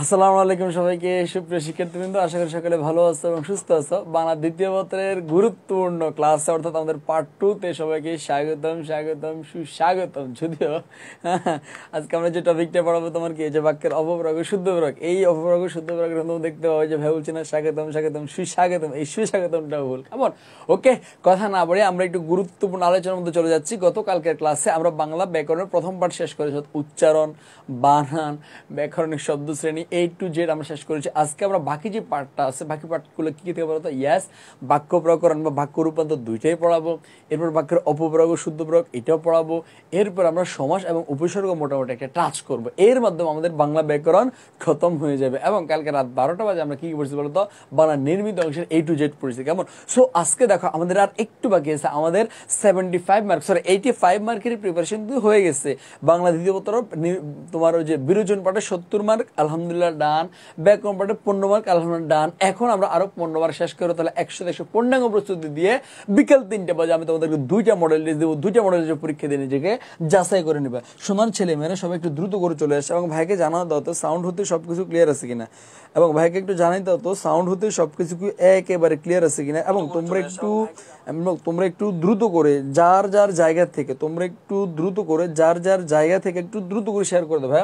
আসসালামু আলাইকুম সবাইকে সুপ্রিয় শিক্ষার্থীবৃন্দ আশা করি সকলে ভালো আছো এবং সুস্থ আছো বাংলা দ্বিতীয় পত্রের গুরুত্বপূর্ণ ক্লাসে অর্থাৎ আমাদের পার্ট টুতে সবাইকে স্বাগতম স্বাগতম সুস্বাগতম যদিও আজকে আমরা যে টপিকটা পড়াবো তোমার কি যে বাক্যের অপপ্রাগ শুদ্ধ প্রাগ এই অপপ্রাগ শুদ্ধ প্রাগের তোমার দেখতে পাবো যে ভাই বলছি না স্বাগতম স্বাগতম সুস্বাগতম এই সুস্বাগতমটা ভুল কেমন ওকে কথা না বলে আমরা একটু গুরুত্বপূর্ণ আলোচনার মধ্যে চলে যাচ্ছি গতকালকের ক্লাসে আমরা বাংলা ব্যাকরণের প্রথম পাঠ শেষ করেছি উচ্চারণ বানান ব্যাকরণের শব্দ শ্রেণী আমি এ টু জেড আমরা শেষ করেছি আজকে আমরা বাকি যে পার্টটা আছে বাকি পার্টগুলো কী কী থেকে বলতো ইয়াস বাক্য প্রকরণ বা বাক্য রূপান্তর দুইটাই পড়াবো এরপর বাক্যের অপপ্রয়োগ শুদ্ধ প্রয়োগ এটাও পড়াবো এরপর আমরা সমাস এবং উপসর্গ মোটামুটি একটা টাচ করব এর মাধ্যমে আমাদের বাংলা ব্যাকরণ খতম হয়ে যাবে এবং কালকে রাত বারোটা বাজে আমরা কী কী পড়ছি বলতো বাংলা নির্মিত অংশের এ টু জেড পড়েছি কেমন সো আজকে দেখো আমাদের আর একটু বাকি আছে আমাদের seventy five mark sorry eighty five মার্কের প্রিপারেশন কিন্তু হয়ে গেছে বাংলা দ্বিতীয় তোমার যে বিরোজন পাঠে সত্তর মার্ক আলহামদুলিল্লাহ আলহামদুলিল্লাহ ডান ব্যাক কম্পার্টের পনেরো মার্ক আলহামদুলিল্লাহ ডান এখন আমরা আরো পনেরো মার্ক শেষ করে তাহলে একশো একশো পূর্ণাঙ্গ প্রস্তুতি দিয়ে বিকেল তিনটে বাজে আমি তোমাদেরকে দুইটা মডেল দিয়ে দেবো দুইটা মডেল পরীক্ষা দিয়ে নিজেকে যাচাই করে নেবে সোনার ছেলে মেয়েরা সবাই একটু দ্রুত করে চলে আসে এবং ভাইকে জানা দাও তো সাউন্ড হতে সব কিছু ক্লিয়ার আছে কিনা এবং ভাইকে একটু জানাই দাও তো সাউন্ড হতে সব কিছু একেবারে ক্লিয়ার আছে কিনা এবং তোমরা একটু তোমরা একটু দ্রুত করে যার যার জায়গা থেকে তোমরা একটু দ্রুত করে যার যার জায়গা থেকে একটু দ্রুত করে শেয়ার করে দেবে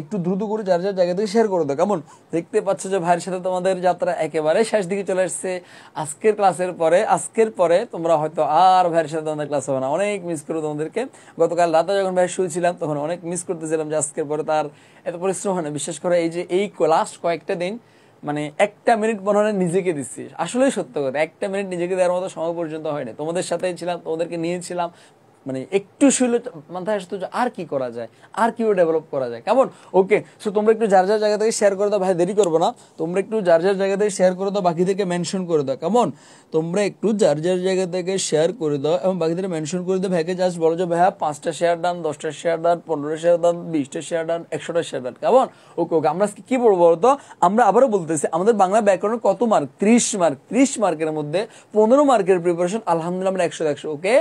একটু দ্রুত করে যার যার জায়গা থেকে শেয়ার করে দাও কেমন দেখতে পাচ্ছ যে ভাইয়ের সাথে তোমাদের যাত্রা একেবারে শেষ দিকে চলে আসছে আজকের ক্লাসের পরে আজকের পরে তোমরা হয়তো আর ভাইয়ের সাথে তোমাদের ক্লাস হবে না অনেক মিস করো তোমাদেরকে গতকাল রাতে যখন ভাই শুয়েছিলাম তখন অনেক মিস করতেছিলাম যে আজকের পরে তার এত পরিশ্রম হয় না বিশ্বাস করে এই যে এই লাস্ট কয়েকটা দিন মানে একটা মিনিট মনে হয় নিজেকে দিচ্ছিস আসলেই সত্য কথা একটা মিনিট নিজেকে দেওয়ার মতো সময় পর্যন্ত হয়নি তোমাদের সাথে ছিলাম তোমাদেরকে নিয়েছিলাম মানে একটু শুলে মাথায় আসতো যে আর কি করা যায় আর কিও ডেভেলপ করা যায় কেমন ওকে সো তোমরা একটু যার যার জায়গা থেকে শেয়ার করে দাও ভাই দেরি করবো না তোমরা একটু যার যার জায়গা থেকে শেয়ার করে দাও বাকি থেকে মেনশন করে দাও কেমন তোমরা একটু যার যার জায়গা থেকে শেয়ার করে দাও এবং বাকি থেকে মেনশন করে দাও ভাইকে জাস্ট বলো যে ভাইয়া পাঁচটা শেয়ার দান দশটা শেয়ার দান পনেরো শেয়ার দান বিশটা শেয়ার দান একশোটা শেয়ার দান কেমন ওকে ওকে আমরা কি বলবো বলতো আমরা আবারও বলতেছি আমাদের বাংলা ব্যাকরণ কত মার্ক ত্রিশ মার্ক ত্রিশ মার্কের মধ্যে পনেরো মার্কের প্রিপারেশন আলহামদুলিল্লাহ আমরা একশো একশো ওকে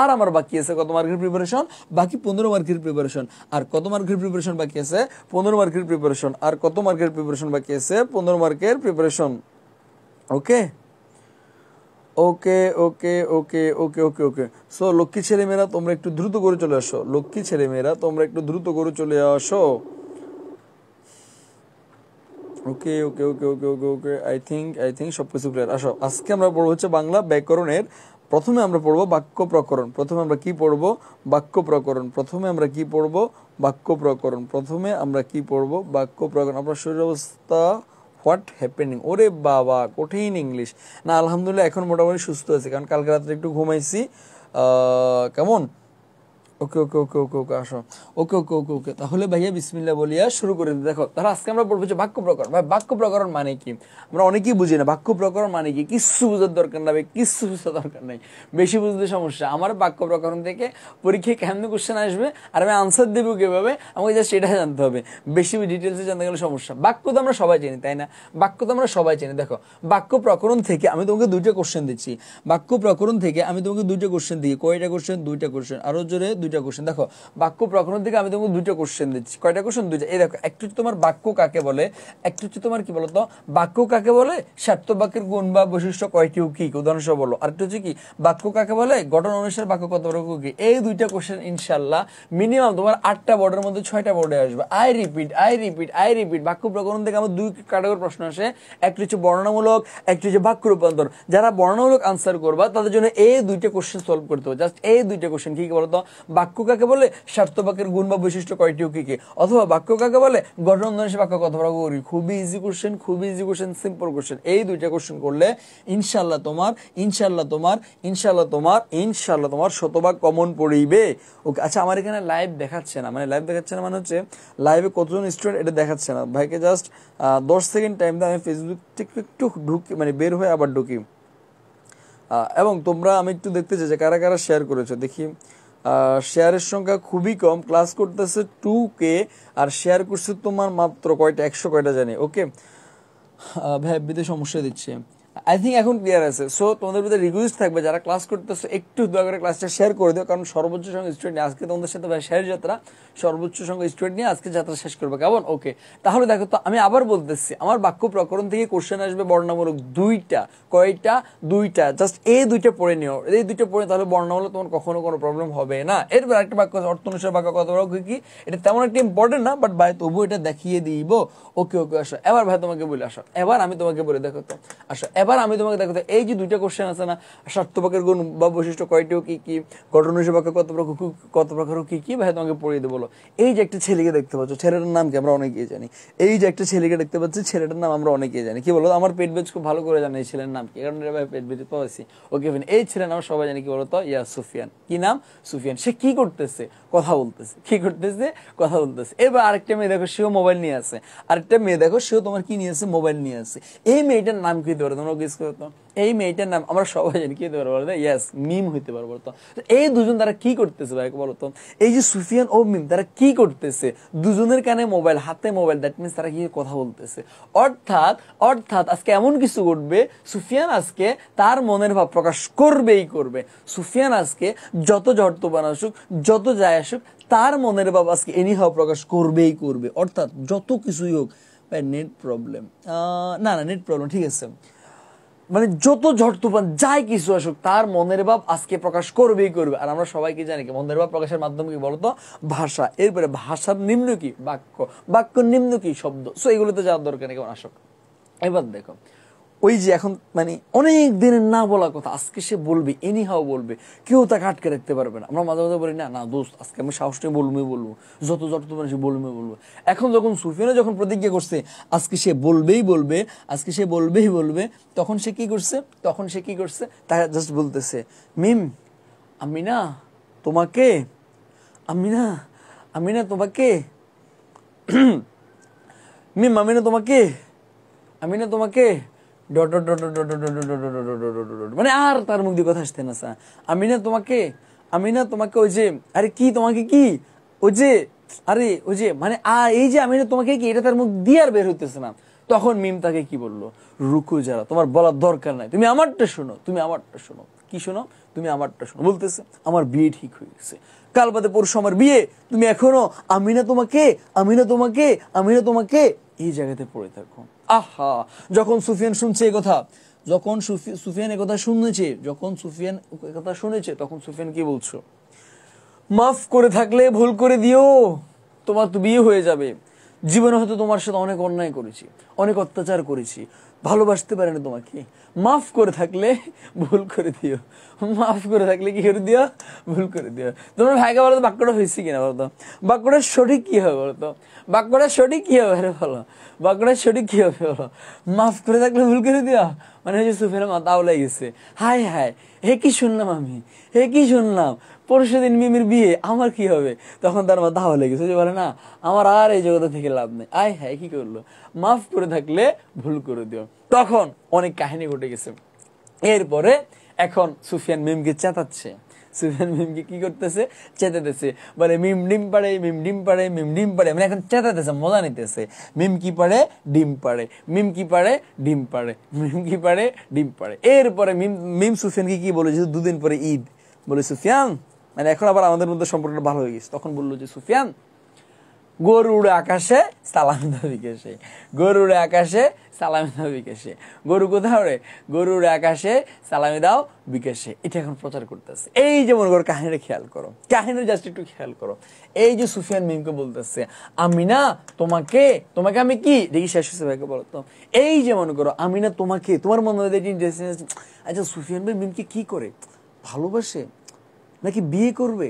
আর আমার বাকি আছে কত মার্কের প্রিপারেশন বাকি পনেরো মার্কের প্রিপারেশন আর কত মার্কের প্রিপারেশন বাকি আছে পনেরো মার্কের প্রিপারেশন আর কত মার্কের প্রিপারেশন বাকি আছে পনেরো মার্কের preparation okay okay okay okay okay okay okay so লক্ষ্মী ছেলেমেয়েরা তোমরা একটু দ্রুত করে চলে আসো লক্ষ্মী ছেলেমেয়েরা তোমরা একটু দ্রুত করে চলে আসো okay okay okay okay okay okay I think I think সব কিছু ক্লিয়ার আসো আজকে আমরা বলবো হচ্ছে বাংলা ব্যাকরণের প্রথমে আমরা পড়ব বাক্য প্রকরণ প্রথমে আমরা কি পড়ব বাক্য প্রকরণ প্রথমে আমরা কি পড়ব বাক্য প্রকরণ প্রথমে আমরা কি পড়ব বাক্য প্রকরণ আপনার শরীর অবস্থা হোয়াট হ্যাপেনিং ওরে বাবা কঠিন ইংলিশ না আলহামদুলিল্লাহ এখন মোটামুটি সুস্থ আছে কারণ কালকে রাত্রে একটু ঘুমাইছি কেমন ওকে ওকে ওকে ওকে ওকে আসো ওকে ওকে ওকে ওকে তাহলে ভাইয়া বিসমিল্লা বলিয়া শুরু করে দিই দেখো তাহলে আজকে আমরা বলবো যে বাক্য প্রকরণ ভাই বাক্য প্রকরণ মানে কি আমরা অনেকেই বুঝি না বাক্য প্রকরণ মানে কি কিচ্ছু বোঝার দরকার না ভাই কিচ্ছু বুঝতে দরকার নেই বেশি বুঝতে সমস্যা আমার বাক্য প্রকরণ থেকে পরীক্ষায় কেমন কোশ্চেন আসবে আর আমি আনসার দেবো কীভাবে আমাকে জাস্ট এটা জানতে হবে বেশি ডিটেলসে জানতে গেলে সমস্যা বাক্য তো আমরা সবাই চিনি তাই না বাক্য তো আমরা সবাই চিনি দেখো বাক্য প্রকরণ থেকে আমি তোমাকে দুইটা কোশ্চেন দিচ্ছি বাক্য প্রকরণ থেকে আমি তোমাকে দুইটা কোশ্চেন দিই কয়টা কোশ্চেন দুইটা কোশ্চেন আরও জোরে দুইটা কোশ্চেন দেখো বাক্য প্রকরণ থেকে আমি তোমাকে দুইটা কোশ্চেন দিচ্ছি কয়টা কোশ্চেন দুইটা এই দেখো একটু তোমার বাক্য কাকে বলে একটু হচ্ছে তোমার কি বলতো বাক্য কাকে বলে সার্থ বাক্যের গুণ বা বৈশিষ্ট্য কয়টি কি উদাহরণস্বরূপ বলো আর একটু হচ্ছে কি বাক্য কাকে বলে গঠন অনুসারে বাক্য কত বড় কি এই দুইটা কোশ্চেন ইনশাল্লাহ মিনিমাম তোমার আটটা বোর্ডের মধ্যে ছয়টা বোর্ডে আসবে I repeat I repeat I repeat বাক্য প্রকরণ থেকে আমার দুই কাটাগর প্রশ্ন আসে একটি হচ্ছে বর্ণনামূলক একটি হচ্ছে বাক্য রূপান্তর যারা বর্ণনামূলক আনসার করবা তাদের জন্য এই দুইটা কোশ্চেন সলভ করতে হবে জাস্ট এই দুইটা কোশ্চেন কি বলতো বাক্য কাকে বলে বাক্যের গুণ বা বৈশিষ্ট্য কয়টি ও কি কি অথবা বাক্য কাকে বলে গঠন ধনেশ বাক্য কথা করি খুবই ইজি কোশ্চেন খুবই ইজি কোশ্চেন সিম্পল কোশ্চেন এই দুইটা কোশ্চেন করলে ইনশাল্লাহ তোমার ইনশাল্লাহ তোমার ইনশাল্লাহ তোমার ইনশাল্লাহ তোমার শতভাগ কমন পড়িবে ওকে আচ্ছা আমার এখানে লাইভ দেখাচ্ছে না মানে লাইভ দেখাচ্ছে না মানে হচ্ছে লাইভে কতজন স্টুডেন্ট এটা দেখাচ্ছে না ভাইকে জাস্ট দশ সেকেন্ড টাইম দিয়ে আমি ফেসবুক থেকে একটু ঢুকি মানে বের হয়ে আবার ঢুকি এবং তোমরা আমি একটু দেখতে চাই যে কারা কারা শেয়ার করেছো দেখি শেয়ারের সংখ্যা খুবই কম ক্লাস করতেছে টু কে আর শেয়ার করছে তোমার মাত্র কয়টা একশো কয়টা জানি ওকে ভাই বিদেশ সমস্যা দিচ্ছে আই থিঙ্ক এখন ক্লিয়ার আছে সো তোমাদের মধ্যে রিকোয়েস্ট থাকবে যারা ক্লাস করতেছো একটু দয়া করে ক্লাসটা শেয়ার করে দিও কারণ সর্বোচ্চ সংখ্যক স্টুডেন্ট আজকে তোমাদের সাথে ভাই শেষ যাত্রা সর্বোচ্চ সংখ্যক স্টুডেন্ট নিয়ে আজকে যাত্রা শেষ করবে কেমন ওকে তাহলে দেখো তো আমি আবার বলতেছি আমার বাক্য প্রকরণ থেকে কোশ্চেন আসবে বর্ণামূলক দুইটা কয়টা দুইটা জাস্ট এই দুইটা পড়ে নিও এই দুইটা পড়ে তাহলে বর্ণামূলক তোমার কখনো কোনো প্রবলেম হবে না এরপর একটা বাক্য অর্থ অনুসার বাক্য কত বড় কি এটা তেমন একটা ইম্পর্টেন্ট না বাট ভাই তবু এটা দেখিয়ে দিইব ওকে ওকে আসো এবার ভাই তোমাকে বলে আসো এবার আমি তোমাকে বলে দেখো তো আসো এবার আমি তোমাকে দেখো এই যে দুইটা কোশ্চেন আছে না স্বার্থপাকের গুণ বা বৈশিষ্ট্য কয়টিও কি কি ঘটন হিসেবে কত প্রকার কত প্রকার কি কি ভাই তোমাকে পড়িয়ে দেবো বলো এই যে একটা ছেলেকে দেখতে পাচ্ছ ছেলেটার নাম কি আমরা অনেকেই জানি এই যে একটা ছেলেকে দেখতে পাচ্ছি ছেলেটার নাম আমরা অনেকেই জানি কি বলো আমার পেট বেজ খুব ভালো করে জানি এই ছেলের নাম কি কারণ ভাই পেট বেজ পাওয়াছি ওকে এই ছেলের নাম সবাই জানি কি বলতো ইয়া সুফিয়ান কি নাম সুফিয়ান সে কি করতেছে কথা বলতেছে কি করতেছে কথা বলতেছে এবার আরেকটা মেয়ে দেখো সেও মোবাইল নিয়ে আছে আরেকটা মেয়ে দেখো সেও তোমার কি নিয়ে আছে মোবাইল নিয়ে আছে এই মেয়েটার নাম কি ধরে তোমরা গেস করতো এই মেয়েটার নাম আমরা সবাই জানি কি হতে পারবো ইয়াস মিম হইতে পারবো তো এই দুজন তারা কি করতেছে ভাই বলতো এই যে সুফিয়ান ও মিম তারা কি করতেছে দুজনের কানে মোবাইল হাতে মোবাইল দ্যাট মিনস তারা কি কথা বলতেছে অর্থাৎ অর্থাৎ আজকে এমন কিছু ঘটবে সুফিয়ান আজকে তার মনের ভাব প্রকাশ করবেই করবে সুফিয়ান আজকে যত জর্তবান আসুক যত যায় আসুক তার মনের ভাব আজকে এনি এনিহাও প্রকাশ করবেই করবে অর্থাৎ যত কিছুই হোক নেট প্রবলেম না না নেট প্রবলেম ঠিক আছে মানে যত ঝট তুফান যাই কিছু আসুক তার মনের ভাব আজকে প্রকাশ করবেই করবে আর আমরা সবাইকে জানি কি মনের ভাব প্রকাশের মাধ্যম কি বলতো ভাষা এরপরে ভাষার নিম্ন কি বাক্য বাক্য নিম্ন কি শব্দ সো এগুলোতে যাওয়ার দরকার নেই কেমন আসুক এবার দেখো ওই যে এখন মানে অনেক দিনের না বলা কথা আজকে সে বলবে এনি হাও বলবে কেউ তাকে আটকে রাখতে পারবে না আমরা মাঝে মাঝে বলি না না দোস্ত আজকে আমি সাহস নিয়ে বলবো বলবো যত যত তোমার সে বলবে বলবো এখন যখন সুফিয়ানে যখন প্রতিজ্ঞা করছে আজকে সে বলবেই বলবে আজকে সে বলবেই বলবে তখন সে কি করছে তখন সে কি করছে তা জাস্ট বলতেছে মিম আমি না তোমাকে আমি না আমি না তোমাকে মিম আমি না তোমাকে আমি না তোমাকে মানে আর তার মুখ দিয়ে কথা আসতে না স্যার আমি না তোমাকে আমি না তোমাকে ওই যে আরে কি তোমাকে কি ও যে আরে ও যে মানে আ এই যে আমি না তোমাকে কি এটা তার মুখ দিয়ে আর বের হইতেছে না তখন মিম তাকে কি বললো রুকু যারা তোমার বলার দরকার নাই তুমি আমারটা শোনো তুমি আমারটা শোনো কি শোনো তুমি আমারটা শোনো বলতেছে আমার বিয়ে ঠিক হয়ে গেছে কাল বাদে পরশু আমার বিয়ে তুমি এখনো আমি না তোমাকে আমি না তোমাকে আমি না তোমাকে এই জায়গাতে পড়ে থাকো আহা যখন সুফিয়ান শুনছে এ কথা যখন সুফিয়ান এ কথা শুনেছে যখন সুফিয়ান এ কথা শুনেছে তখন সুফিয়ান কি বলছো মাফ করে থাকলে ভুল করে দিও তোমার তো বিয়ে হয়ে যাবে জীবনে হয়তো তোমার সাথে অনেক অন্যায় করেছি অনেক অত্যাচার করেছি ভালোবাসতে পারে না তোমাকে মাফ করে থাকলে ভুল করে দিও মাফ করে থাকলে কি করে দিও ভুল করে দিও তোমার ভাইকে বলো বাক্যটা হয়েছে কিনা বলতো বাক্যটা সঠিক কি হবে বলতো বাক্যটা সঠিক কি হবে আরে বলো বাক্যটা সঠিক কি হবে বলো মাফ করে থাকলে ভুল করে দিও মানে হচ্ছে সুফের মাথা ওলাই গেছে হায় হায় হে কি শুনলাম আমি হে কি শুনলাম পরশু দিন মিমির বিয়ে আমার কি হবে তখন তার মাথা হলে গেছে যে বলে না আমার আর এই জগতে থেকে লাভ নেই আয় হ্যাঁ কি করলো মাফ করে থাকলে ভুল করে দিও তখন অনেক কাহিনী ঘটে গেছে এরপরে এখন সুফিয়ান মিমকে চেঁচাচ্ছে সুফিয়ান মিমকে কি করতেছে চেঁচাতেছে বলে মিম ডিম পাড়ে মিম ডিম পাড়ে মিম ডিম পাড়ে মানে এখন চেঁচাতেছে মজা নিতেছে মিম কি পারে ডিম পাড়ে মিম কি পারে ডিম পাড়ে মিম কি পারে ডিম পাড়ে এরপরে মিম মিম সুফিয়ানকে কি বলে যেহেতু দুদিন পরে ঈদ বলে সুফিয়ান মানে এখন আবার আমাদের মধ্যে সম্পর্কটা ভালো হয়ে গেছে তখন বললো যে সুফিয়ান গরুড়ে আকাশে সালাম দাবি গেছে গরুড়ে আকাশে সালামি দাও বিকাশে গরু কোথাও রে গরুর আকাশে সালামি দাও বিকাশে এটা এখন প্রচার করতেছে এই যে মনে করো কাহিনীটা খেয়াল করো কাহিনীর জাস্ট একটু খেয়াল করো এই যে সুফিয়ান মিমকে বলতেছে আমি না তোমাকে তোমাকে আমি কি দেখি শেষ হচ্ছে ভাইকে বলতাম এই যে মনে করো আমি না তোমাকে তোমার মনে হয় আচ্ছা সুফিয়ান ভাই মিমকে কি করে ভালোবাসে নাকি বিয়ে করবে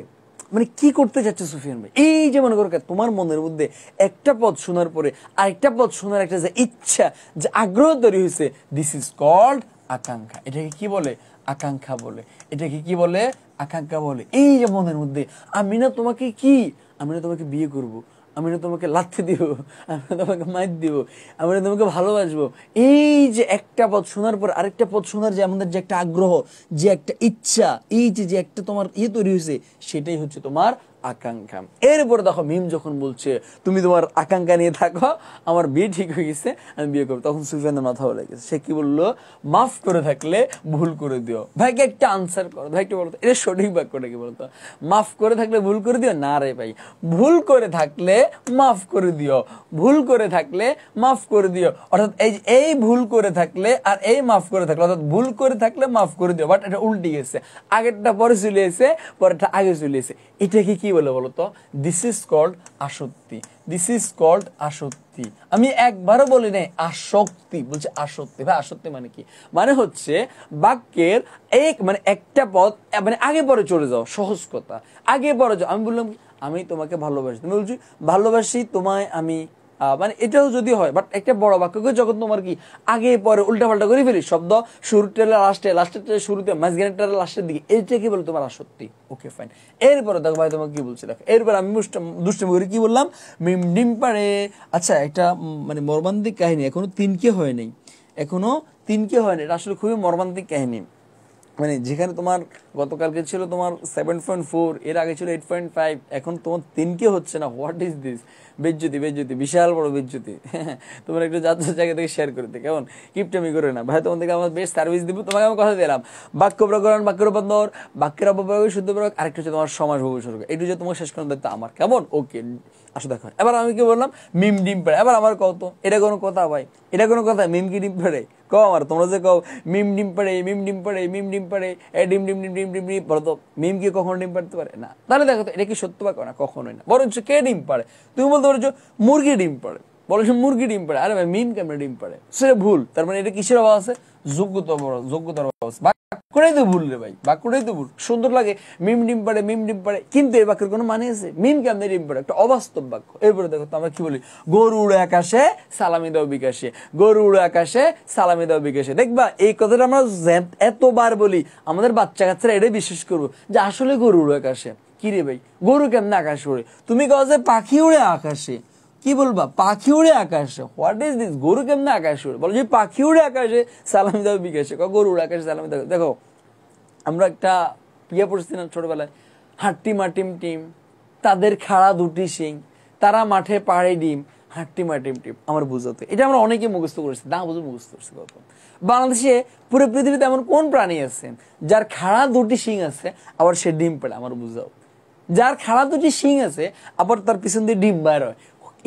মানে কি করতে চাচ্ছে সুফিয়ান ভাই এই যে মনে করো তোমার মনের মধ্যে একটা পদ শোনার পরে আরেকটা পদ শোনার একটা যে ইচ্ছা যে আগ্রহ তৈরি হয়েছে দিস ইজ কল্ড আকাঙ্ক্ষা এটাকে কি বলে আকাঙ্ক্ষা বলে এটাকে কি বলে আকাঙ্ক্ষা বলে এই যে মনের মধ্যে আমি না তোমাকে কি আমি না তোমাকে বিয়ে করবো আমি না তোমাকে লাথি দিব আমি না তোমাকে মাইর দিব আমি না তোমাকে ভালোবাসবো এই যে একটা পথ শোনার পর আরেকটা পথ শোনার যে আমাদের যে একটা আগ্রহ যে একটা ইচ্ছা এই যে যে একটা তোমার ইয়ে তৈরি হয়েছে সেটাই হচ্ছে তোমার আকাঙ্ক্ষা এরপর দেখো মিম যখন বলছে তুমি তোমার আকাঙ্ক্ষা নিয়ে থাকো আমার বিয়ে ঠিক হয়ে গেছে আমি বিয়ে করবো তখন সুফিয়ানের মাথা বলে গেছে সে কি বললো মাফ করে থাকলে ভুল করে দিও ভাইকে একটা আনসার করো ভাই একটু বলতো এটা সঠিক বাক্যটা কি বলতো মাফ করে থাকলে ভুল করে দিও না রে ভাই ভুল করে থাকলে মাফ করে দিও ভুল করে থাকলে মাফ করে দিও অর্থাৎ এই এই ভুল করে থাকলে আর এই মাফ করে থাকলে অর্থাৎ ভুল করে থাকলে মাফ করে দিও বাট এটা উল্টে গেছে আগেরটা পরে চলে এসে পরেরটা আগে চলে এসে এটাকে কি বলে বলতো দিস ইজ কল্ড আসক্তি দিস ইজ কল্ড আসক্তি আমি একবারও বলি নাই আসক্তি বলছে আসক্তি ভাই আসক্তি মানে কি মানে হচ্ছে বাক্যের এক মানে একটা পথ মানে আগে পরে চলে যাও সহজ কথা আগে পরে যাও আমি বললাম আমি তোমাকে ভালোবাসি তুমি বলছি ভালোবাসি তোমায় আমি মানে এটাও যদি হয় বাট একটা বড় করে যখন তোমার কি আগে পরে উল্টাপাল্টা করে ফেলি শব্দ শুরুতে লাস্টে লাস্টের শুরুতে মাঝখানে লাস্টের দিকে এটা কি বলে তোমার আসত্তি ওকে ফাইন এরপরে দেখো ভাই তোমাকে কি বলছি দেখো এরপর আমি দুষ্টমি করে কি বললাম মিম ডিম পাড়ে আচ্ছা একটা মানে মর্মান্তিক কাহিনী এখনো তিনকে হয় নাই এখনো তিনকে হয় নাই এটা আসলে খুবই মর্মান্তিক কাহিনী মানে যেখানে তোমার গতকালকে ছিল তোমার সেভেন পয়েন্ট ফোর এর আগে ছিল এইট পয়েন্ট ফাইভ এখন তোমার তিনকে হচ্ছে না হোয়াট ইজ দিস বেজ্যুতি বেজ্যুতি বিশাল বড় বেজ্যুতি তোমার একটু যাত্রার জায়গা থেকে শেয়ার করে দিই কেমন কিপটামি করে না ভাই তোমার থেকে আমার বেশ সার্ভিস দিব তোমাকে আমি কথা দিলাম বাক্য প্রকরণ বাক্য রূপান্তর বাক্যের অপপ্রয়োগ শুদ্ধ প্রয়োগ আরেকটা হচ্ছে তোমার সমাজ ভবিষ্যৎ শুরু এটা যে তোমার শেষ করার দায়িত্ব আমার কেমন ওকে আসো দেখো এবার আমি কি বললাম মিম ডিম পেড়ে এবার আমার কত এটা কোনো কথা ভাই এটা কোনো কথা মিম কি ডিম পেড়ে কও আমার তোমরা যে কও মিম ডিম পেড়ে মিম ডিম পেড়ে মিম ডিম পেড়ে এ ডিম ডিম ডিম ডিম ডিম ডিম ডিম বলতো মিম কি কখনো ডিম পারতে পারে না তাহলে দেখো তো এটা কি সত্য বা না কখনোই না বরঞ্চ কে ডিম পারে তুমি বলতে পারছো মুরগি ডিম পারে বলছো মুরগি ডিম পারে আরে ভাই মিম কেমন ডিম পারে সেটা ভুল তার মানে এটা কিসের অভাব আছে যোগ্যতম যোগ্যতর বাঁকুড়াই তো ভুল রে ভাই বাঁকুড়াই তো ভুল সুন্দর লাগে মিম ডিম পারে মিম ডিম পারে কিন্তু এই বাক্যের কোনো মানে আছে মিম কেমনে ডিম পারে একটা অবাস্তব বাক্য এরপরে দেখো আমরা কি বলি গরু উড়ে আকাশে সালামি দাও বিকাশে গরু উড়ে আকাশে সালামি দাও বিকাশে দেখবা এই কথাটা আমরা এতবার বলি আমাদের বাচ্চা কাচ্চারা এটাই বিশ্বাস করবো যে আসলে গরু উড়ে আকাশে কি রে ভাই গরু কেমনে আকাশে উড়ে তুমি কাজ পাখি উড়ে আকাশে কি বলবা পাখি উড়ে আকাশে হোয়াট ইজ দিস গরু কেমনে আকাশে উড়ে বলো যে পাখি উড়ে আকাশে সালামি দাও বিকাশে গরু উড়ে আকাশে সালামি দাও দেখো আমরা একটা পিয়া ইয়ে পড়ছি না ছোটবেলায় হাট্টি মাটিম টিম তাদের খাড়া দুটি সিং তারা মাঠে পাড়ে ডিম হাট্টি মাটিম টিম আমার বুঝতে এটা আমরা অনেকে মুখস্থ করেছি না বুঝে মুখস্থ করছি গল্প বাংলাদেশে পুরো পৃথিবীতে এমন কোন প্রাণী আছে যার খাড়া দুটি সিং আছে আবার সে ডিম পেড়ে আমার বুঝাও যার খাড়া দুটি সিং আছে আবার তার পিছন দিয়ে ডিম বাইর হয়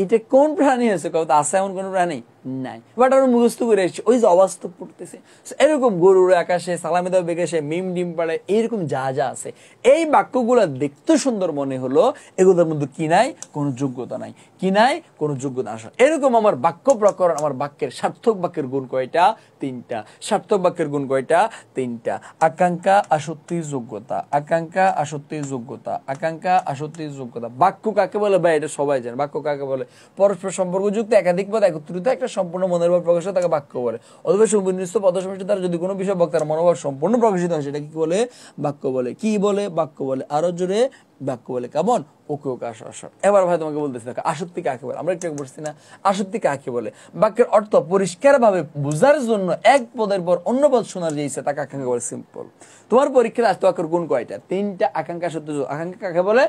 এটা কোন প্রাণী আছে কত আছে এমন কোন প্রাণী নাই বাট আমরা মুখস্থ করে এসেছি ওই যে অবাস্তব পড়তেছে এরকম গরু আকাশে সালামেদা বেকাশে মিম ডিম পাড়ে এইরকম যা যা আছে এই বাক্যগুলো দেখতে সুন্দর মনে হলো এগুলোর মধ্যে কি নাই কোনো যোগ্যতা নাই কি নাই কোনো যোগ্যতা আসা এরকম আমার বাক্য প্রকরণ আমার বাক্যের সার্থক বাক্যের গুণ কয়টা তিনটা সার্থক বাক্যের গুণ কয়টা তিনটা আকাঙ্ক্ষা আসত্তি যোগ্যতা আকাঙ্ক্ষা আসত্তি যোগ্যতা আকাঙ্ক্ষা আসত্তি যোগ্যতা বাক্য কাকে বলে ভাই এটা সবাই জানে বাক্য কাকে বলে পরস্পর সম্পর্কযুক্ত একাধিক পদ একত্রিত একটা সম্পূর্ণ মনের ভাব প্রকাশ তাকে বাক্য বলে অথবা সুবিন্যস্ত পদসমষ্টি দ্বারা যদি কোনো বিষয় বক্তার মনোভাব সম্পূর্ণ প্রকাশিত হয় সেটা কি বলে বাক্য বলে কি বলে বাক্য বলে আরো জোরে বাক্য বলে কেমন ওকে ওকে আসো আসো এবার ভাই তোমাকে বলতেছি দেখো আসক্তি কাকে বলে আমরা একটু বলছি না আসক্তি কাকে বলে বাক্যের অর্থ পরিষ্কারভাবে বোঝার জন্য এক পদের পর অন্য পদ শোনার যে ইচ্ছা তাকে আকাঙ্ক্ষা বলে সিম্পল তোমার পরীক্ষা আসতে বাক্যের গুণ কয়টা তিনটা আকাঙ্ক্ষা সত্য আকাঙ্ক্ষা কাকে বলে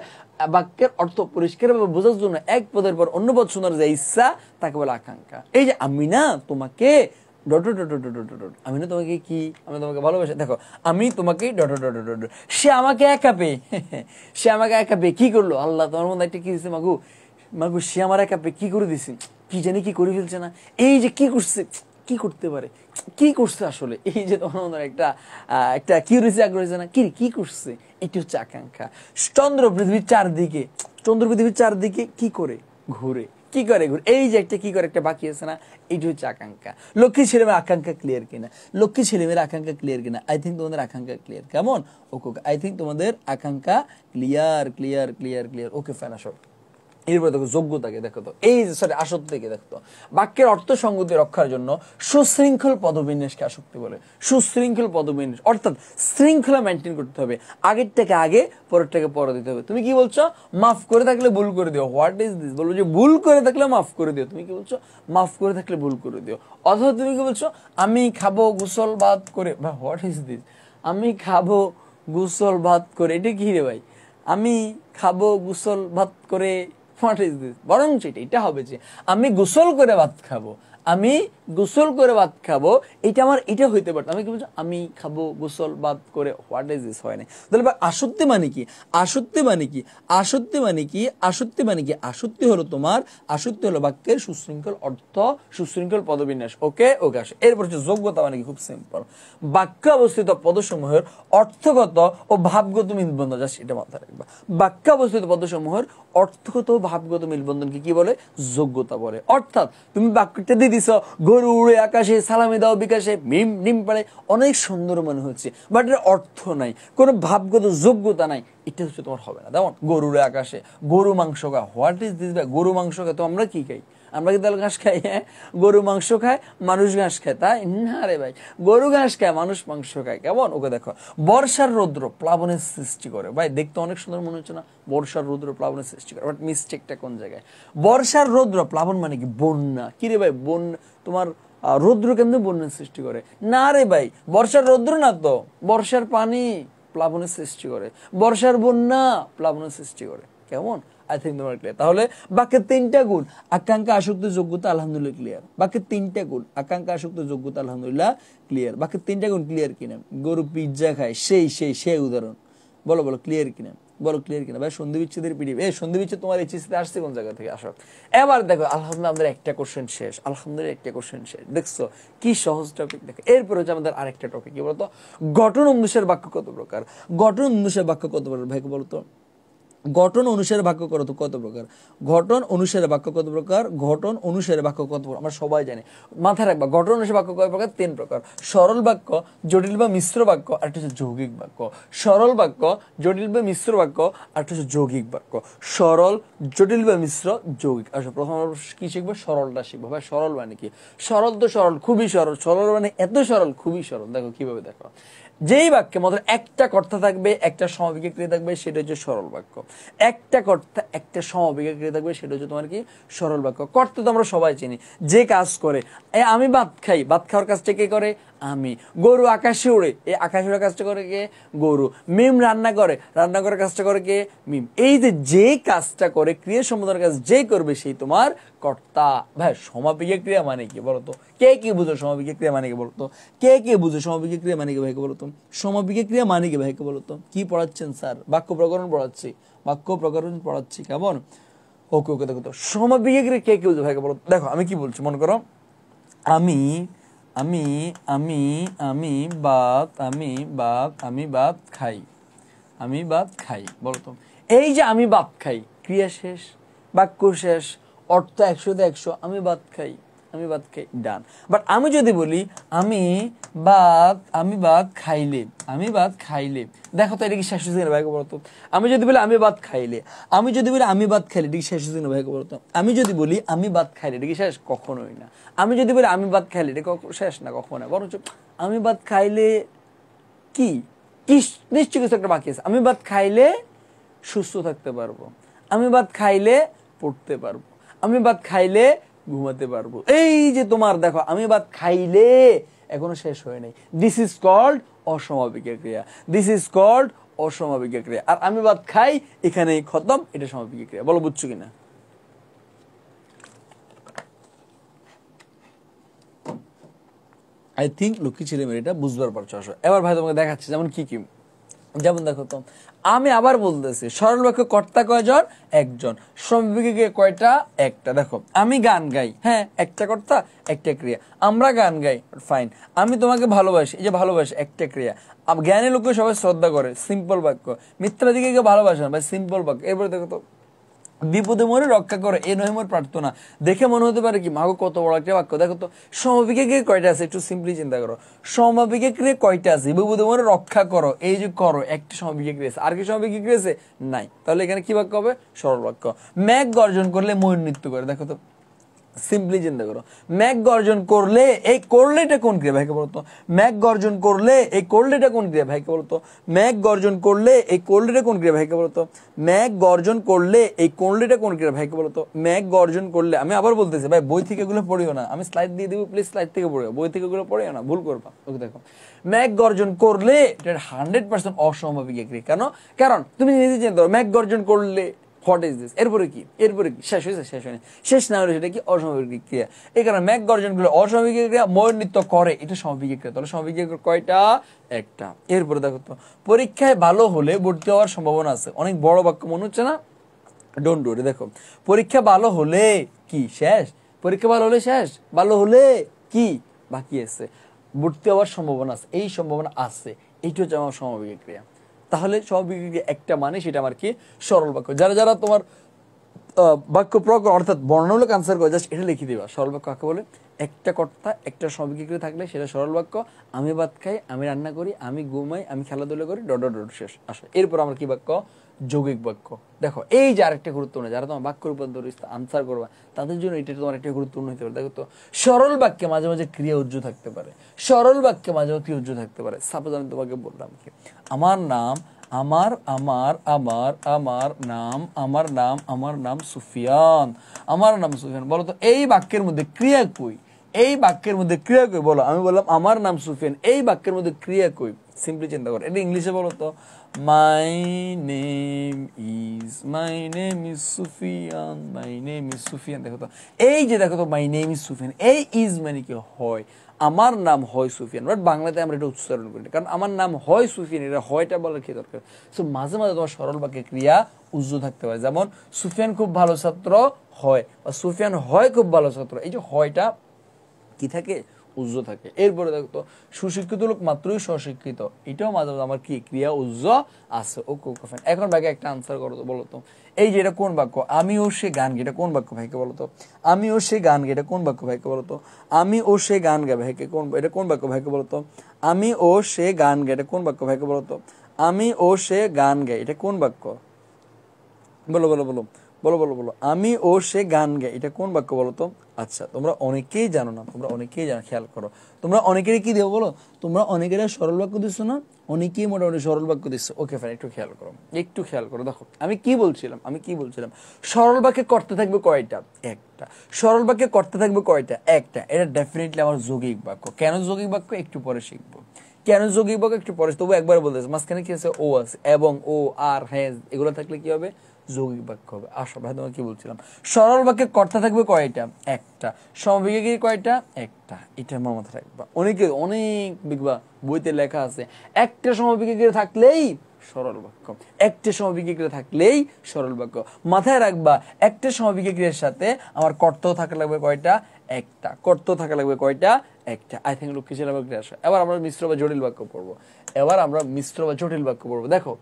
বাক্যের অর্থ পরিষ্কারভাবে বোঝার জন্য এক পদের পর অন্য পদ শোনার যে ইচ্ছা তাকে বলে আকাঙ্ক্ষা এই যে আমি না তোমাকে dot dot dot dot dot আমি না তোমাকে কি আমি তোমাকে ভালোবাসি দেখো আমি তোমাকে ডট ডট ডট ডট সে আমাকে একা পেয়ে সে আমাকে একাপে কি করলো আল্লাহ তোমার মধ্যে একটা কি দিছে মাগু মাগু সে আমার একাপে কি করে দিছে কি জানি কি করে ফেলছে না এই যে কি করছে কি করতে পারে কি করছে আসলে এই যে তোমার একটা একটা কি রয়েছে আগ্রহ হয়েছে না কি কি করছে এটি হচ্ছে আকাঙ্ক্ষা চন্দ্র পৃথিবীর চারদিকে চন্দ্র পৃথিবীর চারদিকে কি করে ঘুরে কি করে ঘুরে এই যে একটা কি করে একটা বাকি আছে না এইটা হচ্ছে আকাঙ্ক্ষা লক্ষ্মী ছেলেমেয়ের আকাঙ্ক্ষা ক্লিয়ার কিনা লক্ষ্মী ছেলেমেয়ের আকাঙ্ক্ষা ক্লিয়ার কিনা আই থিঙ্ক তোমাদের আকাঙ্ক্ষা ক্লিয়ার কেমন ওকে আই থিঙ্ক তোমাদের আকাঙ্ক্ষা clear clear clear clear okay ফেনা শর্ট এরপরে দেখো যোগ্যতাকে দেখো তো এই সরি আসক্তিকে দেখতো বাক্যের অর্থ সংগতি রক্ষার জন্য সুশৃঙ্খল পদবিন্যাসকে আসক্তি বলে সুশৃঙ্খল পদবিন্যাস অর্থাৎ শৃঙ্খলা মেনটেন করতে হবে আগেরটাকে আগে পরেরটাকে পরে দিতে হবে তুমি কি বলছো মাফ করে থাকলে ভুল করে দিও হোয়াট ইজ দিস বলবো যে ভুল করে থাকলে মাফ করে দিও তুমি কি বলছো মাফ করে থাকলে ভুল করে দিও অথবা তুমি কি বলছো আমি খাবো গুসল বাদ করে বা হোয়াট ইজ দিস আমি খাবো গুসল ভাত করে এটা কি রে ভাই আমি খাবো গুসল ভাত করে হোয়াট ইজ দিস বরঞ্চ এটা হবে যে আমি গোসল করে ভাত খাবো আমি গোসল করে ভাত খাবো এটা আমার এটা হইতে পারতো আমি কি বলছি আমি খাবো গোসল ভাত করে হোয়াট ইজ ইস হয় না তাহলে আসত্যি মানে কি আসত্যি মানে কি আসত্যি মানে কি আসত্যি মানে কি আসত্যি হলো তোমার আসত্যি হলো বাক্যের সুশৃঙ্খল অর্থ সুশৃঙ্খল পদবিন্যাস ওকে ওকে আসে এরপর হচ্ছে যোগ্যতা মানে কি খুব সিম্পল বাক্য অবস্থিত পদসমূহের অর্থগত ও ভাবগত মিলবন্ধন যা সেটা মাথায় রাখবা বাক্য অবস্থিত পদসমূহের অর্থগত ও ভাবগত মিলবন্ধনকে কি বলে যোগ্যতা বলে অর্থাৎ তুমি বাক্যটা দিয়ে দিছ গরু উড়ে আকাশে সালামি দাও বিকাশে মিম নিম পাড়ে অনেক সুন্দর মনে হচ্ছে বাট এর অর্থ নাই কোনো ভাবগত যোগ্যতা নাই এটা হচ্ছে তোমার হবে না তেমন গরুরে আকাশে গরু মাংস খা হোয়াট ইজ দিস গরু মাংস খা তো আমরা কি খাই আমরা কি তাহলে ঘাস খাই হ্যাঁ গরু মাংস খায় মানুষ ঘাস খায় তাই না রে ভাই গরু ঘাস খায় মানুষ মাংস খায় কেমন ওকে দেখো বর্ষার রৌদ্র প্লাবনের সৃষ্টি করে ভাই দেখতে অনেক সুন্দর মনে হচ্ছে না বর্ষার রৌদ্র প্লাবনের সৃষ্টি করে বাট মিস্টেকটা কোন জায়গায় বর্ষার রৌদ্র প্লাবন মানে কি বন্যা কি রে ভাই বন্যা তোমার রৌদ্র কেমনে বন্যার সৃষ্টি করে না রে ভাই বর্ষার রৌদ্র না তো বর্ষার পানি প্লাবনের সৃষ্টি করে বর্ষার বন্যা প্লাবনের সৃষ্টি করে কেমন আই তোমার ক্লিয়ার তাহলে বাকি তিনটা গুণ আকাঙ্ক্ষা আসক্ত যোগ্যতা আলহামদুলিল্লাহ ক্লিয়ার বাকি তিনটা গুণ আকাঙ্ক্ষা আসক্ত যোগ্যতা আলহামদুলিল্লাহ ক্লিয়ার বাকি তিনটা গুণ ক্লিয়ার কিনা গরু পিৎজা খায় সেই সেই সেই উদাহরণ বলো বলো ক্লিয়ার কিনা বলো ক্লিয়ার কিনা ভাই সন্ধি বিচ্ছেদের পিডিএফ এই সন্ধি বিচ্ছেদ তোমার এইচএসিতে আসছে কোন জায়গা থেকে আসো এবার দেখো আলহামদুলিল্লাহ আমাদের একটা কোশ্চেন শেষ আলহামদুলিল্লাহ একটা কোশ্চেন শেষ দেখছো কি সহজ টপিক দেখো এরপর হচ্ছে আমাদের আরেকটা টপিক কি বলতো গঠন অনুষের বাক্য কত প্রকার গঠন অনুষের বাক্য কত প্রকার ভাই বলতো গঠন অনুসারে বাক্য কত কত প্রকার ঘটন অনুসারে বাক্য কত প্রকার ঘটন অনুসারে বাক্য কত প্রকার আমরা সবাই জানি মাথায় রাখবা ঘটন অনুসারে বাক্য কত প্রকার তিন প্রকার সরল বাক্য জটিল বা মিশ্র বাক্য আর হচ্ছে যৌগিক বাক্য সরল বাক্য জটিল বা মিশ্র বাক্য আর হচ্ছে যৌগিক বাক্য সরল জটিল বা মিশ্র যৌগিক আচ্ছা প্রথম কি শিখবো সরলটা শিখবো ভাই সরল মানে কি সরল তো সরল খুবই সরল সরল মানে এত সরল খুবই সরল দেখো কিভাবে দেখো যেই বাক্যে মাত্র একটা কর্তা থাকবে একটা সমবিকে ক্রিয়া থাকবে সেটা হচ্ছে সরল বাক্য একটা কর্তা একটা সমবিকে ক্রিয়া থাকবে সেটা হচ্ছে তোমার কি সরল বাক্য কর্তা তো আমরা সবাই চিনি যে কাজ করে আমি ভাত খাই ভাত খাওয়ার কাজটা কে করে আমি গরু আকাশে উড়ে এই আকাশে উড়ে কাজটা করে কে গরু মিম রান্না করে রান্না করে কাজটা করে কে মিম এই যে কাজটা করে ক্রিয়া সম্বোধন কাজ যে করবে সেই তোমার কর্তা ভাই সমাপিক ক্রিয়া মানে কি বলতো কে কে বুঝো সমাপিক ক্রিয়া মানে কি বলতো কে কে বুঝো সমাপিক ক্রিয়া মানে কি ভাইকে বলতো সমাপিক ক্রিয়া মানে কি ভাইকে বলতো কি পড়াচ্ছেন স্যার বাক্য প্রকরণ পড়াচ্ছি বাক্য প্রকরণ পড়াচ্ছি কেমন ওকে ওকে দেখো তো সমাপিক ক্রিয়া কে কে বুঝো ভাইকে বলতো দেখো আমি কি বলছি মনে করো আমি আমি আমি আমি ভাত আমি ভাত আমি ভাত খাই আমি ভাত খাই বলতো এই যে আমি ভাত খাই ক্রিয়া শেষ বাক্য শেষ অর্থ একশোতে একশো আমি ভাত খাই আমি ভাত খাই ডান বাট আমি যদি বলি আমি ভাত আমি ভাত খাইলে আমি ভাত খাইলে দেখো তো এটা কি শেষ হয়েছে ভাইকে বলতো আমি যদি বলি আমি ভাত খাইলে আমি যদি বলি আমি ভাত খাইলে এটা কি শেষ হয়েছে ভাইকে বলতো আমি যদি বলি আমি ভাত খাইলে এটা কি শেষ কখনোই না আমি যদি বলি আমি ভাত খাইলে এটা শেষ না কখনো না বরঞ্চ আমি ভাত খাইলে কি নিশ্চয় কিছু একটা বাকি আছে আমি ভাত খাইলে সুস্থ থাকতে পারবো আমি ভাত খাইলে পড়তে পারবো আমি ভাত খাইলে ঘুমাতে পারবো এই যে তোমার দেখো আমি বাদ খাইলে এখনো শেষ হয় নাই দিস ইজ কল্ড অসমাপিকা ক্রিয়া দিস ইজ কল্ড অসমাপিকা ক্রিয়া আর আমি বাদ খাই এখানে খতম এটা সমাপিকা ক্রিয়া বলো বুঝছো কিনা আই থিঙ্ক লক্ষ্মী ছেলে মেয়েটা বুঝবার পারছো আসো এবার ভাই তোমাকে দেখাচ্ছে যেমন কি কি যেমন দেখো তো আমি আবার বলতেছি সরল বাক্য কর্তা কয়জন একজন শ্রমিকে কয়টা একটা দেখো আমি গান গাই হ্যাঁ একটা কর্তা একটা ক্রিয়া আমরা গান গাই ফাইন আমি তোমাকে ভালোবাসি এই যে ভালোবাসি একটা ক্রিয়া জ্ঞানী লোককে সবাই শ্রদ্ধা করে সিম্পল বাক্য মিত্রাদিকে কেউ ভালোবাসে না ভাই সিম্পল বাক্য এরপরে দেখো তো বিপদে মরে রক্ষা করো এ নহে মোর প্রার্থনা দেখে মনে হতে পারে কি মাগো কত বড় একটা বাক্য দেখো তো সমবিকে কে কয়টা আছে একটু সিম্পলি চিন্তা করো সমবিকে ক্রিয়ে কয়টা আছে বিপদে মরে রক্ষা করো এই যে করো একটি সমবিকে আছে আর কি সমবিকে ক্রিয়েছে নাই তাহলে এখানে কি বাক্য হবে সরল বাক্য ম্যাগ গর্জন করলে ময়ূর নৃত্য করে দেখো তো সিম্পলি চিন্তা করো ম্যাক গর্জন করলে এই করলেটা কোন ক্রিয়া ভাইকে বলতো ম্যাক গর্জন করলে এই করলেটা কোন ক্রিয়া ভাইকে বলতো ম্যাক গর্জন করলে এই করলেটা কোন ক্রিয়া ভাইকে বলতো ম্যাক গর্জন করলে এই করলেটা কোন ক্রিয়া ভাইকে বলতো ম্যাক গর্জন করলে আমি আবার বলতেছি ভাই বই থেকে এগুলো পড়িও না আমি স্লাইড দিয়ে দিব প্লিজ স্লাইড থেকে পড়িও বই থেকে এগুলো পড়িও না ভুল করবা ওকে দেখো ম্যাক গর্জন করলে এটা হান্ড্রেড পার্সেন্ট অসম্ভাবিক ক্রিয়া কেন কারণ তুমি নিজে চিন্তা করো ম্যাক গর্জন করলে হোয়াট ইজ দিস এরপরে কি এরপরে কি শেষ হয়েছে শেষ হয়নি শেষ না হলে সেটা কি অস্বাভাবিক ক্রিয়া এই কারণে ম্যাক গুলো অস্বাভাবিক ক্রিয়া ময়ূর নৃত্য করে এটা স্বাভাবিক ক্রিয়া তাহলে স্বাভাবিক কয়টা একটা এরপরে দেখো তো পরীক্ষায় ভালো হলে ভর্তি হওয়ার সম্ভাবনা আছে অনেক বড় বাক্য মনে হচ্ছে না ডোন্ট ডু দেখো পরীক্ষা ভালো হলে কি শেষ পরীক্ষা ভালো হলে শেষ ভালো হলে কি বাকি আছে ভর্তি হওয়ার সম্ভাবনা আছে এই সম্ভাবনা আছে এইটা হচ্ছে আমার স্বাভাবিক ক্রিয়া তাহলে স্বাভাবিক একটা মানে সেটা আমার কি সরল বাক্য যারা যারা তোমার বাক্য প্রয়োগ অর্থাৎ বর্ণমূলক আনসার করে জাস্ট এটা লিখে দিবা সরল বাক্য কাকে বলে একটা কর্তা একটা সবিক্রি থাকলে সেটা সরল বাক্য আমি ভাত খাই আমি রান্না করি আমি ঘুমাই আমি খেলাধুলা করি ডট ডট ডট শেষ আসো এরপর আমার কি বাক্য যৌগিক বাক্য দেখো এই যে আরেকটা গুরুত্বপূর্ণ যারা তোমার বাক্য রূপান্তর আনসার করবা তাদের জন্য এটা তোমার একটা গুরুত্বপূর্ণ হতে পারে দেখো তো সরল বাক্যে মাঝে মাঝে ক্রিয়া উজ্জ্ব থাকতে পারে সরল বাক্যে মাঝে মাঝে উজ্জ্ব থাকতে পারে সাপোজ আমি তোমাকে বললাম কি আমার নাম আমার আমার আমার আমার নাম আমার নাম আমার নাম সুফিয়ান আমার নাম সুফিয়ান বলো তো এই বাক্যের মধ্যে ক্রিয়া কই এই বাক্যের মধ্যে ক্রিয়া কই বলো আমি বললাম আমার নাম সুফিয়ান এই বাক্যের মধ্যে ক্রিয়া কই সিম্পলি চিন্তা করো এটা ইংলিশে বলো তো my name is my name is Sufian my name is Sufian দেখো তো এই যে দেখো তো my name is সুফিয়ান এই ইজ মানে কি হয় আমার নাম হয় সুফিয়ান বাট বাংলাতে আমরা এটা উচ্চারণ করি না কারণ আমার নাম হয় সুফিয়ান এটা হয়টা বলার কি দরকার সো মাঝে মাঝে তোমার সরল বাক্যে ক্রিয়া উজ্জ্বল থাকতে পারে যেমন সুফিয়ান খুব ভালো ছাত্র হয় বা সুফিয়ান হয় খুব ভালো ছাত্র এই যে হয়টা কি থাকে উজ্জ থাকে এরপরে দেখো সুশিক্ষিত লোক মাত্রই স্বশিক্ষিত এটাও মাঝে মাঝে আমার কি ক্রিয়া উজ্জ আছে ওকে ওকে ফাইন এখন ভাইকে একটা আনসার করো তো বলো তো এই যে এটা কোন বাক্য আমি ও সে গান গেটা কোন বাক্য ভাইকে বলো তো আমি ও সে গান গেটা কোন বাক্য ভাইকে বলো তো আমি ও সে গান গে ভাইকে কোন এটা কোন বাক্য ভাইকে বলো তো আমি ও সে গান গেটা কোন বাক্য ভাইকে বলো তো আমি ও সে গান গাই এটা কোন বাক্য বলো বলো বলো বলো বলো বলো আমি ও সে গান গাই এটা কোন বাক্য বলো তো আচ্ছা তোমরা অনেকেই জানো না তোমরা অনেকেই জানো খেয়াল করো তোমরা অনেকের কি দেবো বলো তোমরা অনেকের সরল বাক্য দিচ্ছ না অনেকেই মোটামুটি সরল বাক্য দিচ্ছ ওকে ফ্যান একটু খেয়াল করো একটু খেয়াল করো দেখো আমি কি বলছিলাম আমি কি বলছিলাম সরল বাক্যে করতে থাকবে কয়টা একটা সরল বাক্যে করতে থাকবে কয়টা একটা এটা ডেফিনেটলি আমার যৌগিক বাক্য কেন যৌগিক বাক্য একটু পরে শিখবো কেন যৌগিক বাক্য একটু পরে তবু একবার বলতে মাঝখানে কি আছে ও আছে এবং ও আর হ্যাঁ এগুলো থাকলে কি হবে যৌগিক বাক্য হবে আসো ভাই তোমাকে কি বলছিলাম সরল বাক্যে কর্তা থাকবে কয়টা একটা সমবিকে কয়টা একটা এটা আমার মাথায় রাখবা অনেকে অনেক দেখবা বইতে লেখা আছে একটা সমবিকে থাকলেই সরল বাক্য একটা সমবিকে থাকলেই সরল বাক্য মাথায় রাখবা একটা সমবিকে সাথে আমার কর্তাও থাকা লাগবে কয়টা একটা কর্তাও থাকা লাগবে কয়টা একটা আই থিঙ্ক লক্ষ্মী ছিল এবার আমরা মিশ্র বা জটিল বাক্য পড়বো এবার আমরা মিশ্র বা জটিল বাক্য পড়বো দেখো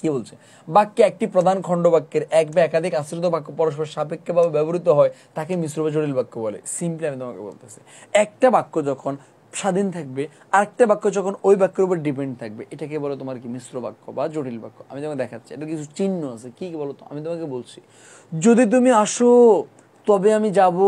কি বলছে বাক্যে একটি প্রধান খণ্ড বাক্যের এক বা একাধিক আশ্রিত বাক্য পরস্পর সাপেক্ষে ব্যবহৃত হয় তাকে মিশ্র বা জটিল বাক্য বলে সিম্পলি আমি তোমাকে বলতেছি একটা বাক্য যখন স্বাধীন থাকবে আরেকটা বাক্য যখন ওই বাক্যের উপর ডিপেন্ড থাকবে এটাকে বলো তোমার কি মিশ্র বাক্য বা জটিল বাক্য আমি তোমাকে দেখাচ্ছি এটা কিছু চিহ্ন আছে কি বলো তো আমি তোমাকে বলছি যদি তুমি আসো তবে আমি যাব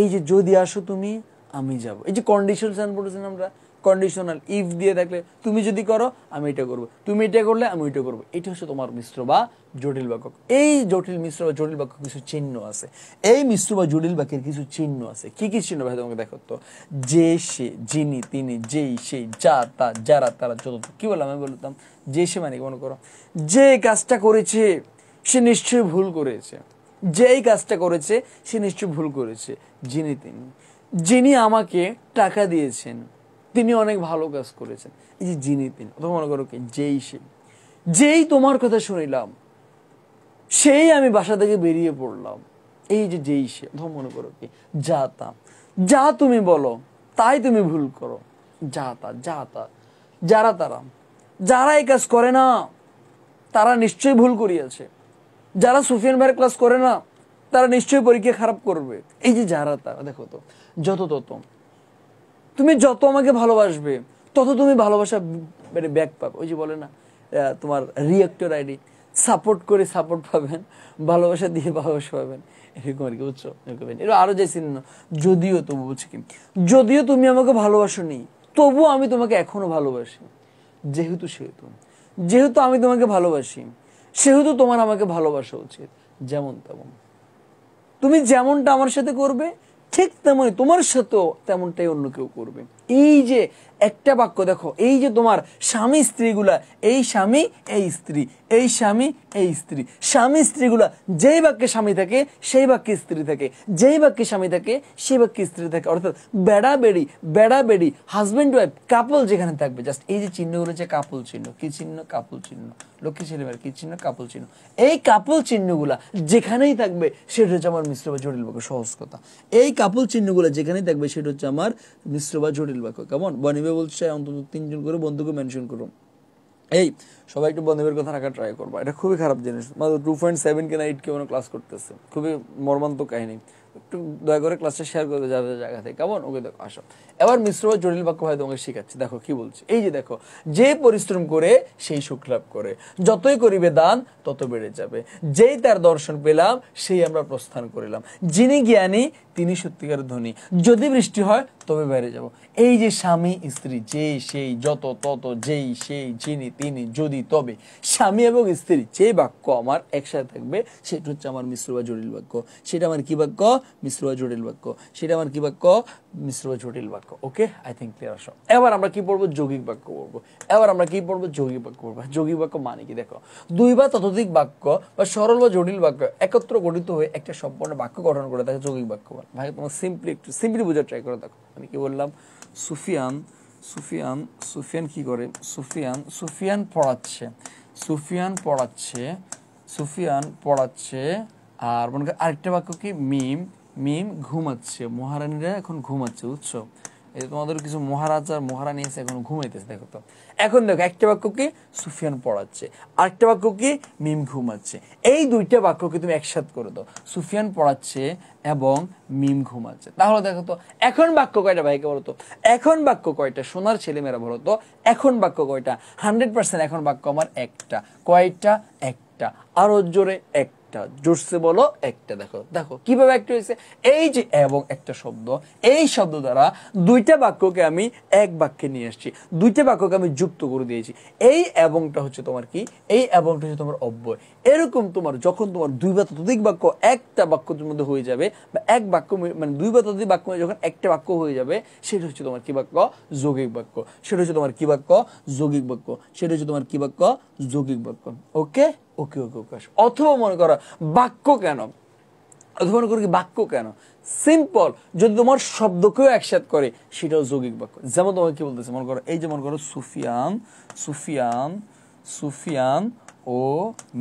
এই যে যদি আসো তুমি আমি যাব এই যে কন্ডিশন সেন্ড আমরা কন্ডিশনাল ইফ দিয়ে থাকলে তুমি যদি করো আমি এটা করবো তুমি এটা করলে আমি ওইটা করবো এটা হচ্ছে তোমার মিশ্র বা জটিল বাক্য এই জটিল মিশ্র বা জটিল বাক্য কিছু চিহ্ন আছে এই মিশ্র বা জটিল বাক্যের কিছু চিহ্ন আছে কি কি চিহ্ন ভাই তোমাকে দেখো তো যে সে যিনি তিনি যেই সে যা তা যারা তারা যত কি বললাম আমি বলতাম যে সে মানে মনে করো যে কাজটা করেছে সে নিশ্চয়ই ভুল করেছে যেই কাজটা করেছে সে নিশ্চয়ই ভুল করেছে যিনি তিনি যিনি আমাকে টাকা দিয়েছেন তিনি অনেক ভালো কাজ করেছেন এই যে যিনি তিনি অথবা মনে করো কি যেই সেই যেই তোমার কথা শুনিলাম সেই আমি বাসা থেকে বেরিয়ে পড়লাম এই যে যেই সে অথবা মনে করো কি যা তা যা তুমি বলো তাই তুমি ভুল করো যা তা যা তা যারা তারা যারা এই কাজ করে না তারা নিশ্চয়ই ভুল করিয়াছে যারা সুফিয়ান ভাইয়ের ক্লাস করে না তারা নিশ্চয়ই পরীক্ষা খারাপ করবে এই যে যারা তারা দেখো তো যত তত তুমি যত আমাকে ভালোবাসবে তত তুমি ভালোবাসা মানে ব্যাক পাবে ওই যে বলে না তোমার রিয়েক্টর আইডি সাপোর্ট করে সাপোর্ট পাবেন ভালোবাসা দিয়ে ভালোবাসা পাবেন এরকম আর কি বুঝছো এরকম আরো আরও যে চিহ্ন যদিও তবু বুঝছি কি যদিও তুমি আমাকে ভালোবাসো নি তবুও আমি তোমাকে এখনো ভালোবাসি যেহেতু সেহেতু যেহেতু আমি তোমাকে ভালোবাসি সেহেতু তোমার আমাকে ভালোবাসা উচিত যেমন তেমন তুমি যেমনটা আমার সাথে করবে ঠিক তেমনই তোমার সাথেও তেমনটাই অন্য কেউ করবে এই যে একটা বাক্য দেখো এই যে তোমার স্বামী স্ত্রীগুলা এই স্বামী এই স্ত্রী এই স্বামী এই স্ত্রী স্বামী স্ত্রীগুলা যেই বাক্যে স্বামী থাকে সেই বাক্যে স্ত্রী থাকে যেই বাক্যে স্বামী থাকে সেই বাক্যে স্ত্রী থাকে অর্থাৎ বেড়া বেড়ি বেড়া বেড়ি হাজব্যান্ড ওয়াইফ কাপল যেখানে থাকবে জাস্ট এই যে চিহ্নগুলো যে কাপল চিহ্ন কি চিহ্ন কাপল চিহ্ন লক্ষ্মী ছেলেমেয়ের কি চিহ্ন কাপল চিহ্ন এই কাপল চিহ্নগুলা যেখানেই থাকবে সেটা হচ্ছে আমার মিশ্র বা জটিল বাক্য সহজ কথা এই কাপল চিহ্নগুলো যেখানেই থাকবে সেটা হচ্ছে আমার মিশ্র বা জটিল বাক্য কেমন বনিবে বলছে অন্তত তিনজন করে বন্ধুকে মেনশন করুন এই সবাই একটু বন্ধুদের কথা রাখা ট্রাই করবো এটা খুবই খারাপ জিনিস মানে টু পয়েন্ট সেভেন কিনা এইট কেমন ক্লাস করতেছে খুবই মর্মান্তক কাহিনী একটু দয়া করে ক্লাসটা শেয়ার করে যার জায়গা থেকে কেমন ওকে দেখো আসো এবার মিশ্র বা জটিল বাক্য ভাই তোমাকে শেখাচ্ছে দেখো কি বলছে এই যে দেখো যে পরিশ্রম করে সেই সুখ লাভ করে যতই করিবে দান তত বেড়ে যাবে যেই তার দর্শন পেলাম সেই আমরা প্রস্থান করিলাম যিনি জ্ঞানী তিনি সত্যিকার ধনী যদি বৃষ্টি হয় তবে বাইরে যাব এই যে স্বামী স্ত্রী যে সেই যত তত যেই সেই যিনি তিনি যদি তবে স্বামী এবং স্ত্রী যে বাক্য আমার একসাথে থাকবে সেটা হচ্ছে আমার মিশ্র বা জটিল বাক্য সেটা আমার কি বাক্য মিশ্র বা জটিল বাক্য সেটা আমার কি বাক্য মিশ্র বা জটিল বাক্য ওকে আই থিঙ্ক ক্লিয়ার আসো এবার আমরা কি পড়বো যৌগিক বাক্য পড়বো এবার আমরা কি পড়বো যৌগিক বাক্য পড়বো যৌগিক বাক্য মানে কি দেখো দুই বা ততোধিক বাক্য বা সরল বা জটিল বাক্য একত্র গঠিত হয়ে একটা সম্পূর্ণ বাক্য গঠন করে তাকে যৌগিক বাক্য বলে ভাই তোমার সিম্পলি একটু সিম্পলি বোঝার ট্রাই করে দেখো এখানে কি বললাম সুফিয়ান সুফিয়ান সুফিয়ান কি করে সুফিয়ান সুফিয়ান পড়াচ্ছে সুফিয়ান পড়াচ্ছে সুফিয়ান পড়াচ্ছে আর মনে আরেকটা বাক্য কি মিম মিম ঘুমাচ্ছে মহারানীরা এখন ঘুমাচ্ছে বুঝছো এই তোমাদের কিছু মহারাজার মহারানী আছে এখন ঘুমাইতেছে দেখো তো এখন দেখো একটা বাক্য কি সুফিয়ান পড়াচ্ছে আরেকটা বাক্য কি মিম ঘুমাচ্ছে এই দুইটা বাক্যকে তুমি একসাথ করে দাও সুফিয়ান পড়াচ্ছে এবং মিম ঘুমাচ্ছে তাহলে দেখো তো এখন বাক্য কয়টা ভাইকে বলতো এখন বাক্য কয়টা সোনার ছেলেমেয়েরা বলতো এখন বাক্য কয়টা হান্ড্রেড পার্সেন্ট এখন বাক্য আমার একটা কয়টা একটা আরো জোরে একটা একটা জোরসে বলো একটা দেখো দেখো কিভাবে একটা হয়েছে এই যে এবং একটা শব্দ এই শব্দ দ্বারা দুইটা বাক্যকে আমি এক বাক্যে নিয়ে আসছি দুইটা বাক্যকে আমি যুক্ত করে দিয়েছি এই এবংটা হচ্ছে তোমার কি এই এবংটা হচ্ছে তোমার অব্যয় এরকম তোমার যখন তোমার দুই বা ততোধিক বাক্য একটা বাক্য মধ্যে হয়ে যাবে বা এক বাক্য মানে দুই বা ততোধিক বাক্য যখন একটা বাক্য হয়ে যাবে সেটা হচ্ছে তোমার কি বাক্য যৌগিক বাক্য সেটা হচ্ছে তোমার কি বাক্য যৌগিক বাক্য সেটা হচ্ছে তোমার কি বাক্য যৌগিক বাক্য ওকে ওকে ওকে ওকে অথবা মনে করো বাক্য কেন অথবা মনে করো কি বাক্য কেন সিম্পল যদি তোমার শব্দকেও একসাথ করে সেটাও যৌগিক বাক্য যেমন তোমাকে কি বলতেছে মনে করো এই যে মনে করো সুফিয়ান সুফিয়ান সুফিয়ান ও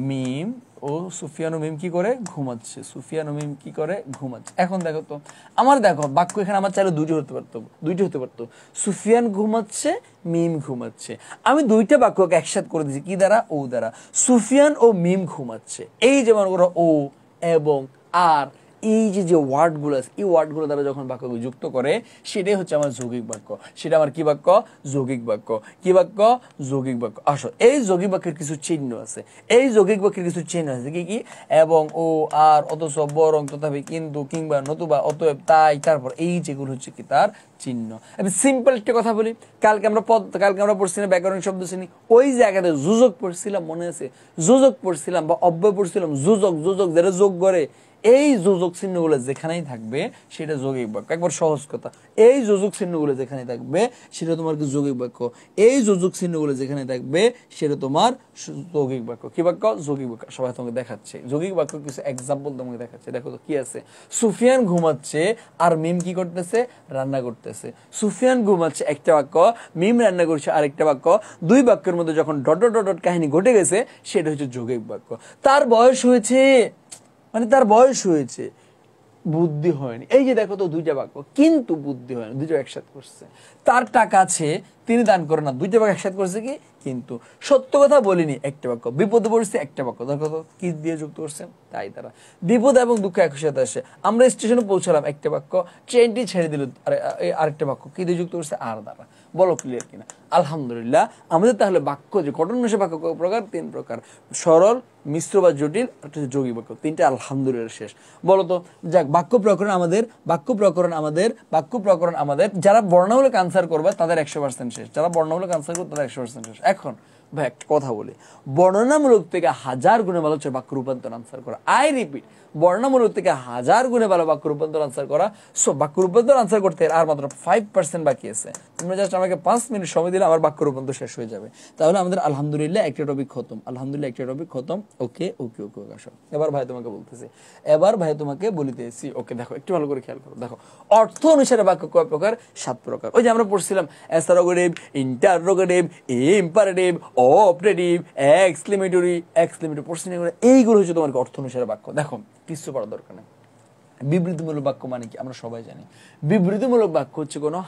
মিম ও সুফিয়ানু মিম কি করে ঘুমাচ্ছে সুফিয়ান মিম কি করে ঘুমাচ্ছে এখন দেখো তো আমার দেখো বাক্য এখানে আমার চাইলে দুইটি হতে পারতো দুইটি হতে পারতো সুফিয়ান ঘুমাচ্ছে মিম ঘুমাচ্ছে আমি দুইটা বাক্যকে একসাথে করে দিয়েছি কি দ্বারা ও দ্বারা সুফিয়ান ও মিম ঘুমাচ্ছে এই যেমন ওরা ও এবং আর এই যে যে ওয়ার্ডগুলো আছে এই ওয়ার্ডগুলো দ্বারা যখন বাক্যকে যুক্ত করে সেটাই হচ্ছে আমার যৌগিক বাক্য সেটা আমার কি বাক্য যৌগিক বাক্য কি বাক্য যৌগিক বাক্য আসো এই যৌগিক বাক্যের কিছু চিহ্ন আছে এই যৌগিক বাক্যের কিছু চিহ্ন আছে কি কি এবং ও আর অথচ বরং তথাপি কিন্তু কিংবা নতুবা অতএব তাই তারপর এই যেগুলো হচ্ছে কি তার চিহ্ন আমি সিম্পল একটা কথা বলি কালকে আমরা পদ কালকে আমরা পড়ছি না ব্যাকরণ শব্দ চিনি ওই জায়গাতে যুজক পড়ছিলাম মনে আছে যুজক পড়ছিলাম বা অব্যয় পড়ছিলাম যুজক যুজক যারা যোগ করে এই যোজক চিহ্নগুলো যেখানেই থাকবে সেটা যৌগিক বাক্য একবার সহজ কথা এই যোজক চিহ্নগুলো যেখানে থাকবে সেটা তোমার কি যৌগিক বাক্য এই যোজক চিহ্নগুলো যেখানে থাকবে সেটা তোমার যৌগিক বাক্য কি বাক্য যৌগিক বাক্য সবাই তোমাকে দেখাচ্ছে যৌগিক বাক্য কিছু এক্সাম্পল তোমাকে দেখাচ্ছে দেখো তো কি আছে সুফিয়ান ঘুমাচ্ছে আর মিম কি করতেছে রান্না করতেছে সুফিয়ান ঘুমাচ্ছে একটা বাক্য মিম রান্না করছে আরেকটা বাক্য দুই বাক্যের মধ্যে যখন ডট ডট ডট কাহিনী ঘটে গেছে সেটা হচ্ছে যৌগিক বাক্য তার বয়স হয়েছে মানে তার বয়স হয়েছে বুদ্ধি হয়নি এই যে দেখো তো দুইটা বাক্য কিন্তু বুদ্ধি হয়নি দুইটা একসাথ করছে তার টাকা আছে তিনি দান করে না দুইটা বাক্য একসাথে করছে কি কিন্তু সত্য কথা বলিনি একটা বাক্য বিপদে পড়ছে একটা বাক্য দেখো তো কি দিয়ে যুক্ত করছে তাই তারা বিপদ এবং দুঃখ একসাথে আসে আমরা স্টেশনে পৌঁছালাম একটা বাক্য ট্রেনটি ছেড়ে দিল আরেকটা বাক্য কি দিয়ে যুক্ত করছে আর দ্বারা বলো ক্লিয়ার কিনা আলহামদুলিল্লাহ আমাদের তাহলে বাক্য যে কঠোর নসে বাক্য প্রকার তিন প্রকার সরল মিশ্র বা জটিল একটা যোগী বাক্য তিনটা আলহামদুলিল্লাহ শেষ বলতো যাক বাক্য প্রকরণ আমাদের বাক্য প্রকরণ আমাদের বাক্য প্রকরণ আমাদের যারা বর্ণমূলক আনসার করবে তাদের একশো পার্সেন্ট শেষ যারা বর্ণমূলক আনসার করবে তাদের একশো পার্সেন্ট শেষ এখন ভাই কথা বলি বর্ণনামূলক থেকে হাজার গুণে ভালো হচ্ছে বাক্য রূপান্তর আনসার করা আই রিপিট বর্ণমূল থেকে হাজার গুণে ভালো বাক্য রূপান্তর আনসার করা সো বাক্য রূপান্তর আনসার করতে আর মাত্র ফাইভ পার্সেন্ট বাকি আছে তোমরা জাস্ট আমাকে পাঁচ মিনিট সময় দিলে আমার বাক্য রূপান্তর শেষ হয়ে যাবে তাহলে আমাদের আলহামদুলিল্লাহ একটা টপিক খতম আলহামদুলিল্লাহ একটা টপিক খতম ওকে ওকে ওকে ওকে আসো এবার ভাই তোমাকে বলতেছি এবার ভাই তোমাকে বলিতেছি ওকে দেখো একটু ভালো করে খেয়াল করো দেখো অর্থ অনুসারে বাক্য কয় প্রকার সাত প্রকার ওই যে আমরা পড়ছিলাম assertive interrogative imperative optative exclamatory exclamatory পড়ছি এইগুলো হচ্ছে তোমার অর্থ অনুসারে বাক্য দেখো কিছু পড়া দরকার নেই বিবৃতিমূলক বাক্য মানে কি আমরা সবাই জানি বিবৃতিমূলক বাক্য হচ্ছে কোনো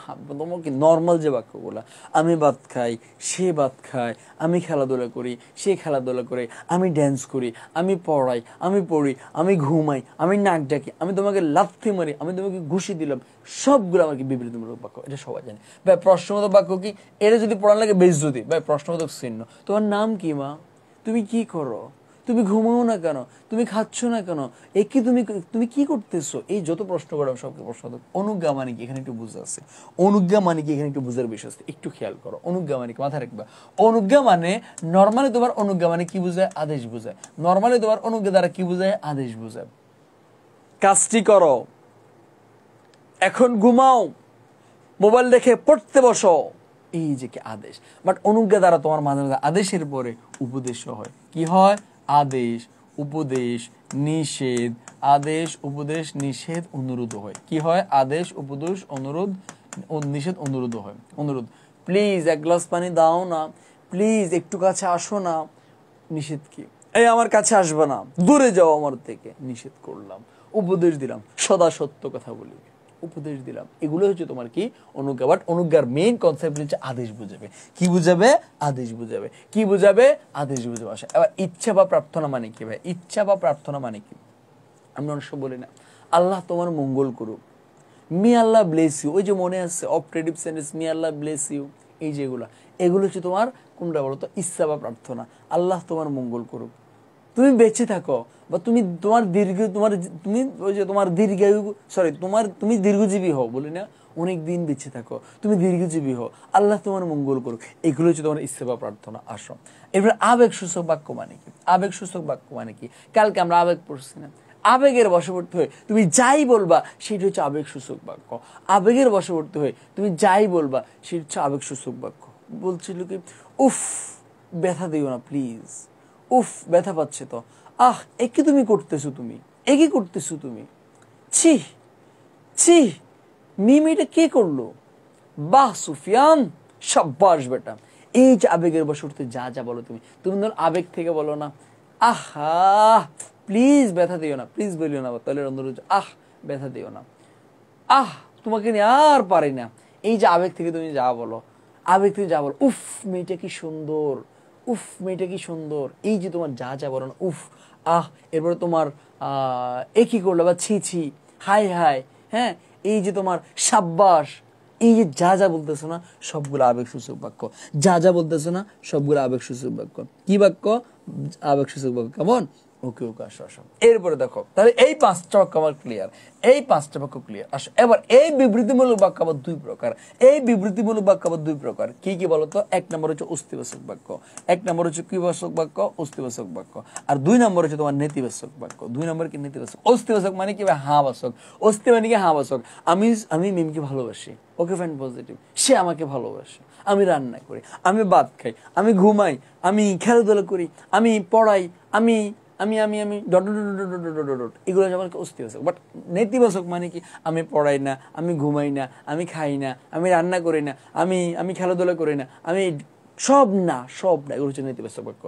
কি নর্মাল যে বাক্যগুলো আমি ভাত খাই সে ভাত খায় আমি খেলাধুলা করি সে খেলাধুলা করে আমি ড্যান্স করি আমি পড়াই আমি পড়ি আমি ঘুমাই আমি নাক ডাকি আমি তোমাকে লাফতে মারি আমি তোমাকে ঘুষি দিলাম সবগুলো আমার কি বিবৃতিমূলক বাক্য এটা সবাই জানে ভাই প্রশ্নবোধক বাক্য কি এটা যদি পড়ার লাগে বেশ যদি ভাই প্রশ্নবোধক চিহ্ন তোমার নাম কি মা তুমি কি করো তুমি ঘুমাও না কেন তুমি খাচ্ছ না কেন এ কি তুমি তুমি কি করতেছো এই যত প্রশ্ন করো সবকে প্রশ্ন অনুজ্ঞা মানে কি এখানে একটু বুঝে আছে অনুজ্ঞা মানে কি এখানে একটু বুঝার বিষয় আছে একটু খেয়াল করো অনুজ্ঞা মানে কি মাথায় রাখবা অনুজ্ঞা মানে নর্মালি তোমার অনুজ্ঞা মানে কি বুঝায় আদেশ বুঝায় নর্মালি তোমার অনুজ্ঞা দ্বারা কি বুঝায় আদেশ বুঝায় কাজটি করো এখন ঘুমাও মোবাইল দেখে পড়তে বসো এই যে কি আদেশ বাট অনুজ্ঞা দ্বারা তোমার মাঝে মাঝে আদেশের পরে উপদেশ হয় কি হয় আদেশ উপদেশ নিষেধ আদেশ উপদেশ নিষেধ অনুরোধ হয় কি হয় আদেশ উপদেশ অনুরোধ নিষেধ অনুরোধ হয় অনুরোধ প্লিজ এক গ্লাস পানি দাও না প্লিজ একটু কাছে আসো না নিষেধ কি এই আমার কাছে আসবে না দূরে যাও আমার থেকে নিষেধ করলাম উপদেশ দিলাম সদা সত্য কথা বলি উপদেশ দিলাম এগুলো হচ্ছে তোমার কি অনুজ্ঞা বাট অনুজ্ঞার মেইন কনসেপ্ট হচ্ছে আদেশ বুঝাবে কি বুঝাবে আদেশ বুঝাবে কি বুঝাবে আদেশ বুঝাবে আসে আচ্ছা, এবার ইচ্ছা বা প্রার্থনা মানে কি ভাই ইচ্ছা বা প্রার্থনা মানে কি আমরা অনেক বলি না আল্লাহ তোমার মঙ্গল করুক মি আল্লাহ ব্লেস ইউ ওই যে মনে আছে optative sentence may Allah bless you এই যেগুলো এগুলো হচ্ছে তোমার কোনটা বলো তো ইচ্ছা বা প্রার্থনা আল্লাহ তোমার মঙ্গল করুক তুমি বেঁচে থাকো বা তুমি তোমার দীর্ঘ তোমার তুমি ওই যে তোমার দীর্ঘায়ু সরি তোমার তুমি দীর্ঘজীবী হও বলি না অনেক দিন বেঁচে থাকো তুমি দীর্ঘজীবী হও আল্লাহ তোমার মঙ্গল করুক এগুলো হচ্ছে তোমার ইস্তেফা প্রার্থনা আসো এবার আবেগ সূচক বাক্য মানে কি আবেগ সূচক বাক্য মানে কি কালকে আমরা আবেগ পড়ছি না আবেগের বশবর্তী হয়ে তুমি যাই বলবা সেটি হচ্ছে আবেগ সূচক বাক্য আবেগের বশবর্তী হয়ে তুমি যাই বলবা সেটি হচ্ছে আবেগ সূচক বাক্য বলছিল কি উফ ব্যথা দিও না প্লিজ উফ ব্যথা পাচ্ছে তো আহ একই তুমি করতেছো তুমি একই করতেছো তুমি ছি ছি মিম এটা কে করলো বাহ সুফিয়ান সাব্বাস বেটা এই যে আবেগের বসে উঠতে যা যা বলো তুমি তুমি ধর আবেগ থেকে বলো না আহা প্লিজ ব্যথা দিও না প্লিজ বলিও না তাহলে অন্তর আহ ব্যথা দিও না আহ তোমাকে নিয়ে আর পারি না এই যে আবেগ থেকে তুমি যা বলো আবেগ থেকে যা বলো উফ মেয়েটা কি সুন্দর উফ মেয়েটা কি সুন্দর এই যে তোমার যা যা বলো উফ আহ এরপরে তোমার এ কি করলো বা ছি ছি হাই হাই হ্যাঁ এই যে তোমার সাব্বাস এই যে যা যা বলতেছো না সবগুলো আবেগ সূচক বাক্য যা যা বলতেছো না সবগুলো আবেগ সূচক বাক্য কি বাক্য আবেগ সূচক বাক্য কেমন ওকে ওকে আসো আসো এরপরে দেখো তাহলে এই পাঁচটা বাক্য আমার ক্লিয়ার এই পাঁচটা বাক্য ক্লিয়ার আসো এবার এই বিবৃতিমূলক বাক্য আবার দুই প্রকার এই বিবৃতিমূলক বাক্য আবার দুই প্রকার কি কি বলতো এক নম্বর হচ্ছে অস্তিবাচক বাক্য এক নম্বর হচ্ছে কিবাচক বাক্য অস্তিবাচক বাক্য আর দুই নম্বর হচ্ছে তোমার নেতিবাচক বাক্য দুই নম্বর কি নেতিবাচক অস্তিবাচক মানে কি হাবাচক অস্থি মানে কি বাসক আমি আমি মিমকে ভালোবাসি ওকে ফাইন পজিটিভ সে আমাকে ভালোবাসে আমি রান্না করি আমি ভাত খাই আমি ঘুমাই আমি খেলাধুলা করি আমি পড়াই আমি আমি আমি আমি ডট এগুলো আমার অস্থি বাট নেতিবাচক মানে কি আমি পড়াই না আমি ঘুমাই না আমি খাই না আমি রান্না করি না আমি আমি খেলাধুলা করি না আমি সব না সব না এগুলো হচ্ছে নেতিবাচক বাক্য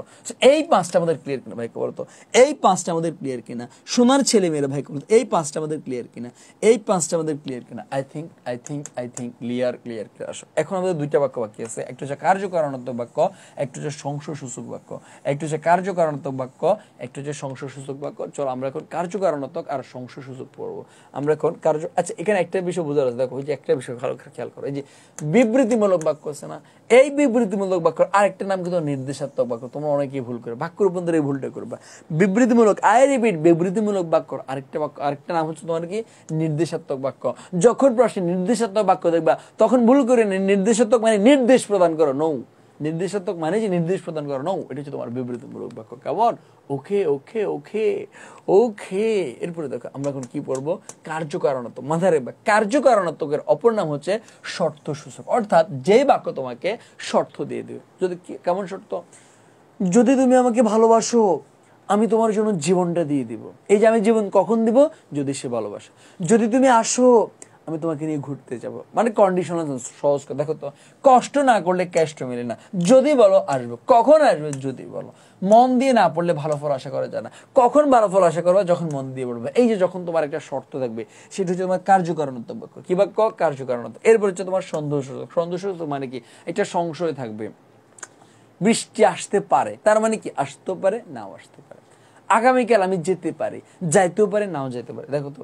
এই পাঁচটা আমাদের ক্লিয়ার কিনা ভাই বলতো এই পাঁচটা আমাদের ক্লিয়ার কিনা সোনার ছেলে মেয়েরা ভাই বলতো এই পাঁচটা আমাদের ক্লিয়ার কিনা এই পাঁচটা আমাদের ক্লিয়ার কিনা I think I think I think clear clear clear আসো এখন আমাদের দুইটা বাক্য বাকি আছে একটা হচ্ছে কার্যকারণাত্মক বাক্য একটা হচ্ছে সংশয়সূচক বাক্য একটা হচ্ছে কার্যকারণাত্মক বাক্য একটা হচ্ছে সংশয়সূচক বাক্য চলো আমরা এখন কার্যকারণাত্মক আর সংশয়সূচক পড়ব আমরা এখন কার্য আচ্ছা এখানে একটা বিষয় বোঝা আছে দেখো ওই যে একটা বিষয় ভালো খেয়াল করো এই যে বিবৃতিমূলক বাক্য আছে না এই বিবৃতিমূলক বাক্য আরেকটা নাম কিন্তু নির্দেশাত্মক বাক্য তোমরা অনেকেই ভুল করে বাক্য রূপান্তর এই ভুলটা করবা বিবৃতিমূলক আই রিপিট বিবৃতিমূলক বাক্য আরেকটা বাক্য আরেকটা নাম হচ্ছে তোমার কি নির্দেশাত্মক বাক্য যখন প্রশ্নে নির্দেশাত্মক বাক্য দেখবা তখন ভুল করে নির্দেশাত্মক মানে নির্দেশ প্রদান করো নৌ নির্দেশাত্মক মানে যে নির্দেশ প্রদান করো নও এটা হচ্ছে তোমার বিবৃতিমূলক বাক্য কেমন ওকে ওকে ওকে ওকে এরপরে দেখো আমরা এখন কি পড়ব কার্যকারণত মাথায় রাখবে কার্যকারণাত্মকের অপর নাম হচ্ছে শর্ত সূচক অর্থাৎ যে বাক্য তোমাকে শর্ত দিয়ে দেবে যদি কেমন শর্ত যদি তুমি আমাকে ভালোবাসো আমি তোমার জন্য জীবনটা দিয়ে দিব এই যে আমি জীবন কখন দিব যদি সে ভালোবাসে যদি তুমি আসো আমি তোমাকে নিয়ে ঘুরতে যাব মানে কন্ডিশন সহজ করে দেখো তো কষ্ট না করলে ক্যাশ তো মেলে না যদি বলো আসবো কখন আসবে যদি বলো মন দিয়ে না পড়লে ভালো ফল আশা করা যায় না কখন ভালো ফল আশা করবে যখন মন দিয়ে পড়বে এই যে যখন তোমার একটা শর্ত থাকবে সেটা হচ্ছে তোমার কার্যকারণত বাক্য কি বাক্য কার্যকারণত এরপর হচ্ছে তোমার সন্দেহ সন্দেহ মানে কি একটা সংশয় থাকবে বৃষ্টি আসতে পারে তার মানে কি আসতেও পারে নাও আসতে পারে আগামীকাল আমি যেতে পারি যাইতেও পারে নাও যেতে পারে দেখো তো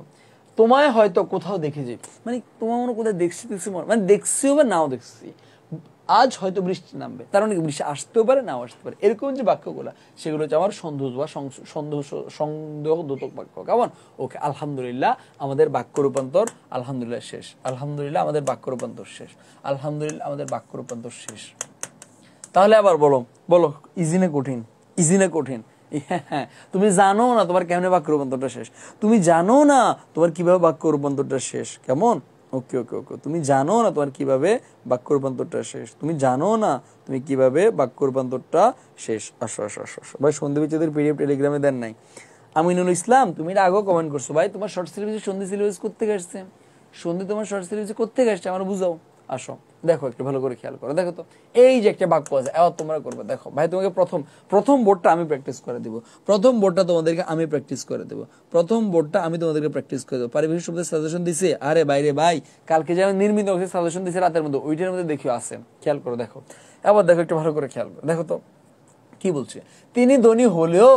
তোমায় হয়তো কোথাও দেখেছি মানে তোমার মনে কোথায় দেখছি দেখছি মানে দেখছিও বা নাও দেখছি আজ হয়তো বৃষ্টি নামবে তার অনেক মানে বৃষ্টি আসতেও পারে নাও আসতে পারে এরকম যে বাক্যগুলো সেগুলো হচ্ছে আমার সন্দেহ বা সন্দেহ দোতক বাক্য কেমন ওকে আলহামদুলিল্লাহ আমাদের বাক্য রূপান্তর আলহামদুলিল্লাহ শেষ আলহামদুলিল্লাহ আমাদের বাক্য রূপান্তর শেষ আলহামদুলিল্লাহ আমাদের বাক্য রূপান্তর শেষ তাহলে আবার বলো বলো ইজিনে কঠিন ইজিনে কঠিন তুমি জানো না তোমার কেমনে বাক্য রূপান্তরটা শেষ তুমি জানো না তোমার কিভাবে বাক্য রূপান্তরটা শেষ কেমন ওকে ওকে ওকে তুমি জানো না তোমার কিভাবে বাক্য রূপান্তরটা শেষ তুমি জানো না তুমি কিভাবে বাক্য রূপান্তরটা শেষ আসো আসো আসো আসো ভাই সন্ধে বিচ্ছেদের পিডিএফ টেলিগ্রামে দেন নাই আমিনুল ইসলাম তুমি এটা আগেও কমেন্ট করছো ভাই তোমার শর্ট সিলেবাসে সন্ধি সিলেবাস করতে গেছে সন্ধ্যে তোমার শর্ট সিলেবাসে করতে গেছে আমার বুঝাও আসো দেখো একটু ভালো করে খেয়াল করো দেখো তো এই যে একটা বাক্য আছে এবার তোমরা করবে দেখো ভাই তোমাকে প্রথম প্রথম বোর্ডটা আমি প্র্যাকটিস করে দিব প্রথম বোর্ডটা তোমাদেরকে আমি প্র্যাকটিস করে দেবো প্রথম বোর্ডটা আমি তোমাদেরকে প্র্যাকটিস করে দেবো পারিবারিক শব্দের সাজেশন দিছে আরে বাইরে ভাই কালকে যেমন নির্মিত হচ্ছে সাজেশন দিছে রাতের মধ্যে ওইটার মধ্যে দেখিও আছে খেয়াল করো দেখো এবার দেখো একটু ভালো করে খেয়াল করো দেখো তো কি বলছে তিনি ধনী হলেও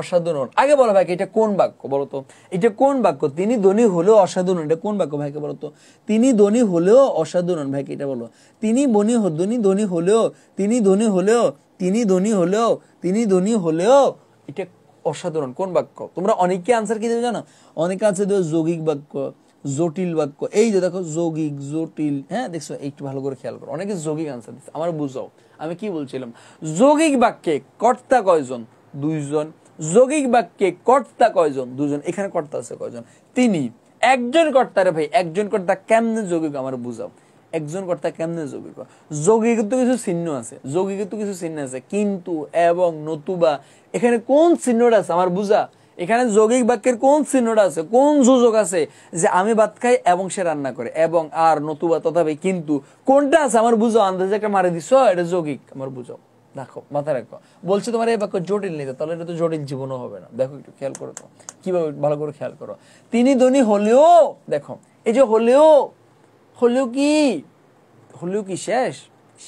অসাধু নন আগে বলো ভাইকে এটা কোন বাক্য বলতো এটা কোন বাক্য তিনি ধনী হলেও অসাধু নন এটা কোন বাক্য ভাইকে বলতো তিনি ধনী হলেও অসাধু নন ভাইকে এটা বলো তিনি বনী ধনী ধনী হলেও তিনি ধনী হলেও তিনি ধনী হলেও তিনি ধনী হলেও এটা অসাধারণ কোন বাক্য তোমরা অনেককে আনসার কি দেবে জানো অনেকে আছে দেবে যৌগিক বাক্য জটিল বাক্য এই যে দেখো যৌগিক জটিল হ্যাঁ দেখছো একটু ভালো করে খেয়াল করো অনেকে যৌগিক আনসার দিচ্ছে আমার বুঝাও আমি কি বলছিলাম যৌগিক বাক্যে কর্তা কয়জন দুইজন যৌগিক বাক্যে কর্তা কয়জন দুজন এখানে কর্তা আছে কয়জন তিনি একজন কর্তা রে ভাই একজন কর্তা কেমনে যৌগিক আমার বুঝাও একজন কর্তা কেমনে যৌগিক যৌগিক তো কিছু চিহ্ন আছে যৌগিক তো কিছু চিহ্ন আছে কিন্তু এবং নতুবা এখানে কোন চিহ্নটা আছে আমার বুঝা এখানে যৌগিক বাক্যের কোন চিহ্নটা আছে কোন যোজক আছে যে আমি ভাত খাই এবং সে রান্না করে এবং আর নতুবা তথাপি কিন্তু কোনটা আছে আমার বুঝাও আন্দাজে একটা মারে দিছ এটা যৌগিক আমার বুঝাও রাখো মাথায় রাখো বলছে তোমার এই বাক্য জটিল নিতে তাহলে এটা তো জটিল জীবনও হবে না দেখো একটু খেয়াল করো তো কিভাবে ভালো করে খেয়াল করো তিনি ধনী হলেও দেখো এই যে হলেও হলেও কি হলেও কি শেষ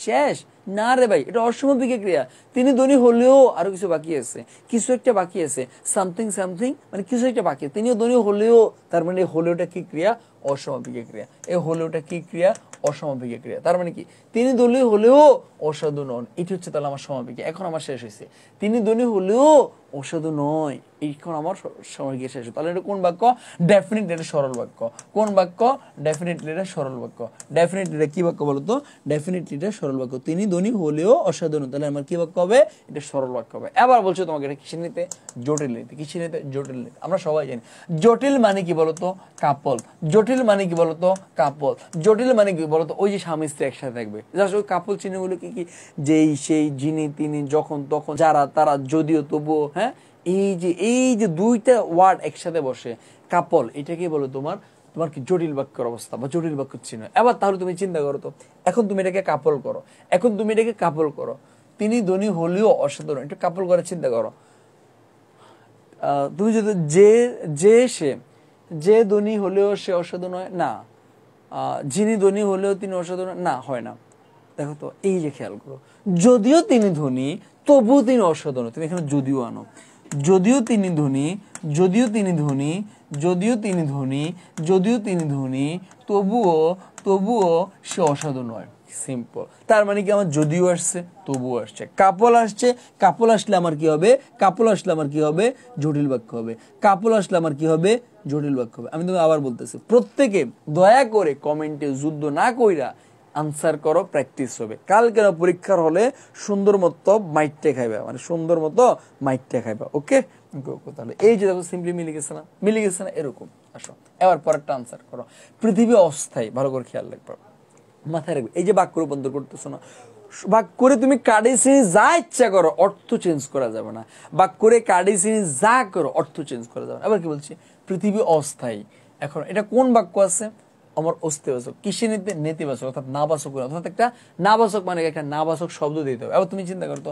শেষ না রে ভাই এটা অসম বিক্রিয়া তিনি ধনী হলেও আরো কিছু বাকি আছে কিছু একটা বাকি আছে সামথিং সামথিং মানে কিছু একটা বাকি তিনিও ধনী হলেও তার মানে হলেওটা কি ক্রিয়া অসমাপিক ক্রিয়া এই হলেওটা কি ক্রিয়া অসমাপিক ক্রিয়া তার মানে কি তিনি দলীয় হলেও অসাধু নন এটি হচ্ছে তাহলে আমার সমাপিকা এখন আমার শেষ হয়েছে তিনি দলীয় হলেও অসাধু নয় এইখন আমার সমাপিকা শেষ হয়েছে তাহলে এটা কোন বাক্য ডেফিনেটলি এটা সরল বাক্য কোন বাক্য ডেফিনেটলি এটা সরল বাক্য ডেফিনেটলি এটা কি বাক্য বলতো ডেফিনেটলি এটা সরল বাক্য তিনি সাধনী হলেও অসাধু তাহলে আমার কি বাক্য হবে এটা সরল বাক্য হবে এবার বলছো তোমাকে এটা কিসে নিতে জটিল নিতে কিসে নিতে জটিল নিতে আমরা সবাই জানি জটিল মানে কি বলতো কাপল জটিল মানে কি বলতো কাপল জটিল মানে কি বলতো ওই যে স্বামী স্ত্রী একসাথে থাকবে জাস্ট ওই কাপল চিহ্নগুলো কি কি যেই সেই যিনি তিনি যখন তখন যারা তারা যদিও তবুও হ্যাঁ এই যে এই যে দুইটা ওয়ার্ড একসাথে বসে কাপল এটাকে বলো তোমার তোমার কি জটিল বাক্যের অবস্থা বা জটিল বাক্য চিহ্ন এবার তাহলে তুমি চিন্তা করো তো এখন তুমি এটাকে কাপল করো এখন তুমি এটাকে কাপল করো তিনি ধনী হলেও অসাধারণ একটু কাপল করে চিন্তা করো তুমি যদি যে যে সে যে ধনী হলেও সে অসাধারণ হয় না যিনি ধনী হলেও তিনি অসাধারণ না হয় না দেখো তো এই যে খেয়াল করো যদিও তিনি ধনী তবুও তিনি অসাধারণ তুমি এখানে যদিও আনো যদিও তিনি ধনী যদিও তিনি ধনী যদিও তিনি ধনী যদিও তিনি ধনী তবুও তবুও সে অসাধু নয় সিম্পল তার মানে কি আমার যদিও আসছে তবুও আসছে কাপল আসছে কাপল আসলে আমার কি হবে কাপল আসলে আমার কি হবে জটিল বাক্য হবে কাপল আসলে আমার কি হবে জটিল বাক্য হবে আমি তোমাকে আবার বলতেছি প্রত্যেকে দয়া করে কমেন্টে যুদ্ধ না কইরা আনসার করো প্র্যাকটিস হবে কালকের পরীক্ষার হলে সুন্দর মতো মাইটটা খাইবা মানে সুন্দর মতো মাইটটা খাইবা ওকে তাহলে খেয়াল রাখবো মাথায় রাখবে এই যে বাক্য রূপান্তর করতেছো না করে তুমি কার্ডে সিরিজ যা ইচ্ছা করো অর্থ চেঞ্জ করা যাবে না বাক করে কার্ডে সিরিজ যা করো অর্থ চেঞ্জ করা যাবে না আবার কি বলছি পৃথিবী অস্থায়ী এখন এটা কোন বাক্য আছে অমর অস্থিবাচক কৃষি নেতিবাচক অর্থাৎ নাবাচক গুণ অর্থাৎ একটা নাবাচক মানে একটা নাবাচক শব্দ দিতে হবে এবার তুমি চিন্তা করতো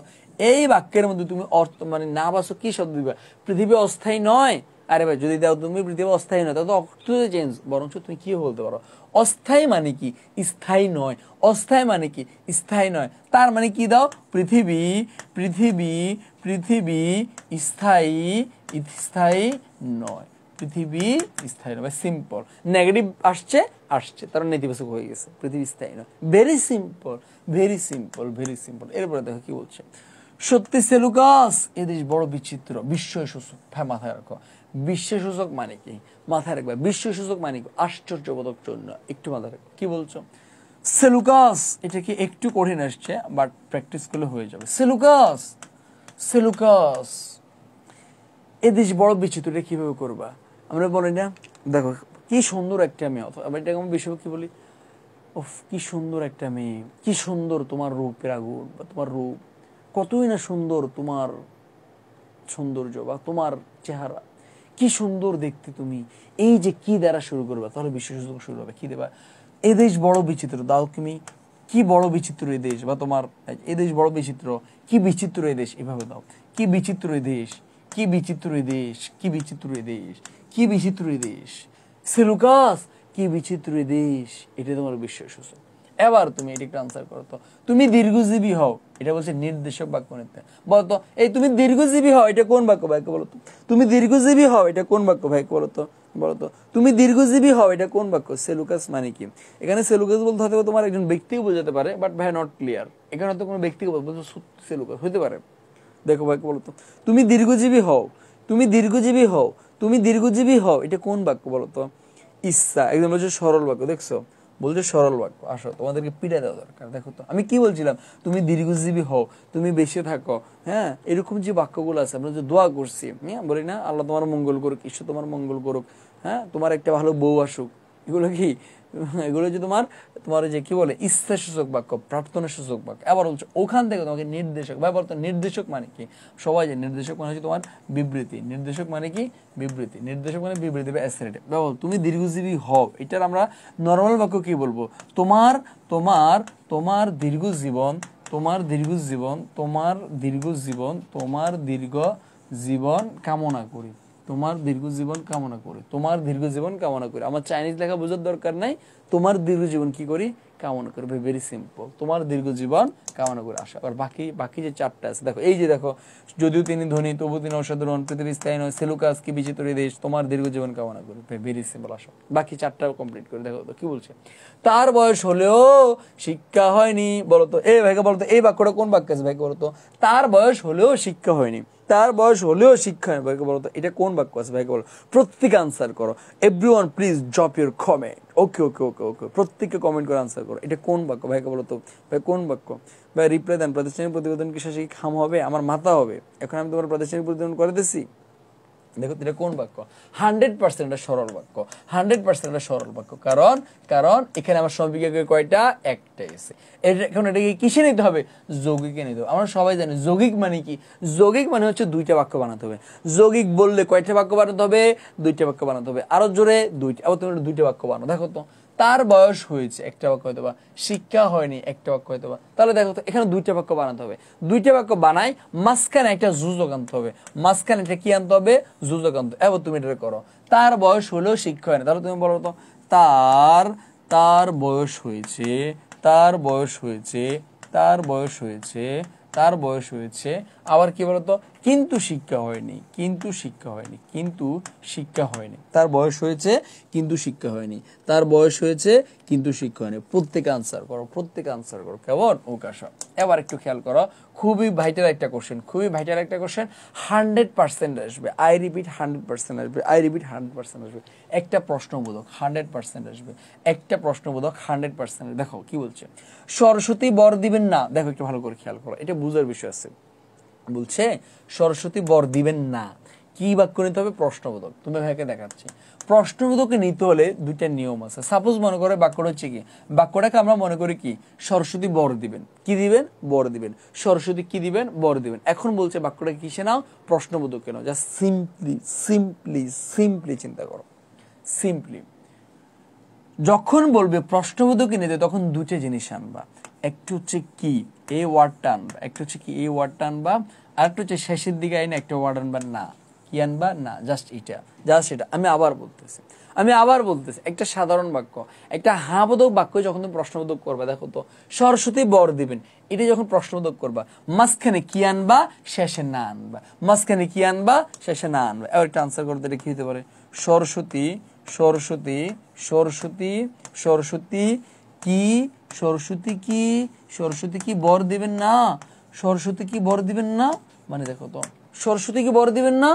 এই বাক্যের মধ্যে তুমি অর্থ মানে নাবাচক কি শব্দ দিবে পৃথিবী অস্থায়ী নয় আরে ভাই যদি দাও তুমি পৃথিবী অস্থায়ী নয় তাহলে তো চেঞ্জ বরঞ্চ তুমি কি বলতে পারো অস্থায়ী মানে কি স্থায়ী নয় অস্থায়ী মানে কি স্থায়ী নয় তার মানে কি দাও পৃথিবী পৃথিবী পৃথিবী স্থায়ী স্থায়ী নয় পৃথিবী স্থায়ী নয় সিম্পল নেগেটিভ আসছে আসছে তারা নেতিবাচক হয়ে গেছে পৃথিবী স্থায়ী নয় very simple very simple very simple এরপরে দেখো কি বলছে সত্যি সেলুকাস এদেশ বড় বিচিত্র বিস্ময় সূচক হ্যাঁ মাথায় রাখো সূচক মানে কি মাথায় রাখবে সূচক মানে কি আশ্চর্যবোধক জন্য একটু মাথায় রাখবে কি বলছো সেলুকাস এটা কি একটু কঠিন আসছে বাট প্র্যাকটিস করলে হয়ে যাবে সেলুকাস সেলুকাস এদেশ বড় বিচিত্র এটা কিভাবে করবা আমরা বলি না দেখো কি সুন্দর একটা মেয়ে অথবা আবার এটাকে আমি বিশ্বপক্ষী বলি ও কি সুন্দর একটা মেয়ে কি সুন্দর তোমার রূপের আগুন বা তোমার রূপ কতই না সুন্দর তোমার সৌন্দর্য বা তোমার চেহারা কি সুন্দর দেখতে তুমি এই যে কি দ্বারা শুরু করবে তাহলে বিশ্ব শুরু হবে কি দেবা এ দেশ বড় বিচিত্র দাও তুমি কি বড় বিচিত্র এ দেশ বা তোমার এ দেশ বড় বিচিত্র কি বিচিত্র এ দেশ এভাবে দাও কি বিচিত্র এ দেশ কি বিচিত্র এ দেশ কি বিচিত্র এ দেশ কি বিচিত্র এ দেশ সেলুকাস কি বিচিত্র দেশ এটা তোমার বিশ্বাস হচ্ছে এবার তুমি একটু আনসার করো তো তুমি দীর্ঘজীবী হও এটা বলছে নির্দেশক বাক্য নিতে বলতো এই তুমি দীর্ঘজীবী হও এটা কোন বাক্য বাক্য বলতো তুমি দীর্ঘজীবী হও এটা কোন বাক্য ভাইকে বলতো বলতো তুমি দীর্ঘজীবী হও এটা কোন বাক্য সেলুকাস মানে কি এখানে সেলুকাস বলতে হতে তোমার একজন ব্যক্তিও বোঝাতে পারে বাট ভাই নট ক্লিয়ার এখানে তো কোনো ব্যক্তিকে বলতে সেলুকাস হতে পারে দেখো ভাইকে বলতো তুমি দীর্ঘজীবী হও তুমি দীর্ঘজীবী হও তুমি দীর্ঘজীবী হও এটা কোন বাক্য বলো তো ইচ্ছা একদম বলছো সরল বাক্য দেখছো বলছো সরল বাক্য আসো তোমাদেরকে পিড়া দেওয়া দরকার দেখো তো আমি কি বলছিলাম তুমি দীর্ঘজীবী হও তুমি বেঁচে থাকো হ্যাঁ এরকম যে বাক্যগুলো আছে আমরা যে দোয়া করছি হ্যাঁ বলি না আল্লাহ তোমার মঙ্গল করুক ঈশ্বর তোমার মঙ্গল করুক হ্যাঁ তোমার একটা ভালো বউ আসুক এগুলো কি এগুলো হচ্ছে তোমার তোমার যে কি বলে ইচ্ছা সূচক বাক্য প্রার্থনা সূচক বাক্য আবার বলছো ওখান থেকে তোমাকে নির্দেশক ভাই বলতো নির্দেশক মানে কি সবাই যে নির্দেশক মানে হচ্ছে তোমার বিবৃতি নির্দেশক মানে কি বিবৃতি নির্দেশক মানে বিবৃতি বা অ্যাসিরেটিভ বল তুমি দীর্ঘজীবী হও এটার আমরা নর্মাল বাক্য কি বলবো তোমার তোমার তোমার দীর্ঘ জীবন তোমার দীর্ঘ জীবন তোমার দীর্ঘ জীবন তোমার দীর্ঘ জীবন কামনা করি তোমার দীর্ঘ জীবন কামনা করি তোমার দীর্ঘ জীবন কামনা করি আমার চাইনিজ লেখা বোঝার দরকার নাই তোমার দীর্ঘ জীবন কি করি কামনা করি ভেরি সিম্পল তোমার দীর্ঘ জীবন কামনা করে আসা আর বাকি বাকি যে চারটা আছে দেখো এই যে দেখো যদিও তিনি ধনী তবু তিনি অসাধারণ পৃথিবী স্থায়ী নয় সেলুকাস কি বিচিত্র দেশ তোমার দীর্ঘ জীবন কামনা করি ভেরি সিম্পল আসো বাকি চারটা কমপ্লিট করে দেখো তো কি বলছে তার বয়স হলেও শিক্ষা হয়নি বলতো এই ভাইকে বলতো এই বাক্যটা কোন বাক্য আছে ভাইকে বলতো তার বয়স হলেও শিক্ষা হয়নি তার বয়স হলেও শিক্ষা হয় ভাইকে বলো তো এটা কোন বাক্য আছে ভাইকে বলো প্রত্যেকে আনসার করো every one please drop your comment okay okay okay okay প্রত্যেককে কমেন্ট করে আনসার করো এটা কোন বাক্য ভাইকে বলো তো ভাই কোন বাক্য ভাই রিপ্লাই দেন প্রাতিষ্ঠানিক প্রতিবেদন কি শেষে খাম হবে আমার মাথা হবে এখন আমি তোমার প্রাতিষ্ঠানিক প্রতিবেদন করে দিছি দেখো এটা কোন বাক্য হান্ড্রেড পার্সেন্ট এটা সরল বাক্য হান্ড্রেড পার্সেন্ট এটা সরল বাক্য কারণ কারণ এখানে আমার সমবিজ্ঞকের কয়টা একটাই আছে এটা এখন এটাকে কিসে নিতে হবে যৌগিকে নিতে হবে আমরা সবাই জানি যৌগিক মানে কি যৌগিক মানে হচ্ছে দুইটা বাক্য বানাতে হবে যৌগিক বললে কয়টা বাক্য বানাতে হবে দুইটা বাক্য বানাতে হবে আরো জোরে দুইটা আবার তুমি দুইটা বাক্য বানাও দেখো তো তার বয়স হয়েছে একটা বাক্য হয়তো বা শিক্ষা হয়নি একটা বাক্য হয়তো বা তাহলে দেখো তো এখানে দুইটা বাক্য বানাতে হবে দুইটা বাক্য বানাই মাঝখানে একটা জুজক আনতে হবে মাঝখানে একটা কি আনতে হবে জুজক আনতে এবার তুমি এটা করো তার বয়স হলেও শিক্ষা হয়নি তাহলে তুমি বলো তো তার তার বয়স হয়েছে তার বয়স হয়েছে তার বয়স হয়েছে তার বয়স হয়েছে আবার কি বলতো কিন্তু শিক্ষা হয়নি কিন্তু শিক্ষা হয়নি কিন্তু শিক্ষা হয়নি তার বয়স হয়েছে কিন্তু শিক্ষা হয়নি তার বয়স হয়েছে কিন্তু শিক্ষা হয়নি প্রত্যেক আনসার করো প্রত্যেক আনসার করো কেমন ওকাশা এবার একটু খেয়াল করো খুবই ভাইটাল একটা কোশ্চেন খুবই ভাইটাল একটা কোশ্চেন হান্ড্রেড পার্সেন্ট আসবে আই রিপিট হান্ড্রেড পার্সেন্ট আসবে আই রিপিট হান্ড্রেড পার্সেন্ট আসবে একটা প্রশ্নবোধক হান্ড্রেড পার্সেন্ট আসবে একটা প্রশ্নবোধক হান্ড্রেড পার্সেন্ট দেখো কি বলছে সরস্বতী বর দিবেন না দেখো একটু ভালো করে খেয়াল করো এটা বুঝার বিষয় আছে বলছে সরস্বতী বর দিবেন না কি বাক্য নিতে হবে প্রশ্নবোধক তুমি ভাইকে দেখাচ্ছি প্রশ্নবোধকে নিতে হলে দুইটা নিয়ম আছে সাপোজ মনে করে বাক্যটা হচ্ছে কি বাক্যটাকে আমরা মনে করি কি সরস্বতী বর দিবেন কি দিবেন বর দিবেন সরস্বতী কি দিবেন বর দিবেন এখন বলছে বাক্যটা কিসে নাও প্রশ্নবোধকে নাও যা সিম্পলি সিম্পলি সিম্পলি চিন্তা করো সিম্পলি যখন বলবে প্রশ্নবোধকে নিতে তখন দুটো জিনিস আনবা একটি হচ্ছে কি এ ওয়ার্ড টান একটা হচ্ছে কি এ ওয়ার্ড টান বা আরেকটা হচ্ছে শেষের দিকে আইনে একটা ওয়ার্ড আনবা না কি আনবা না জাস্ট এটা জাস্ট এটা আমি আবার বলতেছি আমি আবার বলতেছি একটা সাধারণ বাক্য একটা হাবোধক বাক্য যখন তুমি প্রশ্নবোধক করবা দেখো তো সরস্বতী বর দিবেন এটা যখন প্রশ্নবোধক করবা মাঝখানে কি আনবা শেষে না আনবা মাঝখানে কি আনবা শেষে না আনবা এবার একটা আনসার করতে এটা কি হতে পারে সরস্বতী সরস্বতী সরস্বতী সরস্বতী কি সরস্বতী কি সরস্বতী কি বর দিবেন না সরস্বতী কি বর দিবেন না মানে দেখো তো সরস্বতী কি বর দিবেন না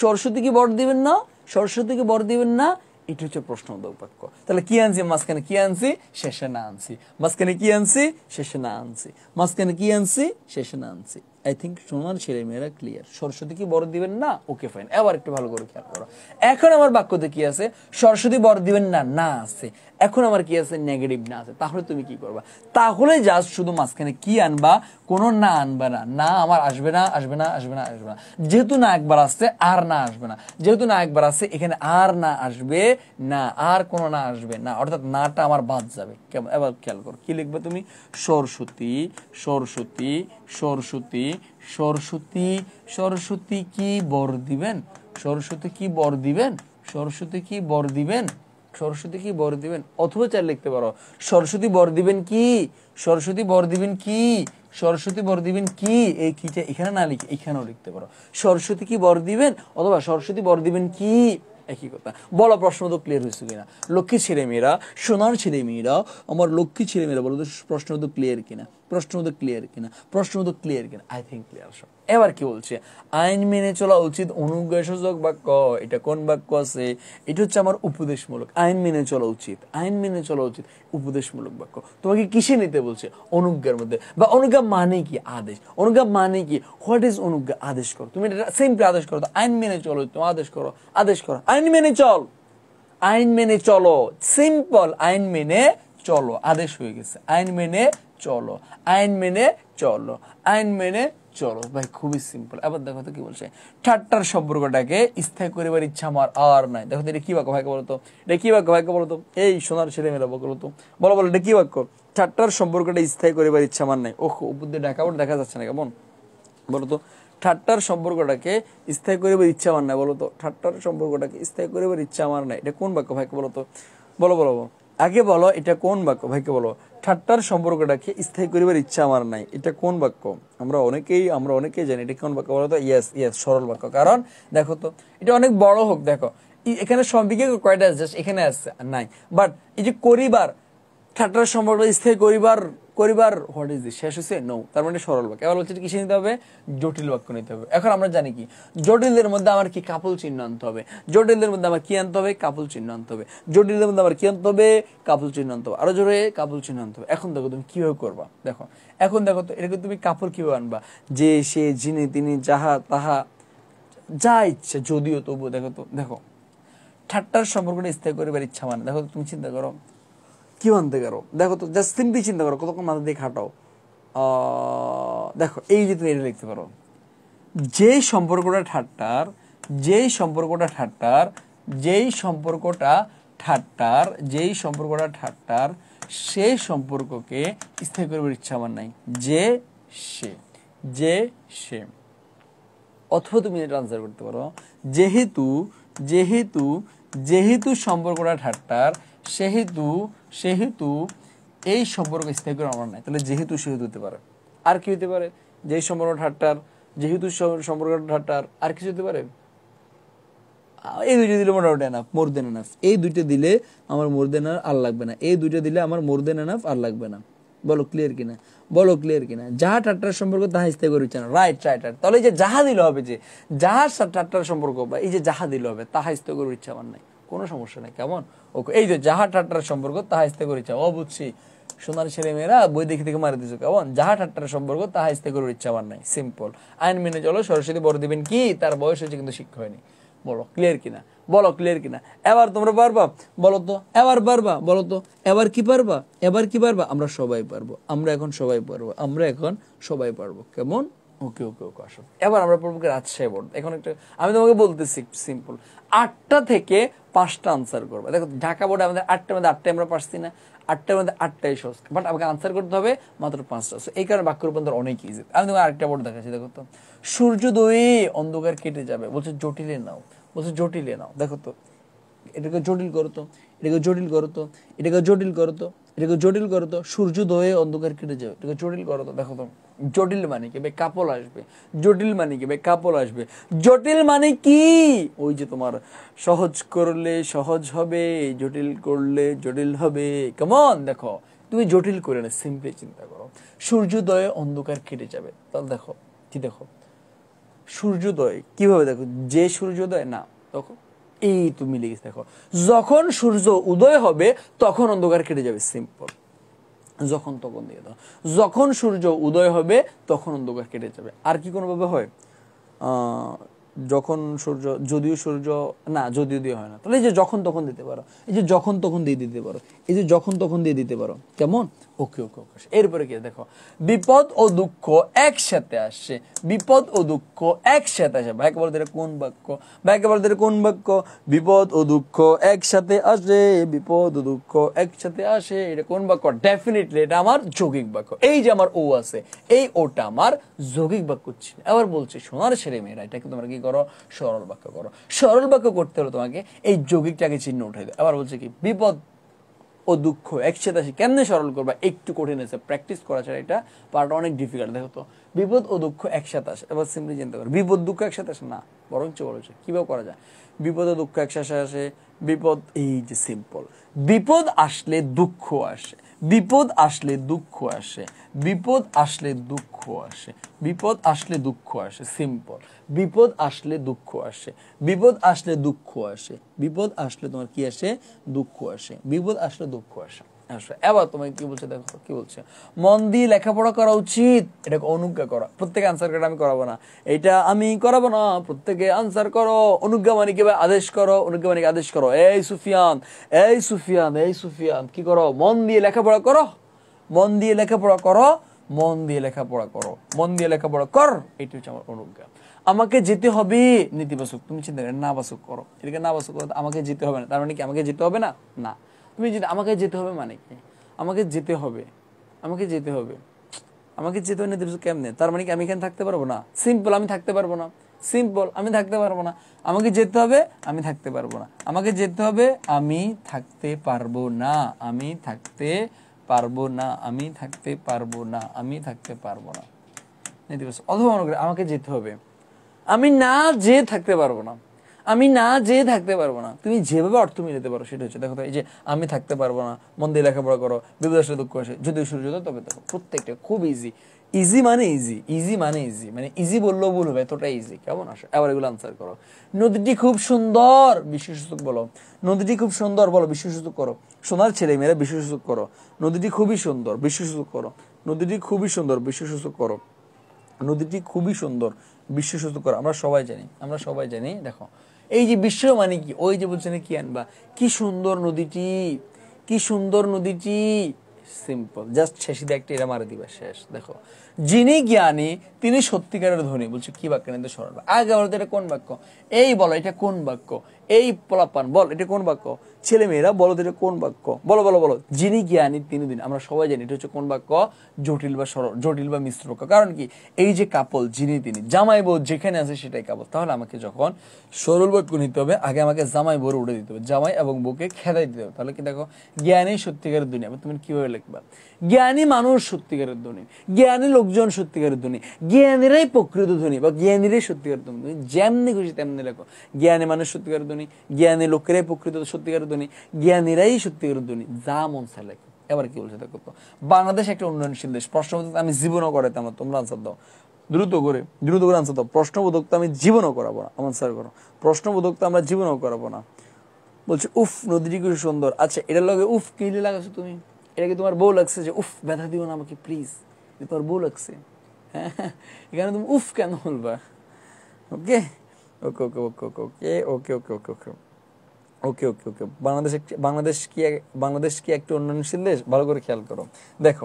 সরস্বতী কি বর দিবেন না সরস্বতী কি বর দিবেন না এটা হচ্ছে প্রশ্ন বাক্য তাহলে কি আনছি মাঝখানে কি আনছি শেষে না আনছি মাঝখানে কি আনছি শেষে না আনছি মাঝখানে কি আনছি শেষে না আনছি আই থিঙ্ক সোনার ছেলে মেয়েরা ক্লিয়ার সরস্বতী কি বর দিবেন না ওকে ফাইন এবার একটু ভালো করে খেয়াল করো এখন আমার বাক্যতে কি আছে সরস্বতী বর দিবেন না না আছে এখন আমার কি আছে নেগেটিভ না আছে তাহলে তুমি কি করবা তাহলে জাস্ট শুধু মাঝখানে কি আনবা কোনো না আনবা না না আমার আসবে না আসবে না আসবে না আসবে না যেহেতু না একবার আসছে আর না আসবে না যেহেতু না একবার আসছে এখানে আর না আসবে না আর কোনো না আসবে না অর্থাৎ নাটা আমার বাদ যাবে কেমন এবার খেয়াল করো কি লিখবে তুমি সরস্বতী সরস্বতী সরস্বতী সরস্বতী সরস্বতী কি বর দিবেন সরস্বতী কি বর দিবেন সরস্বতী কি বর দিবেন সরস্বতী কি বর দিবেন অথবা চার লিখতে পারো সরস্বতী বর দিবেন কি সরস্বতী বর দিবেন কি সরস্বতী বর দিবেন কি এই কিটা এখানে না লিখে এখানেও লিখতে পারো সরস্বতী কি বর দিবেন অথবা সরস্বতী বর দিবেন কি একই কথা বলো প্রশ্ন তো ক্লিয়ার হয়েছে কিনা লক্ষ্মী ছেলেমেয়েরা সোনার ছেলেমেয়েরা আমার লক্ষ্মী ছেলেমেয়েরা বলো তো প্রশ্ন তো ক্লিয়ার কিনা প্রশ্ন তো ক্লিয়ার কিনা প্রশ্ন তো ক্লিয়ার কিনা আই থিঙ্ক ক্লিয়ার সব এবার কি বলছে আইন মেনে চলা উচিত অনুজ্ঞাসক বাক্য এটা কোন বাক্য আছে এটা হচ্ছে আমার উপদেশমূলক আইন মেনে চলা উচিত আইন মেনে চলা উচিত উপদেশমূলক বাক্য তোমাকে কিসে নিতে বলছে অনুজ্ঞার মধ্যে বা অনুজ্ঞা মানে কি আদেশ অনুজ্ঞা মানে কি হোয়াট ইজ অনুজ্ঞা আদেশ করো তুমি এটা সিম্পলি আদেশ করো আইন মেনে চলো তুমি আদেশ করো আদেশ করো আইন মেনে চল আইন মেনে চলো সিম্পল আইন মেনে চলো আদেশ হয়ে গেছে আইন মেনে চলো আইন মেনে চলো আইন মেনে চলো ভাই খুবই সিম্পল আবার দেখো তো কি বলছে ঠাট্টার সম্পর্কটাকে স্থায়ী করিবার ইচ্ছা আমার আর নাই দেখো এটা কি বাক্য ভাইকে বলতো এটা কি বাক্য ভাইকে বলতো এই সোনার ছেলে মেলা বাক্য বলতো বলো বলো এটা কি বাক্য ঠাট্টার সম্পর্কটা স্থায়ী করিবার ইচ্ছা আমার নাই ওহ উপর দিয়ে ঢাকা দেখা যাচ্ছে না কেমন বলতো ঠাট্টার সম্পর্কটাকে স্থায়ী করিবার ইচ্ছা আমার নাই বলতো ঠাট্টার সম্পর্কটাকে স্থায়ী করিবার ইচ্ছা আমার নাই এটা কোন বাক্য ভাইকে বলতো বলো বলো আগে বলো এটা কোন বাক্য ভাইকে বলো ঠাট্টার সম্পর্কটাকে স্থায়ী করিবার ইচ্ছা আমার নাই এটা কোন বাক্য আমরা অনেকেই আমরা অনেকেই জানি এটা কোন বাক্য বলতো ইয়েস ইয়েস সরল বাক্য কারণ দেখো তো এটা অনেক বড় হোক দেখো এখানে সম্পর্কে কয়টা আছে এখানে আসছে নাই বাট এই যে করিবার ঠাট্টার সম্পর্কটা স্থায়ী করিবার করিবার হোয়াট ইজ দিস শেষ হয়েছে নৌ তার মানে সরল বাক্য এবার বলছে কিসে নিতে হবে জটিল বাক্য নিতে হবে এখন আমরা জানি কি জটিলদের মধ্যে আমার কি কাপল চিহ্ন আনতে হবে জটিলদের মধ্যে আমার কি আনতে হবে কাপল চিহ্ন আনতে হবে জটিলদের মধ্যে আমার কি আনতে হবে কাপল চিহ্ন আনতে হবে আরো জোরে কাপল চিহ্ন আনতে হবে এখন দেখো তুমি কিভাবে করবা দেখো এখন দেখো তো এটাকে তুমি কাপল কিভাবে আনবা যে সে যিনি তিনি যাহা তাহা যা ইচ্ছে যদিও তবুও দেখো তো দেখো ঠাট্টার সম্পর্কটা স্থায়ী করিবার ইচ্ছা মানে দেখো তুমি চিন্তা করো কি মানতে পারো দেখো তো জাস্ট সিম্পলি চিন্তা করো কতক্ষণ মাথা দিয়ে খাটাও দেখো এই যে তুমি এটা লিখতে পারো যেই সম্পর্কটা ঠাট্টার যেই সম্পর্কটা ঠাট্টার যেই সম্পর্কটা ঠাট্টার যেই সম্পর্কটা ঠাট্টার সেই সম্পর্ককে স্থায়ী করবার ইচ্ছা আমার নাই যে সে যে সে অথবা তুমি এটা আনসার করতে পারো যেহেতু যেহেতু যেহেতু সম্পর্কটা ঠাট্টার সেহেতু সেহেতু এই সম্পর্ক স্থায়ী করে আমার নাই তাহলে যেহেতু সেহেতু হতে পারে আর কি হতে পারে যেই সম্পর্ক ঠাট্টার যেহেতু সম্পর্ক ঠাট্টার আর কিছু হতে পারে এই দুইটা দিলে মোটামুটি এনাফ মোর দেন এনাফ এই দুইটা দিলে আমার মোর দেন আর লাগবে না এই দুইটা দিলে আমার মোর দেন এনাফ আর লাগবে না বলো ক্লিয়ার কিনা বলো ক্লিয়ার কিনা যাহা ঠাট্টার সম্পর্ক তাহা স্থায়ী করছে না রাইট রাইট রাইট তাহলে যে যাহা দিলে হবে যে যাহা ঠাট্টার সম্পর্ক বা এই যে যাহা দিলে হবে তাহা স্থায়ী করার ইচ্ছা আমার নাই কোনো সমস্যা নেই কেমন ওকে এই যে যাহা ঠাট্টার সম্পর্ক তাহা ইস্তে করিচ্ছে ও বুঝছি সোনার ছেলে মেয়েরা বই দেখে দেখে মারি দিছো কেমন যাহা ঠাট্টার সম্পর্ক তাহা ইস্তে করার ইচ্ছা আমার নাই সিম্পল আইন মেনে চলো সরস্বতী বড় দিবেন কি তার বয়স হয়েছে কিন্তু শিক্ষা হয়নি বলো ক্লিয়ার কিনা বলো ক্লিয়ার কিনা এবার তোমরা পারবা বলো তো এবার পারবা বলো তো এবার কি পারবা এবার কি পারবা আমরা সবাই পারবো আমরা এখন সবাই পারবো আমরা এখন সবাই পারবো কেমন ওকে ওকে ওকে আশরাফ এবার আমরা পড়বো রাজশাহী বোর্ড এখন একটা আমি তোমাকে বলতেছি সিম্পল আটটা থেকে পাঁচটা আনসার করবো দেখো ঢাকা বোর্ডে আমাদের আটটার মধ্যে আটটায় আমরা পারছি না আটটার মধ্যে আটটাই সহজ বাট আমাকে আনসার করতে হবে মাত্র পাঁচটা সো এই কারণে বাক্য রূপান্তর অনেক ইজি আমি তোমাকে আরেকটা বোর্ড দেখাচ্ছি দেখো তো সূর্যোদয়ে অন্ধকার কেটে যাবে বলছে জটিলে নাও বলছে জটিলে নাও দেখো তো এটাকে জটিল করতো এটাকে জটিল করতো এটাকে জটিল করতো এটাকে জটিল করো তো সূর্যোদয়ে অন্ধকার কেটে যাবে এটাকে জটিল করো তো দেখো তো জটিল মানে কি কাপল আসবে জটিল মানে কি কাপল আসবে জটিল মানে কি ওই যে তোমার সহজ করলে সহজ হবে জটিল করলে জটিল হবে কেমন দেখো তুমি জটিল করে না সিম্পলি চিন্তা করো সূর্যোদয়ে অন্ধকার কেটে যাবে তাহলে দেখো কি দেখো সূর্যোদয় কিভাবে দেখো যে সূর্যোদয় না দেখো এই তুমি লিখে দেখো যখন সূর্য উদয় হবে তখন অন্ধকার কেটে যাবে সিম্পল যখন তখন দিয়ে দাও যখন সূর্য উদয় হবে তখন অন্ধকার কেটে যাবে আর কি কোনোভাবে হয় যখন সূর্য যদিও সূর্য না যদিও দিয়ে হয় না তাহলে এই যে যখন তখন দিতে পারো এই যে যখন তখন দিয়ে দিতে পারো এই যে যখন তখন দিয়ে দিতে পারো কেমন ওকে ওকে ওকে এরপরে কি দেখো বিপদ ও দুঃখ একসাথে আসছে বিপদ ও দুঃখ একসাথে আসে ভাইকে বলতে কোন বাক্য ভাইকে বলতে কোন বাক্য বিপদ ও দুঃখ একসাথে আসে বিপদ ও দুঃখ একসাথে আসে এটা কোন বাক্য ডেফিনেটলি এটা আমার যৌগিক বাক্য এই যে আমার ও আছে এই ওটা আমার যৌগিক বাক্য ছিল আবার বলছে সোনার ছেলে মেয়েরা এটাকে তোমরা কি করো সরল বাক্য করো সরল বাক্য করতে হলে তোমাকে এই যৌগিকটাকে চিহ্ন উঠে দেয় আবার বলছে কি বিপদ ও দুঃখ একসাথে আসে কেমনে সরল করবা একটু কঠিন আছে প্র্যাকটিস করা ছাড়া এটা পারাটা অনেক ডিফিকাল্ট দেখো তো বিপদ ও দুঃখ একসাথে আসে এবার সিম্পলি চিন্তা করো বিপদ দুঃখ একসাথে আসে না বরঞ্চ বরঞ্চ কীভাবে করা যায় বিপদ ও দুঃখ একসাথে আসে বিপদ এই যে সিম্পল বিপদ আসলে দুঃখ আসে বিপদ আসলে দুঃখ আসে বিপদ আসলে দুঃখ আসে বিপদ আসলে দুঃখ আসে সিম্পল বিপদ আসলে দুঃখ আসে বিপদ আসলে দুঃখ আসে বিপদ আসলে তোমার কি আসে দুঃখ আসে বিপদ আসলে দুঃখ আসে এবার তোমাকে কি বলছে দেখো কি বলছে মন দিয়ে লেখাপড়া করা উচিত এটাকে অনুজ্ঞা করা প্রত্যেকে আনসার কার্ড আমি করাবো না এটা আমি করাবো না প্রত্যেকে আনসার করো অনুজ্ঞা মানে কি আদেশ করো অনুজ্ঞা মানে আদেশ করো এই সুফিয়ান এই সুফিয়ান এই সুফিয়ান কি করো মন দিয়ে লেখাপড়া করো মন দিয়ে লেখাপড়া করো মন দিয়ে লেখাপড়া করো মন দিয়ে লেখাপড়া কর এটি হচ্ছে আমার অনুজ্ঞা আমাকে যেতে হবে নীতিবাসক তুমি চিন্তা না বাসক করো এটাকে না বাসক করো আমাকে যেতে হবে না তার মানে কি আমাকে যেতে হবে না না তুমি যদি আমাকে যেতে হবে মানে কি আমাকে যেতে হবে আমাকে যেতে হবে আমাকে যেতে হবে নির্দেশ কেমনে তার মানে কি আমি এখানে থাকতে পারবো না সিম্পল আমি থাকতে পারবো না সিম্পল আমি থাকতে পারবো না আমাকে যেতে হবে আমি থাকতে পারবো না আমাকে যেতে হবে আমি থাকতে পারবো না আমি থাকতে পারবো না আমি থাকতে পারবো না আমি থাকতে পারবো না নেতিবাচক অথবা আমাকে যেতে হবে আমি না যে থাকতে পারবো না আমি না যে থাকতে পারবো না তুমি যেভাবে অর্থ মিলাতে পারো সেটা হচ্ছে দেখো এই যে আমি থাকতে পারবো না মন্দির লেখাপড়া করো বিপদ দুঃখ আসে যদি সূর্য তবে দেখো প্রত্যেকটা খুব ইজি ইজি মানে ইজি ইজি মানে ইজি মানে ইজি বললেও ভুল হবে এতটা ইজি কেমন আসে আবার এগুলো আনসার করো নদীটি খুব সুন্দর বিশ্বসূচক বলো নদীটি খুব সুন্দর বলো বিশ্বসূচক করো সোনার ছেলে মেয়েরা বিশ্বসূচক করো নদীটি খুবই সুন্দর বিশ্বসূচক করো নদীটি খুবই সুন্দর বিশ্বসূচক করো নদীটি খুবই সুন্দর বিশ্বসূচক করো আমরা সবাই জানি আমরা সবাই জানি দেখো এই যে বিশ্ব মানে কি ওই যে বলছেন কি আনবা কি সুন্দর নদীটি কি সুন্দর নদীটি সিম্পল জাস্ট শেষে একটা এটা মারা দিবা শেষ দেখো যিনি জ্ঞানী তিনি সত্যিকারের ধনী বলছে কি বাক্য নিতে সরল আগে বলো এটা কোন বাক্য এই বলো এটা কোন বাক্য এই পলাপান বল এটা কোন বাক্য ছেলে মেয়েরা বলো এটা কোন বাক্য বলো বলো বলো যিনি জ্ঞানী তিনি দিন আমরা সবাই জানি এটা হচ্ছে কোন বাক্য জটিল বা সরল জটিল বা মিশ্র বাক্য কারণ কি এই যে কাপল যিনি তিনি জামাই বউ যেখানে আছে সেটাই কাপল তাহলে আমাকে যখন সরল বাক্য নিতে হবে আগে আমাকে জামাই বউ উড়ে দিতে হবে জামাই এবং বউকে খেদাই দিতে হবে তাহলে কি দেখো জ্ঞানী সত্যিকারের দুনিয়া তুমি কিভাবে লিখবা জ্ঞানী মানুষ সত্যিকারের ধ্বনি জ্ঞানী লোকজন সত্যিকারের ধ্বনি জ্ঞানীরাই প্রকৃত ধ্বনি বা জ্ঞানীরাই সত্যিকারের ধ্বনি যেমনি খুশি তেমনি লেখো জ্ঞানী মানুষ সত্যিকারের ধ্বনি জ্ঞানী লোকেরাই প্রকৃত সত্যিকারের দুনি জ্ঞানীরাই সত্যি দুনি যা মন চায় লেখো এবার কি বলছে দেখো বাংলাদেশ একটা উন্নয়নশীল দেশ প্রশ্নবোধক আমি জীবনও করে না তোমরা আনসার দাও দ্রুত করে দ্রুত করে আনসার দাও প্রশ্নবোধক আমি জীবনও করাবো না আনসার করো প্রশ্নবোধক আমরা জীবনও করাবো না বলছে উফ নদীটি কি সুন্দর আচ্ছা এটার লগে উফ কি লাগাছো তুমি এটা কি তোমার বউ লাগছে যে উফ ব্যথা দিও না আমাকে প্লিজ যে তোমার বউ লাগছে হ্যাঁ, হ্যাঁ এখানে তুমি উফ কেন বলবা ওকে okay okay okay okay okay okay okay okay okay okay okay ওকে বাংলাদেশ বাংলাদেশ কি বাংলাদেশ কি একটি উন্নয়নশীল দেশ ভালো করে খেয়াল করো দেখো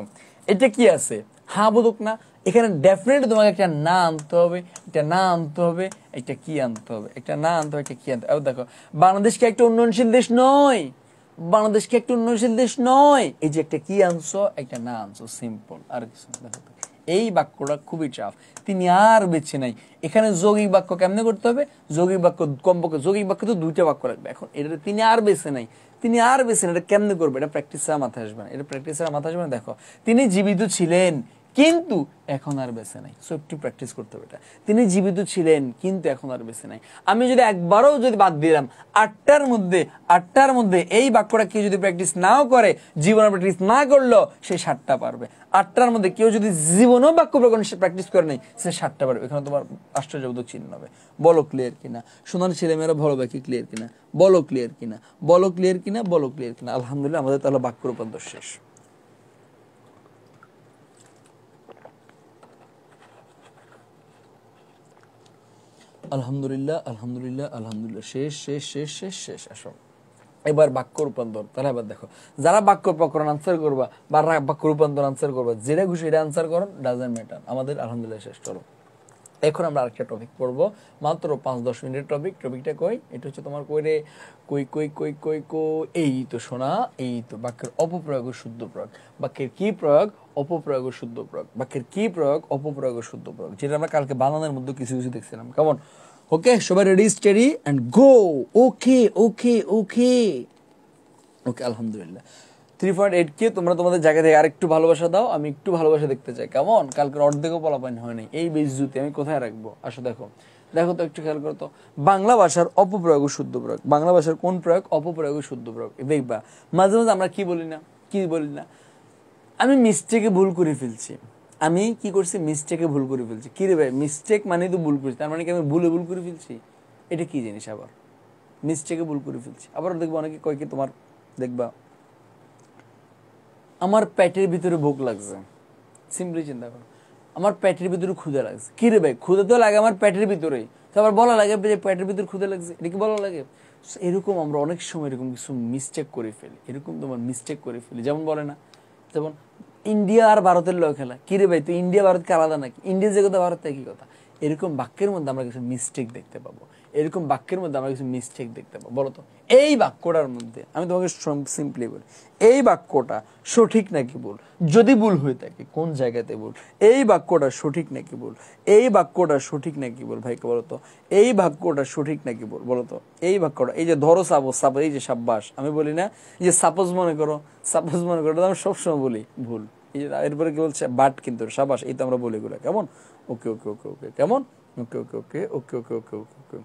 এটা কি আছে হা বোধক না এখানে ডেফিনেট তোমাকে একটা না আনতে হবে একটা না আনতে হবে একটা কি আনতে হবে একটা না আনতে হবে একটা কি আনতে হবে দেখো বাংলাদেশ কি একটা উন্নয়নশীল দেশ নয় বাংলাদেশ কি একটা উন্নয়নশীল দেশ নয় এই যে একটা কি আনছো একটা না আনছো সিম্পল আর কিছু দেখো এই বাক্যটা খুবই টাফ তিনি আর বেছে নাই এখানে যৌগিক বাক্য কেমনে করতে হবে যৌগিক বাক্য কমপক্ষে যৌগিক বাক্য তো দুইটা বাক্য লাগবে এখন এটা তিনি আর বেছে নাই তিনি আর বেছে নাই এটা কেমনে করবে এটা প্র্যাকটিস ছাড়া মাথায় আসবে না এটা প্র্যাকটিস ছাড়া মাথায় আসবে না দেখো তিনি জীবিত ছিলেন কিন্তু এখন আর বেঁচে নাই সো একটু প্র্যাকটিস করতে হবে এটা তিনি জীবিত ছিলেন কিন্তু এখন আর বেঁচে নাই আমি যদি একবারও যদি বাদ দিলাম আটটার মধ্যে আটটার মধ্যে এই বাক্যটা কেউ যদি প্র্যাকটিস নাও করে জীবনে প্র্যাকটিস না করলো সে সাতটা পারবে আটটার মধ্যে কেউ যদি জীবনেও বাক্য প্রকরণ সে প্র্যাকটিস করে নেই সে সাতটা পারবে এখানে তোমার আশ্চর্যবোধক চিহ্ন হবে বলো ক্লিয়ার কিনা সোনার ছেলেমেয়েরা ভালো বাকি ক্লিয়ার কিনা বলো ক্লিয়ার কিনা বলো ক্লিয়ার কিনা বলো ক্লিয়ার কিনা আলহামদুলিল্লাহ আমাদের তাহলে বাক্যর রূপান্তর শেষ আলহামদুলিল্লাহ আলহামদুলিল্লাহ আলহামদুলিল্লাহ শেষ শেষ শেষ শেষ শেষ আসো এবার বাক্য রূপান্তর তারা এবার দেখো যারা বাক্য প্রকরণ আনসার করবা বা বাক্য রূপান্তর আনসার করবা যেটা খুশি এটা আনসার করো ডাজেন্ট ম্যাটার আমাদের আলহামদুলিল্লাহ শেষ করো এখন আমরা আরেকটা টপিক পড়বো মাত্র পাঁচ দশ মিনিটের টপিক টপিকটা কই এটা হচ্ছে তোমার কই রে কই কই কই কই কো এই তো শোনা এই তো বাক্যের অপপ্রয়োগ ও শুদ্ধ প্রয়োগ বাক্যের কি প্রয়োগ অপপ্রয়োগ ও শুদ্ধ প্রয়োগ বাক্যের কি প্রয়োগ অপপ্রয়োগ ও শুদ্ধ প্রয়োগ যেটা আমরা কালকে বানানের মধ্যে কিছু কিছু দেখছিলাম কেমন ওকে সবাই ready steady and go okay okay okay okay আলহামদুলিল্লাহ থ্রি পয়েন্ট এইট কে তোমরা তোমাদের জায়গা থেকে আর একটু ভালোবাসা দাও আমি একটু ভালোবাসা দেখতে চাই কেমন কালকের অর্ধেকও পলাপান হয় নাই এই জুতি আমি কোথায় রাখবো আসো দেখো দেখো তো একটু খেয়াল করতো বাংলা ভাষার অপপ্রয়োগ ও শুদ্ধ প্রয়োগ বাংলা ভাষার কোন প্রয়োগ অপপ্রয়োগ ও শুদ্ধ প্রয়োগ দেখবা মাঝে মাঝে আমরা কি বলি না কি বলি না আমি মিস্টেকে ভুল করে ফেলছি আমি কি করছি মিস্টেকে ভুল করে ফেলছি কী রে ভাই মিস্টেক মানে তো ভুল করছি তার মানে কি আমি ভুলে ভুল করে ফেলছি এটা কি জিনিস আবার মিস্টেকে ভুল করে ফেলছি আবার দেখবো অনেকে কয়েকে কি তোমার দেখবা আমার পেটের ভিতরে ভোগ লাগছে সিম্পলি চিন্তা করো আমার পেটের ভিতরে ক্ষুদা লাগছে কি রে ভাই ক্ষুদা তো লাগে আমার পেটের ভিতরেই তো আবার বলা লাগে যে পেটের ভিতরে ক্ষুদা লাগছে এটা কি বলা লাগে এরকম আমরা অনেক সময় এরকম কিছু মিস্টেক করে ফেলি এরকম তোমার মিস্টেক করে ফেলি যেমন বলে না যেমন ইন্ডিয়া আর ভারতের লয় খেলা কি রে ভাই তো ইন্ডিয়া ভারতকে আলাদা নাকি ইন্ডিয়া যে কথা ভারতের কি কথা এরকম বাক্যের মধ্যে আমরা কিছু মিস্টেক দেখতে পাবো এরকম বাক্যের মধ্যে আমরা কিছু মিস্টেক দেখতে পাবো বলো তো এই বাক্যটার মধ্যে আমি তোমাকে সিম্পলি বলি এই বাক্যটা সঠিক নাকি ভুল যদি ভুল হয়ে থাকে কোন জায়গাতে ভুল এই বাক্যটা সঠিক নাকি ভুল এই বাক্যটা সঠিক নাকি বল ভাইকে বলতো এই বাক্যটা সঠিক নাকি বল বলতো এই বাক্যটা এই যে ধরো সাপোজ সাপোজ এই যে সাব্বাস আমি বলি না যে সাপোজ মনে করো সাপোজ মনে করো আমি সবসময় বলি ভুল এরপরে কি বলছে বাট কিন্তু সাবাস এই তো আমরা বলি এগুলো কেমন ওকে ওকে ওকে ওকে কেমন okay okay okay okay okay okay okay ওকে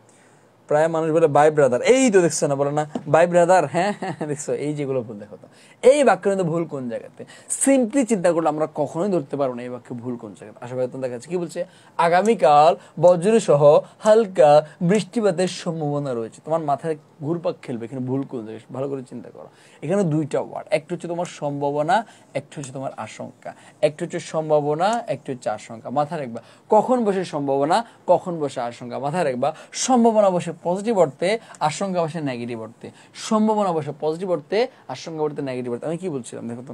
প্রায় মানুষ বলে বাই ব্রাদার এই তো দেখছো না বলে না বাই হ্যাঁ, ব্রাদার হ্যাঁ হ্যাঁ দেখছো এই যেগুলো ভুল দেখো তো এই বাক্য কিন্তু ভুল কোন জায়গাতে সিম্পলি চিন্তা করলে আমরা কখনোই ধরতে পারবো না এই বাক্য ভুল কোন জায়গাতে আশা করি তোমাদের কাছে কি বলছে আগামীকাল বজ্র সহ হালকা বৃষ্টিপাতের সম্ভাবনা রয়েছে তোমার মাথায় ঘুরপাক খেলবে এখানে ভুল কোন জিনিস ভালো করে চিন্তা করো এখানে দুইটা ওয়ার্ড একটা হচ্ছে তোমার সম্ভাবনা একটা হচ্ছে তোমার আশঙ্কা একটা হচ্ছে সম্ভাবনা একটা হচ্ছে আশঙ্কা মাথায় রাখবা কখন বসে সম্ভাবনা কখন বসে আশঙ্কা মাথায় রাখবা সম্ভাবনা বসে পজিটিভ অর্থে আশঙ্কা বসে নেগেটিভ অর্থে সম্ভাবনা বসে পজিটিভ অর্থে আশঙ্কা অর্থে নেগেটিভ অর্থে আমি কি বলছিলাম দেখো তো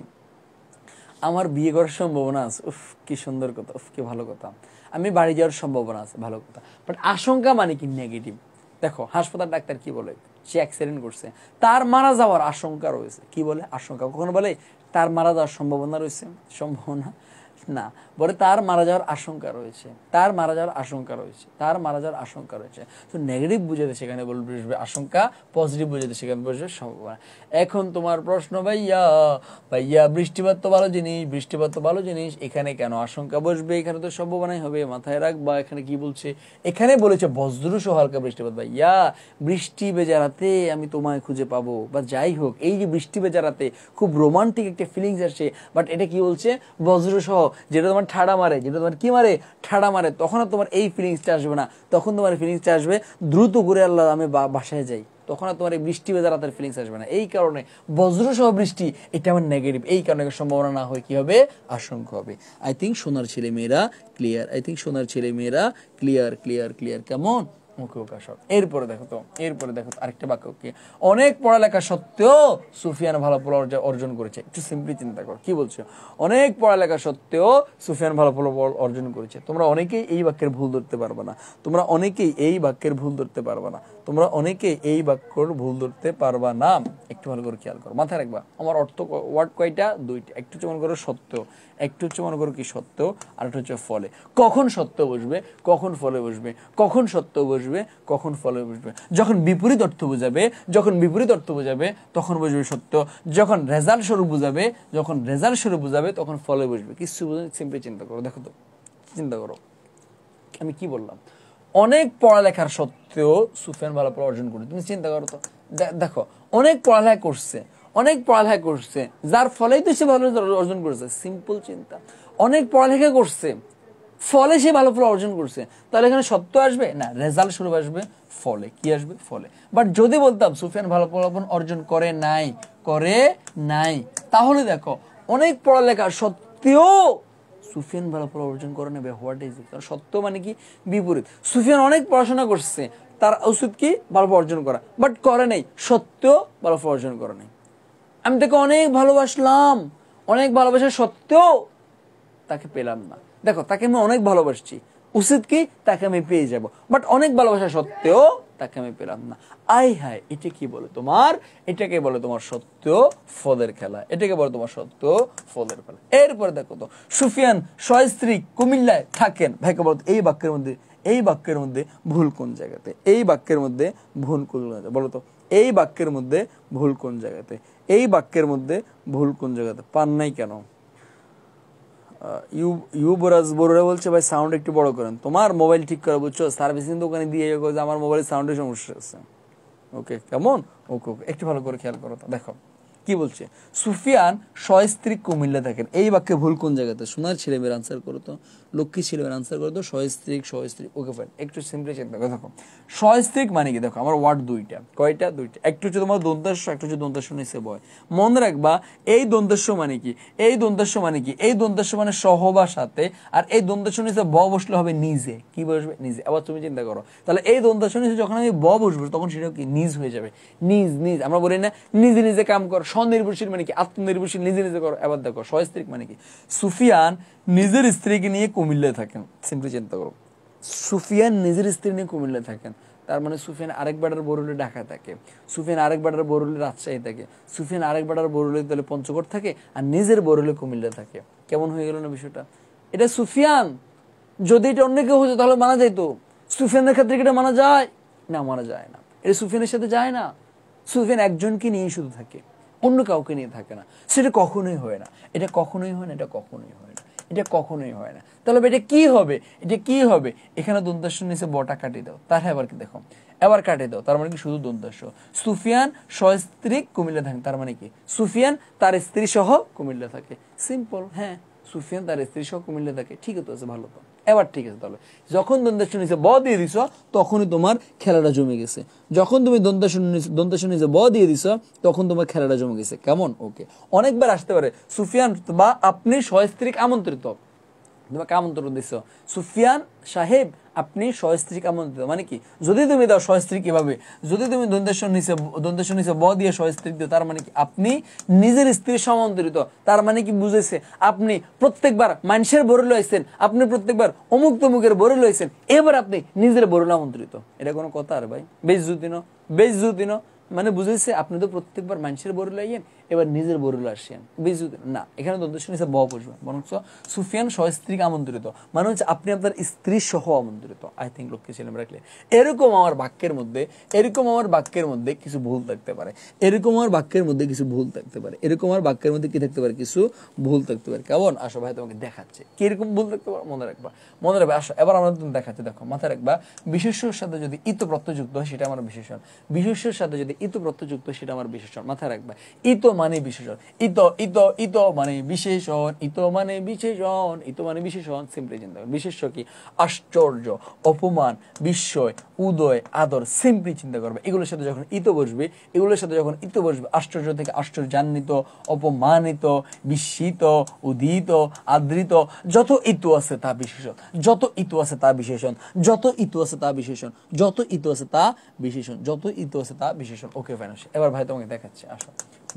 আমার বিয়ে করার সম্ভাবনা আছে উফ কি সুন্দর কথা উফ কি ভালো কথা আমি বাড়ি যাওয়ার সম্ভাবনা আছে ভালো কথা বাট আশঙ্কা মানে কি নেগেটিভ দেখো হাসপাতাল ডাক্তার কি বলে সে অ্যাক্সিডেন্ট করছে তার মারা যাওয়ার আশঙ্কা রয়েছে কি বলে আশঙ্কা কখনো বলে তার মারা যাওয়ার সম্ভাবনা রয়েছে সম্ভাবনা না বলে তার মারা যাওয়ার আশঙ্কা রয়েছে তার মারা যাওয়ার আশঙ্কা রয়েছে তার মারা যাওয়ার আশঙ্কা রয়েছে তো নেগেটিভ বুঝাতে সেখানে বসবে আশঙ্কা পজিটিভ বুঝাতে সেখানে বসবে সম্ভাবনা এখন তোমার প্রশ্ন ভাইয়া ভাইয়া বৃষ্টিপাত তো ভালো জিনিস বৃষ্টিপাত তো ভালো জিনিস এখানে কেন আশঙ্কা বসবে এখানে তো সম্ভাবনাই হবে মাথায় রাখবা এখানে কি বলছে এখানে বলেছে বজ্রসহ হালকা বৃষ্টিপাত ভাইয়া বৃষ্টি বেজারাতে আমি তোমায় খুঁজে পাবো বা যাই হোক এই যে বৃষ্টি বেজারাতে খুব রোমান্টিক একটা ফিলিংস আসে বাট এটা কি বলছে বজ্রসহ যেটা তোমার ঠাড়া মারে যেটা তোমার কি মারে ঠাড়া মারে তখন তোমার এই ফিলিংসটা আসবে না তখন তোমার ফিলিংসটা আসবে দ্রুত ঘুরে আল্লাহ আমি বাসায় যাই তখন আর তোমার এই বৃষ্টি বেজার রাতের ফিলিংস আসবে না এই কারণে বজ্র সহ বৃষ্টি এটা আমার নেগেটিভ এই কারণে সম্ভাবনা না হয় কি হবে আশঙ্কা হবে আই থিঙ্ক সোনার ছেলে মেয়েরা ক্লিয়ার আই থিঙ্ক সোনার ছেলে মেয়েরা ক্লিয়ার ক্লিয়ার ক্লিয়ার কেমন অনেক পড়ালেখা সত্ত্বেও সুফিয়ান ভালো অর্জন করেছে একটু সিম্পলি চিন্তা কি বলছো অনেক পড়ালেখা সত্ত্বেও সুফিয়ান অর্জন করেছে তোমরা অনেকেই এই বাক্যের ভুল ধরতে পারবে না তোমরা অনেকেই এই বাক্যের ভুল ধরতে পারবে না তোমরা অনেকে এই বাক্যর ভুল ধরতে পারবা না একটু ভালো করে খেয়াল করো মাথায় রাখবা আমার অর্থ ওয়ার্ড কয়টা দুইটা একটু হচ্ছে মনে করো সত্য একটু হচ্ছে মনে করো কি সত্য আর একটা হচ্ছে ফলে কখন সত্য বসবে কখন ফলে বসবে কখন সত্য বসবে কখন ফলে বসবে যখন বিপরীত অর্থ বোঝাবে যখন বিপরীত অর্থ বোঝাবে তখন বসবে সত্য যখন রেজাল্ট স্বরূপ বোঝাবে যখন রেজাল্ট স্বরূপ বোঝাবে তখন ফলে বসবে কিছু বোঝা সিম্পলি চিন্তা করো দেখো তো চিন্তা করো আমি কি বললাম অনেক পড়ালেখার সত্ত্বেও সুফেন ভালো অর্জন করছে তুমি চিন্তা করো তো দেখো অনেক পড়ালেখা করছে অনেক পড়ালেখা করছে যার ফলেই তো সে ভালো অর্জন করেছে সিম্পল চিন্তা অনেক পড়ালেখা করছে ফলে সে ভালো ফল অর্জন করছে তাহলে এখানে সত্য আসবে না রেজাল্ট শুরু আসবে ফলে কি আসবে ফলে বাট যদি বলতাম সুফিয়ান ভালো ফলাফল অর্জন করে নাই করে নাই তাহলে দেখো অনেক পড়ালেখা সত্ত্বেও সুফিয়ান ভালো ফল অর্জন করে নেবে হোয়াট ইজ কারণ সত্য মানে কি বিপরীত সুফিয়ান অনেক পড়াশোনা করছে তার ওষুধ কি ভালো অর্জন করা বাট করে নাই সত্য ভালো অর্জন করে নাই আমি তাকে অনেক ভালোবাসলাম অনেক ভালোবাসা সত্ত্বেও তাকে পেলাম না দেখো তাকে আমি অনেক ভালোবাসছি উচিত কি তাকে আমি পেয়ে যাব বাট অনেক ভালোবাসা সত্ত্বেও তাকে আমি পেলাম না আই হায় এটা কি বলে তোমার এটাকে বলে তোমার সত্য ফলের খেলা এটাকে বলে তোমার সত্য ফলের খেলা এরপরে দেখো তো সুফিয়ান সয়স্ত্রী কুমিল্লায় থাকেন ভাইকে বলতো এই বাক্যের মধ্যে এই বাক্যের মধ্যে ভুল কোন জায়গাতে এই বাক্যের মধ্যে ভুল কোন জায়গাতে বলতো এই বাক্যের মধ্যে ভুল কোন জায়গাতে এই বাক্যের মধ্যে ভুল কোন জায়গাতে পান নাই কেন ইউবরাজ বড়রা বলছে ভাই সাউন্ড একটু বড় করেন তোমার মোবাইল ঠিক করা বুঝছো সার্ভিসিং দোকানে দিয়ে যে আমার মোবাইলের সাউন্ডের সমস্যা আছে ওকে কেমন ওকে ওকে একটু ভালো করে খেয়াল করো দেখো কি বলছে সুফিয়ান স্বস্ত্রী কুমিল্লা থাকেন এই বাক্যে ভুল কোন জায়গাতে শোনার ছেলে মেয়ের আনসার করো তো লক্ষ্মী ছিল আনসার করে দাও সহস্ত্রিক সহস্ত্রিক ওকে ফাইন একটু সিম্পলি চিন্তা করে দেখো সহস্ত্রিক মানে কি দেখো আমার ওয়ার্ড দুইটা কয়টা দুইটা একটু হচ্ছে তোমার দন্তাস্য একটু হচ্ছে দন্তাস্য নিচে বয় মনে রাখবা এই দন্তাস্য মানে কি এই দন্তাস্য মানে কি এই দন্তাস্য মানে সহ বা সাথে আর এই দন্তাস্য নিচে ব বসলে হবে নিজে কি বসবে নিজে আবার তুমি চিন্তা করো তাহলে এই দন্তাস্য নিচে যখন আমি ব বসবো তখন সেটা কি নিজ হয়ে যাবে নিজ নিজ আমরা বলি না নিজে নিজে কাম করো স্বনির্ভরশীল মানে কি আত্মনির্ভরশীল নিজে নিজে করো এবার দেখো সহস্ত্রিক মানে কি সুফিয়ান নিজের স্ত্রীকে নিয়ে কুমিল্লায় থাকেন সিম্পলি চিন্তা করো সুফিয়ান নিজের স্ত্রী নিয়ে কুমিল্লায় থাকেন তার মানে সুফিয়ান আরেক বেটার বরুলে ঢাকায় থাকে সুফিয়ান আরেক বেটার বরুলে রাজশাহী থাকে সুফিয়ান আরেক বেটার বরুলে তাহলে পঞ্চগড় থাকে আর নিজের বরুলে কুমিল্লা থাকে কেমন হয়ে গেল না বিষয়টা এটা সুফিয়ান যদি এটা অন্য কেউ হতো তাহলে মানা যেত সুফিয়ানের ক্ষেত্রে এটা মানা যায় না মানা যায় না এটা সুফিয়ানের সাথে যায় না সুফিয়ান একজনকে নিয়ে শুধু থাকে অন্য কাউকে নিয়ে থাকে না সেটা কখনোই হয় না এটা কখনোই হয় না এটা কখনোই হয় এটা কখনোই হয় না তাহলে এটা কি হবে এটা কি হবে এখানে দন্তাস্য নিচে বটা কাটিয়ে দাও তার আবার হ্যাঁ, কি দেখো এবার কাটে দাও তার মানে কি শুধু দন্তাস্য সুফিয়ান সস্ত্রীক কুমিল্লা থাকে তার মানে কি সুফিয়ান তার স্ত্রী সহ কুমিল্লা থাকে সিম্পল হ্যাঁ সুফিয়ান তার স্ত্রী সহ কুমিল্লা থাকে ঠিক তো আছে ভালো তো এবার ঠিক আছে তাহলে যখন দন্তাসন নিচে ব দিয়ে দিছ তখনই তোমার খেলাটা জমে গেছে যখন তুমি শুনিছো দন্ত শুনিছে ব দিয়ে দিছ তখন তোমার খেলাটা জমে গেছে কেমন ওকে অনেকবার আসতে পারে সুফিয়ান বা আপনি সস্ত্রীক আমন্ত্রিত তোমাকে আমন্ত্রণ দিছ সুফিয়ান সাহেব আপনি সহস্ত্রীক আমন্ত্রিত মানে কি যদি তুমি দাও সহস্ত্রীক কিভাবে যদি তুমি দন্দেশ্বর নিচে দন্দেশ্বর নিচে ব দিয়ে সহস্ত্রীক দিও তার মানে কি আপনি নিজের স্ত্রীর সমন্তরিত তার মানে কি বুঝেছে আপনি প্রত্যেকবার মানুষের বরে লইছেন আপনি প্রত্যেকবার অমুক তমুকের বরে লইছেন এবার আপনি নিজের বরুল আমন্ত্রিত এটা কোনো কথা আর ভাই বেশ জুতিন বেশ জুতিন মানে বুঝেছে আপনি তো প্রত্যেকবার মানুষের বরু লাইয়েন এবার নিজের বরু আসেন বিজুদ না এখানে দ্বন্দ্বশনী শুনেছে বহ বসবে বরং সুফিয়ান সহ স্ত্রীকে আমন্ত্রিত মানে হচ্ছে আপনি আপনার স্ত্রী সহ আমন্ত্রিত আই থিঙ্ক লোককে ছিলাম রাখলে এরকম আমার বাক্যের মধ্যে এরকম আমার বাক্যের মধ্যে কিছু ভুল থাকতে পারে এরকম আমার বাক্যের মধ্যে কিছু ভুল থাকতে পারে এরকম আমার বাক্যের মধ্যে কি থাকতে পারে কিছু ভুল থাকতে পারে কেমন আসো ভাই তোমাকে দেখাচ্ছে কিরকম ভুল থাকতে পারে মনে রাখবা মনে রাখবে আসো এবার তুমি দেখাচ্ছে দেখো মাথায় রাখবা বিশেষ্যর সাথে যদি ইত প্রত্যযুক্ত হয় সেটা আমার বিশেষণ বিশেষ্যর সাথে যদি ইতো প্রত্যযুক্ত সেটা আমার বিশেষণ মাথায় রাখবে ইতো মানে বিশেষণ ইত ইত ইত মানে বিশেষণ ইত মানে বিশেষণ ইত মানে বিশেষণ সিম্পলি চিন্তা করেন বিশেষ কি আশ্চর্য অপমান বিস্ময় উদয় আদর সিম্পলি চিন্তা করবে এগুলোর সাথে যখন ইত বসবে এগুলোর সাথে যখন ইত বসবে আশ্চর্য থেকে আশ্চর্যান্বিত অপমানিত বিস্মিত উদিত আদৃত যত ইতু আছে তা বিশেষণ যত ইতু আছে তা বিশেষণ যত ইতু আছে তা বিশেষণ যত ইতু আছে তা বিশেষণ যত ইতু আছে তা বিশেষণ ওকে ফাইন এবার ভাই তোমাকে দেখাচ্ছি আসো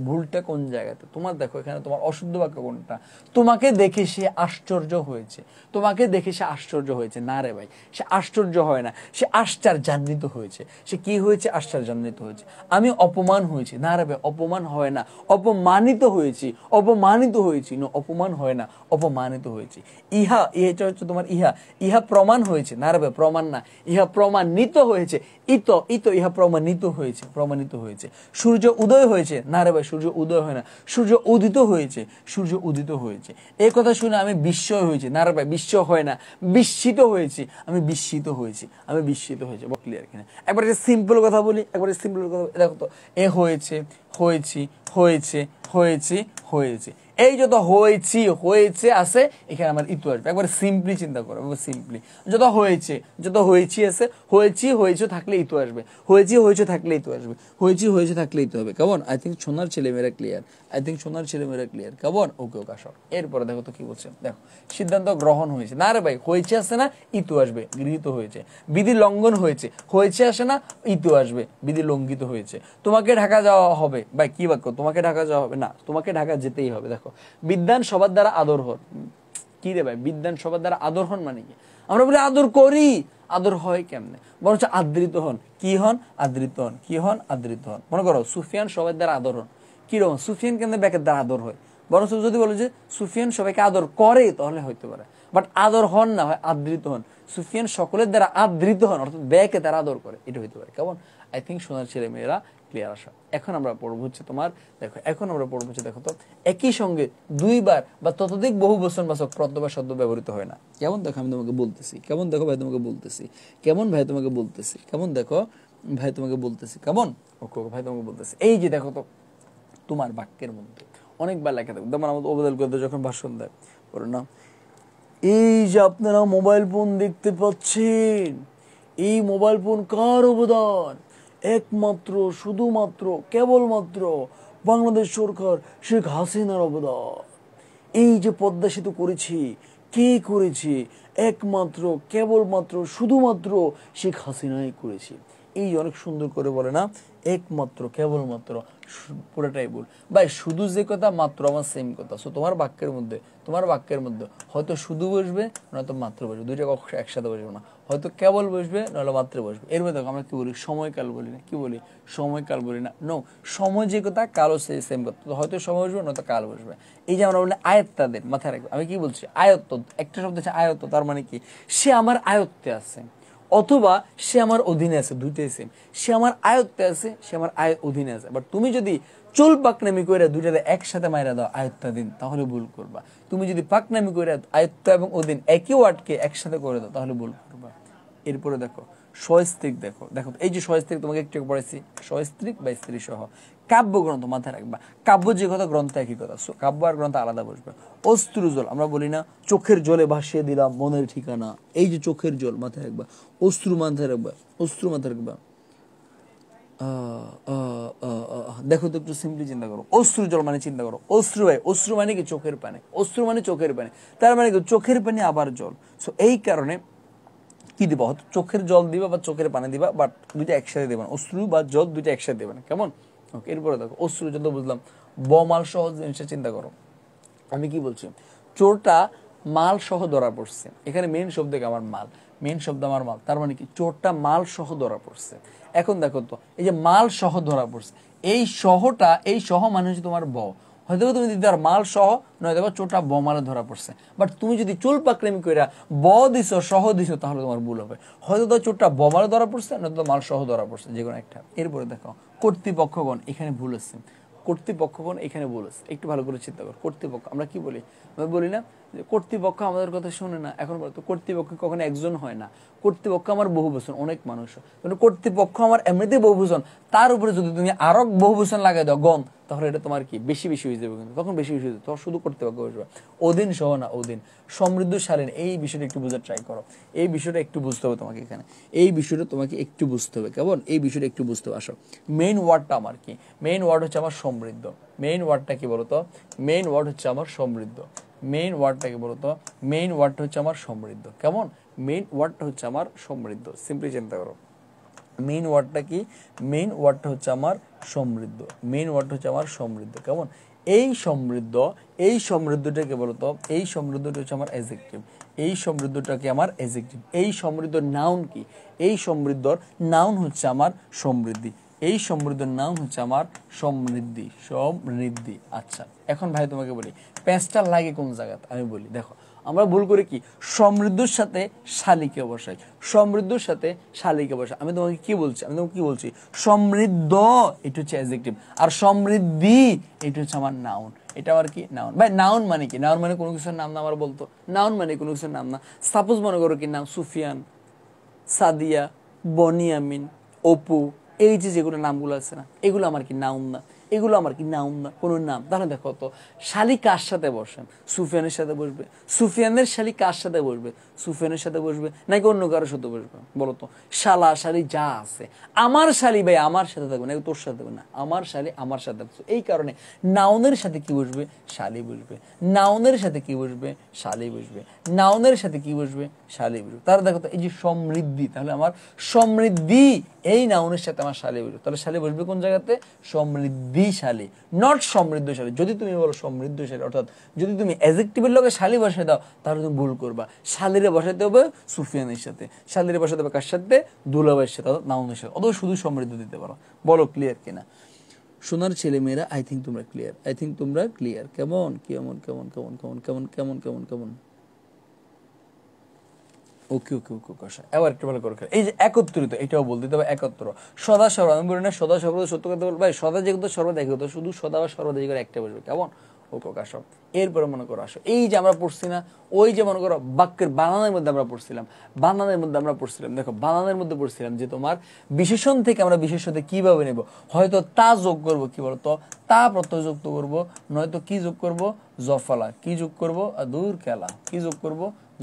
ভুলটা কোন জায়গাতে তোমার দেখো এখানে তোমার অশুদ্ধ বাক্য কোনটা তোমাকে দেখে সে আশ্চর্য হয়েছে তোমাকে দেখে সে আশ্চর্য হয়েছে না রে ভাই সে আশ্চর্য হয় না সে আশ্চর্যান্বিত হয়েছে সে কি হয়েছে আশ্চর্যান্বিত হয়েছে আমি অপমান হয়েছি না রে ভাই অপমান হয় না অপমানিত হয়েছি অপমানিত হয়েছি না অপমান হয় না অপমানিত হয়েছি ইহা এটা হচ্ছে তোমার ইহা ইহা প্রমাণ হয়েছে না রে ভাই প্রমাণ না ইহা প্রমাণিত হয়েছে ইত ইত ইহা প্রমাণিত হয়েছে প্রমাণিত হয়েছে সূর্য উদয় হয়েছে না রে ভাই হয় সূর্য উদয় হয় না সূর্য উদিত হয়েছে সূর্য উদিত হয়েছে এই কথা শুনে আমি বিস্ময় হয়েছি না রে বিস্ময় হয় না বিস্মিত হয়েছি আমি বিস্মিত হয়েছি আমি বিস্মিত হয়েছি বা ক্লিয়ার কিনা একবার সিম্পল কথা বলি একবার সিম্পল কথা দেখো তো এ হয়েছে হয়েছি হয়েছে হয়েছি হয়েছে এই যত হয়েছি হয়েছে আছে এখানে আমার ইতু আসবে একবার সিম্পলি চিন্তা করো সিম্পলি যত হয়েছে যত হয়েছি আছে হয়েছি হয়েছে থাকলে ইতু আসবে হয়েছি হয়েছে থাকলে ইতু আসবে হয়েছি হয়েছে থাকলে ইতু হবে কেমন আই থিঙ্ক সোনার ছেলেমেয়েরা ক্লিয়ার একদিন সোনার ছেলে মেয়েরা ক্লিয়ার কেমন ওকে ওকে আসো এরপরে দেখো তো কি বলছে দেখো সিদ্ধান্ত গ্রহণ হয়েছে না রে ভাই হয়েছে আসে না ইতু আসবে গৃহীত হয়েছে বিধি লঙ্ঘন হয়েছে হয়েছে আসে না ইতু আসবে বিধি লঙ্ঘিত হয়েছে তোমাকে ঢাকা যাওয়া হবে ভাই কি বাক্য তোমাকে ঢাকা যাওয়া হবে না তোমাকে ঢাকা যেতেই হবে দেখো বিদ্যান সবার দ্বারা আদর হন কি রে ভাই বিদ্যান সবার দ্বারা আদর হন মানে কি আমরা বলি আদর করি আদর হয় কেমনে বরঞ্চ আদৃত হন কি হন আদৃত হন কি হন আদৃত হন মনে করো সুফিয়ান সবার দ্বারা আদর হন কিরকম সুফিয়ান কেন ব্যাকের দ্বারা আদর হয় বরং যদি বলো যে সুফিয়ান সবাইকে আদর করে তাহলে হইতে পারে বাট আদর হন না হয় আদৃত হন সুফিয়ান সকলের দ্বারা আদৃত হন অর্থাৎ ব্যাকে তারা আদর করে এটা হইতে পারে কেমন আই থিঙ্ক সোনার ছেলে মেয়েরা ক্লিয়ার আসা এখন আমরা পড়ব হচ্ছে তোমার দেখো এখন আমরা পড়ব হচ্ছে দেখো তো একই সঙ্গে দুইবার বা ততোধিক বহু বচন বাসক প্রদ্য বা শব্দ ব্যবহৃত হয় না কেমন দেখো আমি তোমাকে বলতেছি কেমন দেখো ভাই তোমাকে বলতেছি কেমন ভাই তোমাকে বলতেছি কেমন দেখো ভাই তোমাকে বলতেছি কেমন ওকে ভাই তোমাকে বলতেছি এই যে দেখো তো তোমার বাক্যের মধ্যে অনেকবার লেখা থাকবে তোমার আমাদের ওবেদুল কদর যখন ভাষণ দেয় ওর না এই যে আপনারা মোবাইল ফোন দেখতে পাচ্ছেন এই মোবাইল ফোন কার অবদান একমাত্র শুধুমাত্র কেবলমাত্র বাংলাদেশ সরকার শেখ হাসিনার অবদান এই যে পদ্মা সেতু করেছি কে করেছে একমাত্র কেবলমাত্র শুধুমাত্র শেখ হাসিনাই করেছে এই অনেক সুন্দর করে বলে না একমাত্র কেবলমাত্র পুরোটাই ভুল ভাই শুধু যে কথা মাত্র আমার সেম কথা সো তোমার বাক্যের মধ্যে তোমার বাক্যের মধ্যে হয়তো শুধু বসবে নয়তো মাত্র বসবে দুইটা কক্ষ একসাথে বসবে না হয়তো কেবল বসবে নয়তো মাত্র বসবে এর মধ্যে আমরা কি বলি সময়কাল বলি না কি বলি সময়কাল বলি না নো সময় যে কথা কালও সে সেম কথা হয়তো সময় বসবে নয়তো কাল বসবে এই যে আমরা বলি আয়ত্তাদের মাথায় রাখবে আমি কি বলছি আয়ত্ত একটা শব্দ আছে আয়ত্ত তার মানে কি সে আমার আয়ত্তে আছে অথবা সে আমার অধীনে আছে দুইটাই সেম সে আমার আয়ত্তে আছে সে আমার আয় অধীনে আছে বাট তুমি যদি চোল পাকনামি করে দুইটাতে একসাথে মাইরা দাও আয়ত্তাধীন তাহলে ভুল করবা তুমি যদি পাকনামি করে আয়ত্ত এবং অধীন একই ওয়ার্ডকে একসাথে করে দাও তাহলে ভুল করবা এরপরে দেখো সস্ত্রিক দেখো দেখো এই যে সস্ত্রিক তোমাকে একটু পড়েছি সস্ত্রিক বা স্ত্রী সহ কাব্যগ্রন্থ মাথায় রাখবা কাব্য যে কথা গ্রন্থ একই কথা কাব্য আর গ্রন্থ আলাদা বসবে অস্ত্র জল আমরা বলি না চোখের জলে ভাসিয়ে দিলাম মনের ঠিকানা এই যে চোখের জল মাথায় রাখবা অশ্রু মাথায় রাখবা অস্ত্র মাথায় রাখবা দেখো তো একটু সিম্পলি চিন্তা করো অশ্রু জল মানে চিন্তা করো অশ্রু ভাই অশ্রু মানে কি চোখের পানে অশ্রু মানে চোখের পানে তার মানে কি চোখের পানি আবার জল সো এই কারণে কি দিবা হয়তো চোখের জল দিবা বা চোখের পানি দিবা বাট দুইটা একসাথে দেবেন অশ্রু বা জল দুইটা একসাথে দেবেন কেমন ওকে এরপরে দেখো অশ্রু যত বুঝলাম ব মাল সহ জিনিসটা চিন্তা করো আমি কি বলছি চোরটা মাল সহ ধরা পড়ছে এখানে মেন শব্দ আমার মাল মেন শব্দ আমার মাল তার মানে কি চোরটা মাল সহ ধরা পড়ছে এখন দেখো তো এই যে মাল সহ ধরা পড়ছে এই সহটা এই সহ মানে হচ্ছে তোমার ব হয়তো তুমি যদি তার মাল সহ নয় দেখো চোরটা ব মালে ধরা পড়ছে বাট তুমি যদি চুল পাকড়েমি করে ব দিস সহ দিস তাহলে তোমার ভুল হবে হয়তো তো চোরটা ব মালে ধরা পড়ছে নয়তো মাল সহ ধরা পড়ছে যে কোনো একটা এরপরে দেখো কর্তৃপক্ষগণ এখানে ভুল হচ্ছে কর্তৃপক্ষগণ এখানে ভুল হচ্ছে একটু ভালো করে চিন্তা কর কর্তৃপক্ষ আমরা কি বলি আমরা বলি না যে কর্তৃপক্ষ আমাদের কথা শুনে না এখন বলতো কর্তৃপক্ষ কখনো একজন হয় না কর্তৃপক্ষ আমার বহু অনেক মানুষ কর্তৃপক্ষ আমার এমনিতেই বহু তার উপরে যদি তুমি আরো বহু লাগাই দাও গম তাহলে এটা তোমার কি বেশি বেশি হয়ে যাবে কিন্তু তখন বেশি বেশি হয়ে যাবে তখন শুধু করতে পারবে অধীন সহ না ওদিন সমৃদ্ধশালীন এই বিষয়টা একটু বোঝার ট্রাই করো এই বিষয়টা একটু বুঝতে হবে তোমাকে এখানে এই বিষয়টা তোমাকে একটু বুঝতে হবে কেমন এই বিষয়টা একটু বুঝতে হবে আসো মেইন ওয়ার্ডটা আমার কি মেইন ওয়ার্ড হচ্ছে আমার সমৃদ্ধ মেইন ওয়ার্ডটা কি বলতো মেইন ওয়ার্ড হচ্ছে আমার সমৃদ্ধ মেইন কি বলতো মেইন ওয়ার্ডটা হচ্ছে আমার সমৃদ্ধ কেমন মেইন ওয়ার্ডটা হচ্ছে আমার সমৃদ্ধ সিম্পলি চিন্তা করো মেইন ওয়ার্ডটা কি মেইন ওয়ার্ডটা হচ্ছে আমার সমৃদ্ধ মেইন ওয়ার্ড হচ্ছে আমার সমৃদ্ধ কেমন এই সমৃদ্ধ এই সমৃদ্ধটাকে বলতো এই সমৃদ্ধটা হচ্ছে আমার অ্যাজেক্টিভ এই সমৃদ্ধটাকে আমার এজেক্টিভ এই সমৃদ্ধ নাউন কি এই সমৃদ্ধর নাউন হচ্ছে আমার সমৃদ্ধি এই সমৃদ্ধর নাম হচ্ছে আমার সমৃদ্ধি সমৃদ্ধি আচ্ছা এখন ভাই তোমাকে বলি প্যাঁচটা লাগে কোন জায়গাতে আমি বলি দেখো আমরা ভুল করি কি সমৃদ্ধর সাথে শালিকে বসাই সমৃদ্ধর সাথে শালিকে বসাই আমি তোমাকে কি বলছি আমি তোমাকে কি বলছি সমৃদ্ধ এটা হচ্ছে অ্যাজেক্টিভ আর সমৃদ্ধি এটা হচ্ছে আমার নাউন এটা আর কি নাউন ভাই নাউন মানে কি নাউন মানে কোনো কিছুর নাম না আমার বলতো নাউন মানে কোনো কিছুর নাম না সাপোজ মনে করো কি নাম সুফিয়ান সাদিয়া বনিয়ামিন অপু এই যে যেগুলো নামগুলো আছে না এগুলো আমার কি নাউন না এগুলো আমার কি নাম না কোনো নাম তাহলে দেখো তো শালি কার সাথে বসেন সুফিয়ানের সাথে বসবে সুফিয়ানের শালি কার সাথে বসবে সুফিয়ানের সাথে বসবে নাকি অন্য কারোর সাথে বসবে বলো তো শালা শালি যা আছে আমার শালি ভাই আমার সাথে থাকবে নাকি তোর সাথে না আমার শালি আমার সাথে থাকবে এই কারণে নাউনের সাথে কি বসবে শালি বসবে নাউনের সাথে কি বসবে শালি বসবে নাউনের সাথে কি বসবে শালি বসবে তার দেখো তো এই যে সমৃদ্ধি তাহলে আমার সমৃদ্ধি এই নাউনের সাথে আমার শালি বসবে তাহলে শালি বসবে কোন জায়গাতে সমৃদ্ধি সমৃদ্ধিশালী নট সমৃদ্ধশালী যদি তুমি বলো সমৃদ্ধশালী অর্থাৎ যদি তুমি অ্যাজেক্টিভের লোকে শালি বসাই দাও তাহলে তুমি ভুল করবা শালিরে বসাতে হবে সুফিয়ানের সাথে শালিরে বসাতে হবে কার সাথে দুলাবের সাথে অর্থাৎ নাউনের সাথে অত শুধু সমৃদ্ধ দিতে পারো বলো ক্লিয়ার কিনা সোনার ছেলেমেয়েরা আই থিঙ্ক তোমরা ক্লিয়ার আই থিঙ্ক তোমরা ক্লিয়ার কেমন কেমন কেমন কেমন কেমন কেমন কেমন কেমন কেমন ওকে ওকে ওকে ওকে এবার একটা মানে ভালো করে এই যে একত্রিত এটাও বলতে হবে একত্র সদা সর্ব আমি বলি না সদা সর্বদা সত্য কথা বলবো ভাই সদা যেগুলো সর্বদা একত্র শুধু সদা বা সর্বদা যেগুলো একটা বসবে কেমন ওকে ওকে আসো এরপরে মনে করো আসো এই যে আমরা পড়ছি না ওই যে মনে করো বাক্যের বানানের মধ্যে আমরা পড়ছিলাম বানানের মধ্যে আমরা পড়ছিলাম দেখো বানানের মধ্যে পড়ছিলাম যে তোমার বিশেষণ থেকে আমরা বিশেষতে কিভাবে নেব হয়তো তা যোগ করব কি বলতো তা প্রত্যয় যুক্ত করব নয়তো কি যোগ করব জফলা কি যোগ করব দূর খেলা কি যোগ করব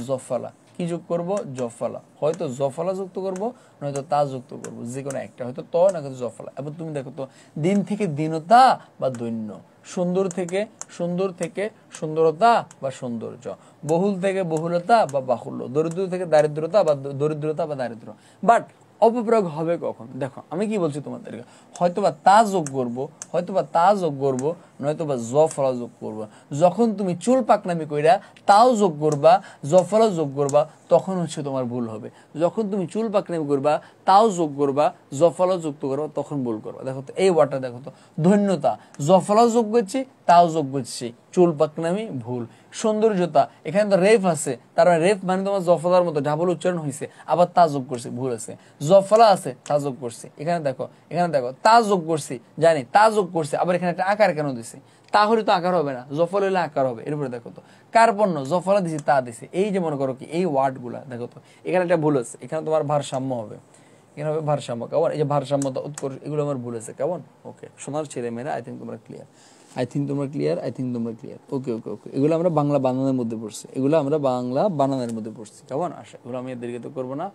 জফলা কি যোগ করব জফলা হয়তো জফলা যুক্ত করব নয়তো তা যুক্ত করব যে কোনো একটা হয়তো ত না কিন্তু জফলা এবং তুমি দেখো তো দিন থেকে দীনতা বা দৈন্য সুন্দর থেকে সুন্দর থেকে সুন্দরতা বা সৌন্দর্য বহুল থেকে বহুলতা বা বাহুল্য দরিদ্র থেকে দারিদ্রতা বা দরিদ্রতা বা দারিদ্র বাট অপপ্রয়োগ হবে কখন দেখো আমি কি বলছি তোমাদেরকে হয়তোবা তা যোগ করবো হয়তোবা তা যোগ করবো নয়তোবা জফলা যোগ করবা যখন তুমি চুল পাকনামি কইরা তাও যোগ করবা জফলা যোগ করবা তখন হচ্ছে তোমার ভুল হবে যখন তুমি চুল পাকনামি করবা তাও যোগ করবা জফলা যুক্ত করবা তখন ভুল করবা দেখো তো এই ওয়ার্ডটা দেখো তো ধন্যতা জফলা যোগ করছি তাও যোগ করছি চুল পাকনামি ভুল সৌন্দর্যতা এখানে তো রেফ আছে তার মানে রেফ মানে তোমার জফলার মতো ঢাবল উচ্চারণ হয়েছে আবার তা যোগ করছে ভুল আছে জফলা আছে তা যোগ করছে এখানে দেখো এখানে দেখো তা যোগ করছি জানি তা যোগ করছে আবার এখানে একটা আকার কেন দিছে তাহলে তো আকার হবে না জফল হলে আকার হবে এরপরে দেখো তো কার পণ্য জফলা দিছে তা দিছে এই যে মনে করো কি এই ওয়ার্ড গুলা দেখো তো এখানে একটা ভুল আছে এখানে তোমার ভারসাম্য হবে এখানে হবে ভারসাম্য কেমন এই যে ভারসাম্যতা উৎকর্ষ এগুলো আমার ভুল আছে কেমন ওকে সোনার ছেলে মেয়েরা আই থিঙ্ক তোমরা ক্লিয়ার আই থিঙ্ক তোমরা ক্লিয়ার আই থিঙ্ক তোমরা ক্লিয়ার ওকে ওকে ওকে এগুলো আমরা বাংলা বানানের মধ্যে পড়ছি এগুলো আমরা বাংলা বানানের মধ্যে পড়ছি কেমন আসে এগুলো আমি এদেরকে তো করবো না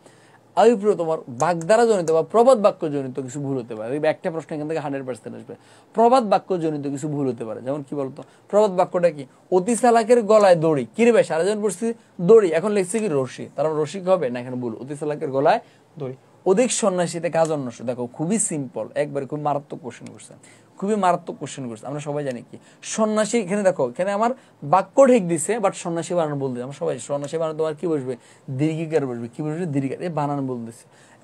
অভিপ্রিয় তোমার বাগদারা জনিত বা প্রবাদ বাক্য জনিত কিছু ভুল হতে পারে একটা প্রশ্ন এখান থেকে হান্ড্রেড পার্সেন্ট আসবে প্রবাদ বাক্য জনিত কিছু ভুল হতে পারে যেমন কি বলতো প্রবাদ বাক্যটা কি অতি সালাকের গলায় দড়ি কিরে ভাই সারাজন পড়ছি দড়ি এখন লিখছে কি রশি তার রসিক হবে না এখানে ভুল অতি সালাকের গলায় দড়ি অধিক সন্ন্যাসীতে কাজ অন্যস দেখো খুবই সিম্পল একবারে খুব মারাত্মক কোশ্চেন করছে খুবই মারাত্মক কোশ্চেন করছে আমরা সবাই জানি কি সন্ন্যাসী এখানে দেখো এখানে আমার বাক্য ঠিক দিছে বাট সন্ন্যাসী বানান বলতেছে আমরা সবাই সন্ন্যাসী বানান তোমার কি বসবে দীর্ঘিকার বসবে কি বসবে দীর্ঘিকার এই বানান বলতেছে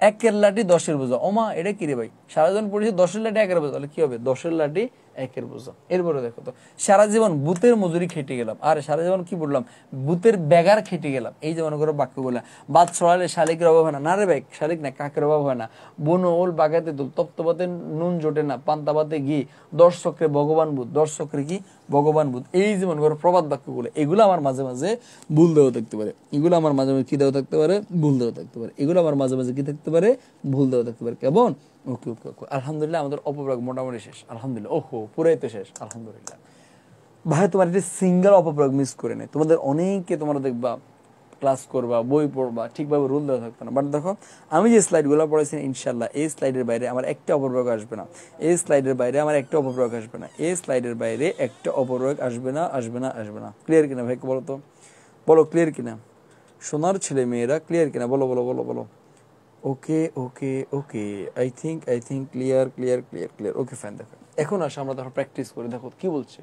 এক লাঠি দশের বোঝা ওমা এটা কি রে ভাই জীবন পড়েছে দশের লাঠি একের বোঝা তাহলে কি হবে দশের লাঠি একের বোঝা এরপরে দেখো তো সারা জীবন বুতের মজুরি খেটে গেলাম আর সারা জীবন কি বললাম বুতের বেগার খেটে গেলাম এই যে মনে করো বাক্যগুলো বাদ ছড়ালে শালিকের অভাব হয় না না রে ভাই শালিক না কাকের অভাব হয় না বন ওল বাগাতে দুল তপ্তপাতে নুন জোটে না পান্তাপাতে ঘি দশ চক্রে ভগবান বুধ দশ চক্রে কি ভগবান বুধ এই যে মনে করো প্রবাদ বাক্যগুলো এগুলো আমার মাঝে মাঝে ভুল দেওয়া থাকতে পারে এগুলো আমার মাঝে মাঝে কি দেওয়া থাকতে পারে ভুল দেওয়া থাকতে পারে এগুলো আমার মাঝে মাঝে কি থাকতে পারে ভুল দেওয়া থাকতে পারে কেমন ওকে ওকে ওকে আলহামদুলিল্লাহ আমাদের অপপ্রাগ মোটামুটি শেষ আলহামদুলিল্লাহ ওহো পুরাই তো শেষ আলহামদুলিল্লাহ ভাই তোমার এটা সিঙ্গেল অপপ্রাগ মিস করে নেই তোমাদের অনেকে তোমরা দেখবা ক্লাস করবা বই পড়বা ঠিকভাবে রুল দেওয়া থাকতো না বাট দেখো আমি যে স্লাইডগুলো পড়েছি ইনশাল্লাহ এই স্লাইডের বাইরে আমার একটা অপপ্রয়োগ আসবে না এই স্লাইডের বাইরে আমার একটা অপপ্রয়োগ আসবে না এই স্লাইডের বাইরে একটা অপপ্রয়োগ আসবে না আসবে না আসবে না ক্লিয়ার কিনা ভাইকে বলো তো বলো ক্লিয়ার কিনা সোনার ছেলে মেয়েরা ক্লিয়ার কিনা বলো বলো বলো বলো okay okay okay I think I think clear clear clear clear okay fine দেখো এখন আসে আমরা তারপর প্র্যাকটিস করি দেখো কি বলছে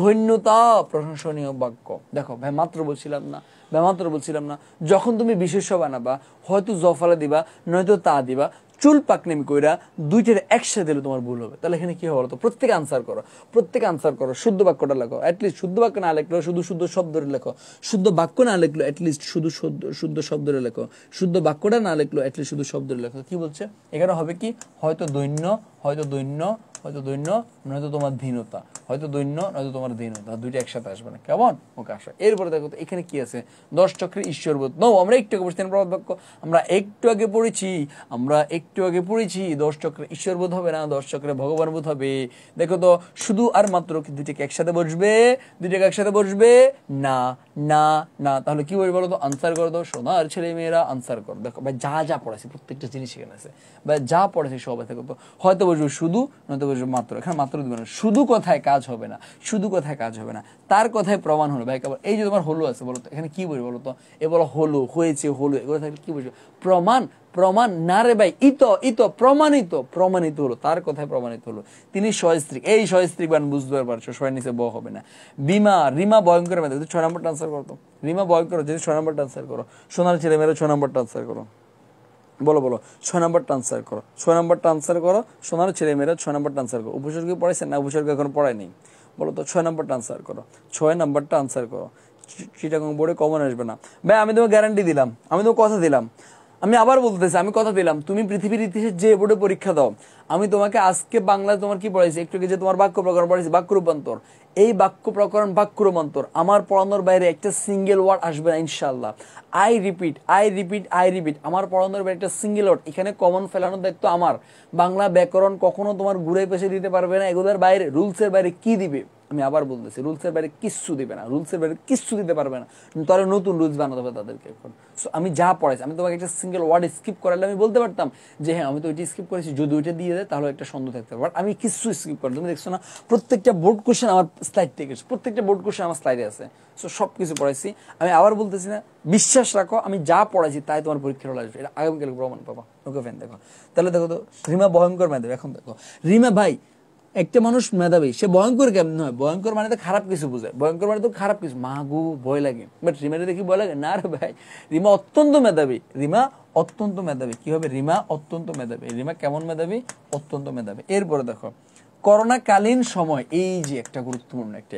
ধন্যতা প্রশংসনীয় বাক্য দেখো ভাই মাত্র বলছিলাম না ভাই মাত্র বলছিলাম না যখন তুমি বিশেষ্য বানাবা হয়তো জফালা দিবা নয়তো তা দিবা চুল পাকনেমি কইরা দুইটার একসাথে দিলে তোমার ভুল হবে তাহলে এখানে কি হবে বলতো প্রত্যেক আনসার করো প্রত্যেক আনসার করো শুদ্ধ বাক্যটা লেখো অ্যাটলিস্ট শুদ্ধ বাক্য না লেখলেও শুধু শুদ্ধ শব্দটা লেখো শুদ্ধ বাক্য না লেখলো অ্যাটলিস্ট শুধু শুদ্ধ শুদ্ধ শব্দটা লেখো শুদ্ধ বাক্যটা না লেখলো অ্যাটলিস্ট শুধু শব্দটা লেখো কি বলছে এখানে হবে কি হয়তো দৈন্য হয়তো দৈন্য হয়তো দৈন্য নয়তো তোমার ধীনতা হয়তো দৈন্য নয়তো তোমার ধীনতা দুইটা একসাথে আসবে না কেমন ওকে আসো এরপরে দেখো এখানে কি আছে দশ চক্রের ঈশ্বরবোধ নৌ আমরা একটু আগে পড়ছি প্রবাদ বাক্য আমরা একটু আগে পড়েছি আমরা একটু আগে পড়েছি দশ চক্রে ঈশ্বরবোধ হবে না দশ চক্রে ভগবান বোধ হবে দেখো তো শুধু আর মাত্র দুইটাকে একসাথে বসবে দুইটাকে একসাথে বসবে না না না তাহলে কি বলবে বলো তো আনসার করো তো সোনার ছেলে মেয়েরা আনসার করো দেখো ভাই যা যা পড়েছে প্রত্যেকটা জিনিস এখানে আছে ভাই যা পড়েছে সব দেখো তো হয়তো বসবে শুধু নয়তো বসবে মাত্র এখানে মাত্র দেবে না শুধু কথায় কাজ হবে না শুধু কথায় কাজ হবে না তার কথায় প্রমাণ হলো ভাই এই যে তোমার হলো আছে বলো তো এখানে কি বসবে বলো তো এ বলো হলো হয়েছে হলো এগুলো থাকলে কি বসবে প্রমাণ প্রমাণ না রে ভাই ইত ইত প্রমাণিত প্রমাণিত হলো তার কথায় প্রমাণিত হলো তিনি সহস্ত্রিক এই সহস্ত্রিক বান বুঝতে পারছো সয় নিচে ব হবে না বিমা রিমা ভয়ঙ্কর মেয়েদের ছয় নম্বরটা আনসার করতো রিমা ভয়ঙ্কর যদি ছয় নম্বরটা আনসার করো সোনার ছেলে মেয়েরা ছয় নম্বরটা আনসার করো বলো বলো ছয় নম্বরটা আনসার করো ছয় নম্বরটা আনসার করো সোনার ছেলে মেয়েরা ছয় নম্বরটা আনসার করো উপসর্গ পড়াইছে না উপসর্গ এখন পড়ায় নেই বলো তো ছয় নম্বরটা আনসার করো ছয় নম্বরটা আনসার করো চিটাগং বোর্ডে কমন আসবে না ভাই আমি তোমাকে গ্যারান্টি দিলাম আমি তোমাকে কথা দিলাম আমি আবার বলতেছি আমি কথা দিলাম তুমি পৃথিবীর ইতিহাসে যে বোর্ডে পরীক্ষা দাও আমি তোমাকে আজকে বাংলায় তোমার কি পড়াইছি একটু যে তোমার বাক্য প্রকরণ পড়াইছি বাক্য রূপান্তর এই বাক্য প্রকরণ বাক্য রূপান্তর আমার পড়ানোর বাইরে একটা সিঙ্গেল ওয়ার্ড আসবে না ইনশাল্লাহ I repeat I repeat I repeat আমার পড়ানোর বাইরে একটা সিঙ্গেল ওয়ার্ড এখানে কমন ফেলানোর দায়িত্ব আমার বাংলা ব্যাকরণ কখনো তোমার ঘুরে পেশে দিতে পারবে না এগুলোর বাইরে রুলসের বাইরে কি দিবে আমি আবার বলতেছি রুলসের বাইরে কিচ্ছু দিবে না রুলসের বাইরে কিচ্ছু দিতে পারবে না তাহলে নতুন রুলস বানাতে হবে তাদেরকে এখন সো আমি যা পড়াইছি আমি তোমাকে একটা সিঙ্গেল ওয়ার্ড স্কিপ করালে আমি বলতে পারতাম যে হ্যাঁ আমি তো ওইটা স্কিপ করেছি যদি ওইটা দিয়ে দেয় তাহলে একটা সন্দেহ থাকতে বাট আমি কিচ্ছু স্কিপ করি তুমি দেখছো না প্রত্যেকটা বোর্ড কোশ্চেন আমার স্লাইড থেকে প্রত্যেকটা বোর্ড কোয়েশন আমার স্লাইডে আছে সো সব কিছু পড়াইছি আমি আবার বলতেছি না বিশ্বাস রাখো আমি যা পড়াইছি তাই তোমার পরীক্ষার হলে আসবে এটা আগামীকাল প্রমাণ পাবা ওকে ফ্যান দেখো তাহলে দেখো তো রিমা ভয়ঙ্কর ম্যাথ এখন দেখো রিমা ভাই একটা মানুষ মেধাবী সে ভয়ঙ্কর কেমন নয় ভয়ঙ্কর মানে তো খারাপ কিছু বোঝায় ভয়ঙ্কর মানে তো খারাপ কিছু মা গু ভয় লাগে বাট রিমারে দেখি ভয় লাগে না রে ভাই রিমা অত্যন্ত মেধাবী রিমা অত্যন্ত মেধাবী কি হবে রিমা অত্যন্ত মেধাবী রিমা কেমন মেধাবী অত্যন্ত মেধাবী এরপরে দেখো করোনাকালীন সময় এই যে একটা গুরুত্বপূর্ণ একটা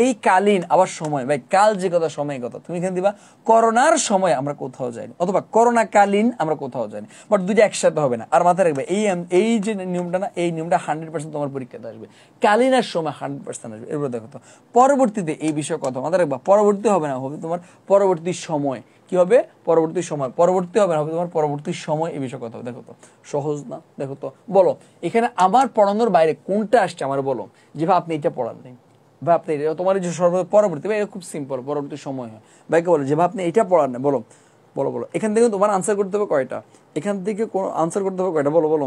এই কালীন আবার সময় ভাই কাল যে কথা সময় কথা তুমি এখানে দিবা করোনার সময় আমরা কোথাও যাইনি অথবা করোনাকালীন আমরা কোথাও যাইনি বাট দুইটা একসাথে হবে না আর মাথায় রাখবে এই এই যে নিয়মটা না এই নিয়মটা হান্ড্রেড পার্সেন্ট তোমার পরীক্ষাতে আসবে কালীন আর সময় হান্ড্রেড পার্সেন্ট আসবে এরপর দেখো তো পরবর্তীতে এই বিষয়ে কথা মাথায় রাখবা পরবর্তী হবে না হবে তোমার পরবর্তী সময় কি হবে পরবর্তী সময় পরবর্তী হবে না হবে তোমার পরবর্তী সময় এই বিষয়ে কথা দেখো তো সহজ না দেখো তো বলো এখানে আমার পড়ানোর বাইরে কোনটা আসছে আমার বলো যেভাবে আপনি এটা পড়ান নেই আপনি তোমার যে সর্ব পরবর্তী বা খুব সিম্পল পরবর্তী সময় হয় ভাইকে বলো যে আপনি এটা পড়ার না বলো বলো বলো এখান থেকে তোমার আনসার করতে হবে কয়টা এখান থেকে কোনো আনসার করতে হবে কয়টা বলো বলো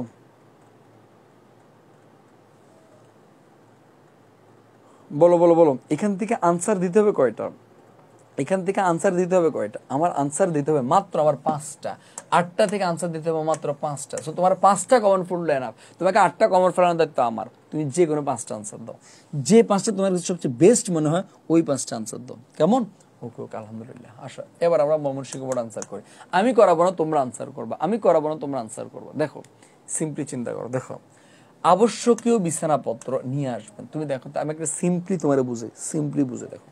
বলো বলো বলো এখান থেকে আনসার দিতে হবে কয়টা এখান থেকে আনসার দিতে হবে কয়টা আমার আনসার দিতে হবে মাত্র আমার পাঁচটা আটটা থেকে আনসার দিতে হবে মাত্র পাঁচটা সো তোমার পাঁচটা কমন ফুটলে না তোমাকে আটটা কমন ফেলানোর দায়িত্ব আমার তুমি যে কোনো পাঁচটা আনসার দাও যে পাঁচটা তোমার কাছে সবচেয়ে বেস্ট মনে হয় ওই পাঁচটা আনসার দাও কেমন ওকে ওকে আলহামদুলিল্লাহ আসো এবার আমরা ময়মনসিংহ বোর্ড আনসার করি আমি করাবো না তোমরা আনসার করবা আমি করাবো না তোমরা আনসার করবা দেখো সিম্পলি চিন্তা করো দেখো আবশ্যকীয় বিছানাপত্র নিয়ে আসবেন তুমি দেখো আমি একটা সিম্পলি তোমার বুঝে সিম্পলি বুঝে দেখো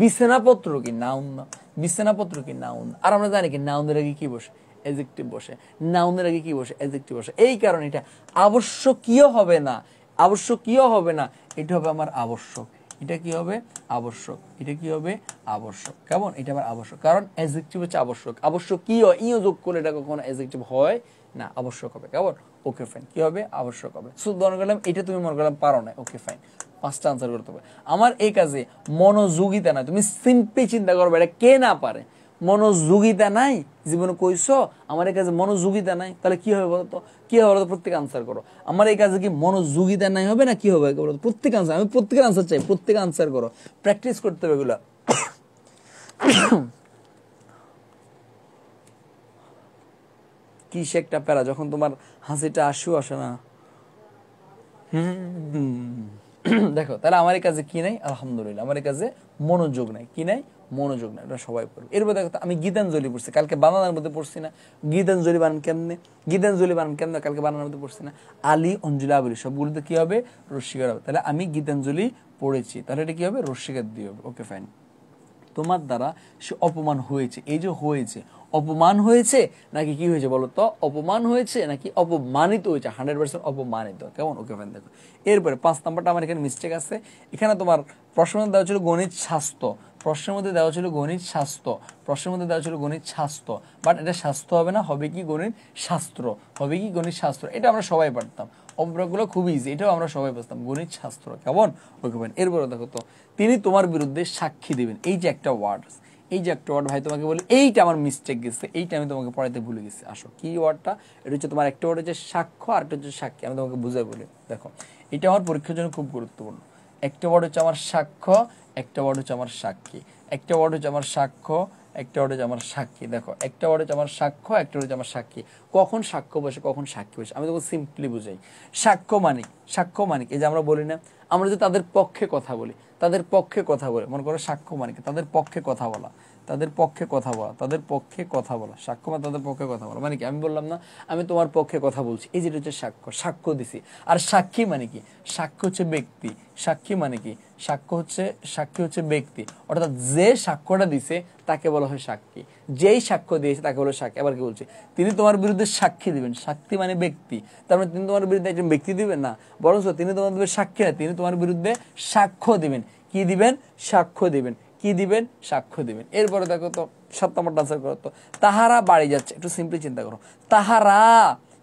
বিছানাপত্র কি নাউন না বিছানাপত্র কি নাউন আর আমরা জানি কি নাউনের আগে কি বসে এজেক্টিভ বসে নাউনের আগে কি বসে এজেক্টিভ বসে এই কারণে এটা আবশ্যকীয় হবে না আবশ্যকীয় হবে না এটা হবে আমার আবশ্যক এটা কি হবে আবশ্যক এটা কি হবে আবশ্যক কেমন এটা আমার আবশ্যক কারণ এজেক্টিভ হচ্ছে আবশ্যক আবশ্যকীয় ইও যোগ করলে এটা কখনো এজেক্টিভ হয় না আবশ্যক হবে কেমন ওকে ফাইন কি হবে আবশ্যক হবে শুধু মনে করলাম এটা তুমি মনে করলাম পারো না ওকে ফাইন পাঁচটা আনসার করতে হবে আমার এই কাজে মনোযোগিতা নাই তুমি সিম্পলি চিন্তা করবে এটা কে না পারে মনোযোগিতা নাই জীবনে কইছো আমার এই কাজে মনোযোগিতা নাই তাহলে কি হবে বলতো কি হবে বলতো প্রত্যেক আনসার করো আমার এই কাজে কি মনোযোগিতা নাই হবে না কি হবে বলতো প্রত্যেক আনসার আমি প্রত্যেকের আনসার চাই প্রত্যেক আনসার করো প্র্যাকটিস করতে হবে এগুলো কি সে একটা প্যারা যখন তোমার হাসিটা আসু আসে না হম দেখো তাহলে আমার এই কাজে কি নাই আলহামদুলিল্লাহ আমার এই কাজে মনোযোগ নাই কি নাই মনোযোগ নাই এটা সবাই পড়বে এরপর দেখো আমি গীতাঞ্জলি পড়ছি কালকে বানানোর মধ্যে পড়ছি না গীতাঞ্জলি বানান কেমনে গীতাঞ্জলি বানান কেমনে কালকে বানানোর মধ্যে পড়ছি না আলী অঞ্জলি আবলি সবগুলোতে কি হবে রস্যিকার হবে তাহলে আমি গীতাঞ্জলি পড়েছি তাহলে এটা কি হবে রশ্মিকার দিয়ে হবে ওকে ফাইন তোমার দ্বারা সে অপমান হয়েছে এই যে হয়েছে অপমান হয়েছে নাকি কি হয়েছে বলো তো অপমান হয়েছে নাকি অপমানিত হয়েছে হান্ড্রেড পার্সেন্ট অপমানিত কেমন ওকে ফ্যান দেখো এরপরে পাঁচ নাম্বারটা আমার এখানে মিস্টেক আছে এখানে তোমার প্রশ্নের দেওয়া ছিল গণিত স্বাস্থ্য প্রশ্নের মধ্যে দেওয়া ছিল গণিত শাস্ত্র প্রশ্নের মধ্যে দেওয়া ছিল গণিত শাস্ত্র বাট এটা স্বাস্থ্য হবে না হবে কি গণিত শাস্ত্র হবে কি গণিত শাস্ত্র এটা আমরা সবাই পারতাম অপরাগুলো খুব ইজি এটাও আমরা সবাই বুঝতাম গণিত শাস্ত্র কেমন ওকে এরপরে দেখো তো তিনি তোমার বিরুদ্ধে সাক্ষী দেবেন এই যে একটা ওয়ার্ড এই যে একটা ওয়ার্ড ভাই তোমাকে বলে এইটা আমার মিস্টেক গেছে এইটা আমি তোমাকে পড়াতে ভুলে গেছি আসো কি ওয়ার্ডটা এটা হচ্ছে তোমার একটা ওয়ার্ড হচ্ছে সাক্ষ্য আর একটা হচ্ছে সাক্ষী আমি তোমাকে বুঝাই বলি দেখো এটা আমার পরীক্ষার জন্য খুব গুরুত্বপূর্ণ একটা ওয়ার্ড হচ্ছে আমার সাক্ষ্য একটা ওয়ার্ড হচ্ছে আমার সাক্ষী একটা ওয়ার্ড হচ্ছে আমার সাক্ষ্য একটা ওয়ার্ড হচ্ছে আমার সাক্ষী দেখো একটা ওয়ার্ড হচ্ছে আমার সাক্ষ্য একটা ওয়ার্ড হচ্ছে আমার সাক্ষী কখন সাক্ষ্য বসে কখন সাক্ষী বসে আমি তোকে সিম্পলি বুঝাই সাক্ষ্য মানে সাক্ষ্য মানে এই যে আমরা বলি না আমরা যদি তাদের পক্ষে কথা বলি তাদের পক্ষে কথা বলে মনে করো সাক্ষ্য মানে তাদের পক্ষে কথা বলা তাদের পক্ষে কথা বলা তাদের পক্ষে কথা বলা সাক্ষ্য মানে তাদের পক্ষে কথা বলা মানে কি আমি বললাম না আমি তোমার পক্ষে কথা বলছি এই যেটা হচ্ছে সাক্ষ্য সাক্ষ্য দিছি আর সাক্ষী মানে কি সাক্ষ্য হচ্ছে ব্যক্তি সাক্ষী মানে কি সাক্ষ্য হচ্ছে সাক্ষী হচ্ছে ব্যক্তি অর্থাৎ যে সাক্ষ্যটা দিছে তাকে বলা হয় সাক্ষী যেই সাক্ষ্য দিয়েছে তাকে বলা সাক্ষী আবার কি বলছে তিনি তোমার বিরুদ্ধে সাক্ষী দিবেন সাক্ষী মানে ব্যক্তি তার মানে তিনি তোমার বিরুদ্ধে একজন ব্যক্তি দিবেন না বরঞ্চ তিনি তোমার বিরুদ্ধে সাক্ষী না তিনি তোমার বিরুদ্ধে সাক্ষ্য দিবেন কি দিবেন সাক্ষ্য দিবেন কি দিবেন সাক্ষ্য দিবেন এরপরে দেখো তো সপ্তম আনসার করো তো তাহারা বাড়ি যাচ্ছে একটু সিম্পলি চিন্তা করো তাহারা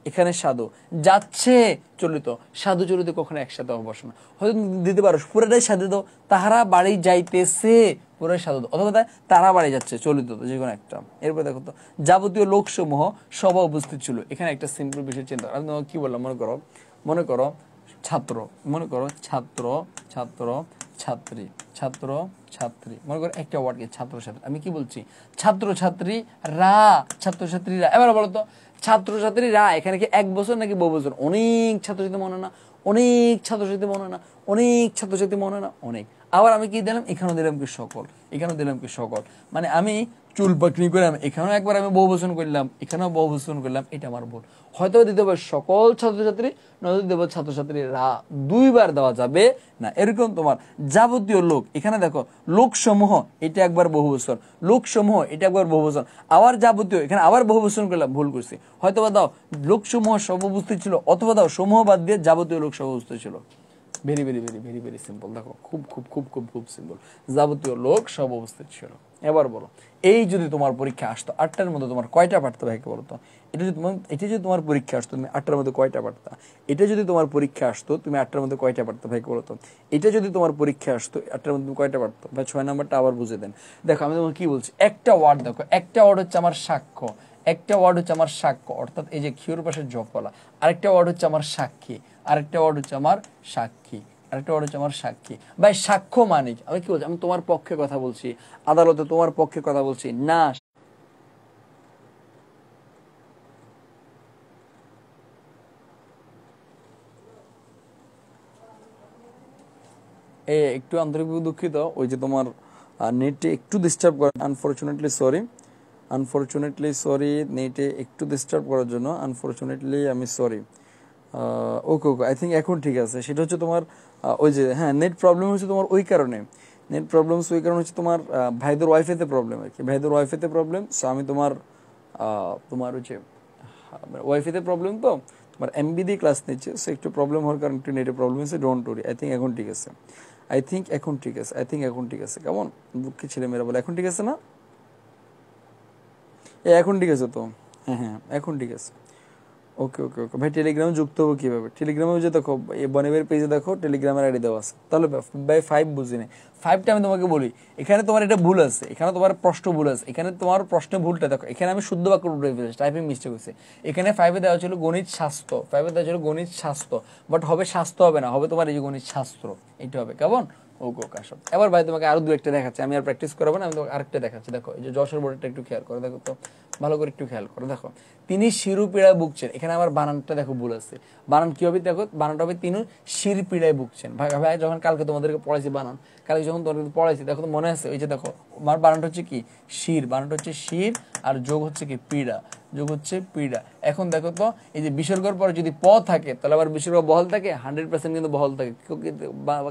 এখানে সাধু যাচ্ছে চলিত সাধু চলিত কখনো একসাথে অবশ্য না হয়তো দিতে পারো পুরোটাই সাধু তো তাহারা বাড়ি যাইতেছে পুরোটাই সাধু দাও অথবা তারা বাড়ি যাচ্ছে চলিত যে কোনো একটা এরপরে দেখো তো যাবতীয় লোকসমূহ সভা উপস্থিত ছিল এখানে একটা সিম্পল বিষয় চিন্তা আমি কি বললাম মনে করো মনে করো ছাত্র মনে করো ছাত্র ছাত্র ছাত্রী ছাত্র ছাত্রী মনে করো একটা ওয়ার্ডকে ছাত্র ছাত্রী আমি কি বলছি ছাত্র ছাত্রী রা ছাত্র ছাত্রীরা এবার বলতো ছাত্রছাত্রীরা এখানে কি এক বছর নাকি বহু বছর অনেক ছাত্রছাত্রী মনে না অনেক ছাত্রছাত্রী মনে না অনেক ছাত্রছাত্রী মনে না অনেক আবার আমি কি দিলাম এখানেও দিলাম কি সকল এখানেও দিলাম কি সকল মানে আমি চুল পাকনি করলাম এখানেও একবার আমি বহু বহুবচন করলাম এখানেও বহু বহুবচন করলাম এটা আমার ভুল হয়তো দিতে হবে সকল ছাত্রছাত্রী নয় দিতে দেব ছাত্রছাত্রী রা দুইবার দেওয়া যাবে না এরকম তোমার যাবতীয় লোক এখানে দেখো লোকসমূহ এটা একবার বহু বহুবচন লোকসমূহ এটা একবার বহু বহুবচন আবার যাবতীয় এখানে আবার বহু বহুবচন করলাম ভুল করছি হয়তো বা দাও লোকসমূহ সর্ববস্তু ছিল অথবা দাও সমূহ বাদ দিয়ে যাবতীয় লোক সর্ববস্তু ছিল very very very very very simple দেখো খুব খুব খুব খুব খুব সিম্পল যাবতীয় লোক সব অবস্থা ছিল এবার বলো এই যদি তোমার পরীক্ষা আসতো আটটার মধ্যে তোমার কয়টা পারতো ভাইকে বলতো এটা যদি তোমার এটা যদি তোমার পরীক্ষা আসতো তুমি আটটার মধ্যে কয়টা পারতা এটা যদি তোমার পরীক্ষা আসতো তুমি আটটার মধ্যে কয়টা পারতো ভাইকে বলতো এটা যদি তোমার পরীক্ষা আসতো আটটার মধ্যে তুমি কয়টা পারতো ভাই ছয় নাম্বারটা আবার বুঝে দেন দেখো আমি তোমাকে কি বলছি একটা ওয়ার্ড দেখো একটা ওয়ার্ড হচ্ছে আমার সাক্ষ্য একটা ওয়ার্ড হচ্ছে আমার সাক্ষ্য অর্থাৎ এই যে ক্ষিয়র পাশের জপলা আরেকটা ওয়ার্ড হচ্ছে আমার সাক্ষী আরেকটা ওয়ার্ড হচ্ছে আমার সাক্ষী আরেকটা ওটা হচ্ছে আমার সাক্ষী ভাই সাক্ষ্য মানে আমি কি বলছি আমি তোমার পক্ষে কথা বলছি আদালতে তোমার পক্ষে কথা বলছি না এ একটু আন্তরিক দুঃখিত ওই যে তোমার নেটে একটু ডিস্টার্ব করে আনফর্চুনেটলি সরি আনফর্চুনেটলি সরি নেটে একটু ডিস্টার্ব করার জন্য আনফর্চুনেটলি আমি sorry okay okay I think এখন ঠিক আছে সেটা হচ্ছে তোমার ওই যে হ্যাঁ নেট প্রবলেম হচ্ছে তোমার ওই কারণে নেট প্রবলেমস ওই কারণে হচ্ছে তোমার ভাইদের ওয়াইফাইতে প্রবলেম আর কি ভাইদের ওয়াইফাইতে প্রবলেম সো আমি তোমার তোমার হচ্ছে ওয়াইফাইতে প্রবলেম তো তোমার এমবি দিয়ে ক্লাস নিচ্ছে সো একটু প্রবলেম হওয়ার কারণে একটু নেটের প্রবলেম হয়েছে ডোন্ট ওরি আই থিঙ্ক এখন ঠিক আছে আই থিঙ্ক এখন ঠিক আছে আই থিঙ্ক এখন ঠিক আছে কেমন দুঃখী ছেলেমেয়েরা বলে এখন ঠিক আছে না এ এখন ঠিক আছে তো হ্যাঁ হ্যাঁ এখন ঠিক আছে ওকে ওকে ওকে ভাই টেলিগ্রামে যুক্ত হবো কিভাবে টেলিগ্রামে যে দেখো বনেবের পেজে দেখো টেলিগ্রামের আইডি দেওয়া আছে তাহলে ভাই ফাইভ বুঝি নাই ফাইভটা আমি তোমাকে বলি এখানে তোমার এটা ভুল আছে এখানে তোমার প্রশ্ন ভুল আছে এখানে তোমার প্রশ্নের ভুলটা দেখো এখানে আমি শুদ্ধ বাক্য উঠে ফেলেছি টাইপিং মিস্টেক হয়েছে এখানে ফাইভে দেওয়া ছিল গণিত শাস্ত্র ফাইভে দেওয়া ছিল গণিত শাস্ত্র বাট হবে স্বাস্থ্য হবে না হবে তোমার এই যে গণিত শাস্ত্র এটা হবে কেমন ওগো কাশব এবার ভাই তোমাকে আরো দু একটা দেখাচ্ছি আমি আর প্র্যাকটিস করাবো না আমি তোমাকে আরেকটা দেখাচ্ছি দেখো এই যে যশোর বোর্ডটা একটু খেয়াল করো দেখো তো ভালো করে একটু খেয়াল করো দেখো তিনি শিরু শিরুপীড়ায় ভুগছেন এখানে আমার বানানটা দেখো ভুল আছে বানান কি হবে দেখো বানানটা হবে তিনি পীড়ায় ভুগছেন ভাই ভাই যখন কালকে তোমাদেরকে পড়াইছি বানান কালকে যখন তোর পড়াইছি দেখো তো মনে আছে ওই যে দেখো আমার বানানটা হচ্ছে কি শির বানানটা হচ্ছে শির আর যোগ হচ্ছে কি পীড়া যোগ হচ্ছে পীড়া এখন দেখো তো এই যে বিসর্গর পরে যদি প থাকে তাহলে আবার বিসর্গ বহল থাকে হান্ড্রেড পার্সেন্ট কিন্তু বহল থাকে কেউ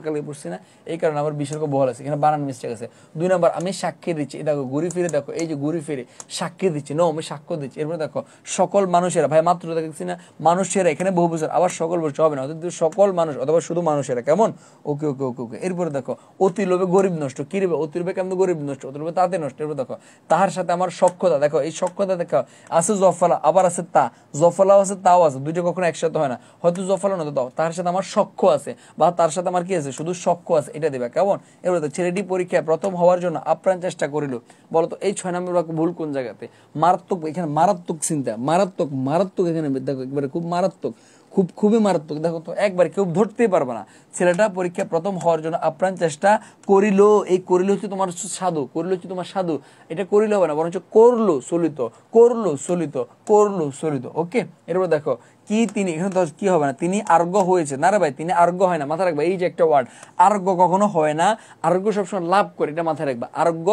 কালকে পড়ছি না এই কারণে আবার বিসর্গ বহল আছে এখানে বানান মিস্টেক আছে দুই নম্বর আমি সাক্ষী দিচ্ছি দেখো ঘুরি ফিরে দেখো এই যে ঘুরি ফিরে সাক্ষী দিচ্ছি নো আমি সাক্ষ্য দিচ্ছি এরপরে দেখো সকল মানুষেরা ভাই মাত্র দেখছি না মানুষেরা এখানে বহু বছর আবার সকল বছর হবে না অর্থাৎ সকল মানুষ অথবা শুধু মানুষেরা কেমন ওকে ওকে ওকে ওকে এরপরে দেখো অতি লোভে গরিব নষ্ট কি রেবে অতি লোভে কেমন গরিব নষ্ট অতি লোভে তাতে নষ্ট এবার দেখো তাহার সাথে আমার সক্ষতা দেখো এই সক্ষতা দেখো আছে জফলা আবার আছে তা জফলাও আছে তাও আছে দুইটা কখনো একসাথে হয় না হয়তো জফলা না দাও তার সাথে আমার সক্ষ আছে বা তার সাথে আমার কি আছে শুধু সক্ষ আছে এটা দেবে কেমন এবার ছেলেটি পরীক্ষায় প্রথম হওয়ার জন্য আপ্রাণ চেষ্টা করিল বলতো এই ছয় নম্বর বাক্য ভুল কোন জায়গাতে মারাত্মক এখানে মারাত্মক চিন্তা মারাত্মক মারাত্মক এখানে দেখো একবারে খুব মারাত্মক খুব খুবই মারাত্মক দেখো তো একবার কেউ ধরতেই পারবে না ছেলেটা পরীক্ষা প্রথম হওয়ার জন্য আপ্রাণ চেষ্টা করিল এই করিল হচ্ছে তোমার সাধু করিল হচ্ছে তোমার সাধু এটা করিলে হবে না বরঞ্চ করলো চলিত করলো চলিত করলো চলিত ওকে এরপর দেখো কি তিনি এখানে তো কি হবে না তিনি আর্গ হয়েছে না রে ভাই তিনি আর্গ হয় না মাথায় রাখবা এই যে একটা ওয়ার্ড আর্গ কখনো হয় না আর্গ সবসময় লাভ করে এটা মাথায় রাখবা আর্গ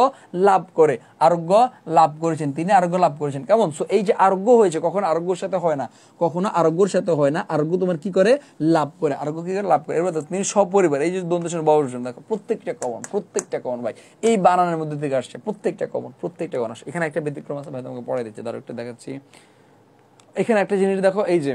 লাভ করে আর্গ লাভ করেছেন তিনি আর্গ লাভ করেছেন কেমন সো এই যে আর্গ হয়েছে কখনো আর্গর সাথে হয় না কখনো আর্গর সাথে হয় না আর্গ তোমার কি করে লাভ করে আর্গ কি করে লাভ করে এবার তিনি সপরিবার এই যে দ্বন্দ্বশন বাবুজন দেখো প্রত্যেকটা কমন প্রত্যেকটা কমন ভাই এই বানানের মধ্যে থেকে আসছে প্রত্যেকটা কমন প্রত্যেকটা কমন আসে এখানে একটা ব্যতিক্রম আছে ভাই তোমাকে পড়াই দিচ্ছে তার একটা দেখাচ্ছি এখানে একটা জিনিস দেখো এই যে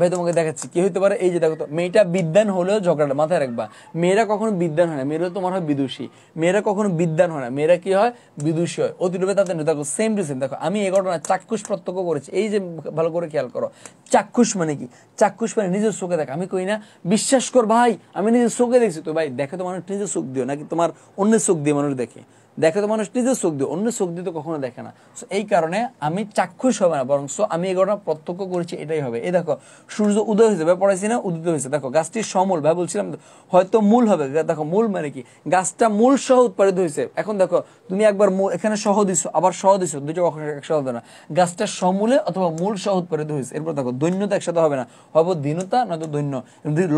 ভাই তোমাকে দেখাচ্ছি কি হইতে পারে এই যে দেখো তো মেয়েটা বিদ্যান হলেও ঝগড়াটা মাথায় রাখবা মেয়েরা কখনো বিদ্যান হয় না মেয়েরা তোমার হয় বিদুষী মেয়েরা কখনো বিদ্যান হয় না মেয়েরা কি হয় বিদুষী হয় অতিরূপে তাদের দেখো সেম টু সেম দেখো আমি এই ঘটনা চাক্ষুষ প্রত্যক্ষ করেছি এই যে ভালো করে খেয়াল করো চাক্ষুষ মানে কি চাক্ষুষ মানে নিজের চোখে দেখো আমি কই না বিশ্বাস কর ভাই আমি নিজের চোখে দেখছি তো ভাই দেখে তো মানুষ নিজের চোখ দিও নাকি তোমার অন্য চোখ দিয়ে মানুষ দেখে দেখে তো মানুষ নিজের চোখ দিয়ে অন্য চোখ দিয়ে তো কখনো দেখে না সো এই কারণে আমি চাক্ষুষ হবে না বরং সো আমি এই ঘটনা প্রত্যক্ষ করেছি এটাই হবে এই দেখো সূর্য উদয় হয়েছে ভাই পড়াইছি না উদিত হয়েছে দেখো গাছটির সমূল ভাই বলছিলাম হয়তো মূল হবে দেখো মূল মানে কি গাছটা মূল সহ উৎপাদিত হয়েছে এখন দেখো তুমি একবার এখানে সহ দিছো আবার সহ দিছো দুটো কখনো একসাথে হবে না গাছটা সমূলে অথবা মূল সহ উৎপাদিত হয়েছে এরপর দেখো দৈন্যতা একসাথে হবে না হবে দীনতা নয়তো দৈন্য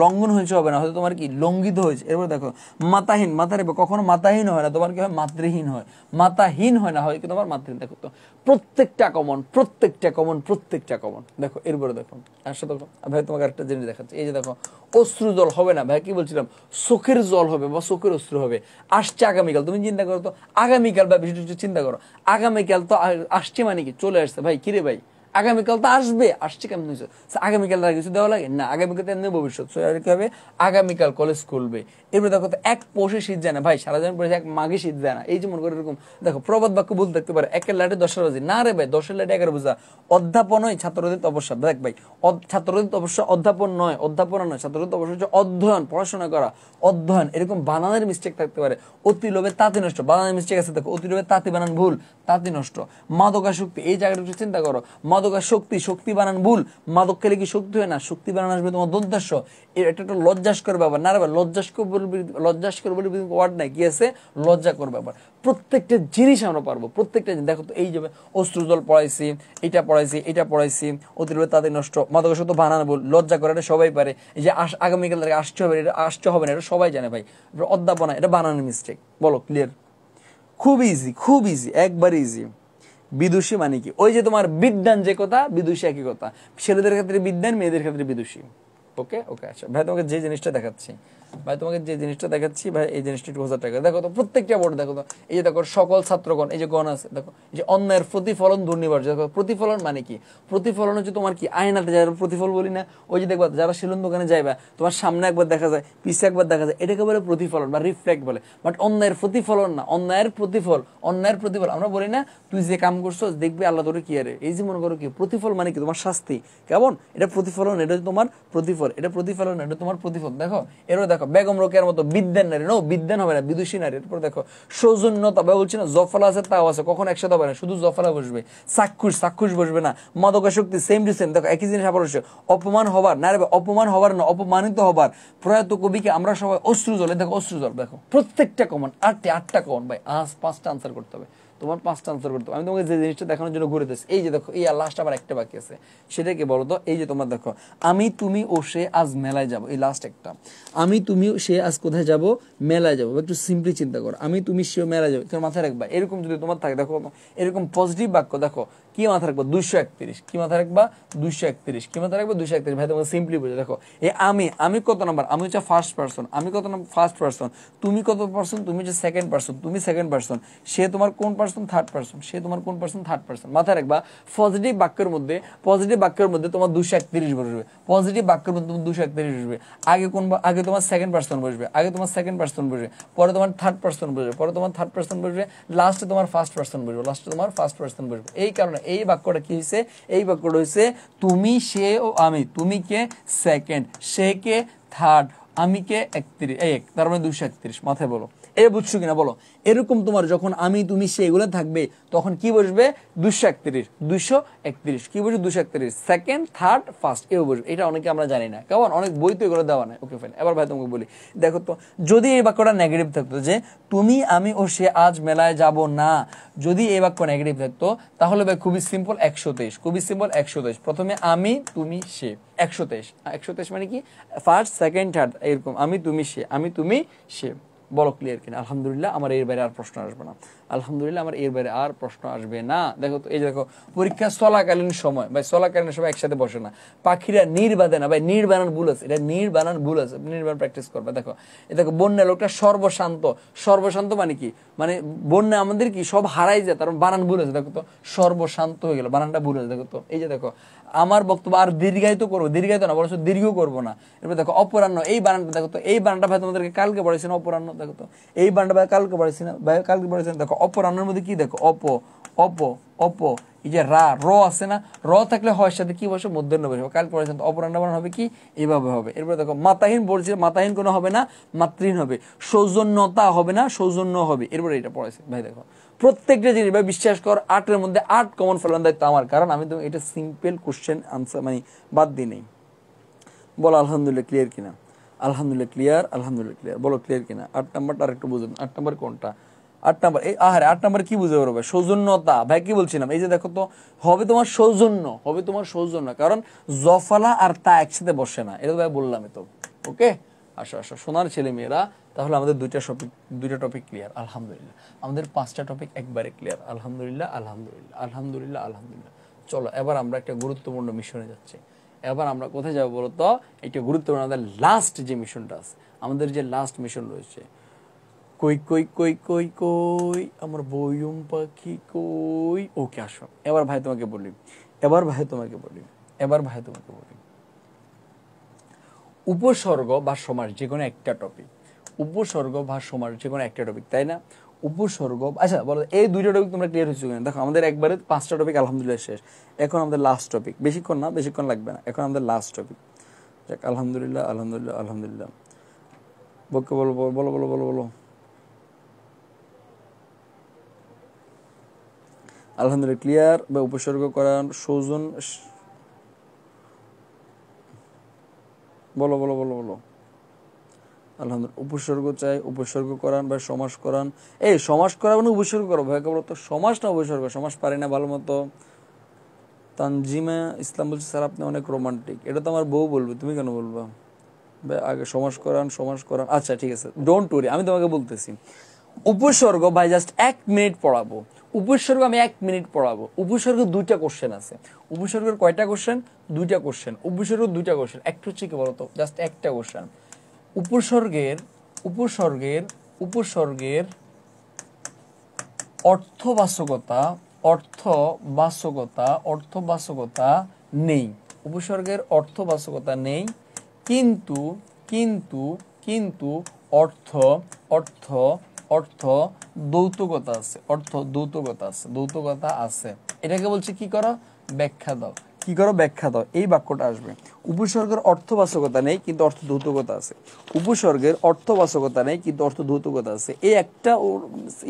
লঙ্ঘন হয়েছে হবে না হয়তো তোমার কি লঙ্ঘিত হয়েছে এরপর দেখো মাতাহীন মাথার কখনো মাতাহীন হয় না তোমার কি হয় মাতৃ মাতৃহীন হয় মাতাহীন হয় না হয় কিন্তু আমার মাতৃহীন দেখো তো প্রত্যেকটা কমন প্রত্যেকটা কমন প্রত্যেকটা কমন দেখো এরপরে দেখো আসলে দেখো ভাই তোমাকে একটা জিনিস দেখাচ্ছি এই যে দেখো অশ্রু জল হবে না ভাই কি বলছিলাম চোখের জল হবে বা চোখের অশ্রু হবে আসছে আগামীকাল তুমি চিন্তা করো তো আগামীকাল বা বিষয়টা চিন্তা করো আগামীকাল তো আসছে মানে কি চলে আসছে ভাই কিরে ভাই আগামীকাল তো আসবে আসছে কেমন হয়েছে আগামীকাল আর কিছু দেওয়া লাগে না আগামীকাল তো এমনি ভবিষ্যৎ কি হবে আগামীকাল কলেজ খুলবে এরপর দেখো তো এক পোষে শীত যায় না ভাই সারা জীবন পড়েছে এক মাঘে শীত যায় না এই যে মনে করে এরকম দেখো প্রবাদ বাক্য বলতে থাকতে পারে একের লাটে দশের বাজি না রে ভাই দশের লাটে এগারো বোঝা অধ্যাপনই নয় ছাত্রদের তপস্যা দেখ ভাই ছাত্রদের তপস্যা অধ্যাপন নয় অধ্যাপনা নয় ছাত্রদের তপস্যা হচ্ছে অধ্যয়ন পড়াশোনা করা অধ্যয়ন এরকম বানানের মিস্টেক থাকতে পারে অতি লোভে তাঁতি নষ্ট বানানের মিস্টেক আছে দেখো অতি লোভে তাঁতি বানান ভুল তাঁতি নষ্ট মাদকাসক্তি এই জায়গাটা চিন্তা করো মাদক আর শক্তি শক্তি বানান ভুল মাদক খেলে কি শক্তি হয় না শক্তি বানান আসবে তোমার দুর্দাস্য এটা একটা লজ্জাস্কর ব্যাপার না ব্যাপার লজ্জাস্কর লজ্জাস্কর বলে ওয়ার্ড নাই কি আছে লজ্জা লজ্জাকর ব্যাপার প্রত্যেকটা জিনিস আমরা পারবো প্রত্যেকটা জিনিস দেখো তো এই যাবে অস্ত্রজল পড়াইছি এটা পড়াইছি এটা পড়াইছি অতিরিক্ত তাদের নষ্ট মাদক শত বানান ভুল লজ্জা করে এটা সবাই পারে এই যে আস আগামীকাল তাদেরকে আসতে হবে এটা আসতে হবে না এটা সবাই জানে ভাই অধ্যাপনা এটা বানানোর মিস্টেক বলো ক্লিয়ার খুব ইজি খুব ইজি একবার ইজি বিদুষী মানে কি ওই যে তোমার বিদ্যান যে কথা বিদুষী একই কথা ছেলেদের ক্ষেত্রে বিদ্যান মেয়েদের ক্ষেত্রে বিদুষী ওকে ওকে আচ্ছা ভাই তোমাকে যে জিনিসটা দেখাচ্ছি ভাই তোমাকে যে জিনিসটা দেখাচ্ছি ভাই এই জিনিসটা একটু হাজার টাকা দেখো তো প্রত্যেকটা বোর্ড দেখো তো এই যে দেখো সকল ছাত্রগণ এই যে গণ আছে দেখো এই যে অন্যায়ের প্রতিফলন দুর্নিবার্য দেখো প্রতিফলন মানে কি প্রতিফলন হচ্ছে তোমার কি আয়নাতে যারা প্রতিফল বলি না ওই যে দেখবো যারা সেলুন দোকানে যাইবা তোমার সামনে একবার দেখা যায় পিছে একবার দেখা যায় এটাকে বলে প্রতিফলন বা রিফ্লেক্ট বলে বাট অন্যায়ের প্রতিফলন না অন্যায়ের প্রতিফল অন্যায়ের প্রতিফল আমরা বলি না তুই যে কাম করছো দেখবি আল্লাহ তোর কি আরে এই যে মনে করো কি প্রতিফল মানে কি তোমার শাস্তি কেমন এটা প্রতিফলন এটা তোমার প্রতিফল এটা প্রতিফলন এটা তোমার প্রতিফল দেখো এরও দেখো দেখো বেগম রোকেয়ার মতো বিদ্যান নারী নো বিদ্যান হবে না বিদুষী নারী এরপর দেখো সৌজন্যতা বা বলছি না জফলা আছে তাও আছে কখন একসাথে হবে না শুধু জফলা বসবে সাক্ষুষ সাক্ষুষ বসবে না মাদকাশক্তি সেম টু সেম দেখো একই জিনিস আবার অপমান হবার না রে অপমান হবার না অপমানিত হবার প্রয়াত কবিকে আমরা সবাই অশ্রুজল দেখো অশ্রুজল জল দেখো প্রত্যেকটা কমন আটটি আটটা কমন ভাই আজ পাঁচটা আনসার করতে হবে তোমার পাঁচটা আনসার করতে আমি তোমাকে যে জিনিসটা দেখানোর জন্য ঘুরে ঘুরেতেছি এই যে দেখো এই লাস্ট আবার একটা বাকি আছে সেটাকে বলো তো এই যে তোমার দেখো আমি তুমি ও সে আজ মেলায় যাব এই লাস্ট একটা আমি তুমি সে আজ কোথায় যাব মেলায় যাবো একটু সিম্পলি চিন্তা করো আমি তুমি সেও মেলায় যাবো তোমার মাথায় রাখবা এরকম যদি তোমার থাকে দেখো এরকম পজিটিভ বাক্য দেখো কি মাথা রাখবো দুইশো একত্রিশ কি মাথা রাখবা দুইশো একত্রিশ কি মাথা রাখবো দুইশো একত্রিশ ভাই তোমাকে সিম্পলি বুঝে দেখো এ আমি আমি কত নাম্বার আমি হচ্ছে ফার্স্ট পার্সন আমি কত নাম্বার ফার্স্ট পার্সন তুমি কত পার্সন তুমি হচ্ছে সেকেন্ড পার্সন তুমি সেকেন্ড পার্সন সে তোমার কোন পার্সন থার্ড পার্সন সে তোমার কোন পার্সন থার্ড পার্সন মাথা রাখবা পজিটিভ বাক্যের মধ্যে পজিটিভ বাক্যের মধ্যে তোমার দুশো একত্রিশ বসবে পজিটিভ বাক্যের মধ্যে তোমার দুশো একত্রিশ বসবে আগে কোন আগে তোমার সেকেন্ড পার্সন বসবে আগে তোমার সেকেন্ড পার্সন বসবে পরে তোমার থার্ড পার্সন বসবে পরে তোমার থার্ড পার্সন বসবে লাস্টে তোমার ফার্স্ট পার্সন বসবে লাস্টে তোমার ফার্স্ট পার্সন বসবে এই কারণে এই বাক্যটা কি হয়েছে এই বাক্যটা হয়েছে তুমি সে ও আমি তুমি কে সেকেন্ড সে কে থার্ড আমি কে একত্রিশ এক তার মানে দুশো একত্রিশ মাথায় বলো এটা বুঝছো কিনা বলো এরকম তোমার যখন আমি তুমি সে এগুলো থাকবে তখন কি বসবে দুশো একত্রিশ দুশো একত্রিশ কি বসবে দুশো একত্রিশ সেকেন্ড থার্ড ফার্স্ট এও বসবে এটা অনেকে আমরা জানি না কেমন অনেক বই তো এগুলো দেওয়া নাই ওকে ফাইন এবার ভাই তোমাকে বলি দেখো তো যদি এই বাক্যটা নেগেটিভ থাকতো যে তুমি আমি ও সে আজ মেলায় যাব না যদি এই বাক্য নেগেটিভ থাকতো তাহলে ভাই খুবই সিম্পল একশো তেইশ খুবই সিম্পল একশো তেইশ প্রথমে আমি তুমি সে একশো তেইশ একশো তেইশ মানে কি ফার্স্ট সেকেন্ড থার্ড এরকম আমি তুমি সে আমি তুমি সে বলো ক্লিয়ার কিনা আলহামদুলিল্লাহ আমার এর বাইরে আর প্রশ্ন আসবে না আলহামদুলিল্লাহ আমার এর বাইরে আর প্রশ্ন আসবে না দেখো তো এই দেখো পরীক্ষা চলাকালীন সময় ভাই চলাকালীন সময় একসাথে বসে না পাখিরা নির বাঁধে না ভাই নির বানান ভুল আছে এটা নির বানান ভুল আছে নির্বাণ প্র্যাকটিস করবে দেখো এ দেখো বন্যা লোকটা সর্বশান্ত সর্বশান্ত মানে কি মানে বন্যা আমাদের কি সব হারাই যায় তার বানান ভুল আছে দেখো তো সর্বশান্ত হয়ে গেল বানানটা ভুল আছে দেখো তো এই যে দেখো আমার বক্তব্য আর দীর্ঘায়িত করবো দীর্ঘায়িত না বলছো দীর্ঘ করবো না এরপর দেখো অপরাহ্ন এই বানানটা দেখো তো এই বানানটা ভাই তোমাদেরকে কালকে পড়েছি না অপরাহ্ন দেখো তো এই বানানটা ভাই কালকে পড়েছি না ভাই কালকে পড়েছি দেখো রান্নার মধ্যে কি দেখো অপ অপ অপ এই যে রা র আছে না র থাকলে হয় সাথে কি বসে মধ্যাহ্ন বসে কাল পড়েছেন অপরাহ্ন বানান হবে কি এইভাবে হবে এরপরে দেখো মাতাহীন বলছে মাতাহীন কোনো হবে না মাতৃহীন হবে সৌজন্যতা হবে না সৌজন্য হবে এরপরে এটা পড়েছে ভাই দেখো প্রত্যেকটা জিনিস ভাই বিশ্বাস কর আটের মধ্যে আট কমন ফেলার দায়িত্ব আমার কারণ আমি তো এটা সিম্পল কোশ্চেন আনসার মানে বাদ দিই নেই বলো আলহামদুলিল্লাহ ক্লিয়ার কিনা আলহামদুলিল্লাহ ক্লিয়ার আলহামদুলিল্লাহ ক্লিয়ার বলো ক্লিয়ার কিনা আট নাম্বারটা আর একটু বুঝুন আট নাম্বার কোনটা আট নাম্বার এই আহারে আট নাম্বার কি বুঝে পারবে সৌজন্যতা ভাই কি বলছিলাম এই যে দেখো তো হবে তোমার সৌজন্য হবে তোমার সৌজন্য কারণ জফালা আর তা একসাথে বসে না এটা ভাই বললামই তো ওকে আসো আসো সোনার ছেলে মেয়েরা তাহলে আমাদের দুইটা টপিক দুইটা টপিক ক্লিয়ার আলহামদুলিল্লাহ আমাদের পাঁচটা টপিক একবারে ক্লিয়ার আলহামদুলিল্লাহ আলহামদুলিল্লাহ আলহামদুলিল্লাহ আলহামদুলিল্লাহ চলো এবার আমরা একটা গুরুত্বপূর্ণ মিশনে যাচ্ছি এবার আমরা কোথায় যাবো বলতো একটা গুরুত্বপূর্ণ আমাদের লাস্ট যে মিশনটা আছে আমাদের যে লাস্ট মিশন রয়েছে কই কই কই কই কই আমার বইম পাখি কই ওকে আসো এবার ভাই তোমাকে বলি এবার ভাই তোমাকে বলি এবার ভাই তোমাকে বলি উপসর্গ বা সমাস যে কোনো একটা টপিক উপসর্গ বা সমাস যে কোনো একটা টপিক তাই না উপসর্গ আচ্ছা বলো এই দুইটা টপিক তোমরা ক্লিয়ার হয়েছো কিনা দেখো আমাদের একবারে পাঁচটা টপিক আলহামদুলিল্লাহ শেষ এখন আমাদের লাস্ট টপিক বেশিক্ষণ না বেশিক্ষণ লাগবে না এখন আমাদের লাস্ট টপিক যাক আলহামদুলিল্লাহ আলহামদুলিল্লাহ আলহামদুলিল্লাহ বলো বলো বলো বলো বলো বলো আলহামদুলিল্লাহ ক্লিয়ার বা উপসর্গ করার সৌজন বলো বলো বলো বলো আলহামদুলিল্লাহ উপসর্গ চাই উপসর্গ করান বা সমাস করান এই সমাস করা মানে উপসর্গ করো ভয় কেবল তো সমাস না উপসর্গ সমাস পারি না ভালো মতো তানজিমা ইসলাম বলছে স্যার আপনি অনেক রোমান্টিক এটা তো আমার বউ বলবে তুমি কেন বলবা আগে সমাস করান সমাস করান আচ্ছা ঠিক আছে ডোন্ট ওরি আমি তোমাকে বলতেছি উপসর্গ বাই জাস্ট এক মিনিট পড়াবো উপসর্গ আমি এক মিনিট পড়াবো উপসর্গ দুইটা কোশ্চেন আছে উপসর্গের কয়টা কোশ্চেন দুইটা কোশ্চেন উপসর্গ দুইটা কোশ্চেন একটা হচ্ছে কি বলতো জাস্ট একটা কোশ্চেন উপসর্গের উপসর্গের উপসর্গের অর্থবাচকতা অর্থবাচকতা অর্থবাচকতা নেই উপসর্গের অর্থবাচকতা নেই কিন্তু কিন্তু কিন্তু অর্থ অর্থ অর্থ দৌতুকতা আছে অর্থ দৌতুকতা আছে দৌতুকতা আছে এটাকে বলছে কি করো ব্যাখ্যা দাও কি করো ব্যাখ্যা দাও এই বাক্যটা আসবে উপসর্গের অর্থবাসকতা নেই কিন্তু অর্থ ধৌতকতা আছে উপসর্গের অর্থবাসকতা নেই কিন্তু অর্থ ধৌতকতা আছে এই একটা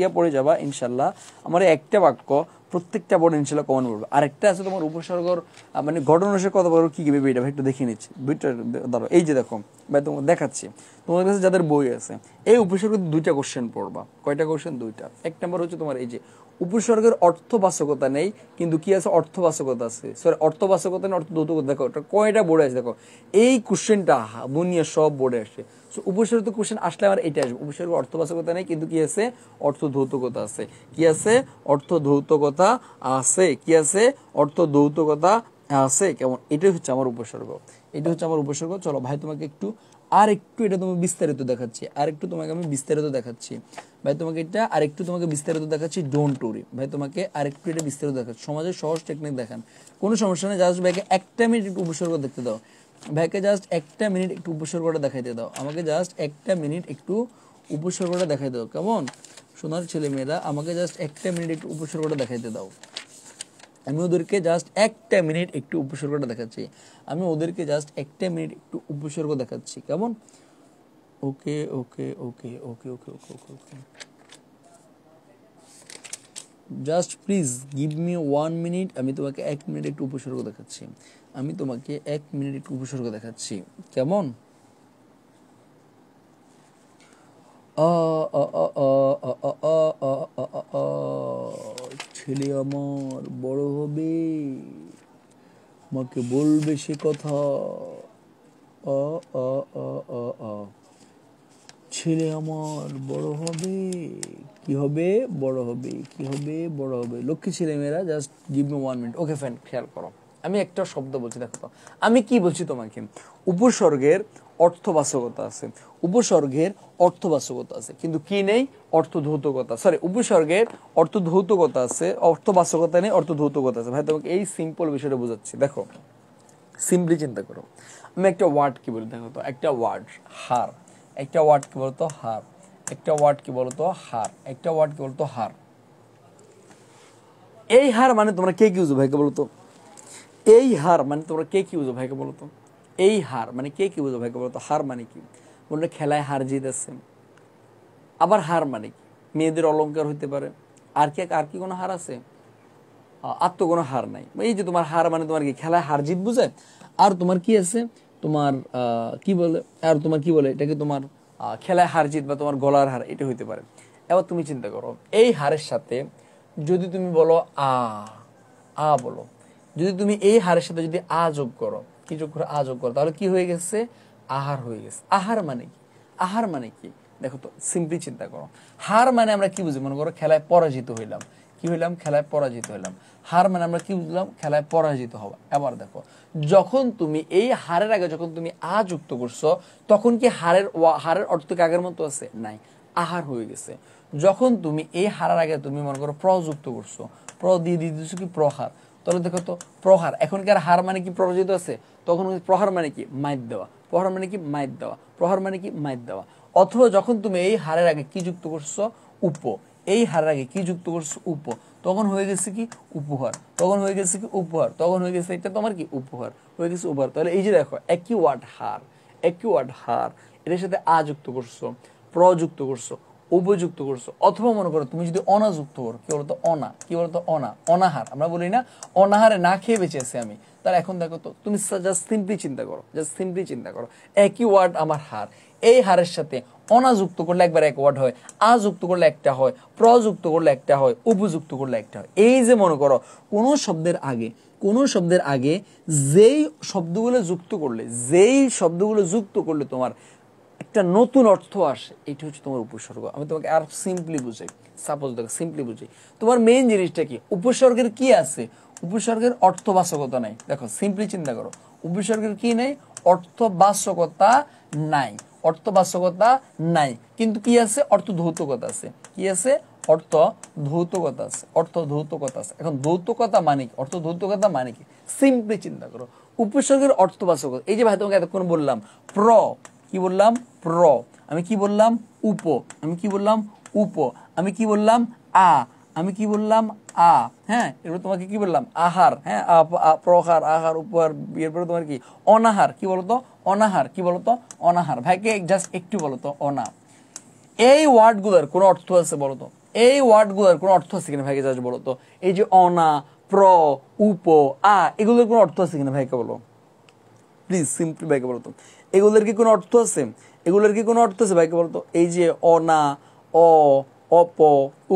ইয়া পড়ে যাবা ইনশাল্লাহ আমার একটা বাক্য প্রত্যেকটা বড় ইনশাল্লাহ কমন পড়বে আর একটা আছে তোমার উপসর্গর মানে ঘটনা সে কত বড় কী ভেবে এটা একটু দেখে নিচ্ছি দুইটা ধরো এই যে দেখো ভাই তোমার দেখাচ্ছি তোমাদের কাছে যাদের বই আছে এই উপসর্গ দুইটা কোশ্চেন পড়বা কয়টা কোশ্চেন দুইটা এক নম্বর হচ্ছে তোমার এই যে উপসর্গের অর্থবাসকতা নেই কিন্তু কি আছে অর্থবাসকতা আছে সরি অর্থবাসকতা নেই অর্থ দৌতকতা দেখো কয়টা বোর্ড বোর্ডে আসে দেখো এই কোশ্চেনটা বুনিয়া সব বোর্ডে আসে সো উপসর্গ কোশ্চেন আসলে আমার এটা আসবে উপসর্গ অর্থবাচকতা নেই কিন্তু কি আছে অর্থ ধৌতকতা আছে কি আছে অর্থ ধৌতকতা আছে কি আছে অর্থ ধৌতকতা আছে কেমন এটাই হচ্ছে আমার উপসর্গ এটা হচ্ছে আমার উপসর্গ চলো ভাই তোমাকে একটু আর একটু এটা তোমাকে বিস্তারিত দেখাচ্ছি আর একটু তোমাকে আমি বিস্তারিত দেখাচ্ছি ভাই তোমাকে এটা আর একটু তোমাকে বিস্তারিত দেখাচ্ছি ডোন্ট ওরি ভাই তোমাকে আর একটু এটা বিস্তারিত দেখাচ্ছি সমাজের সহজ টেকনিক দেখান কোনো সমস্যা নেই জাস্ট ভাইকে একটা মিনিট একটু উপসর্গ দেখতে দাও ভাইকে জাস্ট একটা মিনিট একটু উপসর্গটা দেখাইতে দাও আমাকে জাস্ট একটা মিনিট একটু উপসর্গটা দেখাই দাও কেমন সোনার ছেলেমেয়েরা আমাকে জাস্ট একটা মিনিট একটু উপসর্গটা দেখাইতে দাও আমি ওদেরকে জাস্ট একটা মিনিট একটু উপসর্গটা দেখাচ্ছি আমি ওদেরকে জাস্ট একটা মিনিট একটু উপসর্গ দেখাচ্ছি কেমন okay okay okay okay okay okay okay okay just please give me one minute আমি তোমাকে এক মিনিট একটু উপসর্গ দেখাচ্ছি আমি তোমাকে এক মিনিট একটু উপসর্গ দেখাচ্ছি কেমন আ আ আ আ আ আ ছেলে আমার বড় হবে মাকে বলবে সে কথা অ অ অ অ অ ছেলে আমার বড় হবে কি হবে বড় হবে কি হবে বড় হবে লক্ষ্মী মেয়েরা just give me one minute okay fine খেয়াল করো আমি একটা শব্দ বলছি দেখো আমি কি বলছি তোমাকে উপসর্গের অর্থবাচকতা আছে উপসর্গের অর্থবাচকতা আছে কিন্তু কি নেই অর্থধৌতকতা সরি উপসর্গের অর্থধৌতকতা আছে অর্থবাচকতা নেই অর্থধৌতকতা আছে ভাই তোমাকে এই সিম্পল বিষয়টা বোঝাচ্ছি দেখো সিম্পলি চিন্তা করো আমি একটা ওয়ার্ড কি বলি দেখো তো একটা ওয়ার্ড হার একটা ওয়ার্ড কি বলতো হার একটা ওয়ার্ড কি বলতো হার একটা ওয়ার্ড কি বলতো হার এই হার মানে তোমরা কে কি বুঝো ভাইকে বলতো এই হার মানে তোমরা কে কি বুঝো ভাইকে বলো তো এই হার মানে কে কি বুঝো ভাইকে বলো তো হার মানে কি বললে খেলায় হার জিত আছে আবার হার মানে কি মেয়েদের অলঙ্কার হইতে পারে আর কি আর কি কোনো হার আছে আর তো কোনো হার নাই এই যে তোমার হার মানে তোমার কি খেলায় হার জিত বুঝায় আর তোমার কি আছে তোমার কি বলে আর তোমার কি বলে এটাকে তোমার খেলায় হার জিত বা তোমার গলার হার এটা হইতে পারে এবার তুমি চিন্তা করো এই হারের সাথে যদি তুমি বলো আ আ বলো যদি তুমি এই হারের সাথে যদি আযোগ করো কি যোগ করো আযোগ করো তাহলে কি হয়ে গেছে আহার হয়ে গেছে আহার মানে কি আহার মানে কি দেখো তো সিম্পলি চিন্তা করো হার মানে আমরা কি বুঝি মনে করো খেলায় পরাজিত হইলাম কি হইলাম খেলায় পরাজিত হইলাম হার মানে আমরা কি বুঝলাম খেলায় পরাজিত হওয়া এবার দেখো যখন তুমি এই হারের আগে যখন তুমি আ যুক্ত করছো তখন কি হারের হারের অর্থ কি আগের মতো আছে নাই আহার হয়ে গেছে যখন তুমি এই হারের আগে তুমি মনে করো প্রযুক্ত করছো প্র দিয়ে দিয়ে দিচ্ছ কি প্রহার তাহলে দেখো তো প্রহার এখনকার হার মানে কি প্ররোচিত আছে তখন প্রহার মানে কি মাইর দেওয়া প্রহার মানে কি মাইর দেওয়া প্রহার মানে কি মাইর দেওয়া অথবা যখন তুমি এই হারের আগে কি যুক্ত করছো উপ এই হারের আগে কি যুক্ত করছো উপ তখন হয়ে গেছে কি উপহার তখন হয়ে গেছে কি উপহার তখন হয়ে গেছে এটা তোমার কি উপহার হয়ে গেছে উপহার তাহলে এই যে দেখো একই ওয়ার্ড হার একই ওয়ার্ড হার এটার সাথে আ যুক্ত করছো প্র যুক্ত করছো উপযুক্ত করছো অথবা মনে করো তুমি যদি অনাযুক্ত করো কি বলতো অনা কি বলতো অনা অনাহার আমরা বলি না অনাহারে না খেয়ে বেঁচে আছি আমি তার এখন দেখো তো তুমি জাস্ট সিম্পলি চিন্তা করো জাস্ট সিম্পলি চিন্তা করো একই ওয়ার্ড আমার হার এই হারের সাথে অনাযুক্ত করলে একবার এক ওয়ার্ড হয় আযুক্ত করলে একটা হয় প্রযুক্ত করলে একটা হয় উপযুক্ত করলে একটা হয় এই যে মনে করো কোনো শব্দের আগে কোনো শব্দের আগে যেই শব্দগুলো যুক্ত করলে যেই শব্দগুলো যুক্ত করলে তোমার একটা নতুন অর্থ আসে এটি হচ্ছে তোমার উপসর্গ আমি তোমাকে আর সিম্পলি বুঝাই সাপোজ দেখো সিম্পলি বুঝাই তোমার মেইন জিনিসটা কি উপসর্গের কি আছে উপসর্গের অর্থবাসকতা নাই দেখো সিম্পলি চিন্তা করো উপসর্গের কি নেই অর্থবাসকতা নাই অর্থবাসকতা নাই কিন্তু কি আছে অর্থ ধৌতকতা আছে কি আছে অর্থ ধৌতকতা আছে অর্থ ধৌতকতা আছে এখন ধৌতকতা মানে কি অর্থ ধৌতকতা মানে কি সিম্পলি চিন্তা করো উপসর্গের অর্থবাসকতা এই যে ভাই তোমাকে এতক্ষণ বললাম প্র কি বললাম প্র আমি কি বললাম উপ আমি কি বললাম উপ আমি কি বললাম আ আমি কি বললাম আ হ্যাঁ এরপর তোমাকে কি বললাম আহার হ্যাঁ প্রহার আহার উপহার এরপরে তোমার কি অনাহার কি বলতো অনাহার কি বলতো অনাহার ভাইকে জাস্ট একটু বলতো অনা এই ওয়ার্ডগুলোর কোনো অর্থ আছে বলতো এই ওয়ার্ডগুলোর কোনো অর্থ আছে কিনা ভাইকে জাস্ট বলতো এই যে অনা প্র উপ আ এগুলোর কোনো অর্থ আছে কিনা ভাইকে বলো প্লিজ সিম্পলি ভাইকে বলতো এগুলোর কি কোনো অর্থ আছে এগুলোর কি কোনো অর্থ আছে ভাইকে বলতো এই যে অনা অ অপ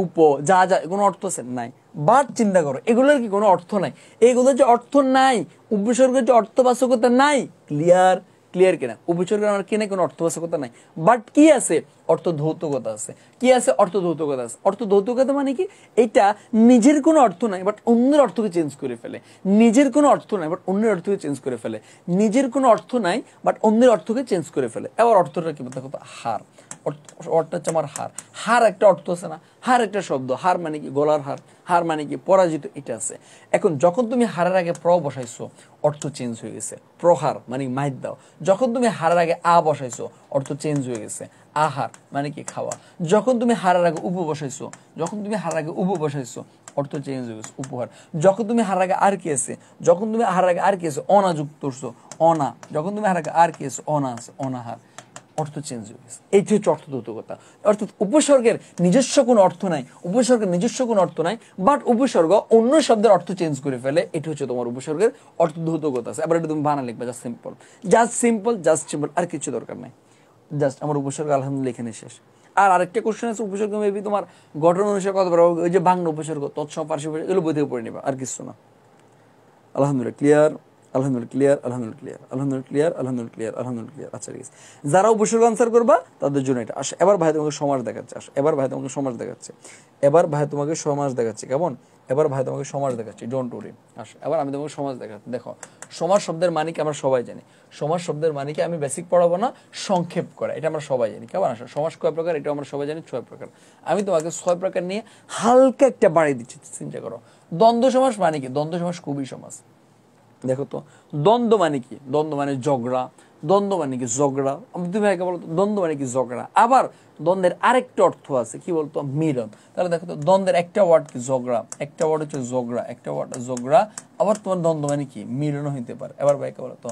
উপ যা যা কোনো অর্থ আছে নাই বাদ চিন্তা করো এগুলোর কি কোনো অর্থ নাই এগুলোর যে অর্থ নাই উপসর্গের যে অর্থবাচকতা নাই ক্লিয়ার ক্লিয়ার কিনা উপচর আমার কিনে কোনো অর্থবাসকতা নাই বাট কি আছে অর্থ ধৌতকতা আছে কি আছে অর্থ ধৌতকতা আছে অর্থ ধৌতকতা মানে কি এটা নিজের কোনো অর্থ নাই বাট অন্যের অর্থকে চেঞ্জ করে ফেলে নিজের কোনো অর্থ নাই বাট অন্যের অর্থকে চেঞ্জ করে ফেলে নিজের কোনো অর্থ নাই বাট অন্যের অর্থকে চেঞ্জ করে ফেলে এবার অর্থটা কি বলতে হার অর্থ হচ্ছে আমার হার হার একটা অর্থ আছে না হার একটা শব্দ হার মানে কি গলার হার হার মানে কি পরাজিত এটা আছে এখন যখন তুমি হারের আগে প্র বসাইছো অর্থ চেঞ্জ হয়ে গেছে প্রহার মানে মাইদ দাও যখন তুমি হারের আগে আ বসাইছো অর্থ চেঞ্জ হয়ে গেছে আহার মানে কি খাওয়া যখন তুমি হারার আগে উপ বসাইছো যখন তুমি হারের আগে উপ বসাইছো অর্থ চেঞ্জ হয়ে গেছে উপহার যখন তুমি হার আগে আর কি আছে যখন তুমি হার আগে আর কি আছে অনা যুক্ত অনা যখন তুমি হার আগে আর কি আছে অনা আছে অনাহার অর্থ চেঞ্জ হয়ে গেছে এইটি হচ্ছে অর্থদূতকতা অর্থাৎ উপসর্গের নিজস্ব কোনো অর্থ নাই উপসর্গের নিজস্ব কোনো অর্থ নাই বাট উপসর্গ অন্য শব্দের অর্থ চেঞ্জ করে ফেলে এটি হচ্ছে তোমার উপসর্গের অর্থ দৌতকতা আছে এবার এটা তুমি বানা লিখবে just simple just simple just simple আর কিছু দরকার নাই জাস্ট আমার উপসর্গ আলহামদুলিল্লাহ এখানে শেষ আর আরেকটা কোশ্চেন আছে উপসর্গ মেবি তোমার গঠন অনুসারে কত পারো ওই যে বাংলা উপসর্গ তৎসম পার্শ্ব এগুলো বই থেকে পড়ে নেবা আর কিছু না আলহামদুলিল্লাহ ক্লিয়ার আলহামদুল ক্লিয়ার আলহামদুল ক্লিয়ার আলহামদুল ক্লিয়ার আলহামদুল ক্লিয়ার আলহামদুল ক্লিয়ার আচ্ছা ঠিক আছে যারা উপসর্গ আনসার করবা তাদের জন্য এটা আস এবার ভাই তোমাকে সমাজ দেখাচ্ছে আস এবার ভাই তোমাকে সমাজ দেখাচ্ছে এবার ভাই তোমাকে সমাজ দেখাচ্ছে কেমন এবার ভাই তোমাকে সমাজ দেখাচ্ছি ডোন্ট ওরি আস এবার আমি তোমাকে সমাজ দেখাচ্ছি দেখো সমাজ শব্দের মানে কি আমরা সবাই জানি সমাজ শব্দের মানে কি আমি বেসিক পড়াবো না সংক্ষেপ করে এটা আমরা সবাই জানি কেমন আসা সমাজ কয় প্রকার এটা আমরা সবাই জানি ছয় প্রকার আমি তোমাকে ছয় প্রকার নিয়ে হালকা একটা বাড়ি দিচ্ছি চিন্তা করো দ্বন্দ্ব সমাজ মানে কি দ্বন্দ্ব সমাজ খুবই সমাজ দেখো তো দ্বন্দ্ব মানে কি দ্বন্দ্ব মানে ঝগড়া দ্বন্দ্ব মানে কি ঝগড়া আমি তুমি একে বলতো দ্বন্দ্ব মানে কি ঝগড়া আবার দ্বন্দ্বের আরেকটা অর্থ আছে কি বলতো মিলন তাহলে দেখো তো দ্বন্দ্বের একটা ওয়ার্ড কি ঝগড়া একটা ওয়ার্ড হচ্ছে ঝগড়া একটা ওয়ার্ড ঝগড়া আবার তোমার দ্বন্দ্ব মানে কি মিলন হইতে পারে এবার ভাইকে বলতো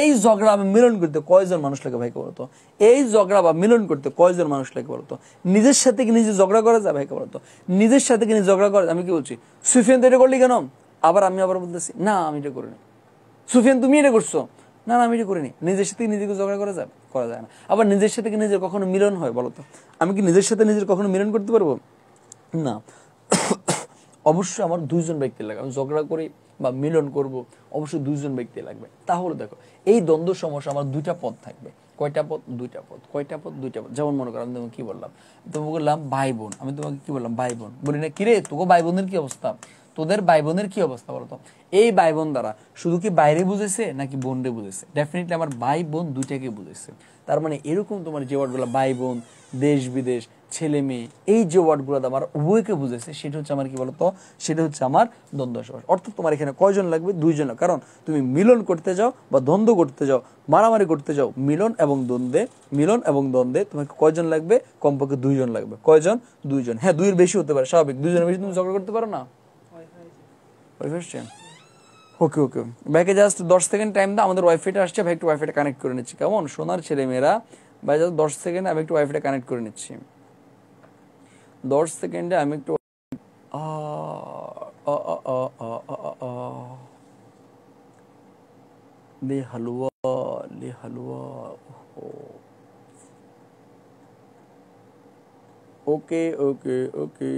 এই ঝগড়া আমি মিলন করতে কয়জন মানুষ লাগে ভাইকে বলতো এই ঝগড়া বা মিলন করতে কয়জন মানুষ লাগে বলতো নিজের সাথে কি নিজে ঝগড়া করা যায় ভাইকে বলতো নিজের সাথে কি নিজে ঝগড়া করা যায় আমি কি বলছি সুফিয়ান তৈরি করলি কেন আবার আমি আবার বলতেছি না আমি এটা করিনি সুফিয়ান তুমি এটা করছো না আমি এটা করিনি নিজের সাথে নিজেকে ঝগড়া করা যাবে করা যায় না আবার নিজের সাথে কি নিজের কখনো মিলন হয় বলো তো আমি কি নিজের সাথে নিজের কখনো মিলন করতে পারবো না অবশ্যই আমার দুইজন ব্যক্তি লাগবে আমি ঝগড়া করি বা মিলন করব অবশ্যই দুইজন ব্যক্তি লাগবে তাহলে দেখো এই দ্বন্দ্ব সমস্যা আমার দুইটা পথ থাকবে কয়টা পথ দুইটা পথ কয়টা পথ দুইটা পথ যেমন মনে করো আমি তোমাকে কি বললাম তোমাকে বললাম ভাই বোন আমি তোমাকে কি বললাম ভাই বোন বলি না কিরে তোকে ভাই বোনের কি অবস্থা তোদের ভাই বোনের কি অবস্থা বলতো এই ভাই বোন দ্বারা শুধু কি বাইরে বুঝেছে নাকি বোনরে বুঝেছে ডেফিনেটলি আমার ভাই বোন দুইটাকে বুঝেছে তার মানে এরকম তোমার যে ওয়ার্ডগুলো ভাই বোন দেশ বিদেশ ছেলে মেয়ে এই যে ওয়ার্ডগুলো আমার উভয়কে বুঝেছে সেটা হচ্ছে আমার কি বলতো সেটা হচ্ছে আমার দ্বন্দ্ব সমাস অর্থাৎ তোমার এখানে কয়জন লাগবে দুইজন কারণ তুমি মিলন করতে যাও বা দ্বন্দ্ব করতে যাও মারামারি করতে যাও মিলন এবং দ্বন্দ্বে মিলন এবং দ্বন্দ্বে তোমাকে কয়জন লাগবে কমপক্ষে দুইজন লাগবে কয়জন দুইজন হ্যাঁ দুইয়ের বেশি হতে পারে স্বাভাবিক দুইজনের বেশি তুমি ঝগড়া করতে পারো না ওয়াইফাই আসছে ওকে ওকে ব্যাকে জাস্ট দশ সেকেন্ড টাইম দাও আমাদের ওয়াইফাইটা আসছে ভাই একটু ওয়াইফাইটা কানেক্ট করে নিচ্ছি কেমন সোনার ছেলেমেয়েরা ভাই জাস্ট দশ সেকেন্ডে আমি একটু ওয়াইফাইটা কানেক্ট করে নিচ্ছি দশ সেকেন্ডে আমি একটু লে হালুয়া লে হালুয়া ওকে ওকে ওকে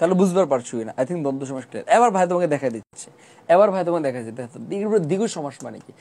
তাহলে বুঝবার পারছো না আই থিঙ্ক দ্বন্দ্ব সমাস ক্লিয়ার এবার ভাই তোমাকে দেখা দিচ্ছে এবার ভাই তোমাকে দেখা যাচ্ছে দেখো দ্বিগু সমাস মানে কি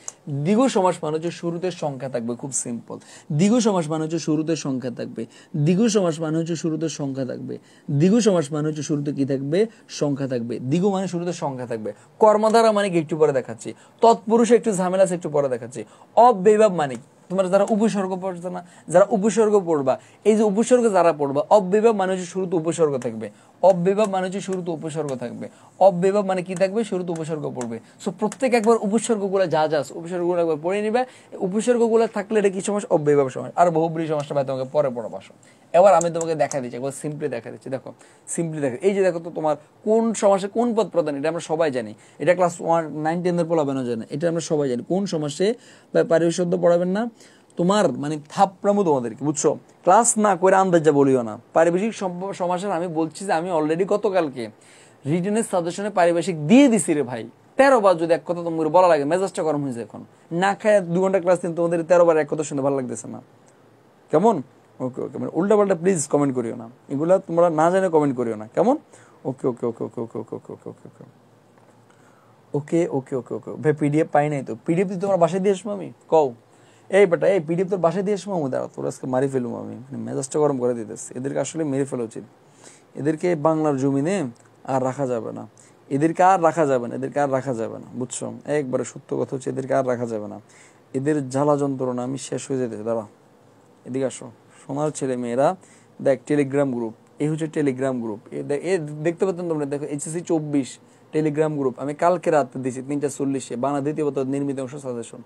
দ্বিগু সমাস মানে হচ্ছে শুরুতে সংখ্যা থাকবে খুব সিম্পল দ্বিগু সমাস মানে হচ্ছে শুরুতে সংখ্যা থাকবে দ্বিগু সমাস মানে হচ্ছে শুরুতে সংখ্যা থাকবে দ্বিগু সমাস মানে হচ্ছে শুরুতে কি থাকবে সংখ্যা থাকবে দ্বিগু মানে শুরুতে সংখ্যা থাকবে কর্মধারা মানে কি একটু পরে দেখাচ্ছি তৎপুরুষে একটু ঝামেলা আছে একটু পরে দেখাচ্ছি অব্যয়ভাব মানে কি তোমরা যারা উপসর্গ পড়ছে না যারা উপসর্গ পড়বা এই যে উপসর্গ যারা পড়বা অব্যবাহ মানুষের শুরুতে উপসর্গ থাকবে অব্যবাহ মানুষের শুরুতে উপসর্গ থাকবে অব্যবাহ মানে কি থাকবে শুরুতে উপসর্গ পড়বে সো প্রত্যেক একবার উপসর্গগুলো যা যাস উপসর্গগুলো একবার পড়ে নিবে উপসর্গগুলো থাকলে এটা কি সমস্যা অব্যবাহ সমস্যা আর বহুব্রী সমস্যা ভাই তোমাকে পরে পড়া বাসো এবার আমি তোমাকে দেখা দিচ্ছি একবার সিম্পলি দেখা দিচ্ছি দেখো সিম্পলি দেখো এই যে দেখো তো তোমার কোন সমাসে কোন পদ প্রদান এটা আমরা সবাই জানি এটা ক্লাস ওয়ান নাইন টেনের পড়াবেন জানে এটা আমরা সবাই জানি কোন সমাসে বা পারিবেশ পড়াবেন না তোমার মানে থাপড়ামো তোমাদেরকে বুঝছো ক্লাস না করে আন্দাজা বলিও না পারিবেশিক সমাসার আমি বলছি যে আমি অলরেডি গতকালকে রিটেনের সাজেশনে পারিবারিক দিয়ে দিছি রে ভাই তেরো বার যদি এক কথা তোমার বলা লাগে মেজাজটা গরম হয়েছে এখন না খায় দু ঘন্টা ক্লাস দিন তোমাদের তেরো বার এক কথা শুনে ভালো লাগতেছে না কেমন ওকে ওকে মানে উল্টাপাল্টা প্লিজ কমেন্ট করিও না এগুলো তোমরা না জানে কমেন্ট করিও না কেমন okay okay okay okay okay okay okay okay okay okay okay okay okay ভাই পিডিএফ পাই নাই তো পিডিএফ তোমার বাসায় দিয়ে আসবো আমি কও এই বেটা এই পিডিএফ তোর বাসায় দিয়ে সময় দাঁড়া তোর আজকে মারি ফেলুম আমি মানে মেজাজটা গরম করে দিতেছে এদেরকে আসলে মেরে ফেলা উচিত এদেরকে বাংলার জমিনে আর রাখা যাবে না এদেরকে আর রাখা যাবে না এদেরকে আর রাখা যাবে না বুঝছো একবারে সত্য কথা হচ্ছে এদেরকে আর রাখা যাবে না এদের জ্বালা যন্ত্রণা আমি শেষ হয়ে যেতে দাঁড়া এদিকে আসো সোনার ছেলে মেয়েরা দেখ টেলিগ্রাম গ্রুপ এই হচ্ছে টেলিগ্রাম গ্রুপ এ দেখতে পাচ্ছেন তোমরা দেখো এইচএসি চব্বিশ টেলিগ্রাম গ্রুপ আমি কালকে রাত দিয়েছি তিনটা চল্লিশে বাংলা দ্বিতীয় নির্মিত অংশ সাজেশন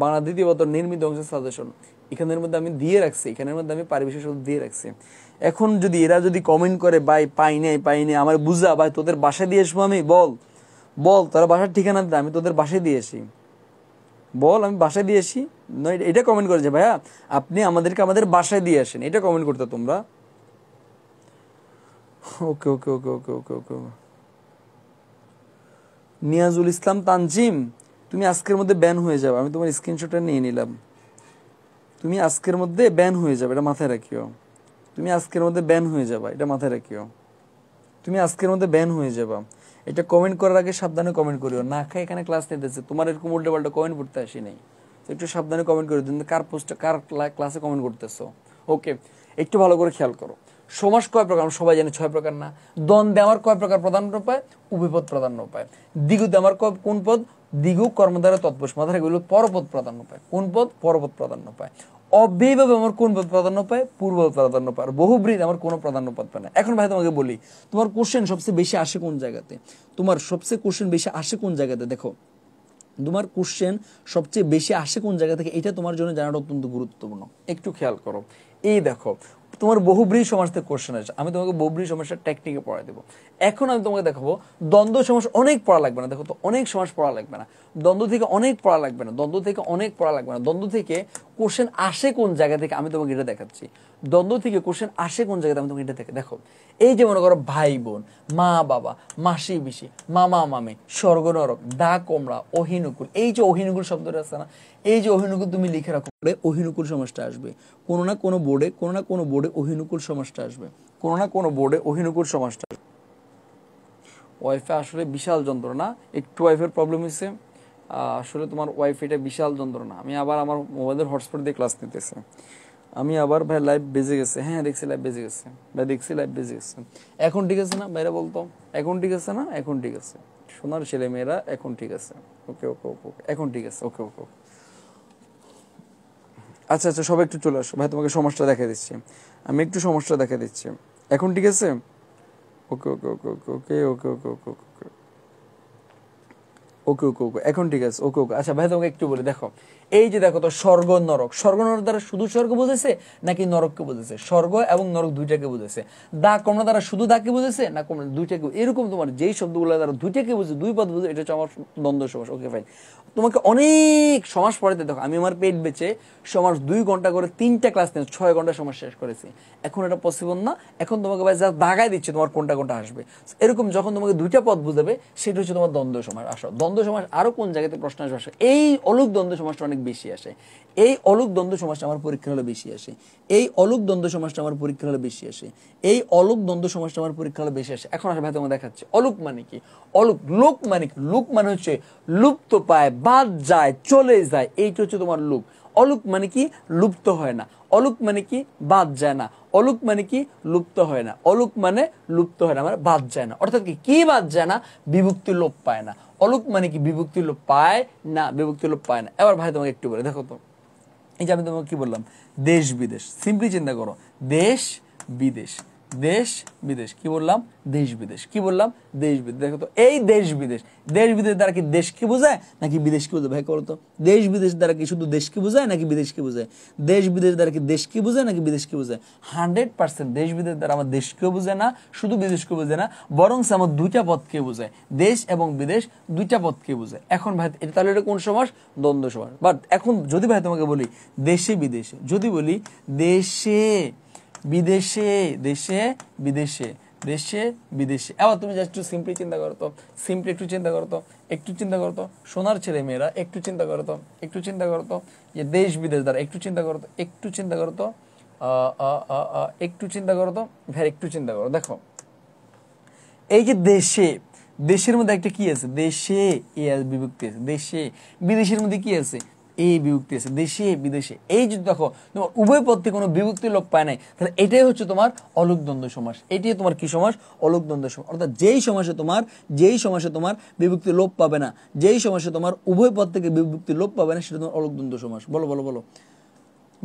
বাংলা দ্বিতীয় নির্মিত অংশের সাজেশন এখানের মধ্যে আমি দিয়ে রাখছি এখানের মধ্যে আমি পারিবেশের শব্দ দিয়ে রাখছি এখন যদি এরা যদি কমেন্ট করে ভাই পাই নাই পাই নাই আমার বুঝা ভাই তোদের বাসায় দিয়ে আসবো আমি বল বল তারা বাসার ঠিকানা দেয় আমি তোদের বাসায় দিয়ে আসি বল আমি বাসায় দিয়ে আসি নয় এটা কমেন্ট করেছে ভাইয়া আপনি আমাদেরকে আমাদের বাসায় দিয়ে আসেন এটা কমেন্ট করতে তোমরা ওকে ওকে ওকে ওকে ওকে ওকে নিয়াজুল ইসলাম তানজিম তুমি আজকের মধ্যে ব্যান হয়ে যাবে আমি তোমার স্ক্রিনশটটা নিয়ে নিলাম তুমি আজকের মধ্যে ব্যান হয়ে যাবে এটা মাথায় রাখিও তুমি আজকের মধ্যে ব্যান হয়ে যাবে এটা মাথায় রাখিও তুমি আজকের মধ্যে ব্যান হয়ে যাবা এটা কমেন্ট করার আগে সাবধানে কমেন্ট করিও না খাই এখানে ক্লাস নিতেছে তোমার এরকম উল্টো পাল্টা কমেন্ট করতে আসি নাই তো একটু সাবধানে কমেন্ট করে দিন কার পোস্টে কার ক্লাসে কমেন্ট করতেছো ওকে একটু ভালো করে খেয়াল করো সমাস কয় প্রকার সবাই জানে ছয় প্রকার না দ্বন্দ্বে আমার কয় প্রকার প্রধান উপায় উপপদ প্রধান পায় দ্বিগুতে আমার কোন পদ দিগু কর্মদ্বারা তৎপুষ মাথার এগুলো পরপদ প্রাধান্য পায় কোন পদ পরপদ প্রাধান্য পায় অব্যয়ভাবে আমার কোন পদ প্রাধান্য পায় পূর্ব প্রাধান্য পায় আর বহুব্রীত আমার কোনো প্রাধান্য পদ পায় না এখন ভাই তোমাকে বলি তোমার কোশ্চেন সবচেয়ে বেশি আসে কোন জায়গাতে তোমার সবচেয়ে কোশ্চেন বেশি আসে কোন জায়গাতে দেখো তোমার কোশ্চেন সবচেয়ে বেশি আসে কোন জায়গা থেকে এটা তোমার জন্য জানাটা অত্যন্ত গুরুত্বপূর্ণ একটু খেয়াল করো এই দেখো তোমার বহুব্রীহি সমাস থেকে কোশ্চেন আছে আমি তোমাকে বহুব্রীহি সমাসের টেকনিকে পড়া দেবো এখন আমি তোমাকে দেখাবো দ্বন্দ্ব সমাস অনেক পড়া লাগবে না দেখো তো অনেক সমাস পড়া লাগবে না দ্বন্দ্ব থেকে অনেক পড়া লাগবে না দ্বন্দ্ব থেকে অনেক পড়া লাগবে না দ্বন্দ্ব থেকে কোশ্চেন আসে কোন জায়গা থেকে আমি তোমাকে এটা দেখাচ্ছি দ্বন্দ্ব থেকে কোশ্চেন আসে কোন জায়গা থেকে আমি তোমাকে এটা দেখে দেখো এই যে মনে করো ভাই বোন মা বাবা মাসি পিসি মামা মামি স্বর্গ নরক দা কমরা অহিনুকুল এই যে অহিনুকুল শব্দটা আছে না এই যে অহিনুকুল তুমি লিখে রাখো অহিনুকুল সমাজটা আসবে কোনো না কোনো বোর্ডে কোনো না কোনো বোর্ডে অহিনুকুল সমাজটা আসবে কোনো না কোনো বোর্ডে অহিনুকুল সমাজটা ওয়াইফাই আসলে বিশাল যন্ত্রণা একটু ওয়াইফের প্রবলেম হয়েছে আসলে তোমার ওয়াইফাইটা বিশাল যন্ত্রণা আমি আবার আমার মোবাইলের হটস্পট দিয়ে ক্লাস নিতেছি আমি আবার ভাই লাইভ বেজে গেছে হ্যাঁ দেখছি লাইভ বেজে গেছে ভাই দেখছি লাইভ বেজে গেছে এখন ঠিক আছে না ভাইরা বলতো এখন ঠিক আছে না এখন ঠিক আছে সোনার ছেলে মেয়েরা এখন ঠিক আছে ওকে ওকে ওকে ওকে এখন ঠিক আছে ওকে ওকে ওকে আচ্ছা আচ্ছা সবাই একটু চলে আসো ভাই তোমাকে সমস্যা দেখা দিচ্ছি আমি একটু সমস্যা দেখা দিচ্ছি এখন ঠিক আছে ওকে okay okay okay okay okay okay okay okay okay okay ওকে এখন ঠিক আছে ওকে ওকে আচ্ছা ভাই তোমাকে একটু বলে দেখো এই যে দেখো তো স্বর্গ নরক স্বর্গ নরক দ্বারা শুধু স্বর্গ বুঝেছে নাকি নরককে বুঝেছে স্বর্গ এবং নরক দুইটাকে বুঝেছে দা কমলা দ্বারা শুধু দাকে বুঝেছে না কোন দুইটাকে এরকম তোমার যেই শব্দগুলো দ্বারা দুইটাকে বুঝে দুই পদ বুঝে এটা হচ্ছে আমার দ্বন্দ্ব সমাস ওকে ভাই তোমাকে অনেক সমাজ পড়াতে দেখো আমি আমার পেট বেঁচে সমাজ দুই ঘন্টা করে তিনটা ক্লাস নিয়ে ছয় ঘন্টা সমাজ শেষ করেছি এখন এটা পসিবল না এখন তোমাকে ভাই যা দাগাই দিচ্ছে তোমার কোনটা কোনটা আসবে এরকম যখন তোমাকে দুইটা পথ বুঝাবে সেটা হচ্ছে তোমার দ্বন্দ্ব সমাজ আসো দ্বন্দ্ব সমাজ আরও কোন জায়গাতে প্রশ্ন আসবে এই অলুক দ্বন্দ্ব সমাজটা অনেক বেশি আসে এই অলুক দ্বন্দ্ব সমাজটা আমার পরীক্ষা হলে বেশি আসে এই অলুক দ্বন্দ্ব সমাজটা আমার পরীক্ষা হলে বেশি আসে এই অলুক দ্বন্দ্ব সমাজটা আমার পরীক্ষা হলে বেশি আসে এখন আসলে ভাই তোমার দেখাচ্ছে অলুক মানে কি অলুক লোক মানে কি লোক মানে হচ্ছে লুপ্ত পায় বাদ যায় চলে যায় এইটা হচ্ছে তোমার লোক অলুক মানে কি লুপ্ত হয় না অলুক মানে কি বাদ যায় না অলুক মানে কি লুপ্ত হয় না অলুক মানে লুপ্ত হয় না মানে বাদ যায় না অর্থাৎ কি কি বাদ যায় না বিভক্তি লোপ পায় না অলুক মানে কি বিভক্তি লোপ পায় না বিভক্তি লোপ পায় না এবার ভাই তোমাকে একটু বলে দেখো তো এই যে আমি তোমাকে কি বললাম দেশ বিদেশ সিম্পলি চিন্তা করো দেশ বিদেশ দেশ বিদেশ কি বললাম দেশ বিদেশ কি বললাম দেশ বিদেশ দেখো তো এই দেশ বিদেশ দেশ বিদেশ দ্বারা কি দেশকে বোঝায় নাকি বিদেশকে বোঝায় ভাই করো তো দেশ বিদেশ দ্বারা কি শুধু দেশকে বোঝায় নাকি বিদেশকে বোঝায় দেশ বিদেশ দ্বারা কি দেশকে বোঝায় নাকি বিদেশকে বোঝায় হান্ড্রেড পার্সেন্ট দেশ বিদেশ দ্বারা আমার দেশকে বোঝায় না শুধু বিদেশকে বোঝায় না বরং আমার দুইটা পথকে বোঝায় দেশ এবং বিদেশ দুইটা পথকে বোঝায় এখন ভাই এটা তাহলে এটা কোন সমাস দ্বন্দ্ব সমাস বাট এখন যদি ভাই তোমাকে বলি দেশে বিদেশে যদি বলি দেশে বিদেশে দেশে বিদেশে দেশে বিদেশে এবার তুমি জাস্ট একটু সিম্পলি চিন্তা করো তো সিম্পলি একটু চিন্তা করো তো একটু চিন্তা করো তো সোনার ছেলে মেয়েরা একটু চিন্তা করো তো একটু চিন্তা করো তো যে দেশ বিদেশ দ্বারা একটু চিন্তা করো তো একটু চিন্তা করো তো একটু চিন্তা করো তো ভাই হ্যাঁ, একটু চিন্তা করো দেখো এই যে দেশে দেশের মধ্যে একটা কি আছে দেশে এ বিভক্তি আছে দেশে বিদেশের মধ্যে কি আছে এই বিভক্তি আছে দেশে বিদেশে এই যদি দেখো তোমার উভয় পথে কোনো বিভক্তি লোক পায় নাই তাহলে এটাই হচ্ছে তোমার অলোক দ্বন্দ্ব সমাস এটাই তোমার কি সমাস অলোক দ্বন্দ্ব সমাস অর্থাৎ যেই সমাসে তোমার যেই সমাসে তোমার বিভক্তি লোপ পাবে না যেই সমাসে তোমার উভয় পথ থেকে বিভক্তি লোপ পাবে না সেটা তোমার অলোক দ্বন্দ্ব সমাস বলো বলো বলো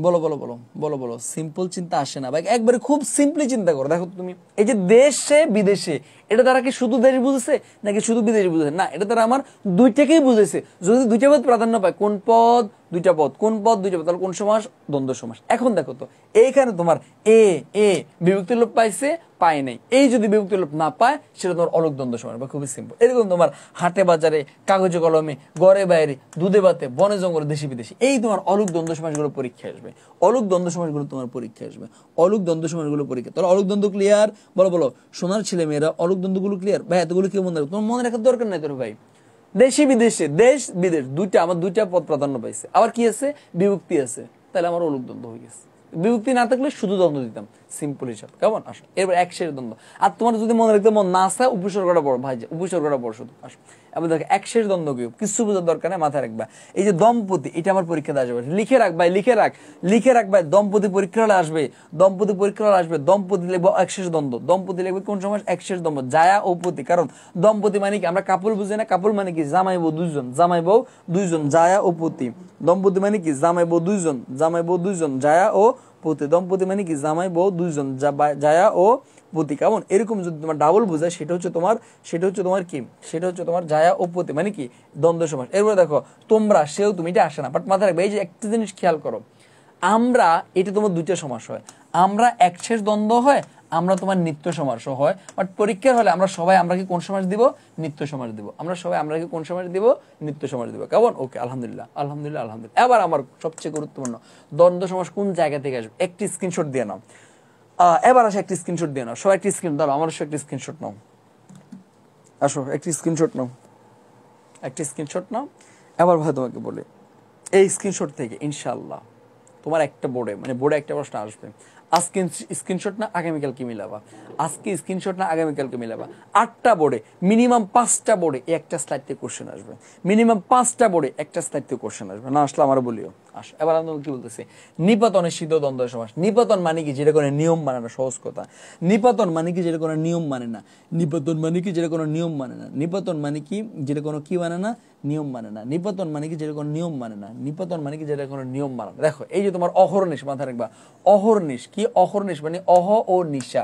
বলো বলো বলো বলো বলো সিম্পল চিন্তা আসে না ভাই একবারে খুব সিম্পলি চিন্তা করো দেখো তুমি এই যে দেশে বিদেশে এটা তারা কি শুধু দেশ বুঝেছে নাকি শুধু বিদেশ বুঝেছে না এটা তারা আমার দুইটাকেই বুঝেছে যদি দুইটা পদ প্রাধান্য পায় কোন পদ দুইটা পদ কোন পদ দুইটা পদ তাহলে কোন সমাস দ্বন্দ্ব সমাস এখন দেখো তো এইখানে তোমার এ এ বিভক্তি লোপ পাইছে পায় নাই এই যদি বিভক্তি লোপ না পায় সেটা তোমার অলোক দ্বন্দ্ব সমাস বা খুবই সিম্পল এরকম তোমার হাটে বাজারে কাগজে কলমে গড়ে বাইরে দুধে বাতে বনে জঙ্গলে দেশে বিদেশে এই তোমার অলোক দ্বন্দ্ব সমাসগুলো পরীক্ষায় আসবে অলোক দ্বন্দ্ব সমাসগুলো তোমার পরীক্ষা আসবে অলোক দ্বন্দ্ব সমাসগুলো পরীক্ষা তাহলে অলোক দ্বন্দ্ব ক্লিয়ার বলো বলো সোনার ছেলে মেয়েরা অলোক দ্বন্দ্বগুলো ক্লিয়ার ভাই এতগুলো কেউ মনে রাখো তোমার মনে রাখার দরকার নাই তোর ভাই দেশি বিদেশে দেশ বিদেশ দুইটা আমার দুইটা পদ প্রাধান্য পাইছে আবার কি আছে বিভক্তি আছে তাহলে আমার অলুক দ্বন্দ্ব হয়ে গেছে বিভক্তি না থাকলে শুধু দ্বন্দ্ব দিতাম সিম্পল হিসাব কেমন আসো এরপর এক শের দ্বন্দ্ব আর তোমার যদি মনে রাখতে মন না আসে উপসর্গটা বড় ভাই উপসর্গটা বড় শুধু আসো এবার দেখো এক শের দ্বন্দ্ব কি কিছু বোঝার দরকার নেই মাথায় রাখবা এই যে দম্পতি এটা আমার পরীক্ষাতে আসবে লিখে রাখবাই লিখে রাখ লিখে রাখবাই দম্পতি পরীক্ষা আসবে দম্পতি পরীক্ষা হলে আসবে দম্পতি লিখবো এক শেষ দ্বন্দ্ব দম্পতি লিখবে কোন সময় এক শেষ দ্বন্দ্ব জায়া ও পতি কারণ দম্পতি মানে কি আমরা কাপড় বুঝি না কাপড় মানে কি জামাই বউ দুইজন জামাই বউ দুইজন জায়া ও পতি দম্পতি মানে কি জামাই বউ দুইজন জামাই বউ দুইজন জায়া ও পুতি দম্পতি মানে কি জামাই বউ দুইজন জায়া ও পুতি কেমন এরকম যদি তোমার ডাবল বোঝায় সেটা হচ্ছে তোমার সেটা হচ্ছে তোমার কি সেটা হচ্ছে তোমার জায়া ও পুতি মানে কি দ্বন্দ্ব সমাস এরপরে দেখো তোমরা সেও তুমি এটা আসে না বাট মাথায় রাখবে এই যে একটা জিনিস খেয়াল করো আমরা এটা তোমার দুইটা সমাস হয় আমরা এক শেষ দ্বন্দ্ব হয় আমরা তোমার নিত্য সমাস হয় বাট পরীক্ষার হলে আমরা সবাই আমরা কি কোন সমাজ দিব নিত্য সমাজ দিব আমরা সবাই আমরা কি কোন সমাজ দিব নিত্য সমাজ দিব কেমন ওকে আলহামদুলিল্লাহ আলহামদুলিল্লাহ আলহামদুলিল্লাহ এবার আমার সবচেয়ে গুরুত্বপূর্ণ দ্বন্দ্ব সমাস কোন জায়গা থেকে আসবে একটি স্ক্রিনশট দিয়ে নাও এবার আসে একটি স্ক্রিনশট দিয়ে নাও সবাই একটি স্ক্রিন দাও আমার একটি স্ক্রিনশট নাও আসো একটি স্ক্রিনশট নাও একটি স্ক্রিনশট নাও এবার ভাই তোমাকে বলি এই স্ক্রিনশট থেকে ইনশাল্লাহ তোমার একটা বোর্ডে মানে বোর্ডে একটা প্রশ্ন আসবে আজকে স্ক্রিনশট না আগামীকালকে মিলাবা আজকে স্ক্রিনশট না আগামীকালকে মিলাবা আটটা বোর্ডে মিনিমাম পাঁচটা বোর্ডে একটা স্লাইডতে কোশ্চেন আসবে মিনিমাম পাঁচটা বোর্ডে একটা স্লাইডতে কোশ্চেন আসবে না আসলে আমার বলিও আস এবার আমরা কি বলতেছি নিপাতন সিদ্ধ দ্বন্দ্ব সমাস নিপাতন মানে কি যেটা কোনো নিয়ম মানে না সহজ কথা নিপাতন মানে কি যেটা কোনো নিয়ম মানে না নিপাতন মানে কি যেটা কোনো নিয়ম মানে না নিপাতন মানে কি যেটা কোনো কি মানে না নিয়ম মানে না নিপাতন মানে কি যেটা কোনো নিয়ম মানে না নিপাতন মানে কি যেটা কোনো নিয়ম মানে না দেখো এই যে তোমার অহর্নিশ মাথায় রাখবা অহর্নিশ কি অহর্নিশ মানে অহ ও নিশা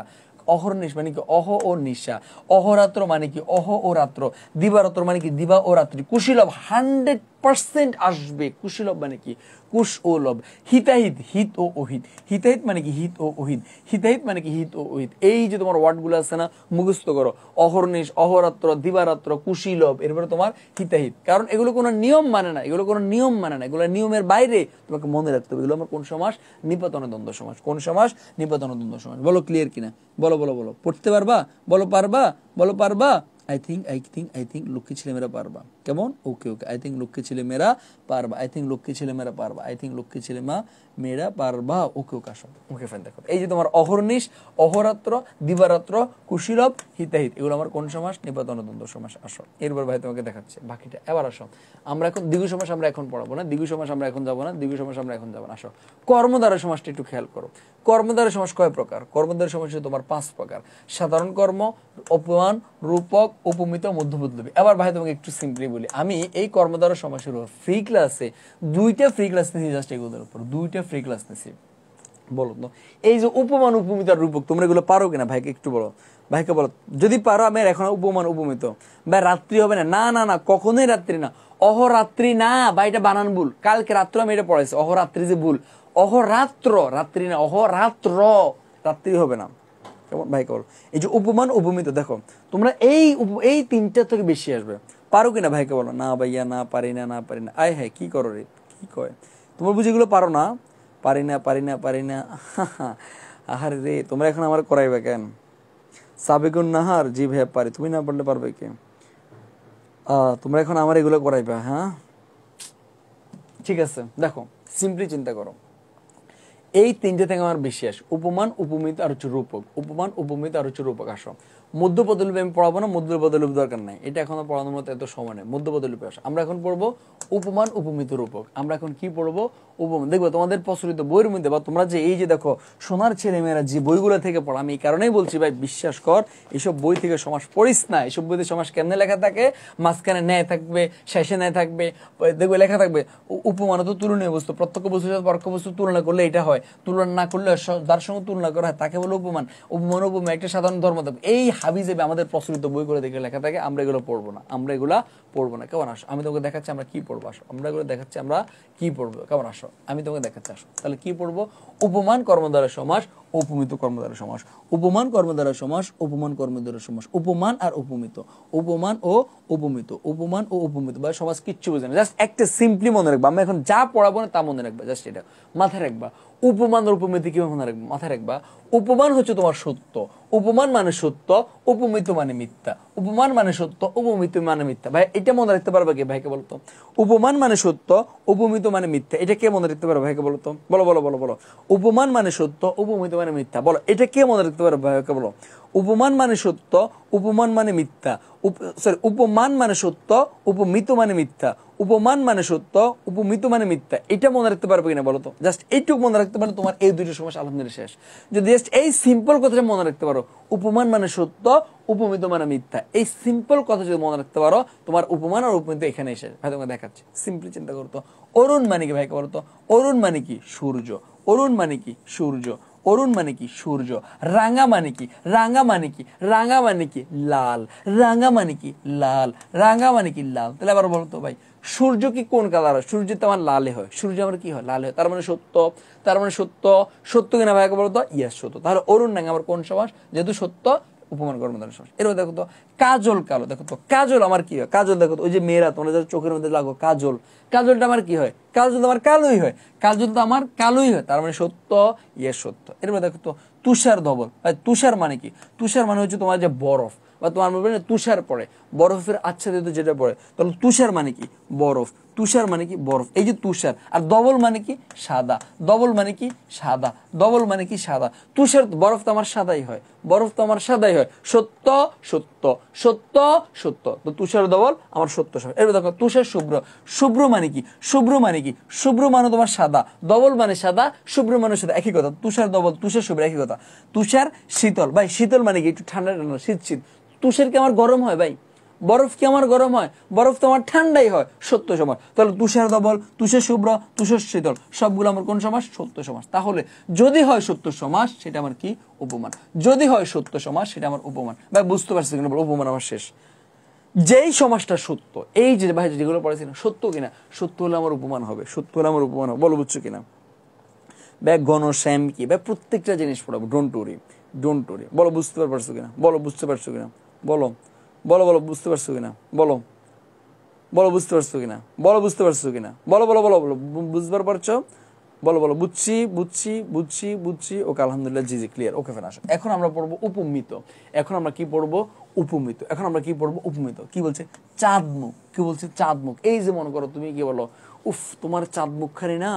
অহর্নিশ মানে কি অহ ও নিশা অহরাত্র মানে কি অহ ও রাত্র দিবারাত্র মানে কি দিবা ও রাত্রি কুশীলভ হান্ড্রেড পার্সেন্ট আসবে কুশলভ মানে কি কুশ ও লভ হিতাহিত হিত ও অহিত হিতাহিত মানে কি হিত ও অহিত হিতাহিত মানে কি হিত ও অহিত এই যে তোমার ওয়ার্ডগুলো আছে না মুখস্থ করো অহর্নিশ অহরাত্র দিবারাত্র কুশীলভ এরপরে তোমার হিতাহিত কারণ এগুলো কোনো নিয়ম মানে না এগুলো কোনো নিয়ম মানে না এগুলো নিয়মের বাইরে তোমাকে মনে রাখতে হবে এগুলো আমার কোন সমাস নিপাতন দ্বন্দ্ব সমাস কোন সমাস নিপাতন দ্বন্দ্ব সমাস বলো ক্লিয়ার কিনা বলো বলো বলো পড়তে পারবা বলো পারবা বলো পারবা I think I think I think লক্ষ্মী ছেলেমেয়েরা পারবা কেমন ওকে ওকে আই থিঙ্ক লক্ষ্মী ছেলে মেয়েরা পারবা আই থিঙ্ক লক্ষ্মী ছেলে মেয়েরা পারবা আই থিঙ্ক লক্ষ্মী ছেলে মা মেয়েরা পারবা ওকে ওকে আসো ওকে ফ্যান দেখো এই যে তোমার অহর্নিশ অহরাত্র দিবারাত্র কুশীরব হিতাহিত এগুলো আমার কোন সমাস নিপাতন দ্বন্দ্ব সমাস আসো এরপর ভাই তোমাকে দেখাচ্ছে বাকিটা এবার আসো আমরা এখন দ্বিগু সমাস আমরা এখন পড়াবো না দ্বিগু সমাস আমরা এখন যাবো না দ্বিগু সমাস আমরা এখন যাবো না আসো কর্মদ্বারা সমাসটা একটু খেয়াল করো কর্মদ্বারা সমাস কয় প্রকার কর্মদ্বারা সমাস তোমার পাঁচ প্রকার সাধারণ কর্ম অপমান রূপক উপমিত মধ্যবুদ্ধবী এবার ভাই তোমাকে একটু সিম্পলি বলি আমি এই কর্মদ্বারা সময় শুরু ফ্রি ক্লাসে দুইটা ফ্রি ক্লাস নিয়েছি জাস্ট এগুলোর উপর দুইটা ফ্রি ক্লাস নিয়েছি বলো তো এই যে উপমান উপমিতার রূপক তোমরা এগুলো পারো কিনা ভাইকে একটু বলো ভাইকে বলো যদি পারো আমি এখন উপমান উপমিত ভাই রাত্রি হবে না না না না কখনোই রাত্রি না অহরাত্রি না বা এটা বানান ভুল কালকে রাত্র আমি এটা পড়াইছি অহরাত্রি যে ভুল অহরাত্র রাত্রি না অহরাত্র রাত্রি হবে না কেমন ভাই বলো এই যে উপমান উপমিত দেখো তোমরা এই এই তিনটা থেকে বেশি আসবে পারো কিনা ভাইকে বলো না ভাইয়া না পারি না না পারি না আয় হ্যাঁ কি করো রে কি কয় তোমার বুঝি এগুলো পারো না পারি না পারি না পারি না আহারে রে তোমরা এখন আমার করাইবে কেন সাবেগুন নাহার জি ভাই পারি তুমি না পারলে পারবে কে তোমরা এখন আমার এগুলো করাইবে হ্যাঁ ঠিক আছে দেখো সিম্পলি চিন্তা করো এই তিনটে থেকে আমার বিশ্বাস উপমান উপমিত আর হচ্ছে রূপক উপমান উপমিত আর হচ্ছে রূপক আসো মধ্য আমি পড়াবো না মধ্য পদলুপ দরকার নাই এটা এখনো পড়ানোর মতো এত সময় নেই মধ্য আসে আমরা এখন পড়বো উপমান উপমিত রূপক আমরা এখন কি পড়বো উপমান দেখবো তোমাদের প্রচলিত বইয়ের মধ্যে বা তোমরা যে এই যে দেখো সোনার ছেলেমেয়েরা যে বইগুলো থেকে পড়ো আমি এই কারণেই বলছি ভাই বিশ্বাস কর এইসব বই থেকে সমাজ পড়িস না এইসব বইতে সমাজ কেমনে লেখা থাকে মাঝখানে ন্যায় থাকবে শেষে ন্যায় থাকবে দেখবে লেখা থাকবে উপমান তো তুলনীয় বস্তু প্রত্যক্ষ বস্তুর সাথে পরোক্ষ বস্তু তুলনা করলে এটা হয় তুলনা না করলে যার সঙ্গে তুলনা করা হয় তাকে বলে উপমান উপমান উপমান একটা সাধারণ ধর্ম এই হাবিজেবে আমাদের প্রচলিত বইগুলো দেখে লেখা থাকে আমরা এগুলো পড়বো না আমরা এগুলো পড়বো না কেমন আসো আমি তোমাকে দেখাচ্ছি আমরা কি পড়বো আসো আমরা এগুলো দেখাচ্ছি আমরা কি পড়বো কেমন আসো আমি তোমাকে দেখাচ্ছি আসো তাহলে কি পড়বো উপমান কর্মদ্বারা সমাস উপমিত কর্মদ্বারা সমাস উপমান কর্মদ্বারা সমাস উপমান কর্মদ্বারা সমাস উপমান আর উপমিত উপমান ও উপমিত উপমান ও উপমিত বা সমাজ কিচ্ছু বোঝে না জাস্ট একটা সিম্পলি মনে রাখবা আমরা এখন যা পড়াবো না তা মনে রাখবা জাস্ট এটা মাথায় রাখবা উপমান আর উপমিত কি মনে রাখবা মাথায় রাখবা উপমান হচ্ছে তোমার সত্য উপমান মানে সত্য উপমিত মানে মিথ্যা উপমান মানে সত্য উপমিত মানে মিথ্যা ভাই এটা মনে রাখতে পারবা কি ভাইকে বলতো উপমান মানে সত্য উপমিত মানে মিথ্যা এটা কে মনে রাখতে পারবা ভাইকে বলতো বলো বলো বলো বলো উপমান মানে সত্য উপমিত মানে মিথ্যা বলো এটা কে মনে রাখতে পারো ভাইকে বলো উপমান মানে সত্য উপমান মানে মিথ্যা সরি উপমান মানে সত্য উপমিত মানে মিথ্যা উপমান মানে সত্য উপমিত মানে মিথ্যা এটা মনে রাখতে পারবে কিনা বলো তো জাস্ট এইটুকু মনে রাখতে পারো তোমার এই দুটো সমস্যা আলহামদুলিল্লাহ শেষ যদি জাস্ট এই সিম্পল কথাটা মনে রাখতে পারো উপমান মানে সত্য উপমিত মানে মিথ্যা এই সিম্পল কথা যদি মনে রাখতে পারো তোমার উপমান আর উপমিত এখানে এসে ভাই তোমাকে দেখাচ্ছে সিম্পলি চিন্তা করতো অরুণ মানে কি ভাইকে বলতো অরুণ মানে কি সূর্য অরুণ মানে কি সূর্য অরুণ মানে কি সূর্য রাঙা মানে কি রাঙা মানে কি রাঙা মানে কি লাল রাঙা মানে কি লাল রাঙা মানে কি লাল তাহলে আবার বলতো ভাই সূর্য কি কোন কালার হয় সূর্য তো আমার লালে হয় সূর্য আমার কি হয় লালে হয় তার মানে সত্য তার মানে সত্য সত্য কিনা ভাইকে বলতো ইয়াস সত্য তাহলে অরুণ রাঙা আমার কোন সমাস যেহেতু সত্য উপমান কর্মদানের সমস্যা এরও দেখো তো কাজল কালো দেখো তো কাজল আমার কি হয় কাজল দেখো ওই যে মেয়েরা তোমরা যারা চোখের মধ্যে লাগো কাজল কাজলটা আমার কি হয় কাজল তো আমার কালোই হয় কাজল তো আমার কালোই হয় তার মানে সত্য ইয়ে সত্য এরপর দেখো তো তুষার ধবল তুষার মানে কি তুষার মানে হচ্ছে তোমার যে বরফ বা তোমার মনে তুষার পড়ে বরফের আচ্ছাদিত যেটা পড়ে তাহলে তুষার মানে কি বরফ তুষার মানে কি বরফ এই যে তুষার আর দবল মানে কি সাদা দবল মানে কি সাদা দবল মানে কি সাদা তুষার বরফ তো আমার সাদাই হয় বরফ তো আমার সাদাই হয় সত্য সত্য সত্য সত্য তো তুষার দবল আমার সত্য সব এবার দেখো তুষার শুভ্র শুভ্র মানে কি শুভ্র মানে কি শুভ্র মানে তোমার সাদা দবল মানে সাদা শুভ্র মানে সাদা একই কথা তুষার দবল তুষার শুভ্র একই কথা তুষার শীতল ভাই শীতল মানে কি একটু ঠান্ডা ঠান্ডা শীত শীত তুষার কি আমার গরম হয় ভাই বরফ কি আমার গরম হয় বরফ তো আমার ঠান্ডাই হয় সত্য সমাস তাহলে তুষার দবল তুষার শুভ্র তুষার শীতল সবগুলো আমার কোন সমাস সত্য সমাস তাহলে যদি হয় সত্য সমাস সেটা আমার কি উপমান যদি হয় সত্য সমাস সেটা আমার উপমান ভাই বুঝতে পারছি কিনা উপমান আমার শেষ যেই সমাজটা সত্য এই যে ভাই যেগুলো পড়েছিলাম সত্য কিনা সত্য হলে আমার উপমান হবে সত্য হলে আমার উপমান হবে বলো বুঝছো কিনা ব্যাগ ঘন শ্যাম কি ব্যাগ প্রত্যেকটা জিনিস পড়াবো ডোন্ট ওরি ডোন্ট ওরি বলো বুঝতে পারছো কিনা বলো বুঝতে পারছো কিনা বলো বলো বলো বুঝতে পারছো কিনা বলো বলো বুঝতে পারছো কিনা বলো বুঝতে পারছো কিনা বলো বলো বলো বলো বুঝবার পারছো বলো বলো বুঝছি বুঝছি বুঝছি বুঝছি ওকে আলহামদুলিল্লাহ জি জি ক্লিয়ার ওকে ফেন এখন আমরা পড়বো উপমিত এখন আমরা কি পড়বো উপমিত এখন আমরা কি পড়বো উপমিত কি বলছে চাঁদমুখ কি বলছে চাঁদমুখ এই যে মনে করো তুমি কি বলো উফ তোমার চাঁদমুখখানি না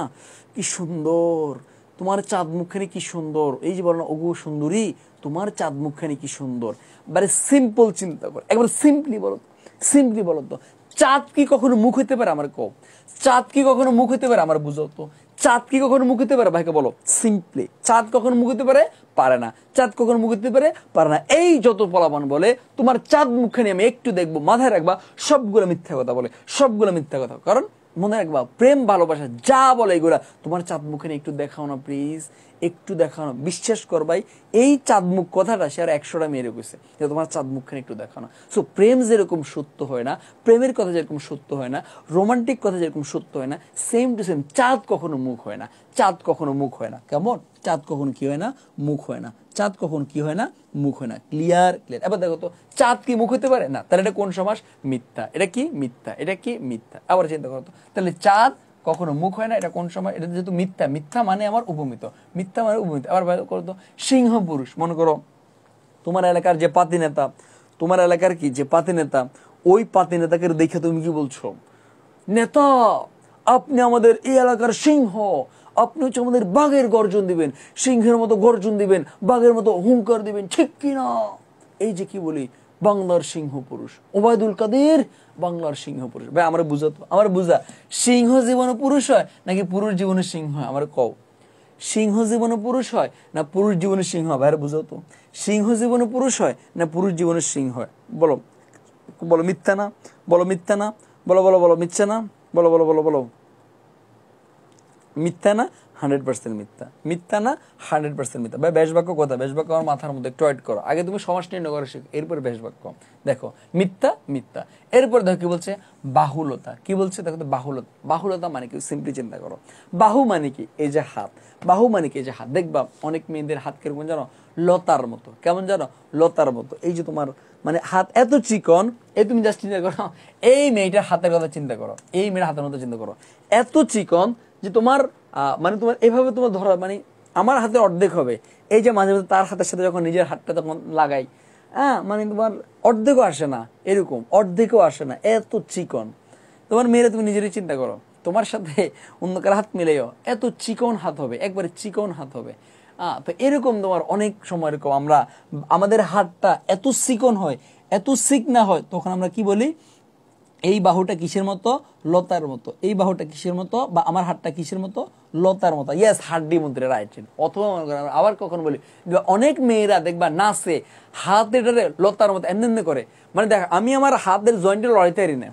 কি সুন্দর তোমার চাঁদমুখখানি কি সুন্দর এই যে বলো না ওগো সুন্দরী তোমার চাঁদ মুখখানি কি সুন্দর বারে সিম্পল চিন্তা করো একবার সিম্পলি বলো সিম্পলি বলো তো চাঁদ কি কখনো মুখ হইতে পারে আমার কো চাঁদ কি কখনো মুখ হইতে পারে আমার বুঝো তো চাঁদ কি কখনো মুখ হইতে পারে ভাইকে বলো সিম্পলি চাঁদ কখনো মুখ হইতে পারে পারে না চাঁদ কখনো মুখ হইতে পারে পারে না এই যত পলাবন বলে তোমার চাঁদ মুখখানি আমি একটু দেখবো মাথায় রাখবা সবগুলো মিথ্যা কথা বলে সবগুলো মিথ্যা কথা কারণ মনে রাখবা প্রেম ভালোবাসা যা বলে এগুলা তোমার চাঁদ মুখে একটু দেখাও না প্লিজ একটু দেখাও না বিশ্বাস করবাই এই চাঁদ মুখ কথাটা সে আর একশোটা মেরে গেছে যে তোমার চাঁদ মুখে একটু দেখাও না সো প্রেম যেরকম সত্য হয় না প্রেমের কথা যেরকম সত্য হয় না রোমান্টিক কথা যেরকম সত্য হয় না সেম টু সেম চাঁদ কখনো মুখ হয় না চাঁদ কখনো মুখ হয় না কেমন চাঁদ কখনো কি হয় না মুখ হয় না চাঁদ কখন কি হয় না মুখ হয় না ক্লিয়ার ক্লিয়ার এবার দেখো তো চাঁদ কি মুখ হতে পারে না তাহলে এটা কোন সমাস মিথ্যা এটা কি মিথ্যা এটা কি মিথ্যা আবার চিন্তা করো তো তাহলে চাঁদ কখনো মুখ হয় না এটা কোন সময় এটা যেহেতু মিথ্যা মিথ্যা মানে আমার উপমিত মিথ্যা মানে উপমিত আবার করো তো সিংহ পুরুষ মনে করো তোমার এলাকার যে পাতি নেতা তোমার এলাকার কি যে পাতি নেতা ওই পাতি নেতাকে দেখে তুমি কি বলছো নেতা আপনি আমাদের এই এলাকার সিংহ আপনি হচ্ছে আমাদের বাঘের গর্জন দিবেন সিংহের মতো গর্জন দিবেন বাঘের মতো হুঙ্কার দিবেন ঠিক কিনা এই যে কি বলি বাংলার সিংহ পুরুষ ওবায়দুল কাদের বাংলার সিংহ পুরুষ ভাই আমার বুঝাতো আমার বুঝা সিংহ জীবনে পুরুষ হয় নাকি পুরুষ জীবনে সিংহ হয় আমার কও সিংহ জীবনে পুরুষ হয় না পুরুষ জীবনে সিংহ হয় ভাইয়ের বুঝাতো সিংহ জীবনে পুরুষ হয় না পুরুষ জীবনে সিংহ হয় বলো বলো মিথ্যা না বলো মিথ্যা না বলো বলো বলো মিথ্যা না বলো বলো বলো বলো মিথ্যা না হান্ড্রেড পার্সেন্ট মিথ্যা মিথ্যা না হান্ড্রেড পার্সেন্ট মিথ্যা বা বেশবাক্য কথা বেশবাক্য আমার মাথার মধ্যে একটু অ্যাড করো আগে তুমি সমাজ নির্ণয় করে শিখো এরপরে বেশবাক্য দেখো মিথ্যা মিথ্যা এরপর দেখো কি বলছে বাহুলতা কি বলছে দেখো তো বাহুলতা বাহুলতা মানে কি সিম্পলি চিন্তা করো বাহু মানে কি এই যে হাত বাহু মানে কি এই যে হাত দেখবা অনেক মেয়েদের হাত কেমন জানো লতার মতো কেমন জানো লতার মতো এই যে তোমার মানে হাত এত চিকন এই তুমি জাস্ট চিন্তা করো এই মেয়েটার হাতের কথা চিন্তা করো এই মেয়ের হাতের মতো চিন্তা করো এত চিকন যে তোমার মানে তোমার এভাবে তোমার ধরা মানে আমার হাতে অর্ধেক হবে এই যে মাঝে মাঝে তার হাতের সাথে যখন নিজের হাতটা তখন লাগাই হ্যাঁ মানে তোমার অর্ধেকও আসে না এরকম অর্ধেকও আসে না এত চিকন তোমার মেয়েরা তুমি নিজেরই চিন্তা করো তোমার সাথে অন্য কার হাত মিলেও এত চিকন হাত হবে একবারে চিকন হাত হবে তো এরকম তোমার অনেক সময় এরকম আমরা আমাদের হাতটা এত সিকন হয় এত সিক না হয় তখন আমরা কি বলি এই বাহুটা কিসের মতো লতার মতো এই বাহুটা কিসের মতো বা আমার হাতটা কিসের মতো লতার মতো ইয়াস হাড্ডি মন্ত্রে রাইট অথবা আবার কখন বলি অনেক মেয়েরা দেখবা নাচে হাত এটারে লতার মতো এমনি করে মানে দেখ আমি আমার হাতের জয়েন্টে লড়াইতে পারি না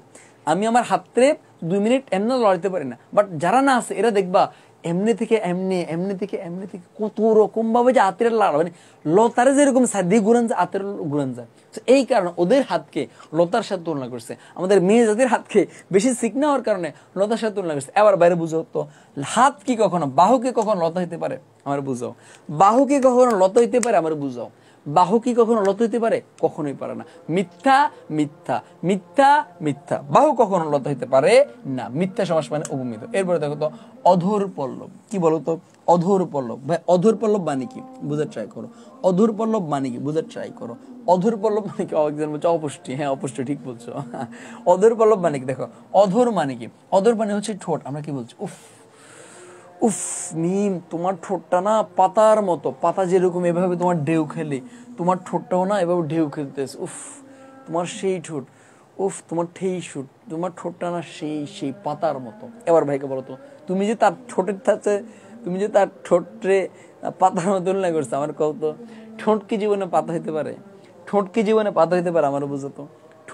আমি আমার হাতে দুই মিনিট এমন লড়াইতে পারি না বাট যারা নাচে এরা দেখবা এমনি থেকে এমনি এমনি থেকে এমনি থেকে কত রকম ভাবে যে আতের লাড়া মানে লতারে যেরকম সাদি গুরান যায় আতের তো এই কারণে ওদের হাতকে লতার সাথে তুলনা করছে আমাদের মেয়ে জাতির হাতকে বেশি সিক নেওয়ার কারণে লতার সাথে তুলনা করছে এবার বাইরে বুঝো তো হাত কি কখনো বাহুকে কখনো লতা হইতে পারে আমার বুঝাও বাহুকে কখনো লতা হইতে পারে আমার বুঝাও বাহু কি কখনো লত হইতে পারে কখনোই পারে না মিথ্যা মিথ্যা মিথ্যা মিথ্যা বাহু কখনো লত হইতে পারে না মিথ্যা সমাস মানে উপমিত এরপরে দেখো তো অধর পল্লব কি বলতো অধর পল্লব ভাই অধর পল্লব মানে কি বুঝার ট্রাই করো অধর পল্লব মানে কি বুঝার ট্রাই করো অধর পল্লব মানে কি একজন বলছে অপুষ্টি হ্যাঁ অপুষ্টি ঠিক বলছো অধর পল্লব মানে কি দেখো অধর মানে কি অধর মানে হচ্ছে ঠোঁট আমরা কি বলছি উফ উফ মিম তোমার ঠোঁটটা না পাতার মতো পাতা যেরকম এভাবে তোমার ঢেউ খেলে তোমার ঠোঁটটাও না এভাবে ঢেউ খেলতেছে উফ তোমার সেই ঠোঁট উফ তোমার ঠেই ঠোঁট তোমার ঠোঁটটা না সেই সেই পাতার মতো এবার ভাইকে বলো তো তুমি যে তার ঠোঁটের থাকছে তুমি যে তার ঠোঁটে পাতার মতো তুলনা করছো আমার কত ঠোঁটকে জীবনে পাতা হইতে পারে ঠোঁটকে জীবনে পাতা হইতে পারে আমার বুঝতো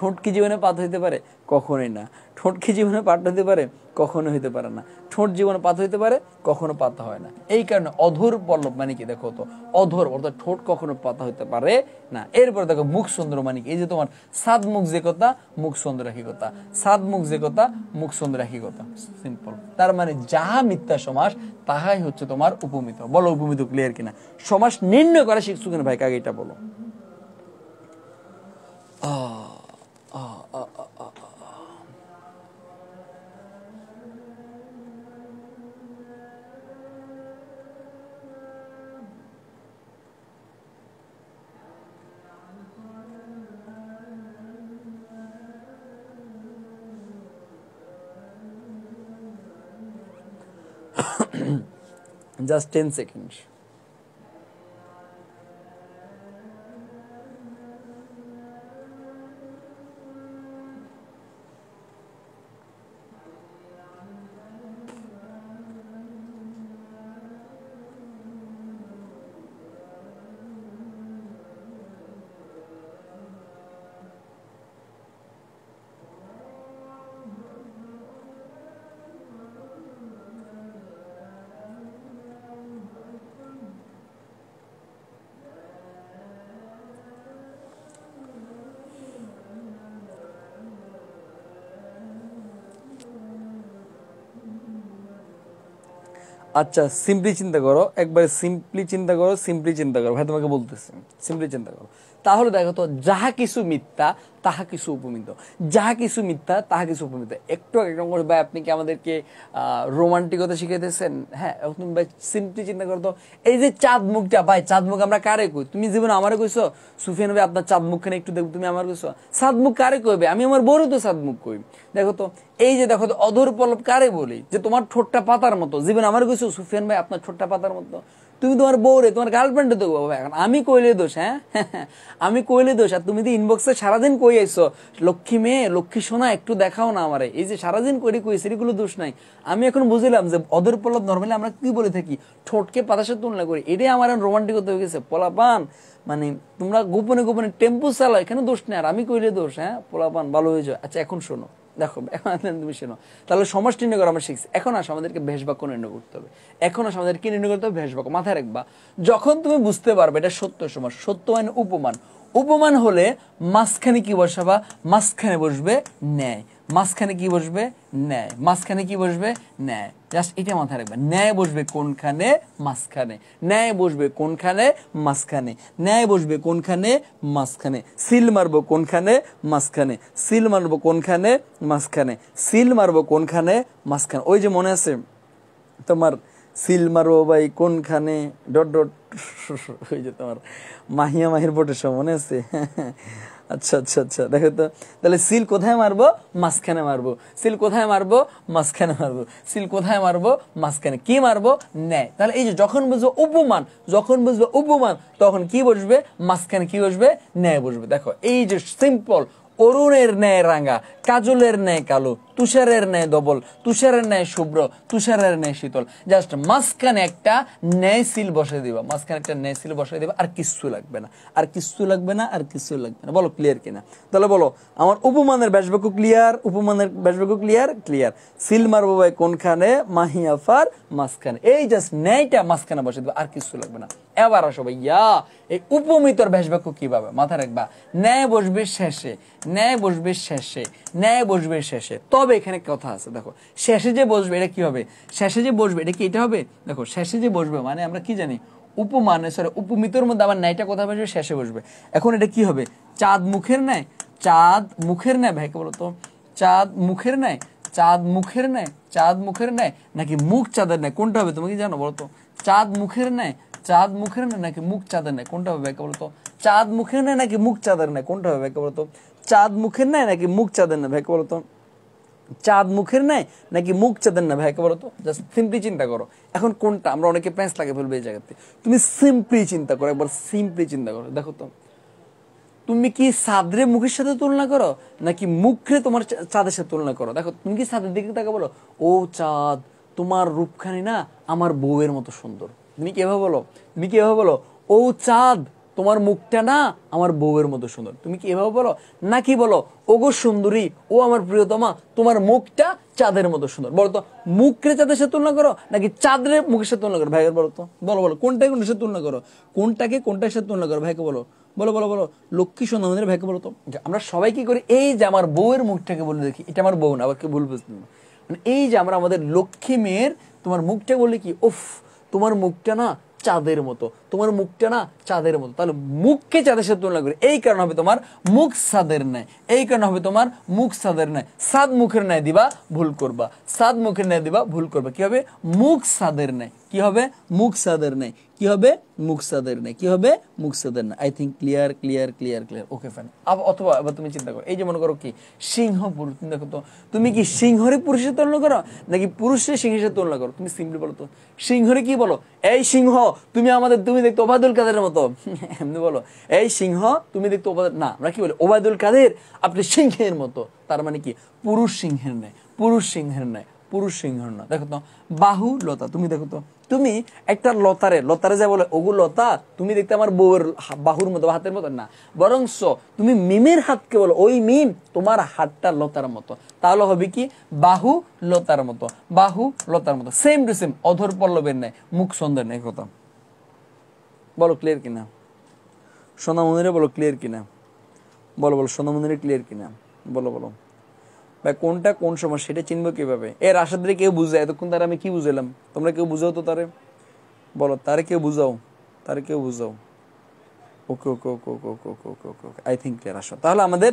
ঠোঁট কি জীবনে পাত হইতে পারে কখনোই না ঠোঁট কি জীবনে পাত হইতে পারে কখনো হইতে পারে না ঠোঁট জীবনে পাত হইতে পারে কখনো পাতা হয় না এই কারণে অধর পল্লব মানে কি দেখো তো অধর অর্থাৎ ঠোঁট কখনো পাতা হইতে পারে না এরপরে দেখো মুখ সুন্দর মানে কি এই যে তোমার সাদ মুখ যে কথা মুখ সুন্দর রাখি কথা সাদ মুখ যে কথা মুখ সুন্দর রাখি কথা সিম্পল তার মানে যাহা মিথ্যা সমাস তাহাই হচ্ছে তোমার উপমিত বলো উপমিত ক্লিয়ার কিনা সমাস নির্ণয় করা শিখছো কিনা ভাই কাকে এটা বলো আহ just 10 seconds আচ্ছা সিম্পলি চিন্তা করো একবারে সিম্পলি চিন্তা করো সিম্পলি চিন্তা করো ভাই হ্যাঁ, তোমাকে বলতেছি সিম্পলি চিন্তা করো তাহলে দেখো তো যাহা কিছু মিথ্যা তাহা কিছু উপমিত যাহা কিছু মিথ্যা তাহা কিছু উপমিত একটু একরকম করে ভাই আপনি কি আমাদেরকে রোমান্টিকতা শিখাইতেছেন হ্যাঁ তুমি ভাই সিম্পলি চিন্তা করতো এই যে চাঁদ মুখটা ভাই চাঁদ মুখ আমরা কারে কই তুমি জীবনে আমারও কইছো সুফিয়ান ভাই আপনার চাঁদ মুখখানে একটু দেখবো তুমি আমার কইছো চাঁদ মুখ কারে কইবে আমি আমার বড় তো চাঁদ মুখ কই দেখো তো এই যে দেখো তো অধর পলব কারে বলি যে তোমার ঠোঁটটা পাতার মতো জীবনে আমার কইছো সুফিয়ান ভাই আপনার ঠোঁটটা পাতার মতো তুমি তোমার বউরে তোমার গার্লফ্রেন্ডে তো এখন আমি কইলে দোষ হ্যাঁ আমি কইলে দোষ আর তুমি তো ইনবক্সে সারাদিন কই আইসো লক্ষ্মী মেয়ে লক্ষ্মী সোনা একটু দেখাও না আমারে এই যে সারাদিন করি কইছে এগুলো দোষ নাই আমি এখন বুঝলাম যে অদর পল্লব নর্মালি আমরা কি বলে থাকি ঠোঁটকে পাতাসের সাথে তুলনা করি এটাই আমার এখন হতে হয়ে গেছে পোলাপান মানে তোমরা গোপনে গোপনে টেম্পু চালাও এখানে দোষ নেই আর আমি কইলে দোষ হ্যাঁ পোলাপান ভালো হয়ে যাও আচ্ছা এখন শোনো দেখো এখন তুমি শোনো তাহলে সমষ্টি নির্ণয় করা আমরা শিখছি এখন আসো আমাদেরকে ভেষবাক্য নির্ণয় করতে হবে এখন আসো আমাদের কি নির্ণয় করতে হবে ভেষবাক্য মাথায় রাখবা যখন তুমি বুঝতে পারবে এটা সত্য সমাজ সত্য মানে উপমান উপমান হলে মাঝখানে কি বসাবা মাঝখানে বসবে ন্যায় মাঝখানে কি বসবে ন্যায় মাঝখানে কি বসবে ন্যায় জাস্ট এটা মাথায় রাখবে ন্যায় বসবে কোনখানে মাঝখানে ন্যায় বসবে কোনখানে মাঝখানে ন্যায় বসবে কোনখানে মাঝখানে সিল মারবো কোনখানে মাঝখানে সিল মারবো কোনখানে মাঝখানে সিল মারবো কোনখানে মাঝখানে ওই যে মনে আছে তোমার সিল মারবো ভাই কোনখানে ডট ডট ওই যে তোমার মাহিয়া মাহির বটে সব মনে আছে আচ্ছা আচ্ছা আচ্ছা দেখো তো তাহলে সিল কোথায় মারবো মাঝখানে মারবো সিল কোথায় মারবো মাঝখানে মারবো সিল কোথায় মারবো মাঝখানে কি মারবো ন্যায় তাহলে এই যে যখন বুঝবো উপমান যখন বুঝবো উপমান তখন কি বসবে মাঝখানে কি বসবে ন্যায় বসবে দেখো এই যে সিম্পল অরুণের ন্যায় রাঙা কাজলের ন্যায় কালো তুষারের ন্যায় দবল তুষারের ন্যায় শুভ্র তুষারের ন্যায় শীতল জাস্ট মাঝখানে একটা ন্যায় সিল বসে দিবা মাঝখানে একটা ন্যায় সিল বসে দিবা আর কিচ্ছু লাগবে না আর কিচ্ছু লাগবে না আর কিচ্ছু লাগবে না বলো ক্লিয়ার কিনা তাহলে বলো আমার উপমানের ব্যাসবাক্য ক্লিয়ার উপমানের ব্যাসবাক্য ক্লিয়ার ক্লিয়ার সিল মারবো ভাই কোনখানে মাহিয়াফার মাঝখানে এই জাস্ট ন্যায়টা মাঝখানে বসে দিবা আর কিচ্ছু লাগবে না এবার আসো ভাইয়া এই উপমিতর ব্যাসবাক্য কিভাবে মাথা রাখবা ন্যায় বসবে শেষে ন্যায় বসবে শেষে ন্যায় বসবে শেষে তবে হবে এখানে কথা আছে দেখো শেষে যে বসবে এটা কি হবে শেষে যে বসবে এটা কি এটা হবে দেখো শেষে যে বসবে মানে আমরা কি জানি উপমানে সরি উপমিতর মধ্যে আবার নাইটা কথা বসবে শেষে বসবে এখন এটা কি হবে চাঁদ মুখের নেয় চাঁদ মুখের নেয় ভাইকে বলো তো চাঁদ মুখের নেয় চাঁদ মুখের নেয় চাঁদ মুখের নেয় নাকি মুখ চাঁদের নেয় কোনটা হবে তুমি কি জানো বলো তো চাঁদ মুখের নেয় চাঁদ মুখের নেয় নাকি মুখ চাঁদের নেয় কোনটা হবে ভাইকে বলো তো চাঁদ মুখের নেয় নাকি মুখ চাঁদের নেয় কোনটা হবে ভাইকে বলো তো চাঁদ মুখের নেয় নাকি মুখ চাঁদের নেয় ভাইকে বলো তো চাঁদ মুখের নেয় নাকি মুখ চাঁদের না ভাইকে বলো তো জাস্ট সিম্পলি চিন্তা করো এখন কোনটা আমরা অনেকে প্যাঁচ লাগে ফেলবো এই জায়গাতে তুমি সিম্পলি চিন্তা করো একবার সিম্পলি চিন্তা করো দেখো তো তুমি কি সাদরে মুখের সাথে তুলনা করো নাকি মুখে তোমার চাঁদের সাথে তুলনা করো দেখো তুমি কি সাদের দিকে তাকে বলো ও চাঁদ তোমার রূপখানি না আমার বউয়ের মতো সুন্দর তুমি কি এভাবে বলো তুমি কি এভাবে বলো ও চাঁদ তোমার মুখটা না আমার বউয়ের মতো সুন্দর তুমি কি এভাবে বলো নাকি বলো ওগো সুন্দরী ও আমার প্রিয়তমা তোমার মুখটা চাঁদের মতো সুন্দর বলতো মুখরে চাঁদের সাথে তুলনা করো নাকি চাঁদের মুখের সাথে তুলনা করো ভাইয়ের বলো বলো বলো কোনটা কোনটার সাথে তুলনা করো কোনটাকে কোনটার সাথে তুলনা করো ভাইকে বলো বলো বলো বলো লক্ষ্মী সন্ধানের ভাইকে বলো তো আমরা সবাই কি করি এই যে আমার বউয়ের মুখটাকে বলে দেখি এটা আমার বউ না আবার কি ভুল বুঝতে মানে এই যে আমরা আমাদের লক্ষ্মী মেয়ের তোমার মুখটা বলে কি ওফ তোমার মুখটা না চাঁদের মতো তোমার মুখটা না চাঁদের মতো তাহলে মুখকে চাঁদের সাথে তুলনা করি এই কারণে হবে তোমার মুখ সাদের ন্যায় এই কারণে হবে তোমার মুখ সাদের ন্যায় সাদ মুখের ন্যায় দিবা ভুল করবা সাদ মুখের ন্যায় দিবা ভুল করবা কি হবে মুখ সাদের ন্যায় কি হবে মুখ সাদের নেই কি হবে মুখ সাদের নেই কি হবে মুখ সাদের নেই I think clear clear clear clear okay fine আবার অথবা এবার তুমি চিন্তা করো এই যে মনে করো কি সিংহ পুরুষ চিন্তা করতো তুমি কি সিংহরে পুরুষের তুলনা করো নাকি পুরুষের সিংহের সাথে তুলনা করো তুমি সিম্পলি বলো তো সিংহরে কি বলো এই সিংহ তুমি আমাদের তুমি দেখতে ওবায়দুল কাদের মতো এমনি বলো এই সিংহ তুমি দেখতে ওবায়দুল না আমরা কি বলি ওবায়দুল কাদের আপনি সিংহের মতো তার মানে কি পুরুষ সিংহের নেই পুরুষ সিংহের নেই পুরুষ সিংহ না দেখো তো বাহু লতা তুমি দেখো তো তুমি একটা লতারে লতারে যা বলে ওগু লতা তুমি দেখতে আমার বউয়ের বাহুর মতো হাতের মতো না বরং তুমি মিমের হাতকে বলো ওই মিম তোমার হাতটা লতার মতো তাহলে হবে কি বাহু লতার মতো বাহু লতার মতো সেম টু সেম অধর পল্লবের নেয় মুখ সন্দেহ নেই কথা বলো ক্লিয়ার কিনা সোনা মন্দিরে বলো ক্লিয়ার কিনা বলো বলো সোনা মন্দিরে ক্লিয়ার কিনা বলো বলো বা কোনটা কোন সময় সেটা চিনবো কিভাবে এর আশাদের কেউ বুঝে এতক্ষণ তারা আমি কি বুঝলাম তোমরা কেউ বুঝাও তো তারে বলো তারে কেউ বুঝাও তারে কেউ বুঝাও okay okay okay okay okay okay okay okay I think clear আসো তাহলে আমাদের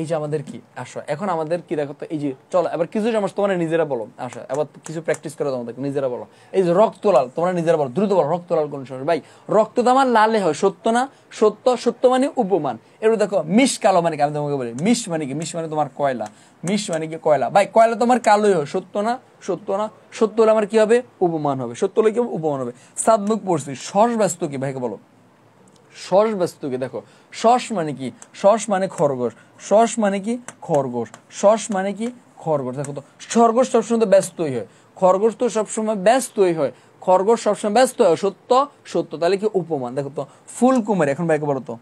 এই যে আমাদের কি আসো এখন আমাদের কি দেখো এই যে চলো এবার কিছু সমস্যা তোমার নিজেরা বলো আসো এবার কিছু প্র্যাকটিস করো তোমাদের নিজেরা বলো এই যে লাল তোমরা নিজেরা বলো দ্রুত বলো লাল কোন সমস্যা ভাই রক্ত তো আমার লালে হয় সত্য না সত্য সত্য মানে উপমান এবার দেখো মিস কালো মানে কি আমি তোমাকে বলি মিশ মানে কি মিশ মানে তোমার কয়লা মিশ মানে কি কয়লা ভাই কয়লা তোমার কালোই হয় সত্য না সত্য না সত্য হলে আমার কি হবে উপমান হবে সত্য হলে কি উপমান হবে সাদমুখ পড়ছি সর্বাস্ত কি ভাইকে বলো সস বাস্তুকে দেখো সস মানে কি সস মানে খরগোশ সস মানে কি খরগোশ সস মানে কি খরগোশ দেখো তো খরগোশ সবসময় তো ব্যস্তই হয় খরগোশ তো সবসময় ব্যস্তই হয় খরগোশ সবসময় ব্যস্ত হয় সত্য সত্য তাহলে কি উপমান দেখো তো ফুলকুমারি এখন বাইকে বলো তো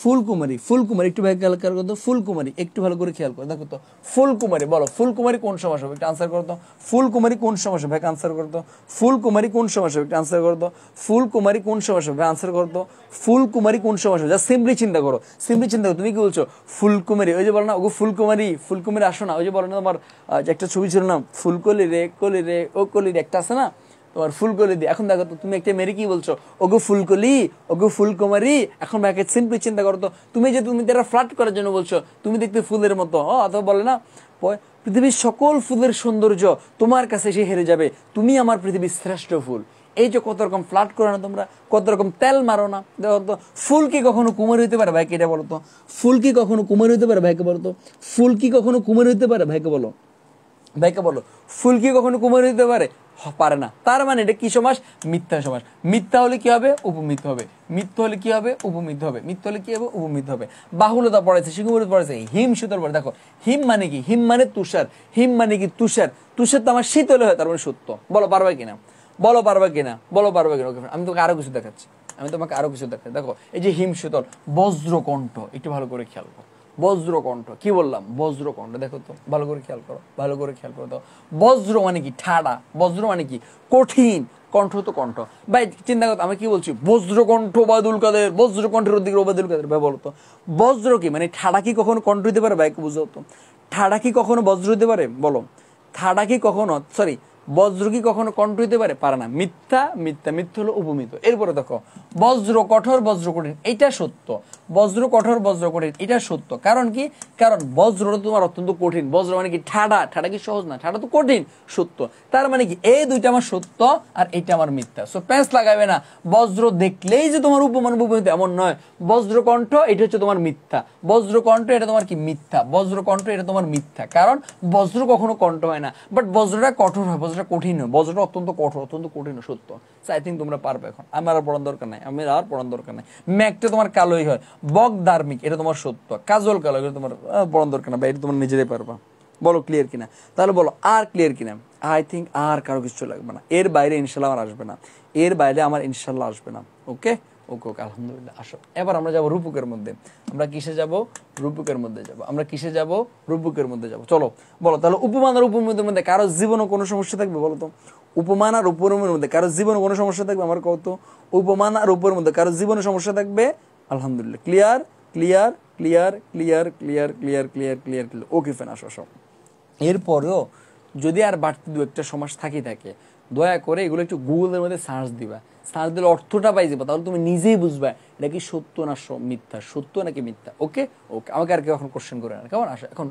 ফুলকুমারী ফুলকুমারী একটু ভাই খেয়াল খেয়াল করতো ফুলকুমারী একটু ভালো করে খেয়াল করো দেখো তো ফুলকুমারী বলো ফুলকুমারী কোন সমস্যা হবে একটু আনসার করতো ফুলকুমারী কোন সমস্যা ভাই আনসার করতো ফুলকুমারী কোন সমস্যা হবে একটু আনসার করতো ফুলকুমারী কোন সমস্যা হবে আনসার করতো ফুলকুমারী কোন সমস্যা যা সিম্পলি চিন্তা করো সিম্পলি চিন্তা করো তুমি কি বলছো ফুলকুমারী ওই যে বলো না ওগো ফুলকুমারী ফুলকুমারী আসো না ওই যে বলো না তোমার একটা ছবি ছিল না ফুলকলি রে কলি রে ও কলি রে একটা আছে না তোমার ফুলকলি দিয়ে এখন দেখো তো তুমি একটা মেরি কি বলছো ওগো ফুলকলি ওগো ফুলকুমারি এখন ভাইকে সিম্পলি চিন্তা করো তো তুমি যে তুমি তারা ফ্লাট করার জন্য বলছো তুমি দেখতে ফুলের মতো হ অথবা বলে না পৃথিবীর সকল ফুলের সৌন্দর্য তোমার কাছে এসে হেরে যাবে তুমি আমার পৃথিবীর শ্রেষ্ঠ ফুল এই যে কত রকম ফ্লাট করো না তোমরা কত রকম তেল মারো না তো ফুল কি কখনো কুমার হইতে পারে ভাইকে এটা বলো তো ফুল কি কখনো কুমার হইতে পারে ভাইকে বলো তো ফুল কি কখনো কুমার হইতে পারে ভাইকে বলো ভাইকে বলো ফুল কি কখনো কুমার হইতে পারে পারে না তার মানে এটা কি সমাস মিথ্যা সমাস মিথ্যা হলে কি হবে উপমিত হবে মিথ্য হলে কি হবে উপমিত হবে মিথ্য হলে কি হবে উপমিত হবে বাহুলতা পড়েছে শিখুমরুদ পড়েছে হিম সুতর পড়ে দেখো হিম মানে কি হিম মানে তুষার হিম মানে কি তুষার তুষার তো আমার শীতলে হয় তার মানে সত্য বলো পারবে কিনা বলো পারবে কিনা বলো পারবে কিনা আমি তোমাকে আরো কিছু দেখাচ্ছি আমি তোমাকে আরো কিছু দেখাচ্ছি দেখো এই যে হিম শীতল বজ্রকণ্ঠ একটু ভালো করে খেয়াল করো বজ্রকণ্ঠ কি বললাম বজ্রকণ্ঠ দেখো তো ভালো করে খেয়াল করো ভালো করে খেয়াল করো তো বজ্র মানে কি ঠাড়া বজ্র মানে কি কঠিন কণ্ঠ তো কণ্ঠ ভাই চিন্তা করতো আমি কি বলছি বজ্রকণ্ঠ বাদুল কাদের বজ্রকণ্ঠের উদ্দিকে বাদুল কাদের ভাই বলতো বজ্র কি মানে ঠাড়া কি কখনো কণ্ঠ দিতে পারে ভাই বুঝতো ঠাড়া কি কখনো বজ্র দিতে পারে বলো ঠাড়া কি কখনো সরি বজ্র কি কখনো কণ্ঠ হইতে পারে পারে না মিথ্যা মিথ্যা মিথ্যা হলো উপমিত এরপরে দেখো বজ্র কঠোর বজ্র কঠিন এটা সত্য বজ্র কঠোর বজ্র কঠিন এটা সত্য কারণ কি কারণ বজ্র তোমার অত্যন্ত কঠিন বজ্র মানে কি ঠাডা ঠাডা কি সহজ না ঠাডা তো কঠিন সত্য তার মানে কি এই দুইটা আমার সত্য আর এটা আমার মিথ্যা সো প্যাঁচ লাগাবে না বজ্র দেখলেই যে তোমার উপমান উপমিত এমন নয় বজ্র কণ্ঠ এটা হচ্ছে তোমার মিথ্যা বজ্র কণ্ঠ এটা তোমার কি মিথ্যা বজ্র কণ্ঠ এটা তোমার মিথ্যা কারণ বজ্র কখনো কণ্ঠ হয় না বাট বজ্রটা কঠোর হয় বজ্রটা কঠিন বজ্রটা অত্যন্ত কঠোর অত্যন্ত কঠিন সত্য আই থিঙ্ক তোমরা পারবে এখন আমার আর পড়ান দরকার নাই আমি আর পড়ান দরকার নাই ম্যাকটা তোমার কালোই হয় বক ধার্মিক এটা তোমার সত্য কাজল কালো এটা তোমার পড়ান দরকার না বা এটা তোমার নিজেরাই পারবা বলো ক্লিয়ার কিনা তাহলে বলো আর ক্লিয়ার কিনা আই থিঙ্ক আর কারো কিছু লাগবে না এর বাইরে ইনশাল্লাহ আমার আসবে না এর বাইরে আমার ইনশাল্লাহ আসবে না ওকে ওকে ওকে আলহামদুলিল্লাহ আসো এবার আমরা যাব রূপকের মধ্যে আমরা কিসে যাব রূপকের মধ্যে যাব আমরা কিসে যাব রূপকের মধ্যে যাব চলো বলো তাহলে উপমান আর উপমের মধ্যে কারো জীবনে কোনো সমস্যা থাকবে বলো তো উপমান আর উপমের মধ্যে কারো জীবনে কোনো সমস্যা থাকবে আমার কত উপমান আর উপর মধ্যে কারো জীবনে সমস্যা থাকবে আলহামদুলিল্লাহ clear clear clear clear clear clear clear clear clear okay fine আসো আসো এরপরেও যদি আর বাড়তি দু একটা সমাজ থাকি থাকে দয়া করে এগুলো একটু গুগলের মধ্যে সার্চ দিবা স্যারদের অর্থটা পাই যাবো তাহলে তুমি নিজেই বুঝবে এটা কি সত্য না মিথ্যা সত্য নাকি মিথ্যা ওকে ওকে আমাকে আর কেউ এখন কোশ্চেন করে না কেমন আসে এখন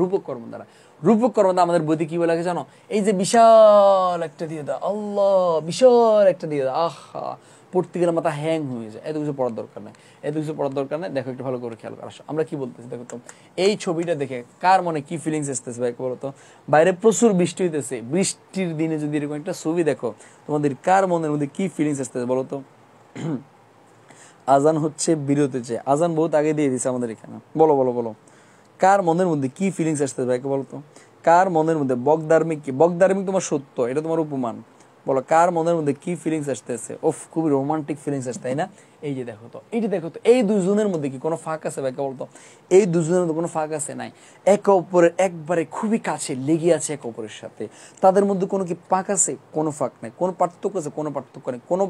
রূপক কর্ম দ্বারা রূপক কর্ম দ্বারা আমাদের বইতে কি বলে জানো এই যে বিশাল একটা দিয়ে দা আল্লাহ বিশাল একটা দিয়ে দা আহা পড়তে গেলে মাথা হ্যাং হয়ে যায় এত কিছু পড়ার দরকার নাই এত কিছু পড়ার দরকার নেই দেখো একটু ভালো করে খেয়াল করো আমরা কি বলতেছি দেখো তো এই ছবিটা দেখে কার মনে কি ফিলিংস আসতেছে ভাই বলো তো বাইরে প্রচুর বৃষ্টি হইতেছে বৃষ্টির দিনে যদি এরকম একটা ছবি দেখো তোমাদের কার মনের মধ্যে কি ফিলিংস আসতেছে বলো তো আজান হচ্ছে বিরতি চেয়ে আজান বহুত আগে দিয়ে দিছে আমাদের এখানে বলো বলো বলো কার মনের মধ্যে কি ফিলিংস আসতেছে ভাইকে বলতো কার মনের মধ্যে বকদার্মিক কি বকদার্মিক তোমার সত্য এটা তোমার উপমান বলো কার মনের মধ্যে কি ফিলিংস আসতেছে ও খুবই রোমান্টিক ফিলিংস আসতে তাই না এই যে দেখো তো এই যে দেখো তো এই দুজনের মধ্যে কি কোনো ফাঁক আছে ব্যাকে বলতো এই দুজনের মধ্যে কোনো ফাঁক আছে নাই একে অপরের একবারে খুবই কাছে লেগে আছে একে অপরের সাথে তাদের মধ্যে কোনো কি ফাঁক আছে কোনো ফাঁক নেই কোনো পার্থক্য আছে কোনো পার্থক্য নেই কোনো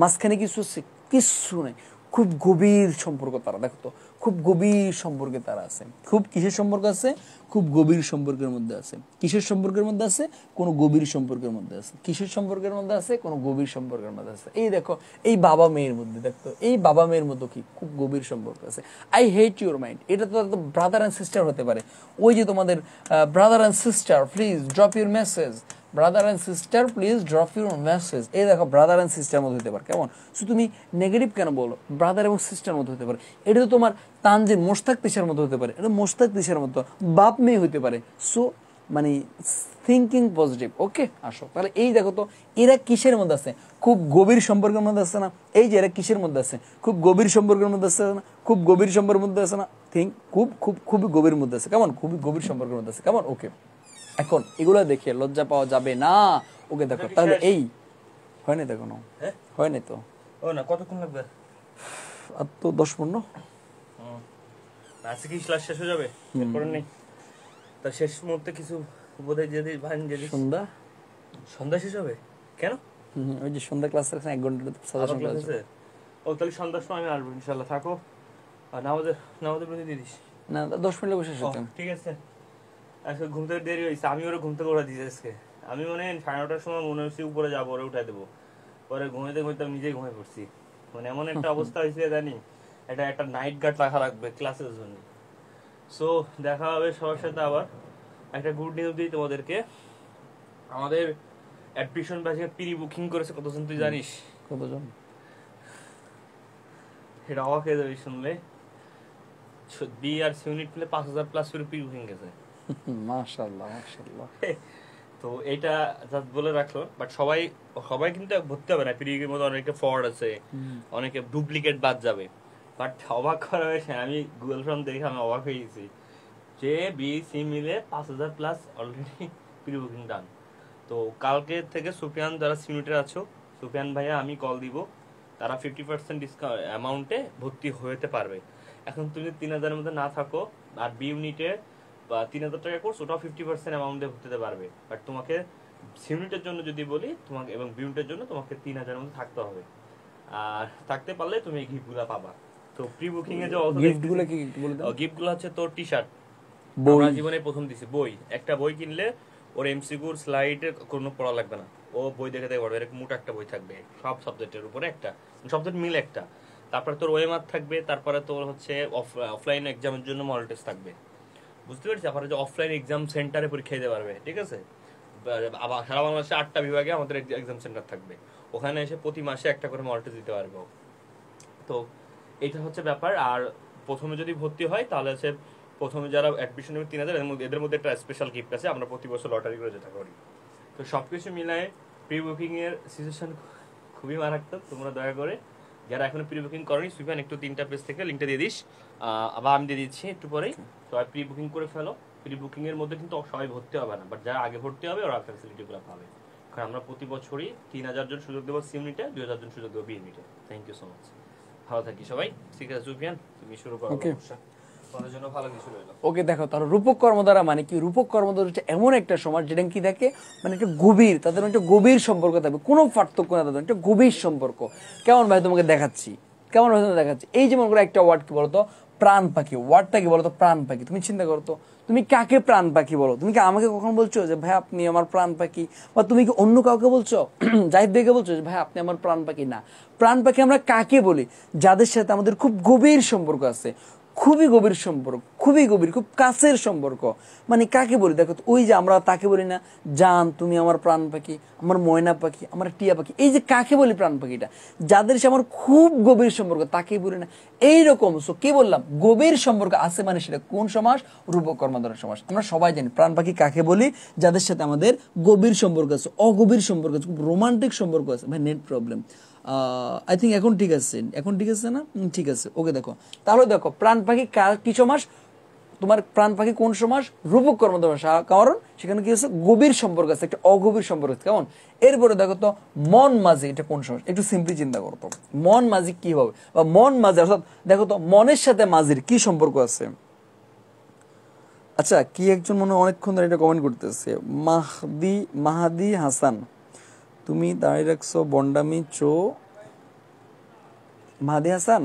মাঝখানে কিছু আছে কিচ্ছু নেই খুব গভীর সম্পর্ক তারা দেখো তো খুব গভীর সম্পর্কে তারা আছে খুব কিসের সম্পর্ক আছে খুব গভীর সম্পর্কের মধ্যে আছে কিসের সম্পর্কের মধ্যে আছে কোনো গভীর সম্পর্কের মধ্যে আছে কিসের সম্পর্কের মধ্যে আছে কোনো গভীর সম্পর্কের মধ্যে আছে এই দেখো এই বাবা মেয়ের মধ্যে দেখতো এই বাবা মেয়ের মতো কি খুব গভীর সম্পর্ক আছে আই হেট ইউর মাইন্ড এটা তো ব্রাদার অ্যান্ড সিস্টার হতে পারে ওই যে তোমাদের brother and sister please drop your message brother and sister please drop your message এই দেখো ব্রাদার অ্যান্ড সিস্টার মধ্যে হতে পারে কেমন সো তুমি নেগেটিভ কেন বলো ব্রাদার এবং সিস্টার মধ্যে হতে পারে এটা তো তোমার যে মোস্তাক তিসার মধ্যে হতে পারে এটা মোস্তাক তিসার মতো বাপ মেয়ে হতে পারে সো মানে থিঙ্কিং পজিটিভ ওকে আসো তাহলে এই দেখো তো এরা কিসের মধ্যে আছে খুব গভীর সম্পর্কের মধ্যে আসছে না এই যে এরা কিসের মধ্যে আছে খুব গভীর সম্পর্কের মধ্যে আসছে না খুব গভীর সম্পর্কের মধ্যে আছে না থিঙ্ক খুব খুব খুবই গভীর মধ্যে আছে কেমন খুবই গভীর সম্পর্কের মধ্যে আছে কেমন ওকে এখন এগুলো দেখে লজ্জা পাওয়া যাবে না ওকে দেখো তাহলে এই হয় না দেখো না হ্যাঁ? হয় না তো ও না কতক্ষণ লাগবে আর তো দশ পূর্ণ আজকে কি ক্লাস শেষ হয়ে যাবে করেন নেই তা শেষ মুহূর্তে কিছু উপদেশ যদি ভান যদি সন্ধ্যা সন্ধ্যা শেষ হবে কেন ওই যে সন্ধ্যা ক্লাস রাখছেন এক ঘন্টা সাজেশন আছে ও তাহলে সন্ধ্যার সময় আমি আসবো ইনশাল্লাহ থাকো আর নামাজের নামাজের প্রতি দিদিস না দশ মিনিট বসে ঠিক আছে আজকে ঘুম থেকে দেরি হয়েছে আমি ওরা ঘুম থেকে ওরা দিয়েছি আজকে আমি মনে হয় সাড়ে নটার সময় মনে হচ্ছে উপরে যাবো ওরা উঠে দেবো পরে ঘুমাইতে ঘুমাইতে আমি নিজেই ঘুমিয়ে পড়ছি মানে এমন একটা অবস্থা হয়েছে জানি এটা একটা নাইট গার্ড রাখা লাগবে ক্লাসের জন্য সো দেখা হবে সবার সাথে আবার একটা গুড নিউজ দিই তোমাদেরকে আমাদের অ্যাডমিশন ব্যাচে প্রি বুকিং করেছে কতজন তুই জানিস কতজন সেটা অবাক হয়ে যাবে শুনলে বি আর ইউনিট পেলে পাঁচ হাজার প্লাস করে প্রি বুকিং গেছে মাশাআল্লাহ মাশাআল্লাহ তো এটা জাস্ট বলে রাখলো বাট সবাই সবাই কিন্তু ভর্তি হবে না পিডিএর মধ্যে অনেকে ফ্রড আছে অনেকে ডুপ্লিকেট বাদ যাবে বাট অবাক করা হয়েছে আমি গুগল ফর্ম দেখে আমি অবাক হয়ে গেছি যে বি সি মিলে পাঁচ হাজার plus already pre booking done তো কালকে থেকে সুফিয়ান যারা সিমিটার আছো সুফিয়ান ভাইয়া আমি কল দিব তারা ফিফটি পার্সেন্ট ডিসকাউন্ট অ্যামাউন্টে ভর্তি হতে পারবে এখন তুমি তিন হাজারের মধ্যে না থাকো আর বি ইউনিটের তিন হাজার টাকা কোর্স ওটাও ফিফটি পার্সেন্ট অ্যামাউন্টে হতে পারবে বাট তোমাকে সিউনিটের জন্য যদি বলি তোমাকে এবং বিউনিটের জন্য তোমাকে তিন হাজারের মধ্যে থাকতে হবে আর থাকতে পারলে তুমি এই গিফটগুলো পাবা তো প্রি বুকিং এ যে গিফটগুলো কি বলে দাও গিফটগুলো হচ্ছে তোর টি শার্ট বই জীবনে প্রথম দিছি বই একটা বই কিনলে ওর এমসিকিউর স্লাইড কোনো পড়া লাগবে না ও বই দেখে দেখে পড়বে এরকম মোটা একটা বই থাকবে সব সাবজেক্টের উপরে একটা সাবজেক্ট মিলে একটা তারপরে তোর ওয়েমার থাকবে তারপরে তোর হচ্ছে অফলাইন এক্সামের জন্য মডেল টেস্ট থাকবে বুঝতে পারছি আপনারা যে অফলাইন এক্সাম সেন্টারে পরীক্ষা দিতে পারবে ঠিক আছে সারা বাংলাদেশে আটটা বিভাগে আমাদের এক্সাম সেন্টার থাকবে ওখানে এসে প্রতি মাসে একটা করে মল দিতে পারবো তো এটা হচ্ছে ব্যাপার আর প্রথমে যদি ভর্তি হয় তাহলে সে প্রথমে যারা অ্যাডমিশন নেবে তিন হাজার এদের মধ্যে একটা স্পেশাল গিফট আছে আমরা প্রতি বছর লটারি করে যেটা করি তো সব কিছু মিলায় প্রি বুকিংয়ের সিচুয়েশান খুবই মারাত্মক তোমরা দয়া করে যারা এখনো প্রি বুকিং করেনি সুফিয়ান একটু তিনটা পেজ থেকে লিঙ্কটা দিয়ে দিস আবার আমি দিয়ে দিচ্ছি একটু পরেই সবাই প্রি বুকিং করে ফেলো প্রি বুকিং এর মধ্যে কিন্তু সবাই ভর্তি হবে না বাট যারা আগে ভর্তি হবে ওরা ফ্যাসিলিটি গুলো পাবে কারণ আমরা প্রতি বছরই তিন হাজার জন সুযোগ দেবো সিম ইউনিটে দুই হাজার জন সুযোগ দেবো বি থ্যাংক ইউ সো মাচ ভালো থাকি সবাই ঠিক আছে সুফিয়ান তুমি শুরু করো ওকে দেখো তার রূপক কর্মধারা মানে কি রূপক কর্মধারা হচ্ছে এমন একটা সমাজ যেটা কি দেখে মানে একটা গভীর তাদের একটা গভীর সম্পর্ক থাকবে কোনো পার্থক্য না তাদের একটা গভীর সম্পর্ক কেমন ভাই তোমাকে দেখাচ্ছি কেমন ভাই তোমাকে দেখাচ্ছি এই যেমন করে একটা ওয়ার্ড কি বলতো প্রাণ পাখি ওয়ার্ডটা কি বলতো প্রাণ পাখি তুমি চিন্তা করো তো তুমি কাকে প্রাণ পাখি বলো তুমি কি আমাকে কখন বলছো যে ভাই আপনি আমার প্রাণ পাখি বা তুমি কি অন্য কাউকে বলছো জাহিদ ভাইকে বলছো যে ভাই আপনি আমার প্রাণ পাখি না প্রাণ পাখি আমরা কাকে বলি যাদের সাথে আমাদের খুব গভীর সম্পর্ক আছে খুবই গভীর সম্পর্ক খুবই গভীর খুব কাছের সম্পর্ক মানে কাকে বলি দেখো ওই যে আমরা তাকে বলি না জান তুমি আমার প্রাণ পাখি আমার ময়না পাখি আমার টিয়া পাখি এই যে কাকে বলি প্রাণ পাখিটা যাদের সে আমার খুব গভীর সম্পর্ক তাকে বলি না এইরকম সো কে বললাম গভীর সম্পর্ক আছে মানে সেটা কোন সমাস রূপকর্মাধারণ সমাস আমরা সবাই জানি প্রাণ পাখি কাকে বলি যাদের সাথে আমাদের গভীর সম্পর্ক আছে অগভীর সম্পর্ক আছে রোমান্টিক সম্পর্ক আছে ভাই নেট প্রবলেম আই থিঙ্ক এখন ঠিক আছে এখন ঠিক আছে না ঠিক আছে ওকে দেখো তাহলে দেখো প্রাণ পাখি কি সমাস তোমার প্রাণ পাখি কোন সমাস রূপক কর্ম কারণ সেখানে কি আছে গভীর সম্পর্ক আছে একটা অগভীর সম্পর্ক আছে কেমন এরপরে দেখো তো মন মাঝে এটা কোন সমাস একটু সিম্পলি চিন্তা করতো মন মাঝে কি হবে বা মন মাঝে অর্থাৎ দেখো তো মনের সাথে মাঝির কি সম্পর্ক আছে আচ্ছা কি একজন মনে অনেকক্ষণ ধরে এটা কমেন্ট করতেছে মাহদি মাহাদি হাসান তুমি দাঁড়িয়ে রাখছো বন্ডামি চো মাহাদি হাসান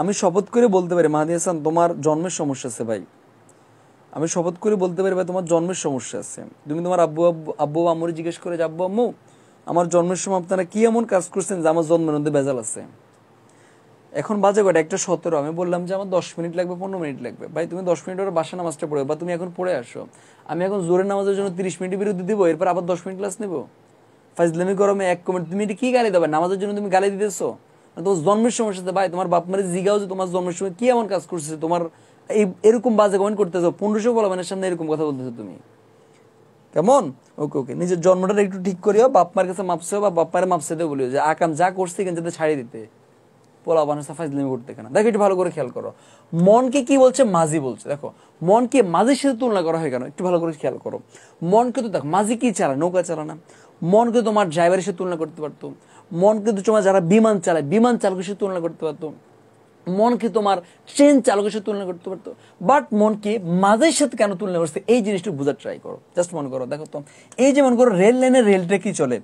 আমি শপথ করে বলতে পারি মাহাদি হাসান তোমার জন্মের সমস্যা আছে ভাই আমি শপথ করে বলতে পারি ভাই তোমার জন্মের সমস্যা আছে তুমি তোমার আব্বু আব্বু আব্বু আম্মুরে জিজ্ঞেস করে যে আব্বু আম্মু আমার জন্মের সময় আপনারা কি এমন কাজ করছেন যে আমার জন্মের মধ্যে ভেজাল আছে এখন বাজে কটা একটা সতেরো আমি বললাম যে আমার দশ মিনিট লাগবে পনেরো মিনিট লাগবে ভাই তুমি দশ মিনিট ওরা বাসা নামাজটা পড়ে বা তুমি এখন পড়ে আসো আমি এখন জোরের নামাজের জন্য তিরিশ মিনিটের বিরুদ্ধে দিব এরপর আবার দশ মিনিট ক্লাস নেবো ফাইজলামি গরমে এক কমেন্ট তুমি এটা কি গালি দেবে নামাজের জন্য তুমি গালি দিতেছো মানে তোমার জন্মের সময় ভাই তোমার বাপ মারে জিগাও যে তোমার জন্মের সময় কি এমন কাজ করছে তোমার এই এরকম বাজে কমেন্ট করতেছো পনেরোশো বলো বলবানের সামনে এরকম কথা বলতেছো তুমি কেমন ওকে ওকে নিজের জন্মটা একটু ঠিক করিও বাপ মার কাছে মাপসে বা বাপ মারে মাপসে দেবে বলিও যে আকাম যা করছে এখানে যাতে ছাড়িয়ে দিতে পোলা বানো সাফাইজলামি করতে কেন দেখো একটু ভালো করে খেয়াল করো মনকে কি বলছে মাঝি বলছে দেখো মনকে মাঝির সাথে তুলনা করা হয় কেন একটু ভালো করে খেয়াল করো মনকে তো দেখো মাঝি কি চালায় নৌকা চালানা মনকে তোমার ড্রাইভারের সাথে তুলনা করতে পারতো মনকে তোমার যারা বিমান চালায় বিমান চালকের সাথে তুলনা করতে পারতো মনকে তোমার ট্রেন চালকের সাথে তুলনা করতে পারতো বাট মনকে মাঝের সাথে কেন তুলনা করছে এই জিনিসটা বোঝার ট্রাই করো জাস্ট মনে করো দেখো তো এই যে মনে করো রেল লাইনে রেলটা কি চলে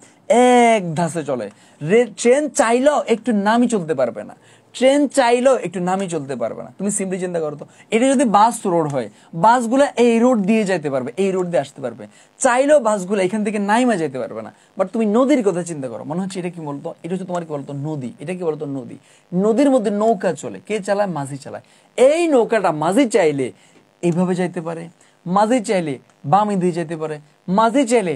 এক ধাসে চলে রেল ট্রেন চাইলেও একটু নামই চলতে পারবে না ট্রেন চাইলেও একটু নামি চলতে পারবে না তুমি সিম্পলি চিন্তা করো তো এটা যদি বাস রোড হয় বাসগুলো এই রোড দিয়ে যাইতে পারবে এই রোড দিয়ে আসতে পারবে চাইলেও বাসগুলো এখান থেকে নাইমা যেতে পারবে না বাট তুমি নদীর কথা চিন্তা করো মনে হচ্ছে এটা কি বলতো এটা হচ্ছে তোমার কি বলতো নদী এটা কি বলতো নদী নদীর মধ্যে নৌকা চলে কে চালায় মাঝি চালায় এই নৌকাটা মাঝি চাইলে এইভাবে যাইতে পারে মাঝে চাইলে বামে দিয়ে যেতে পারে মাঝে চাইলে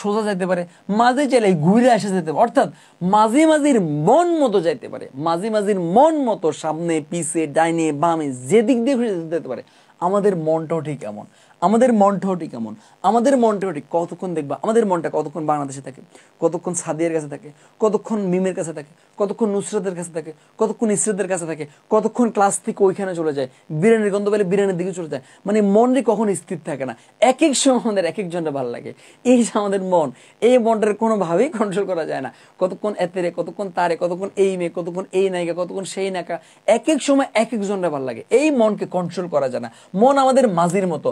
সোজা যাইতে পারে মাঝে চাইলে ঘুরে আসে যেতে পারে অর্থাৎ মাঝে মাঝির মন মতো যাইতে পারে মাঝে মাঝির মন মতো সামনে পিছে ডাইনে বামে যেদিক দিয়ে ঘুরে যেতে পারে আমাদের মনটাও ঠিক এমন আমাদের মনটাও ঠিক এমন আমাদের মনটাও ঠিক কতক্ষণ দেখবা আমাদের মনটা কতক্ষণ বাংলাদেশে থাকে কতক্ষণ সাদিয়ার কাছে থাকে কতক্ষণ মিমের কাছে থাকে কতক্ষণ নুসরতের কাছে থাকে কতক্ষণ ইসরতের কাছে থাকে কতক্ষণ ক্লাস থেকে ওইখানে চলে যায় বিরিয়ানির গন্ধ পেলে বিরিয়ানির দিকে চলে যায় মানে মনে কখন স্থির থাকে না এক এক সময় আমাদের এক একজনটা ভালো লাগে এই যে আমাদের মন এই মনটার কোনোভাবেই কন্ট্রোল করা যায় না কতক্ষণ এতে রে কতক্ষণ তারে কতক্ষণ এই মেয়ে কতক্ষণ এই নায়িকা কতক্ষণ সেই নায়িকা এক এক সময় এক একজনটা ভালো লাগে এই মনকে কন্ট্রোল করা যায় না মন আমাদের মাঝির মতো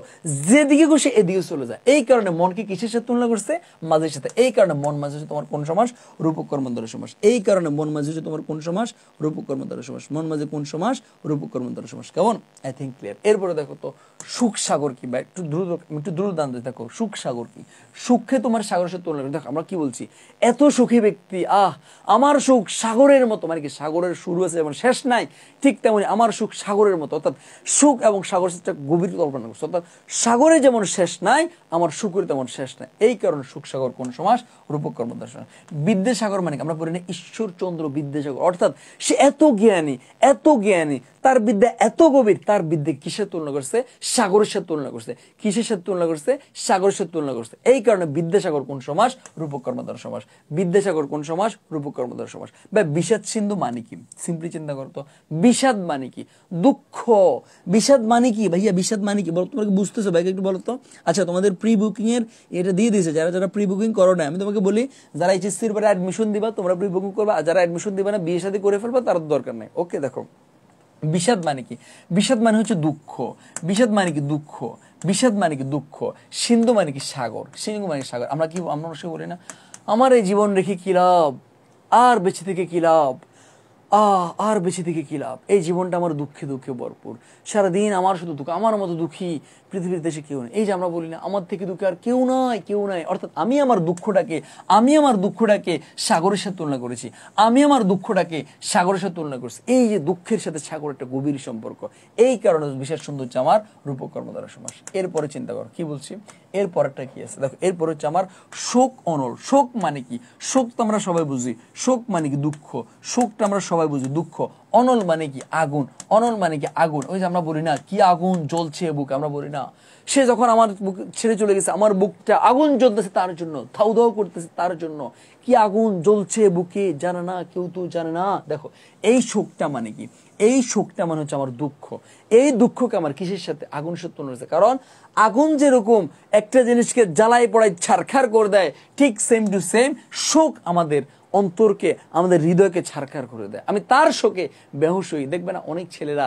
যেদিকে খুশি এদিকে চলে যায় এই কারণে মনকে কিসের সাথে তুলনা করছে মাঝের সাথে এই কারণে মন মাঝের সাথে তোমার কোন সমাস রূপকর্মন্দর সমাস এই কারণে মন মাঝে হচ্ছে তোমার কোন সমাস রূপকর্ম দ্বারা সমাস মন মাঝে কোন সমাস রূপকর্ম দ্বারা সমাস কেমন আই থিঙ্ক ক্লিয়ার এরপরে দেখো তো সুখ সাগর কি বা একটু দ্রুত একটু দ্রুত দান দেখো সুখ সাগর কি সুখে তোমার সাগরের সাথে তুলনা দেখো আমরা কি বলছি এত সুখী ব্যক্তি আহ আমার সুখ সাগরের মতো মানে কি সাগরের শুরু আছে এবং শেষ নাই ঠিক তেমনি আমার সুখ সাগরের মতো অর্থাৎ সুখ এবং সাগর একটা গভীর কল্পনা করছে অর্থাৎ সাগরে যেমন শেষ নাই আমার সুখের তেমন শেষ নাই এই কারণে সুখ সাগর কোন সমাস রূপকর্ম দর্শন বিদ্যাসাগর মানে কি আমরা বলি না ঈশ্বরচন্দ্র তন্ত্র বিদ্যাসাগর অর্থাৎ সে এত জ্ঞানী এত জ্ঞানী তার বিদ্যা এত গভীর তার বিদ্যে কিসের তুলনা করছে সাগরের সাথে তুলনা করছে কিসের সাথে তুলনা করছে সাগরের সাথে তুলনা করছে এই কারণে বিদ্যাসাগর কোন সমাস রূপকর্মধার সমাস বিদ্যাসাগর কোন সমাস রূপকর্মধার সমাস বা বিষাদ সিন্ধু মানে কি সিম্পলি চিন্তা করতো বিষাদ মানে কি দুঃখ বিষাদ মানে কি ভাইয়া বিষাদ মানে কি বলো তোমাকে বুঝতেছো ভাইকে একটু বলতো আচ্ছা তোমাদের প্রি বুকিং এর এটা দিয়ে দিয়েছে যারা যারা প্রি বুকিং করো না আমি তোমাকে বলি যারা এইচএসসির পরে অ্যাডমিশন দিবা তোমরা প্রি বুকিং করবা যারা এক বছর দিবে না বিয়ে শাদী করে ফেলবো তার দরকার নাই ওকে দেখো বিষাদ মানে কি বিষাদ মানে হচ্ছে দুঃখ বিষাদ মানে কি দুঃখ বিষাদ মানে কি দুঃখ সিন্ধু মানে কি সাগর সিন্ধু মানে সাগর আমরা কি আমরা সে বলি না আমার এই জীবন রেখে কি লাভ আর বেঁচে থেকে কি লাভ আহ আর বেঁচে থেকে কি লাভ এই জীবনটা আমার দুঃখে দুঃখে ভরপুর সারাদিন আমার শুধু দুঃখ আমার মতো দুঃখী পৃথিবীর দেশে কেউ নেই এই যে আমরা বলি না আমার থেকে দুঃখে আর কেউ নাই কেউ নাই অর্থাৎ আমি আমার দুঃখটাকে আমি আমার দুঃখটাকে সাগরের সাথে তুলনা করেছি আমি আমার দুঃখটাকে সাগরের সাথে তুলনা করেছি এই যে দুঃখের সাথে সাগর একটা গভীর সম্পর্ক এই কারণে বিশেষ সৌন্দর্য আমার রূপকর্ম দ্বারা সমাস এরপরে চিন্তা করো কি বলছি এরপরটা কি আছে দেখো এরপর হচ্ছে আমার শোক অনল শোক মানে কি শোক তো আমরা সবাই বুঝি শোক মানে কি দুঃখ শোকটা আমরা সবাই বুঝি দুঃখ অনল মানে কি আগুন অনল মানে কি আগুন ওই যে আমরা বলি না কি আগুন জ্বলছে বুক আমরা বলি না সে যখন আমার বুক ছেড়ে চলে গেছে আমার বুকটা আগুন জ্বলতেছে তার জন্য থাউ দাউ করতেছে তার জন্য কি আগুন জ্বলছে বুকে জানে না কেউ তো জানে না দেখো এই শোকটা মানে কি এই শোকটা মানে হচ্ছে আমার দুঃখ এই দুঃখকে আমার কিসের সাথে আগুন সত্য হয়েছে কারণ আগুন যেরকম একটা জিনিসকে জ্বালায় পড়ায় ছারখার করে দেয় ঠিক সেম টু সেম শোক আমাদের অন্তরকে আমাদের হৃদয়কে ছাড়খার করে দেয় আমি তার শোকে বেহস হই দেখবে না অনেক ছেলেরা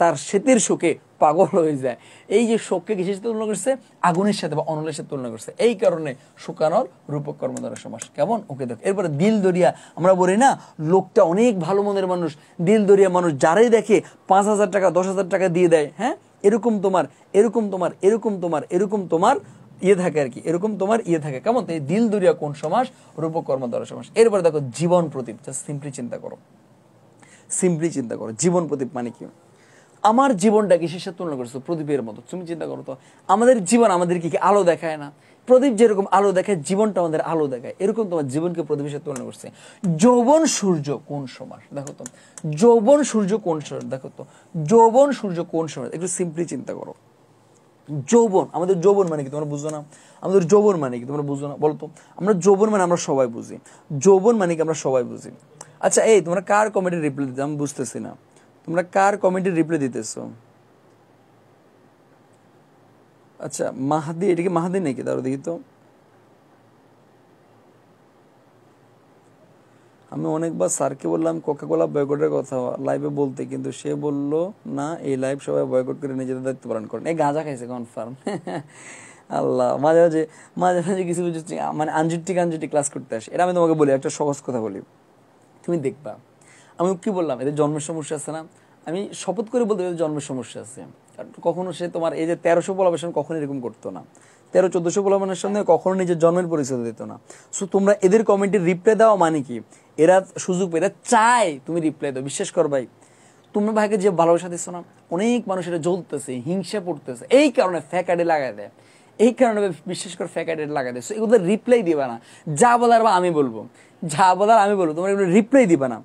তার শ্বেতের শোকে পাগল হয়ে যায় এই যে শোককে কিসের সাথে তুলনা করছে আগুনের সাথে বা অনলের সাথে তুলনা করছে এই কারণে শুকানোর রূপক দ্বারা সমাস কেমন ওকে দেখ এরপরে দিল দরিয়া আমরা বলি না লোকটা অনেক ভালো মনের মানুষ দিল দরিয়া মানুষ যারাই দেখে পাঁচ হাজার টাকা দশ হাজার টাকা দিয়ে দেয় হ্যাঁ এরকম তোমার এরকম তোমার এরকম তোমার এরকম তোমার ইয়ে থাকে আর কি এরকম তোমার ইয়ে থাকে কেমন তাই দিল দুরিয়া কোন সমাস রূপকর্ম দ্বারা সমাস এরপরে দেখো জীবন প্রদীপ সিম্পলি চিন্তা করো সিম্পলি চিন্তা করো জীবন প্রদীপ মানে কি আমার জীবনটা কি শেষের তুলনা করেছো প্রদীপের মতো তুমি চিন্তা করো তো আমাদের জীবন আমাদের কি আলো দেখায় না প্রদীপ যেরকম আলো দেখায় জীবনটা আমাদের আলো দেখায় এরকম তোমার জীবনকে প্রদীপের সাথে তুলনা করছে যৌবন সূর্য কোন সমাস দেখো তো যৌবন সূর্য কোন সমাস দেখো তো যৌবন সূর্য কোন সমাস একটু সিম্পলি চিন্তা করো যৌবন আমাদের যৌবন মানে কি তোমরা বুঝো না আমাদের যৌবন মানে কি তোমরা বুঝো না বলো তো আমরা যৌবন মানে আমরা সবাই বুঝি যৌবন মানে কি আমরা সবাই বুঝি আচ্ছা এই তোমরা কার কমেন্টে রিপ্লাই দিতে আমি বুঝতেছি না তোমরা কার কমেন্টে রিপ্লাই দিতেছো আচ্ছা মাহাদি এটা কি মাহাদি নাকি তার দেখি তো আমি অনেকবার স্যারকে বললাম কোকা কোলা বয়কটের কথা লাইভে বলতে কিন্তু সে বলল না এই লাইভ সবাই বয়কট করে নিজেদের দায়িত্ব পালন করেন এই গাঁজা খাইছে কনফার্ম আল্লাহ মাঝে মাঝে মাঝে মাঝে কিছু কিছু মানে আঞ্জুটি কাঞ্জুটি ক্লাস করতে আসে এটা আমি তোমাকে বলি একটা সহজ কথা বলি তুমি দেখবা আমি কি বললাম এদের জন্মের সমস্যা আছে না আমি শপথ করে বলতে জন্মের সমস্যা আছে কখনো সে তোমার এই যে তেরোশো পলাবেশন কখনো এরকম করতো না তেরো চোদ্দশো গোলামানের সামনে কখনো নিজের জন্মের পরিচয় দিত না সো তোমরা এদের কমেন্টে রিপ্লাই দেওয়া মানে কি এরা সুযোগ এরা চায় তুমি রিপ্লাই দাও বিশ্বাস কর ভাই তোমরা ভাইকে যে ভালোবাসা দিচ্ছ না অনেক মানুষ এটা জ্বলতেছে হিংসে পড়তেছে এই কারণে ফ্যাকাডে লাগাই দেয় এই কারণে বিশেষ করে ফ্যাকাডে লাগাই দেয় সো এগুলো রিপ্লাই দিবা না যা বলার বা আমি বলবো যা বলার আমি বলবো তোমরা এগুলো রিপ্লাই দিবা না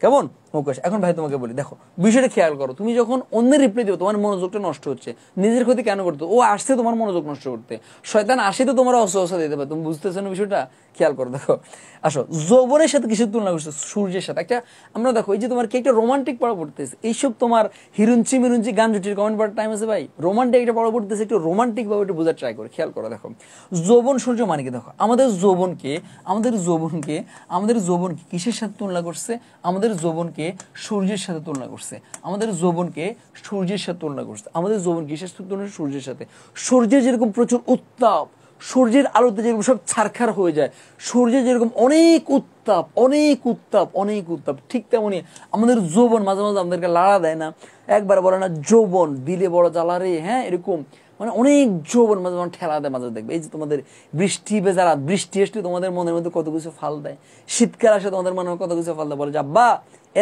কেমন মুকেশ এখন ভাই তোমাকে বলি দেখো বিষয়টা খেয়াল করো তুমি যখন অন্যের রিপ্লাই দিও তোমার মনোযোগটা নষ্ট হচ্ছে নিজের ক্ষতি কেন করতে ও আসতে তোমার মনোযোগ নষ্ট করতে শয়তান আসে তো তোমার অসহসা দিতে পারে তুমি বুঝতেছো না বিষয়টা খেয়াল করো দেখো আসো যৌবনের সাথে কিছু তুলনা করছে সূর্যের সাথে একটা আমরা দেখো এই যে তোমার কি একটা রোমান্টিক পড়া পড়তেছে এইসব তোমার হিরুঞ্চি মিরুঞ্চি গান জুটির কমেন্ট পড়ার টাইম আছে ভাই রোমান্টিক একটা পড়া পড়তেছে একটু রোমান্টিকভাবে একটু বোঝার ট্রাই করে খেয়াল করো দেখো যৌবন সূর্য মানে কি দেখো আমাদের যৌবনকে আমাদের যৌবনকে আমাদের যৌবনকে কিসের সাথে তুলনা করছে আমাদের যৌবনকে সূর্যের সাথে তুলনা করছে আমাদের যৌবনকে সূর্যের সাথে তুলনা করছে আমাদের যৌবন কিসের তুলনা সূর্যের সাথে সূর্যের যেরকম প্রচুর উত্তাপ সূর্যের আলোতে যেরকম সব ছারখার হয়ে যায় সূর্যের যেরকম অনেক উত্তাপ অনেক উত্তাপ অনেক উত্তাপ ঠিক তেমনই আমাদের যৌবন মাঝে মাঝে আমাদেরকে লাড়া দেয় না একবার বলে না যৌবন দিলে বড় জ্বালা রে হ্যাঁ এরকম মানে অনেক যৌবন মাঝে যেমন দেয় মাঝে দেখবে এই যে তোমাদের বৃষ্টি বেজারা বৃষ্টি আসলে তোমাদের মনের মধ্যে কত কিছু ফাল দেয় শীতকাল আসে তোমাদের মনে কত কিছু ফাল দেয় বলে বা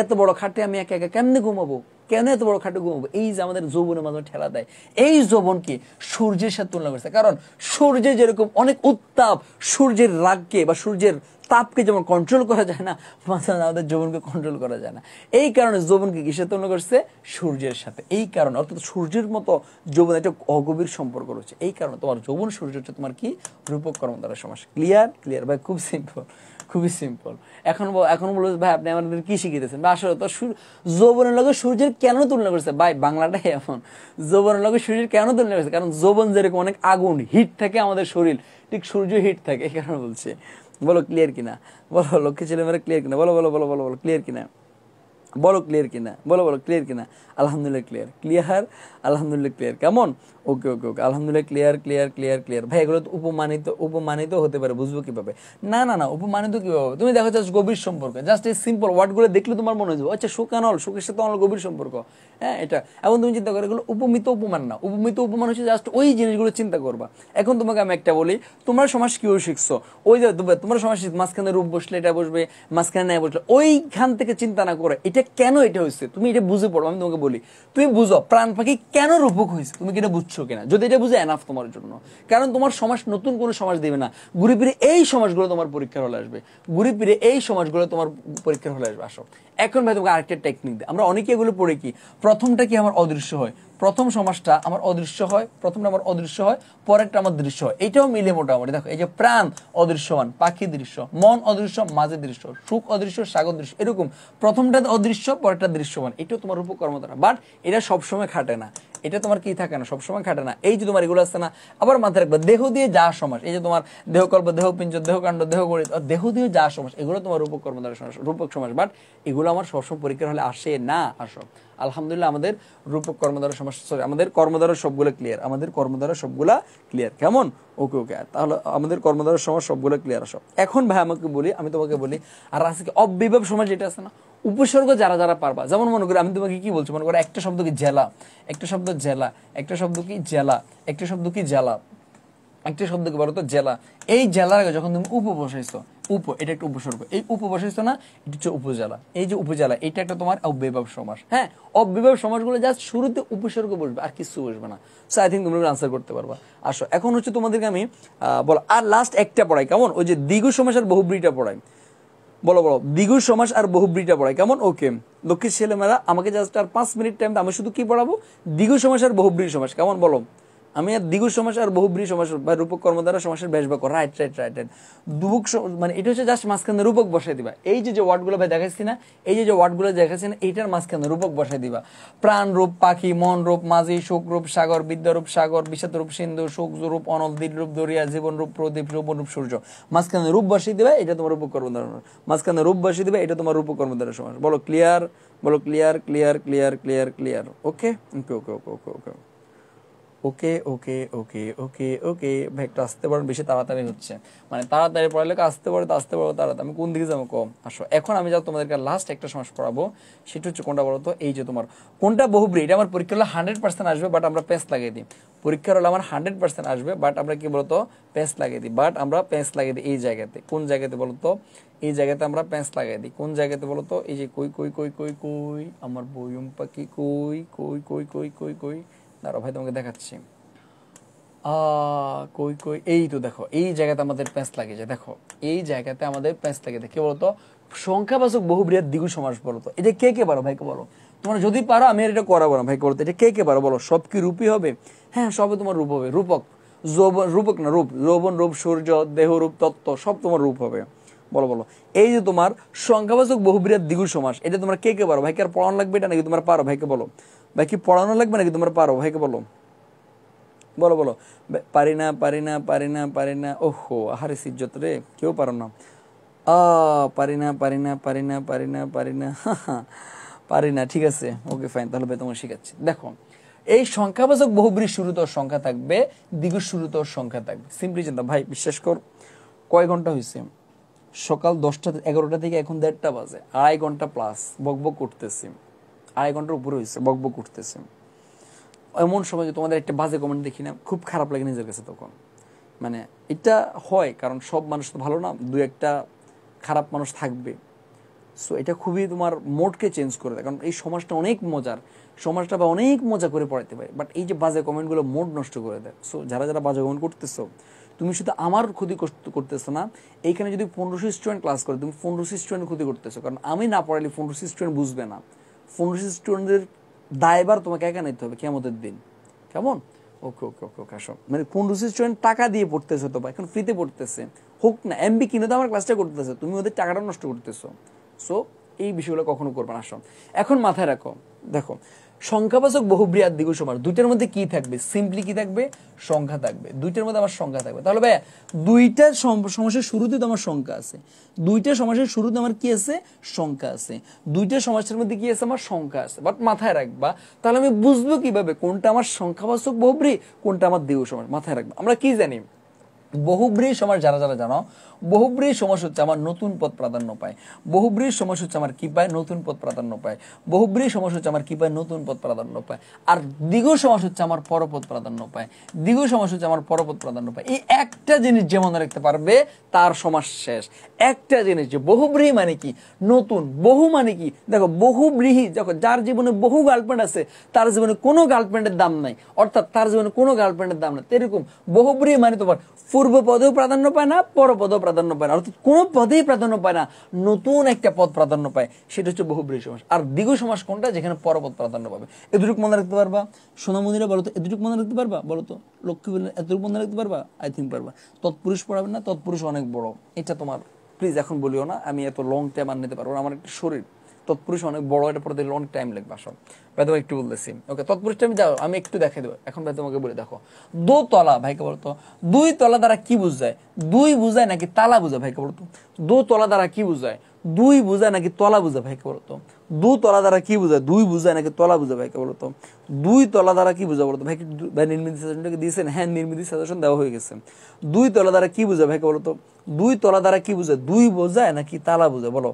এত বড় খাটে আমি একা একা কেমনি ঘুমাবো কেন এত বড় খাটে ঘুমাবো এই যে আমাদের যৌবনের মাঝে ঠেলা দেয় এই যৌবনকে সূর্যের সাথে তুলনা করছে কারণ সূর্যের যেরকম অনেক উত্তাপ সূর্যের রাগকে বা সূর্যের তাপকে যেমন কন্ট্রোল করা যায় না মাথা আমাদের যৌবনকে কন্ট্রোল করা যায় না এই কারণে যৌবনকে কিসে তুলনা করছে সূর্যের সাথে এই কারণে অর্থাৎ সূর্যের মতো যৌবন একটা অগভীর সম্পর্ক রয়েছে এই কারণে তোমার যৌবন সূর্য হচ্ছে তোমার কি রূপক কর্ম দ্বারা সমস্যা ক্লিয়ার ক্লিয়ার ভাই খুব সিম্পল খুবই সিম্পল এখন এখন বলো ভাই আপনি আমাদের কি শিখিতেছেন বা আসলে তো যৌবনের লগে সূর্যের কেন তুলনা করছে ভাই বাংলাটাই এমন যৌবনের লগে সূর্যের কেন তুলনা করছে কারণ যৌবন যেরকম অনেক আগুন হিট থাকে আমাদের শরীর ঠিক সূর্য হিট থাকে এই কারণে বলছে বলো ক্লিয়ার কিনা বলো লক্ষ্মী ছেলে মেয়েরা ক্লিয়ার কিনা বলো বলো বলো বলো বলো ক্লিয়ার কিনা বলো ক্লিয়ার কিনা বলো বলো ক্লিয়ার কিনা আলহামদুলিল্লাহ ক্লিয়ার ক্লিয়ার আলহামদুলিল্লাহ ক্লিয়ার কেমন ওকে ওকে ওকে আলহামদুলিল্লাহ ক্লিয়ার ক্লিয়ার ক্লিয়ার ক্লিয়ার ভাই এগুলো তো উপমানিত উপমানিত হতে পারে বুঝবো কিভাবে না না না উপমানিত কিভাবে তুমি দেখো জাস্ট গভীর সম্পর্ক জাস্ট এই সিম্পল ওয়ার্ডগুলো দেখলে তোমার মনে হয়ে যাবে আচ্ছা সুকানল শুকের সাথে অনল গভীর সম্পর্ক হ্যাঁ এটা এবং তুমি চিন্তা করো এগুলো উপমিত উপমান না উপমিত উপমান হচ্ছে জাস্ট ওই জিনিসগুলো চিন্তা করবা এখন তোমাকে আমি একটা বলি তোমার সমাজ কেউ শিখছো ওই যে তোমার সমাজ মাঝখানে রূপ বসলে এটা বসবে মাঝখানে নেয় বসলে ওইখান থেকে চিন্তা না করে এটা কেন এটা হয়েছে তুমি এটা বুঝে পড়ো আমি তোমাকে বলি তুমি বুঝো প্রাণ পাখি কেন রূপক হয়েছে তুমি কি বুঝছো পারছো কিনা যদি এটা বুঝে এনাফ তোমার জন্য কারণ তোমার সমাজ নতুন কোনো সমাজ দেবে না ঘুরে ফিরে এই সমাজগুলো তোমার পরীক্ষার হলে আসবে ঘুরে ফিরে এই সমাজগুলো তোমার পরীক্ষার হলে আসবে আসো এখন ভাই তোমাকে আরেকটা টেকনিক দেয় আমরা অনেকে এগুলো পড়ে কি প্রথমটা কি আমার অদৃশ্য হয় প্রথম সমাজটা আমার অদৃশ্য হয় প্রথমটা আমার অদৃশ্য হয় পরেরটা আমার দৃশ্য হয় এটাও মিলে মোটামুটি দেখো এই যে প্রাণ অদৃশ্যমান পাখি দৃশ্য মন অদৃশ্য মাঝে দৃশ্য সুখ অদৃশ্য সাগর দৃশ্য এরকম প্রথমটা অদৃশ্য পরেরটা দৃশ্যমান এটাও তোমার উপকর্মতা বাট এটা সবসময় খাটে না এটা তোমার কি থাকে না সবসময় খাটে না এই যে তোমার এগুলো আসছে না আবার মাথায় রাখবে দেহ দিয়ে যা সমাস এই যে তোমার দেহকল্প দেহ পিঞ্জ দেহকাণ্ড দেহ গড়িত দেহ দিয়ে যা সমাস এগুলো তোমার রূপক কর্মধারী সমাস রূপক সমাস বাট এগুলো আমার সবসময় পরীক্ষা হলে আসে না আসো আলহামদুলিল্লাহ আমাদের রূপক কর্মদ্বারা সমস্যা সরি আমাদের কর্মদ্বারা সবগুলো ক্লিয়ার আমাদের কর্মদ্বারা সবগুলো ক্লিয়ার কেমন ওকে ওকে তাহলে আমাদের কর্মদ্বারা সমাজ সবগুলো ক্লিয়ার সব এখন ভাই আমাকে বলি আমি তোমাকে বলি আর আজকে অবিভব সমাজ যেটা আছে না উপসর্গ যারা যারা পারবা যেমন মনে করি আমি তোমাকে কি বলছি মনে করো একটা শব্দ কি জেলা একটা শব্দ জেলা একটা শব্দ কি জেলা একটা শব্দ কি জেলা একটি শব্দকে বলো তো জেলা এই জেলার আগে যখন তুমি উপ উপ এটা একটা উপসর্গ এই উপ না এটা হচ্ছে উপজেলা এই যে উপজেলা এটা একটা তোমার অব্যবাব সমাস হ্যাঁ অব্যভাব সমাসগুলো জাস্ট শুরুতে উপসর্গ বসবে আর কিছু বসবে না সো আই থিঙ্ক তোমরা আনসার করতে পারবা আসো এখন হচ্ছে তোমাদেরকে আমি বলো আর লাস্ট একটা পড়াই কেমন ওই যে দ্বিগু সমাস আর বহুব্রীটা পড়াই বলো বলো দ্বিগু সমাস আর বহুব্রীটা পড়াই কেমন ওকে লক্ষ্মীর ছেলেমেয়েরা আমাকে জাস্ট আর পাঁচ মিনিট টাইম আমি শুধু কি পড়াবো দ্বিগু সমাস আর বহুব্রী সমাস কেমন বলো আমি আর দ্বিগু সমাস আর বহুব্রী সমাস বা রূপক কর্ম দ্বারা সমাসের বেশ বা রাইট রাইট রাইট রাইট দুবুক মানে এটা হচ্ছে জাস্ট মাঝখানে রূপক বসাই দিবা এই যে যে ওয়ার্ডগুলো ভাই দেখাচ্ছি না এই যে যে ওয়ার্ডগুলো দেখাচ্ছি না এইটার মাঝখানে রূপক বসাই দিবা প্রাণ রূপ পাখি মন রূপ মাঝি শোক রূপ সাগর বিদ্যারূপ সাগর বিষাদ রূপ সিন্ধু সুখ রূপ অনল দিল রূপ দরিয়া জীবন রূপ প্রদীপ রূপ রূপ সূর্য মাঝখানে রূপ বসিয়ে দিবা এটা তোমার রূপক কর্ম দ্বারা মাঝখানে রূপ বসিয়ে দিবা এটা তোমার রূপক কর্ম দ্বারা সমাস বলো ক্লিয়ার বলো clear clear clear clear clear okay okay okay okay okay okay okay okay okay okay okay ভাই একটু আসতে পারো বেশি তাড়াতাড়ি হচ্ছে মানে তাড়াতাড়ি পড়ালে আসতে পারো আসতে পারো তাড়াতাড়ি আমি কোন দিকে যাবো কম আসো এখন আমি যা তোমাদেরকে লাস্ট একটা সমাস পড়াবো সেটা হচ্ছে কোনটা বলো তো এই যে তোমার কোনটা বহু ব্রিড আমার পরীক্ষা হলে হান্ড্রেড পার্সেন্ট আসবে বাট আমরা পেস লাগিয়ে দিই পরীক্ষার হলে আমার হান্ড্রেড পার্সেন্ট আসবে বাট আমরা কি বলতো পেস লাগিয়ে দিই বাট আমরা পেস লাগিয়ে দিই এই জায়গাতে কোন জায়গাতে বলতো এই জায়গাতে আমরা পেঁচ লাগাই দিই কোন জায়গাতে বলতো এই যে কই কই কই কই কই আমার বইম পাখি কই কই কই কই কই কই দাঁড়াও ভাই তোমাকে দেখাচ্ছি কই কই এই তো দেখো এই জায়গাতে আমাদের প্যাঁচ লাগে যে দেখো এই জায়গাতে আমাদের প্যাঁচ লাগে কে বলতো সংখ্যাবাচক বহু বৃহৎ দ্বিগুণ সমাস বলতো এটা কে কে পারো ভাইকে বলো তোমার যদি পারো আমি এটা করাবো না ভাইকে বলতো এটা কে কে পারো বলো সব কি রূপই হবে হ্যাঁ সবে তোমার রূপ হবে রূপক যৌবন রূপক না রূপ যৌবন রূপ সূর্য দেহ রূপ তত্ত্ব সব তোমার রূপ হবে বলো বলো এই যে তোমার সংখ্যাবাচক বৃহৎ দ্বিগুণ সমাস এটা তোমার কে কে পারো ভাইকে আর পড়ানো লাগবে এটা নাকি তোমার পারো ভাইকে বলো ভাই কি পড়ানো লাগবে নাকি তোমরা পারো ভাইকে বলো বলো বলো পারি না পারি না পারি না পারি না ওহো আহারে সিজ্জত রে কেউ পারো না আ পারি না পারি না পারি না পারি না পারি না পারি না ঠিক আছে ওকে ফাইন তাহলে ভাই তোমাকে শিখাচ্ছি দেখো এই সংখ্যাবাচক বহুব্রী তোর সংখ্যা থাকবে শুরু তোর সংখ্যা থাকবে সিম্পলি চিন্তা ভাই বিশ্বাস কর কয় ঘন্টা হয়েছে সকাল দশটা এগারোটা থেকে এখন দেড়টা বাজে আড়াই ঘন্টা প্লাস বকবক করতেছি আড়াই ঘন্টার উপরে হয়েছে বকবক উঠতেছে এমন সময় যে তোমাদের একটা বাজে কমেন্ট দেখি না খুব খারাপ লাগে নিজের কাছে তখন মানে এটা হয় কারণ সব মানুষ তো ভালো না দু একটা খারাপ মানুষ থাকবে সো এটা খুবই তোমার মোটকে চেঞ্জ করে দেয় কারণ এই সমাজটা অনেক মজার সমাজটা বা অনেক মজা করে পড়াইতে পারে বাট এই যে বাজে কমেন্টগুলো মোট নষ্ট করে দেয় সো যারা যারা বাজে কমেন্ট করতেছো তুমি শুধু আমার ক্ষতি করতেছো না এইখানে যদি পনেরোশো স্টুডেন্ট ক্লাস করে তুমি পনেরোশো স্টুডেন্ট ক্ষতি করতেছো কারণ আমি না পড়ালে পনেরোশো স্টুডেন্ট বুঝবে না পনেরোশো স্টুডেন্টদের দায়বার তোমাকে একা নিতে হবে কেমতের দিন কেমন ওকে ওকে ওকে ওকে আসো মানে পনেরোশো স্টুডেন্ট টাকা দিয়ে পড়তেছে তো এখন ফ্রিতে পড়তেছে হোক না এমবি কিনে তো আমার ক্লাসটা করতেছে তুমি ওদের টাকাটা নষ্ট করতেছো সো এই বিষয়গুলো কখনো করবে না আসো এখন মাথায় রাখো দেখো সংখ্যাবাচক বহুব্রী আর দ্বিগু সমান দুইটার মধ্যে কি থাকবে সিম্পলি কি থাকবে সংখ্যা থাকবে দুইটার মধ্যে আমার সংখ্যা থাকবে তাহলে ভাইয়া দুইটা সমাসের শুরুতে তো আমার সংখ্যা আছে দুইটা সমাসের শুরুতে আমার কি আছে সংখ্যা আছে দুইটা সমাসের মধ্যে কি আছে আমার সংখ্যা আছে বাট মাথায় রাখবা তাহলে আমি বুঝবো কিভাবে কোনটা আমার সংখ্যাবাচক বহুব্রী কোনটা আমার দ্বিগু সমাস মাথায় রাখবা আমরা কি জানি বহুব্রী সমাস যারা যারা জানো বহুব্রী সমাজ হচ্ছে আমার নতুন পদ প্রাধান্য পায় বহুব্রী সমাজ হচ্ছে আমার কি পায় নতুন পদ প্রাধান্য পায় বহুব্রী সমাজ হচ্ছে আমার কি পায় নতুন পদ প্রাধান্য পায় আর দ্বিগু সমাজ হচ্ছে আমার পরপদ প্রাধান্য পায় দ্বিগু সমাজ হচ্ছে আমার পরপদ প্রাধান্য পায় এই একটা জিনিস যে মনে রাখতে পারবে তার সমাজ শেষ একটা জিনিস যে বহুব্রীহী মানে কি নতুন বহু মানে কি দেখো বহুব্রীহী দেখো যার জীবনে বহু গার্লফ্রেন্ড আছে তার জীবনে কোনো গার্লফ্রেন্ডের দাম নাই অর্থাৎ তার জীবনে কোনো গার্লফ্রেন্ডের দাম নাই এরকম বহুব্রীহী মানে তোমার পূর্ব পদেও প্রাধান্য পায় না পর পদেও প্রাধান্য পায় না অর্থাৎ কোনো পদেই প্রাধান্য পায় না নতুন একটা পদ প্রাধান্য পায় সেটা হচ্ছে বহুব্রী সমাস আর দীর্ঘ সমাস কোনটা যেখানে পরপদ প্রাধান্য পাবে এতটুকু মনে রাখতে পারবা সোনামন্দিরা বলো তো এতটুকু মনে রাখতে পারবা বলো তো লক্ষ্মী বললেন এতটুকু মনে রাখতে পারবা আই থিঙ্ক পারবা তৎপুরুষ পড়াবে না তৎপুরুষ অনেক বড় এটা তোমার প্লিজ এখন বলিও না আমি এত লং টাইম আর নিতে পারবো আমার একটা শরীর তৎপুরুষ অনেক বড় এটা পড়ে গেলে অনেক টাইম লাগবে আসল ভাই একটু বলতেছি ওকে তৎপুরুষটা আমি যাও আমি একটু দেখে দেবো এখন ভাই তোমাকে বলে দেখো দোতলা ভাইকে বলতো দুই তলা দ্বারা কি বুঝায় দুই বুঝায় নাকি তালা বোঝায় ভাইকে বলতো দোতলা দ্বারা কি বুঝায় দুই বুঝায় নাকি তলা বোঝা ভাইকে বলতো দু তলা দ্বারা কি বুঝায় দুই বুঝায় নাকি তলা বোঝা ভাইকে বলতো দুই তলা দ্বারা কি বুঝা বলতো ভাইকে ভাই নির্মিত সাজেশনটাকে দিয়েছেন হ্যাঁ নির্মিত সাজেশন দেওয়া হয়ে গেছে দুই তলা দ্বারা কি বোঝায় ভাইকে বলতো দুই তলা দ্বারা কি বুঝায় দুই বোঝায় নাকি তালা বুঝায় বলো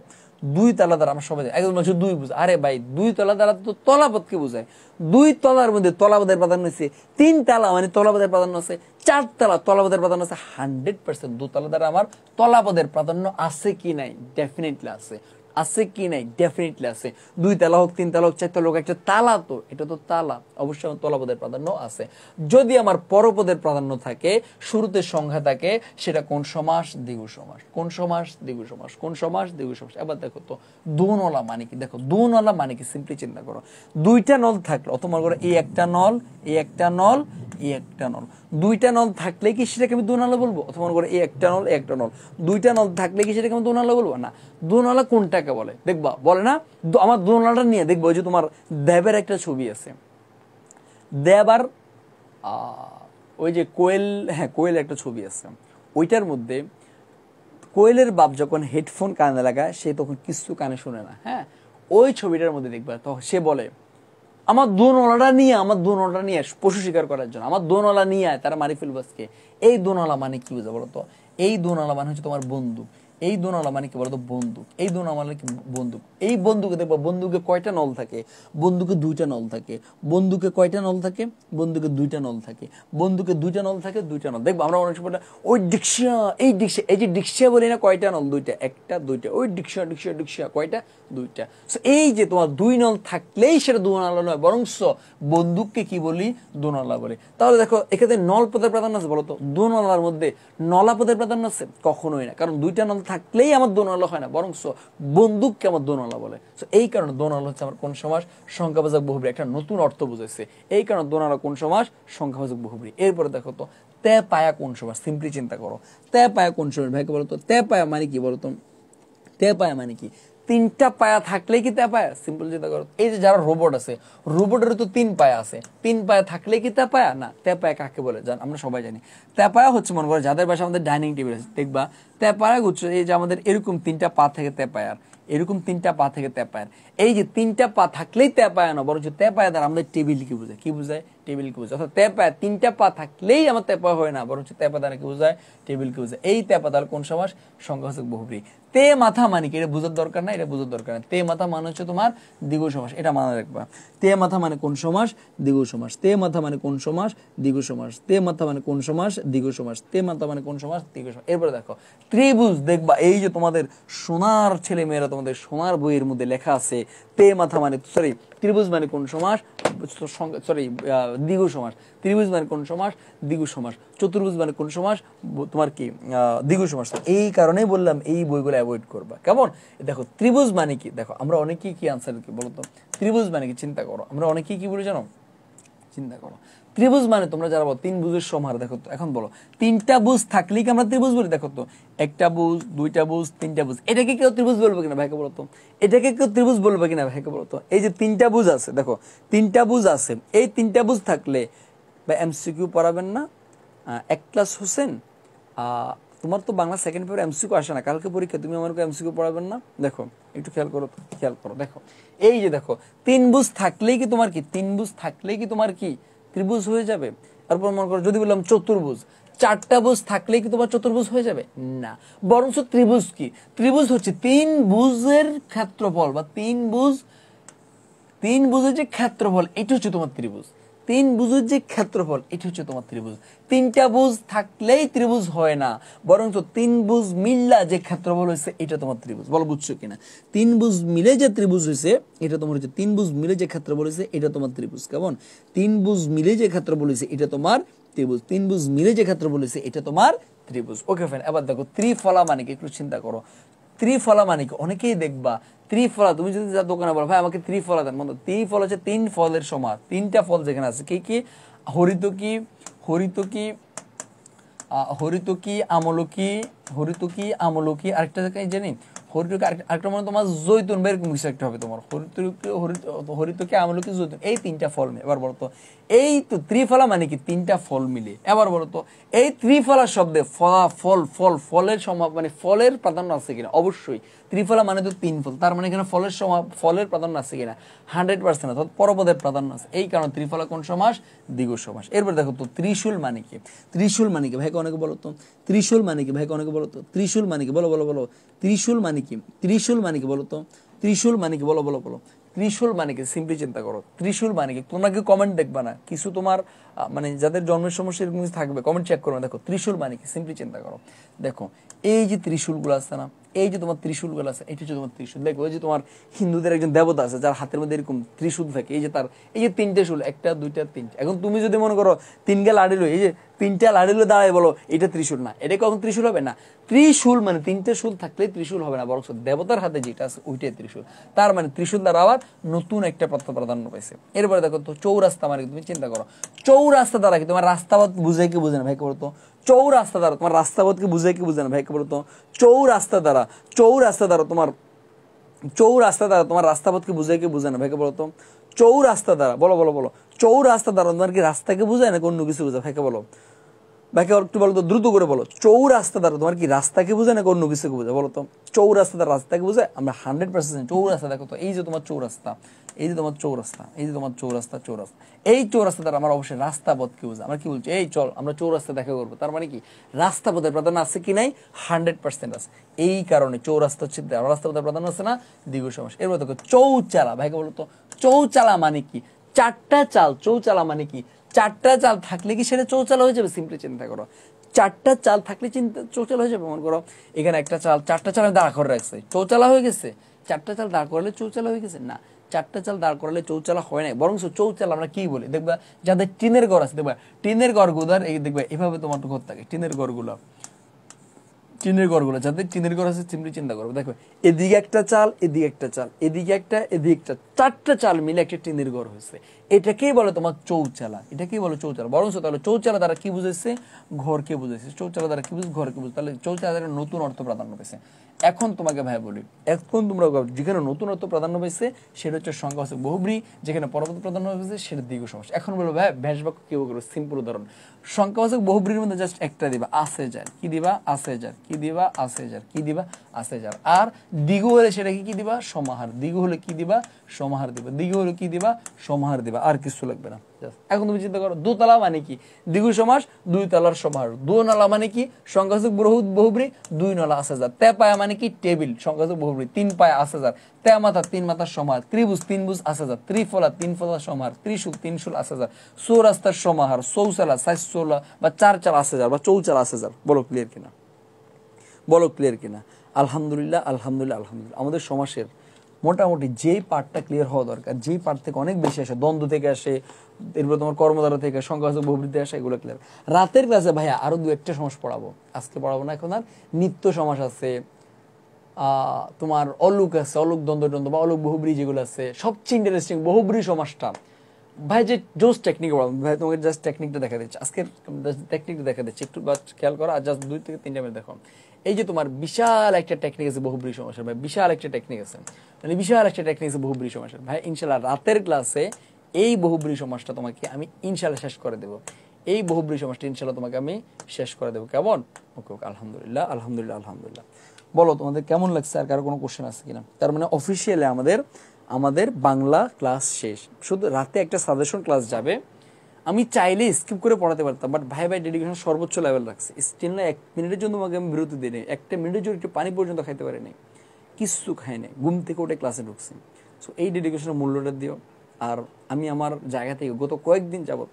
দুই তলা দ্বারা আমরা সবাই একজন বলছে দুই বুঝে আরে ভাই দুই তলা দ্বারা তো তলাপথকে বোঝায় দুই তলার মধ্যে তলাপদের প্রাধান্য আছে তিন তালা মানে তলাপদের প্রাধান্য আছে চার তালা তলাপদের প্রাধান্য আছে হান্ড্রেড পার্সেন্ট দুতলা দ্বারা আমার তলাপদের প্রাধান্য আছে কি নাই ডেফিনেটলি আছে আছে কি নাই ডেফিনেটলি আছে দুই তালা হোক তিন তালা হোক চার তালা হোক একটা তালা তো এটা তো তালা অবশ্যই আমার তলাপদের প্রাধান্য আছে যদি আমার পরপদের প্রাধান্য থাকে শুরুতে সংখ্যা থাকে সেটা কোন সমাস দিগু সমাস কোন সমাস দ্বিগু সমাস কোন সমাস দ্বিগু সমাস এবার দেখো তো দুনলা মানে কি দেখো দুনলা মানে কি সিম্পলি চিন্তা করো দুইটা নল থাকলো করো এই একটা নল এই একটা নল এই একটা নল দুইটা নল থাকলে কি সেটাকে আমি দোনালা বলবো অথবা মনে করো এই একটা নল একটা নল দুইটা নল থাকলে কি সেটাকে আমি দোনালা বলবো না নালা কোনটাকে বলে দেখবা বলে না আমার দোনালাটা নিয়ে দেখবো যে তোমার দেবের একটা ছবি আছে দেব আর ওই যে কোয়েল হ্যাঁ কোয়েল একটা ছবি আছে ওইটার মধ্যে কোয়েলের বাপ যখন হেডফোন কানে লাগায় সে তখন কিছু কানে শোনে না হ্যাঁ ওই ছবিটার মধ্যে দেখবা তখন সে বলে আমার দোনলাটা নিয়ে আমার দোনলাটা নিয়ে পশু শিকার করার জন্য আমার দোনলা নিয়ে আয় তারা মারি ফেলবাসকে এই দোনলা মানে কি বুঝা বলতো এই দোনলা মানে হচ্ছে তোমার বন্ধু এই দোনালা মানে কি বলতো বন্দুক এই দোনালা মানে কি বন্দুক এই বন্দুকে দেখবা বন্দুকে কয়টা নল থাকে বন্দুকে দুইটা নল থাকে বন্দুকে কয়টা নল থাকে বন্দুকে দুইটা নল থাকে বন্দুকে দুইটা নল থাকে দুইটা নল দেখবো আমরা অনেক সময় ওই ডিকশা এই ডিকশা এই যে ডিকশা বলি না কয়টা নল দুইটা একটা দুইটা ওই ডিকশা ডিকশা ডিকশা কয়টা দুইটা সো এই যে তোমার দুই নল থাকলেই সেটা দোনালা নয় বরংস বন্দুককে কি বলি দোনালা বলে তাহলে দেখো এক্ষেত্রে নল পদের প্রাধান্য আছে বলতো দোনালার মধ্যে নলা পদের প্রাধান্য আছে কখনোই না কারণ দুইটা নল থাকে থাকলেই আমার দোন দোনালা হয় না বরং বন্দুককে আমার দোন দোনালা বলে সো এই কারণে দোন দোনালা হচ্ছে আমার কোন সমাজ সংখ্যাবাচক বহুব্রী একটা নতুন অর্থ বুঝেছে এই কারণে দোন দোনালা কোন সমাজ সংখ্যাবাচক বহুব্রী এরপরে দেখো তো তে পায়া কোন সমাজ সিম্পলি চিন্তা করো তে পায়া কোন সমাজ ভাইকে বলতো তে পায়া মানে কি বলতো তে পায়া মানে কি তিনটা পায়া থাকলে কি তা পায়া সিম্পল চিন্তা করো এই যে যারা রোবট আছে রোবটের তো তিন পায়া আছে তিন পায়া থাকলে কি তা পায়া না তে পায়া কাকে বলে জান আমরা সবাই জানি তে পায়া হচ্ছে মনে করো যাদের বাসা আমাদের ডাইনিং টেবিল আছে দেখবা তে পায়া গুচ্ছ এই যে আমাদের এরকম তিনটা পা থেকে তে পায়ার এরকম তিনটা পা থেকে তে পায়ার এই যে তিনটা পা থাকলেই তে পায়া না বরঞ্চ তে পায়া দ্বারা আমাদের টেবিল কি বুঝায় কি বুঝায় টেবিল কি বুঝায় অর্থাৎ তে পায়া তিনটা পা থাকলেই আমার তে পায়া হয় না বরঞ্চ তে পা দ্বারা কি বুঝায় টেবিল কি বুঝায় এই তে পা দ্বারা কোন সমাস সংখ্যাসূচক বহুব্রী তে মাথা মানে কি এটা বোঝার দরকার না এটা বোঝার দরকার না তে মাথা মানে হচ্ছে তোমার দ্বিগু সমাস এটা মানা রাখবা তে মাথা মানে কোন সমাস দ্বিগু সমাস তে মাথা মানে কোন সমাস দ্বিগু সমাস তে মাথা মানে কোন সমাস দ্বিগু সমাস তে মাথা মানে কোন সমাস দ্বিগু সমাস এরপরে দেখো ত্রিভুজ দেখবা এই যে তোমাদের সোনার ছেলে মেয়েরা তোমাদের সোনার বইয়ের মধ্যে লেখা আছে তে মাথা মানে সরি ত্রিভুজ মানে কোন সমাস সরি দ্বিগু সমাস ত্রিভুজ মানে কোন সমাস দ্বিগু সমাস চতুর্ভুজ মানে কোন সমাস তোমার কি দ্বিগু সমাস এই কারণেই বললাম এই বইগুলো অ্যাভয়েড করবা কেমন দেখো ত্রিভুজ মানে কি দেখো আমরা অনেকেই কি আনসার কি বলতো ত্রিভুজ মানে কি চিন্তা করো আমরা অনেকেই কি বলি জানো চিন্তা করো ত্রিভুজ মানে তোমরা যারা বলো তিন বুজের সমাহার দেখো তো এখন বলো তিনটা বুজ থাকলেই কি আমরা ত্রিভুজ বলি দেখো তো একটা বুজ দুইটা বুজ তিনটা বুজ এটাকে কেউ ত্রিভুজ বলবে কিনা ভাইকে বলতো এটাকে কেউ ত্রিভুজ বলবে কিনা ভাইকে বলতো এই যে তিনটা বুজ আছে দেখো তিনটা বুজ আছে এই তিনটা বুজ থাকলে বা এমসিকিউ পড়াবেন না এক ক্লাস হোসেন তোমার তো বাংলা সেকেন্ড পেপার এমসিকিউ আসে না কালকে পরীক্ষা তুমি আমাকে এমসিকিউ পড়াবেন না দেখো একটু খেয়াল করো খেয়াল করো দেখো এই যে দেখো তিন বুজ থাকলেই কি তোমার কি তিন বুজ থাকলেই কি তোমার কি ত্রিভুজ হয়ে যাবে তারপর মনে করো যদি বললাম চতুর্ভুজ চারটা বুঝ থাকলে কি তোমার চতুর্ভুজ হয়ে যাবে না বরংশ ত্রিভুজ কি ত্রিভুজ হচ্ছে তিন ভুজের ক্ষেত্রফল বা তিন ভুজ তিন বুঝের যে ক্ষেত্রফল এটা হচ্ছে তোমার ত্রিভুজ তিন বুজুর যে ক্ষেত্রফল এটি হচ্ছে তোমার ত্রিভুজ তিনটা বুজ থাকলেই ত্রিভুজ হয় না বরঞ্চ তিন বুজ মিল্লা যে ক্ষেত্রফল হয়েছে এটা তোমার ত্রিভুজ বলো বুঝছো কিনা তিন বুজ মিলে যে ত্রিভুজ হয়েছে এটা তোমার হচ্ছে তিন বুজ মিলে যে ক্ষেত্রফল হয়েছে এটা তোমার ত্রিভুজ কেমন তিন বুজ মিলে যে ক্ষেত্রফল হয়েছে এটা তোমার ত্রিভুজ তিন বুজ মিলে যে ক্ষেত্রফল হয়েছে এটা তোমার ত্রিভুজ ওকে ফ্যান এবার দেখো ত্রিফলা মানে কি একটু চিন্তা করো ত্রিফলা মানে কি অনেকেই দেখবা ত্রিফলা তুমি যদি যা দোকানে বলো ভাই আমাকে ত্রিফলা দেন বন্ধু ত্রিফল হচ্ছে তিন ফলের সমাজ তিনটা ফল যেখানে আছে কি কি হরিতকি হরিতকি হরিতকি আমলকি হরিতুকি আমলকি আরেকটা জায়গায় জানি আরেকটা তোমার জৈতুন বা এরকম কিছু একটা হবে তোমার হরিতুকি হরিতুকি আমলকি জৈতুন এই তিনটা ফল মিলে এবার বলতো এই তো ত্রিফলা মানে কি তিনটা ফল মিলে এবার বলতো এই ত্রিফলা শব্দে ফলা ফল ফল ফলের সমাপ মানে ফলের প্রাধান্য আছে কিনা অবশ্যই ত্রিফলা মানে তো তিন ফল তার মানে এখানে ফলের সমাপ ফলের প্রাধান্য আছে কিনা হান্ড্রেড পার্সেন্ট অর্থাৎ পরপদের প্রাধান্য আছে এই কারণে ত্রিফলা কোন সমাস দ্বিগু সমাস এরপর দেখো তো ত্রিশূল মানে কি ত্রিশূল মানে কি ভাইকে অনেকে বলতো ত্রিশূল মানে কি ভাইকে অনেকে বলো তো ত্রিশূল মানে কি বলো বলো বলো ত্রিশূল মানে কি ত্রিশুল মানে কি বলো তো ত্রিশূল মানে কি বলো বলো বলো ত্রিশুল মানে কি সিম্পলি চিন্তা করো ত্রিশূল মানে কি তোমরা কি কমেন্ট দেখবে না কিছু তোমার মানে যাদের জন্মের সমস্যা এরকম থাকবে কমেন্ট চেক করবে দেখো ত্রিশুল মানে কি সিম্পলি চিন্তা করো দেখো এই যে গুলো আছে না এই যে তোমার ত্রিশুল গুলো আছে এটি হচ্ছে তোমার ত্রিশুল দেখো ওই যে তোমার হিন্দুদের একজন দেবতা আছে যার হাতের মধ্যে এরকম ত্রিশুল থাকে এই যে তার এই যে তিনটে শুল একটা দুইটা তিনটা এখন তুমি যদি মনে করো তিনটা লাড়িলো এই যে তিনটা লাড়িলো দাঁড়ায় বলো এটা ত্রিশুল না এটা কখন ত্রিশুল হবে না ত্রিশুল মানে তিনটে শুল থাকলে ত্রিশুল হবে না বরং দেবতার হাতে যেটা আছে ওইটাই ত্রিশুল তার মানে ত্রিশুল দ্বারা আবার নতুন একটা প্রাধান্য পাইছে এরপরে দেখো তো চৌরাস্তা মানে তুমি চিন্তা করো চৌরাস্তা দ্বারা কি তোমার রাস্তা বুঝে কি বুঝে না ভাই করতো চৌ রাস্তা দ্বারা তোমার রাস্তা বলতে কি বুঝে কি বুঝে না ভাইকে বলো তো চৌ রাস্তা দ্বারা চৌ রাস্তা দ্বারা তোমার চৌ রাস্তা দ্বারা তোমার রাস্তা পথকে বুঝে কি বুঝে না ভাইকে বলো তো চৌ রাস্তা দ্বারা বলো বলো বলো চৌ রাস্তা দ্বারা তোমার কি রাস্তাকে বুঝায় না অন্য কিছু বুঝে ভাইকে বলো ভাইকে একটু বলো তো দ্রুত করে বলো চৌ রাস্তা দ্বারা তোমার কি রাস্তাকে বুঝে না অন্য কিছুকে বুঝে বলো তো চৌ রাস্তা দ্বারা রাস্তাকে বুঝে আমরা হান্ড্রেড পার্সেন্ট চৌ রাস্তা দেখো তো এই যে তোমার চৌ রাস্তা এই যে তোমার চৌরাস্তা এই যে তোমার চৌরাস্তা চৌরাস্তা এই চৌরাস্তা দ্বারা আমার অবশ্যই রাস্তা কি বোঝা আমরা কি বলছি এই চল আমরা চৌরাস্তা দেখা করবো তার মানে কি রাস্তা পথের প্রাধান্য আছে কি নাই হান্ড্রেড পার্সেন্ট আছে এই কারণে চৌরাস্তা হচ্ছে পথের প্রাধান্য আছে না দীর্ঘ সমস্যা এরপর দেখো চৌচালা ভাইকে বলতো চৌচালা মানে কি চারটা চাল চৌচালা মানে কি চারটা চাল থাকলে কি সেটা চৌচালা হয়ে যাবে সিম্পলি চিন্তা করো চারটা চাল থাকলে চিন্তা চৌচালা হয়ে যাবে মনে করো এখানে একটা চাল চারটা চাল দাঁড়া করে রাখছে চৌচালা হয়ে গেছে চারটা চাল দাঁড় করলে চৌচালা হয়ে গেছে না চারটে চাল দাঁড় করালে চৌচালা হয় নাই বরং চৌচাল আমরা কি বলি দেখবা যাদের টিনের ঘর আছে দেখবা টিনের ঘরগুলার এই দেখবা এভাবে তোমার ঘর থাকে টিনের ঘরগুলো টিনের ঘরগুলো যাদের টিনের ঘর আছে চিমড়ি চিন্তা করবো দেখো এদিকে একটা চাল এদিকে একটা চাল এদিকে একটা এদিকে একটা চারটা চাল মিলে একটা টিনের ঘর হয়েছে এটাকেই বলে তোমার চৌচালা এটাকেই বলে চৌচালা বরং তাহলে চৌচালা দ্বারা কি বুঝেছে ঘরকে বুঝেছে চৌচালা দ্বারা কি বুঝেছে ঘরকে বুঝেছে তাহলে চৌচালা দ্বারা নতুন অর্থ প্রাধান্য পেয়েছে এখন তোমাকে ভাইয়া বলি এখন তোমরা যেখানে নতুনত্ব প্রাধান্য পেয়েছে সেটা হচ্ছে সংখ্যা হচ্ছে বহুব্রী যেখানে পরবর্তী প্রাধান্য পেয়েছে সেটা দীর্ঘ সমস্যা এখন বলবো ভাই ভ্যাস বাক্য কেউ করবো সিম্পল উদাহরণ সংখ্যাবাচক বহুব্রীর মধ্যে জাস্ট একটা দিবা আসে যার কি দিবা আসে যার কি দিবা আসে যার কি দিবা আসে যার আর দিগু হলে সেটাকে কি দিবা সমাহার দিগু হলে কি দিবা সমাহার দিবা দিগু হলে কি দিবা সমাহার দিবা আর কিছু লাগবে না এখন তুমি চিন্তা করো দোতলা মানে কি দ্বিগু সমাস দুই তলার সমাহার দু নলা মানে কি সংখ্যাচক বহু বহুব্রী দুই নলা আসে যার তে পায়া মানে কি টেবিল সংখ্যাচক বহুব্রী তিন পায়া আসে যার তে মাথা তিন মাথার সমাহার ত্রিভুজ তিনভুজ আসে যার ত্রিফলা তিন ফলা সমাহার ত্রিশুল তিনশুল আসে যার সৌরাস্তার সমাহার সৌসালা ষোলো বা চার চালাশ হাজার বা চৌ চালাশ হাজার বলো ক্লিয়ার কিনা বলো ক্লিয়ার কিনা আলহামদুলিল্লাহ আলহামদুলিল্লাহ আলহামদুলিল্লাহ আমাদের সমাসের মোটামুটি যেই পার্টটা ক্লিয়ার হওয়া দরকার যেই পার্ট থেকে অনেক বেশি আসে দ্বন্দ্ব থেকে আসে এরপর তোমার কর্মধারা থেকে সংখ্যাসূচক বহুবৃত্তি আসে এগুলো ক্লিয়ার রাতের ক্লাসে ভাইয়া আরও দু একটা সমাস পড়াবো আজকে পড়াবো না এখন আর নিত্য সমাস আছে তোমার অলুক আছে অলুক দ্বন্দ্ব দ্বন্দ্ব বা অলুক বহুব্রী যেগুলো আছে সবচেয়ে ইন্টারেস্টিং বহুব্রী সমাজটা ভাই যে জোস টেকনিক বললাম ভাই তোমাকে জাস্ট টেকনিকটা দেখা দিচ্ছে আজকে টেকনিকটা দেখা দিচ্ছে একটু বাস খেয়াল করো আর জাস্ট দুই থেকে তিনটা মিনিট দেখো এই যে তোমার বিশাল একটা টেকনিক আছে বহুব্রী সমস্যা ভাই বিশাল একটা টেকনিক আছে মানে বিশাল একটা টেকনিক আছে বহুব্রী সমাসের ভাই ইনশাল্লাহ রাতের ক্লাসে এই বহুব্রী সমাসটা তোমাকে আমি ইনশাল্লাহ শেষ করে দেবো এই বহুব্রী সমাসটা ইনশাল্লাহ তোমাকে আমি শেষ করে দেবো কেমন ওকে ওকে আলহামদুলিল্লাহ আলহামদুলিল্লাহ আলহামদুলিল্লাহ বলো তোমাদের কেমন লাগছে আর কারো কোনো কোশ্চেন আছে কিনা তার মানে অফিসিয়ালি আমাদের আমাদের বাংলা ক্লাস শেষ শুধু রাতে একটা সাজেশন ক্লাস যাবে আমি চাইলে স্কিপ করে পড়াতে পারতাম বাট ভাই ভাই ডেডিকেশন সর্বোচ্চ লেভেল রাখছে স্টিল না এক মিনিটের জন্য আমাকে আমি বিরতি দিই একটা মিনিটের জন্য একটু পানি পর্যন্ত খাইতে পারি নাই কিচ্ছু খাই নাই ঘুম থেকে উঠে ক্লাসে ঢুকছি সো এই ডেডিকেশনের মূল্যটা দিও আর আমি আমার জায়গা থেকে গত কয়েকদিন যাবত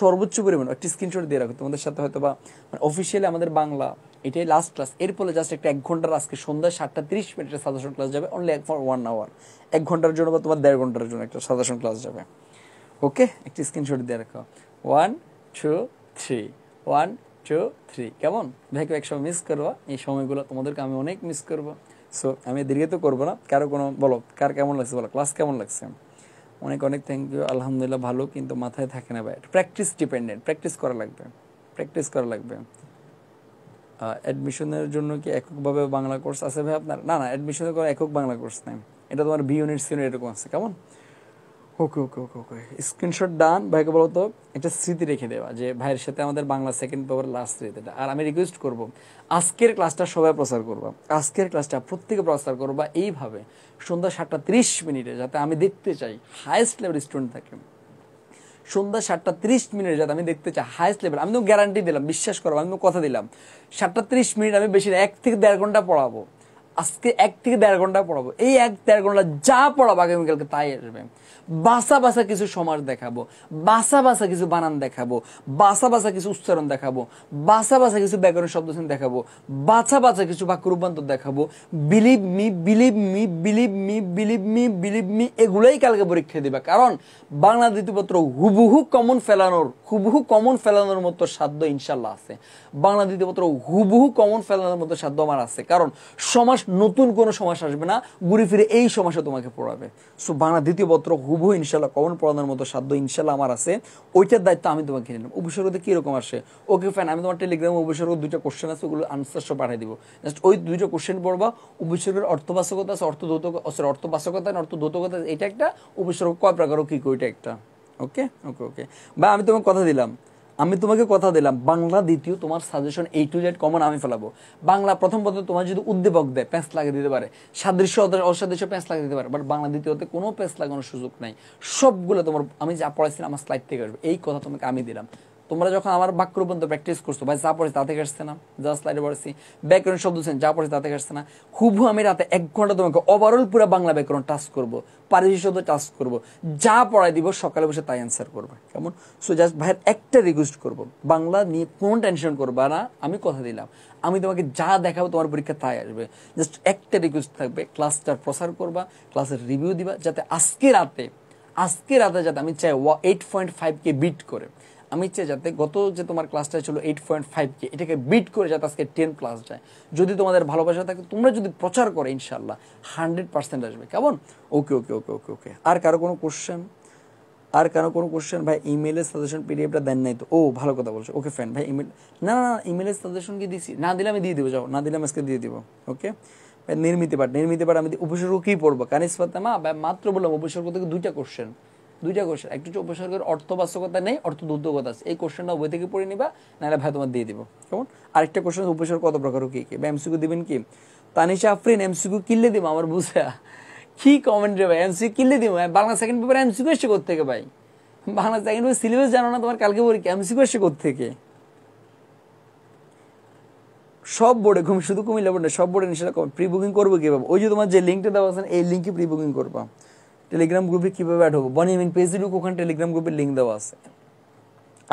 সর্বোচ্চ পরিমাণ একটি স্ক্রিনশট দিয়ে রাখো তোমাদের সাথে হয়তো বা মানে অফিসিয়ালি আমাদের বাংলা এটাই লাস্ট ক্লাস এরপরে জাস্ট একটা এক ঘন্টার আজকে সন্ধ্যা সাতটা তিরিশ মিনিটের সাজেশন ক্লাস যাবে অনলি এক ফর ওয়ান আওয়ার এক ঘন্টার জন্য বা তোমার দেড় ঘন্টার জন্য একটা সাজেশন ক্লাস যাবে ওকে একটি স্ক্রিনশট দিয়ে রাখো one two three one two three কেমন ভাইকে এক সময় মিস করবো এই সময়গুলো তোমাদেরকে আমি অনেক মিস করবো সো আমি তো করবো না কারো কোনো বলো কার কেমন লাগছে বলো ক্লাস কেমন লাগছে অনেক অনেক থ্যাংক ইউ আলহামদুলিল্লাহ ভালো কিন্তু মাথায় থাকে না ভাই প্র্যাকটিস ডিপেন্ডেন্ট প্র্যাকটিস করা লাগবে প্র্যাকটিস করা লাগবে অ্যাডমিশনের জন্য কি এককভাবে বাংলা কোর্স আছে ভাই আপনার না না অ্যাডমিশনের কোনো একক বাংলা কোর্স নেই এটা তোমার বি ইউনিট সি ইউনিট এরকম আছে কেমন ওকে ওকে ওকে ওকে স্ক্রিনশট ডান ভাইকে বলো তো একটা স্মৃতি রেখে দেওয়া যে ভাইয়ের সাথে আমাদের বাংলা সেকেন্ড পেপার লাস্ট স্মৃতিটা আর আমি রিকোয়েস্ট করবো আজকের ক্লাসটা সবাই প্রচার করবা আজকের ক্লাসটা প্রত্যেকে প্রচার করবা এইভাবে সন্ধ্যা সাতটা তিরিশ মিনিটে যাতে আমি দেখতে চাই হায়েস্ট লেভেল স্টুডেন্ট থাকে সন্ধ্যা সাতটা তিরিশ মিনিটে যাতে আমি দেখতে চাই হায়েস্ট লেভেল আমি তো গ্যারান্টি দিলাম বিশ্বাস করবো আমি তো কথা দিলাম সাতটা তিরিশ মিনিট আমি বেশি এক থেকে দেড় ঘন্টা পড়াবো আজকে এক থেকে দেড় ঘন্টা পড়াবো এই এক দেড় ঘন্টা যা পড়াবো আগামীকালকে তাই আসবে বাসা বাসা কিছু সমাজ দেখাবো বাসা বাসা কিছু বানান দেখাবো বাসা বাসা কিছু উচ্চারণ দেখাবো বাসা বাসা কিছু ব্যাকরণ শব্দ দেখাবো বাছা বাছা কিছু বাক্য রূপান্তর দেখাবো believe me believe me believe me believe me believe me এগুলোই কালকে পরীক্ষা দিবা কারণ বাংলা দ্বিতীয়পত্র হুবহু কমন ফেলানোর হুবহু কমন ফেলানোর মতো সাধ্য ইনশাল্লাহ আছে বাংলা দ্বিতীয়পত্র হুবহু কমন ফেলানোর মতো সাধ্য আমার আছে কারণ সমাজ নতুন কোনো সমাজ আসবে না ঘুরে ফিরে এই সমাজে তোমাকে পড়াবে সো বাংলা দ্বিতীয়পত্র হু হুবহু ইনশাল্লাহ কমন পড়ানোর মতো সাধ্য ইনশাল্লাহ আমার আছে ওইটার দায়িত্ব আমি তোমাকে নিলাম উপসর্গতে কীরকম আসে ওকে ফ্যান আমি তোমার টেলিগ্রামে উপসর্গ দুইটা কোশ্চেন আছে ওগুলো সব পাঠিয়ে দিবো জাস্ট ওই দুইটা কোশ্চেন পড়বা উপসর্গের অর্থবাসকতা আছে অর্থ দৌত সরি অর্থবাসকতা অর্থ দৌতকতা এটা একটা উপসর্গ কয় প্রকার ও কি ওইটা একটা ওকে ওকে ওকে বা আমি তোমাকে কথা দিলাম আমি তোমাকে কথা দিলাম বাংলা দ্বিতীয় তোমার সাজেশন এই টু জেড কমন আমি ফেলাবো বাংলা প্রথম প্রথম তোমার যদি উদ্দীপক দেয় প্যাঁচ লাগিয়ে দিতে পারে সাদৃশ্য অসাদৃশ্য প্যাঁচ লাগিয়ে দিতে পারে বাট বাংলা দ্বিতীয়তে কোনো প্যাঁচ লাগানোর সুযোগ নাই সবগুলো তোমার আমি যা পড়াইছিলাম আমার স্লাইড থেকে আসবে এই কথা তোমাকে আমি দিলাম তোমরা যখন আমার বাক্য রূপান্তর প্র্যাকটিস করছো ভাই যা পড়েছি তা থেকে আসছে না যা স্লাইডে পড়েছি ব্যাকরণ শব্দ শুনছেন যা পড়েছি তা থেকে আসছে না হুবহু আমি রাতে এক ঘন্টা তোমাকে ওভারঅল পুরো বাংলা ব্যাকরণ টাচ করবো পারিজি শব্দ টাচ করবো যা পড়াই দিব সকালে বসে তাই অ্যান্সার করবে কেমন সো জাস্ট ভাইয়ের একটা রিকোয়েস্ট করব বাংলা নিয়ে কোনো টেনশন করবা না আমি কথা দিলাম আমি তোমাকে যা দেখাবো তোমার পরীক্ষা তাই আসবে জাস্ট একটা রিকোয়েস্ট থাকবে ক্লাসটার প্রসার করবা ক্লাসের রিভিউ দিবা যাতে আজকে রাতে আজকে রাতে যাতে আমি চাই এইট পয়েন্ট ফাইভকে বিট করে আমি চাই যাতে গত যে তোমার ক্লাসটা ছিল এইট পয়েন্ট ফাইভ কে এটাকে বিট করে যাতে আজকে টেন প্লাস যায় যদি তোমাদের ভালোবাসা থাকে তোমরা যদি প্রচার করো ইনশাল্লাহ হান্ড্রেড পার্সেন্ট আসবে কেমন ওকে ওকে ওকে ওকে ওকে আর কারো কোনো কোশ্চেন আর কারো কোনো কোশ্চেন ভাই ইমেলের সাজেশন পিডিএফটা দেন নাই তো ও ভালো কথা বলছো ওকে ফ্রেন্ড ভাই ইমেল না না ইমেলের সাজেশন কি দিছি না দিলে আমি দিয়ে দেবো যাও না দিলে আমি আজকে দিয়ে দিবো ওকে নির্মিতি পাঠ নির্মিতি পাঠ আমি উপসর্গ কী পড়বো কানিস মা মাত্র বললাম উপসর্গ থেকে দুইটা কোশ্চেন দুইটা কোশ্চেন একটু হচ্ছে উপসর্গের অর্থ বাস্তবতা নেই অর্থ দুর্যোগতা আছে এই কোশ্চেনটা বই থেকে পড়ে নিবা নাহলে ভাই তোমার দিয়ে দিব কেমন আরেকটা কোশ্চেন উপসর্গ কত প্রকার কি কি বা এমসিকিউ দিবেন কি তানিশা আফরিন এমসিকিউ কিনলে দিব আমার বুঝা কি কমেন্ট রে ভাই এমসিকিউ কিনলে দিব হ্যাঁ, বাংলা সেকেন্ড পেপারে এমসিকিউ এসছে থেকে ভাই বাংলা সেকেন্ড পেপার সিলেবাস জানো না তোমার কালকে পরীক্ষা এমসিকিউ এসছে থেকে সব বোর্ডে ঘুম শুধু কুমিল্লা বোর্ডে সব বোর্ডে নিশ্চয় প্রি বুকিং করবো কিভাবে ওই যে তোমার যে লিঙ্কটা দেওয়া আছে এই লিঙ্কে প্রি বুকিং করবা টেলিগ্রাম গ্রুপে কিভাবে অ্যাড হবো বনি মিন পেজে ঢুক ওখানে টেলিগ্রাম গ্রুপের লিঙ্ক দেওয়া আছে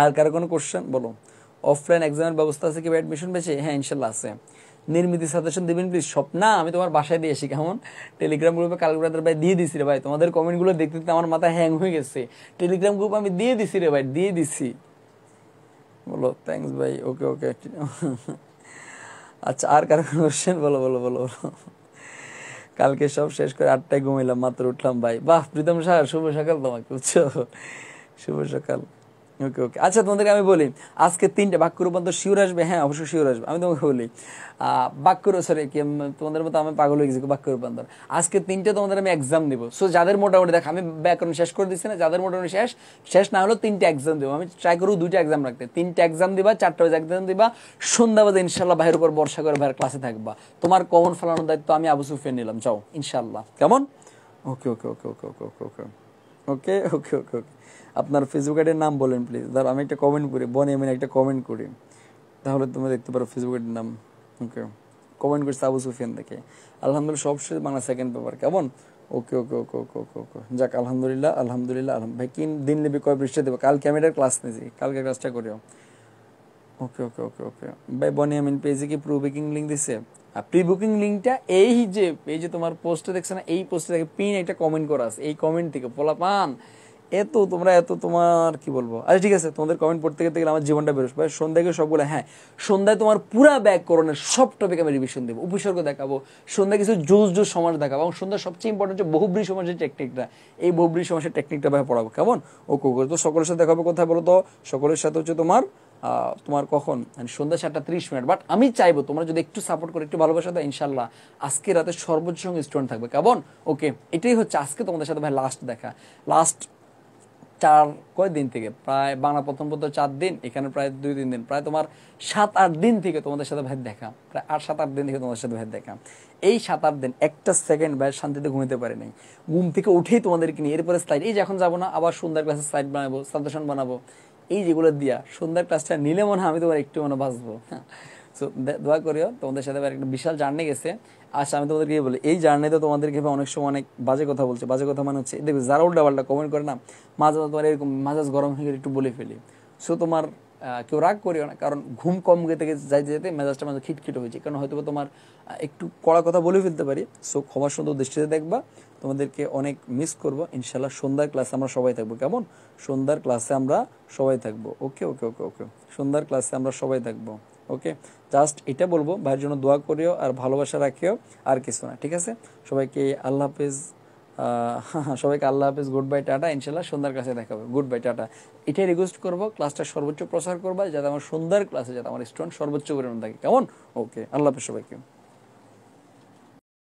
আর কারো কোনো কোশ্চেন বলো অফলাইন এক্সামের ব্যবস্থা আছে কি অ্যাডমিশন পেয়েছে হ্যাঁ ইনশাল্লাহ আছে নির্মিতি সাজেশন দিবেন প্লিজ সব না আমি তোমার বাসায় দিয়ে এসি কেমন টেলিগ্রাম গ্রুপে কাল ব্রাদার ভাই দিয়ে দিছি রে ভাই তোমাদের কমেন্টগুলো দেখতে দেখতে আমার মাথা হ্যাং হয়ে গেছে টেলিগ্রাম গ্রুপ আমি দিয়ে দিছি রে ভাই দিয়ে দিছি বলো থ্যাংকস ভাই ওকে ওকে আচ্ছা আর কারো কোনো কোশ্চেন বলো বলো বলো বলো কালকে সব শেষ করে আটটায় ঘুমাইলাম মাত্র উঠলাম ভাই বাহ প্রীতম সাহা শুভ সকাল তোমাকে বুঝছো শুভ সকাল ওকে ওকে আচ্ছা তোমাদেরকে আমি বলি আজকে তিনটে বাক্য রূপান্তর শিওর আসবে হ্যাঁ অবশ্যই শিওর আসবে আমি তোমাকে বলি বাক্য সরি তোমাদের মতো আমি পাগল হয়ে গেছি বাক্য রূপান্তর আজকে তিনটে তোমাদের আমি এক্সাম দিব সো যাদের মোটামুটি দেখ আমি ব্যাকরণ শেষ করে দিচ্ছি না যাদের মোটামুটি শেষ শেষ না হলেও তিনটে এক্সাম দেবো আমি ট্রাই করবো দুইটা এক্সাম রাখতে তিনটে এক্সাম দিবা চারটা বাজে এক্সাম দিবা সন্ধ্যা বাজে ইনশাল্লাহ ভাইয়ের উপর বর্ষা করে ভাইয়ের ক্লাসে থাকবা তোমার কমন ফেলানোর দায়িত্ব আমি আবু সুফিয়ান নিলাম যাও ইনশাল্লাহ কেমন okay okay okay okay okay okay okay okay okay okay ওকে আপনার ফেসবুক আইডির নাম বলেন প্লিজ ধর আমি একটা কমেন্ট করি বন এমএন একটা কমেন্ট করি তাহলে তোমরা দেখতে পারো ফেসবুক আইডির নাম ওকে কমেন্ট করছে আবু সুফিয়ান দেখে আলহামদুলিল্লাহ সবশেষ বাংলা সেকেন্ড পেপার কেমন okay okay okay okay okay ওকে যাক আলহামদুলিল্লাহ আলহামদুলিল্লাহ আলহাম ভাই কিন দিন নেবে কয় বৃষ্টি দেবো কালকে আমি এটা ক্লাস নিয়েছি কালকে ক্লাসটা করিও ওকে ওকে ওকে ওকে ভাই বনি আমিন পেজে কি প্রো বুকিং লিঙ্ক দিছে আর প্রি বুকিং লিঙ্কটা এই যে পেজে তোমার পোস্টে দেখছে না এই পোস্টে দেখে পিন একটা কমেন্ট করা আছে এই কমেন্ট থেকে পোলা পান এত তোমরা এত তোমার কি বলবো আচ্ছা ঠিক আছে তোমাদের কমেন্ট পড়তে গেলে আমার জীবনটা বেরোস ভাই সন্ধ্যাকে সবগুলো হ্যাঁ সন্ধ্যায় তোমার পুরা ব্যাক করণের সব টপিক আমি রিভিশন দেবো উপসর্গ দেখাবো সন্ধ্যা কিছু জোস জোস সমাজ দেখাবো এবং সন্ধ্যা সবচেয়ে ইম্পর্টেন্ট হচ্ছে বহুব্রী সমাজের টেকনিকটা এই বহুব্রী সমাজের টেকনিকটা ভাই পড়াবো কেমন ও কুকুর তো সকলের সাথে দেখাবো কোথায় বলো তো সকলের সাথে হচ্ছে তোমার তোমার কখন মানে সন্ধ্যা সাতটা ত্রিশ মিনিট বাট আমি চাইবো তোমরা যদি একটু সাপোর্ট করে একটু ভালোবাসা দাও ইনশাল্লাহ আজকে রাতে সর্বোচ্চ সঙ্গে স্টুডেন্ট থাকবে কেমন ওকে এটাই হচ্ছে আজকে তোমাদের সাথে ভাই লাস্ট দেখা লাস্ট চার কয় দিন থেকে প্রায় বাংলা প্রথম প্রথম চার দিন এখানে প্রায় দুই তিন দিন প্রায় তোমার সাত আট দিন থেকে তোমাদের সাথে ভাই দেখা প্রায় আট সাত আট দিন থেকে তোমাদের সাথে ভাই দেখা এই সাত আট দিন একটা সেকেন্ড ভাই শান্তিতে ঘুমিতে পারে নাই ঘুম থেকে উঠেই তোমাদেরকে নিয়ে এরপরে স্লাইড এই যখন যাবো না আবার সুন্দর ক্লাসে স্লাইড বানাবো সাজেশন বানাবো এই যেগুলো দিয়া সুন্দর ক্লাসটা নিলে মনে হয় আমি তোমার একটু মনে বাঁচবো হ্যাঁ সো দোয়া করিও তোমাদের সাথে একটা বিশাল জার্নি গেছে আচ্ছা আমি তোমাদেরকে বলি এই জার্নিতে তোমাদেরকে অনেক সময় অনেক বাজে কথা বলছে বাজে কথা মানে হচ্ছে দেখবে যারা উল্টা পাল্টা কমেন্ট করে না মাঝে মাঝে তোমার এরকম মাঝাজ গরম হয়ে গেলে একটু বলে ফেলি সো তোমার কেউ রাগ করিও না কারণ ঘুম কম গেতে গেছে যাইতে যেতে মেজাজটা মাঝে খিটখিট হয়েছে কারণ হয়তো তোমার একটু কড়া কথা বলে ফেলতে পারি সো ক্ষমা সুন্দর দৃষ্টিতে দেখবা তোমাদেরকে অনেক মিস করবো ইনশাল্লাহ সন্ধ্যার ক্লাসে আমরা সবাই থাকবো কেমন সন্ধ্যার ক্লাসে আমরা সবাই থাকবো ওকে ওকে ওকে ওকে সন্ধ্যার ক্লাসে আমরা সবাই থাকবো ওকে জাস্ট এটা বলবো ভাইয়ের জন্য দোয়া করিও আর ভালোবাসা রাখিও আর কিছু না ঠিক আছে সবাইকে আল্লাহ হাফেজ সবাইকে আল্লাহ হাফিজ গুড বাই টাটা ইনশাল্লাহ সন্ধ্যার কাছে দেখা হবে গুড বাই টাটা এটাই রিকোয়েস্ট করবো ক্লাসটা সর্বোচ্চ প্রসার করবা যাতে আমার সন্ধ্যার ক্লাসে যাতে আমার স্টুডেন্ট সর্বোচ্চ পরিমাণ থাকে কেমন ওকে আল্লাহ হাফিজ সবাইকে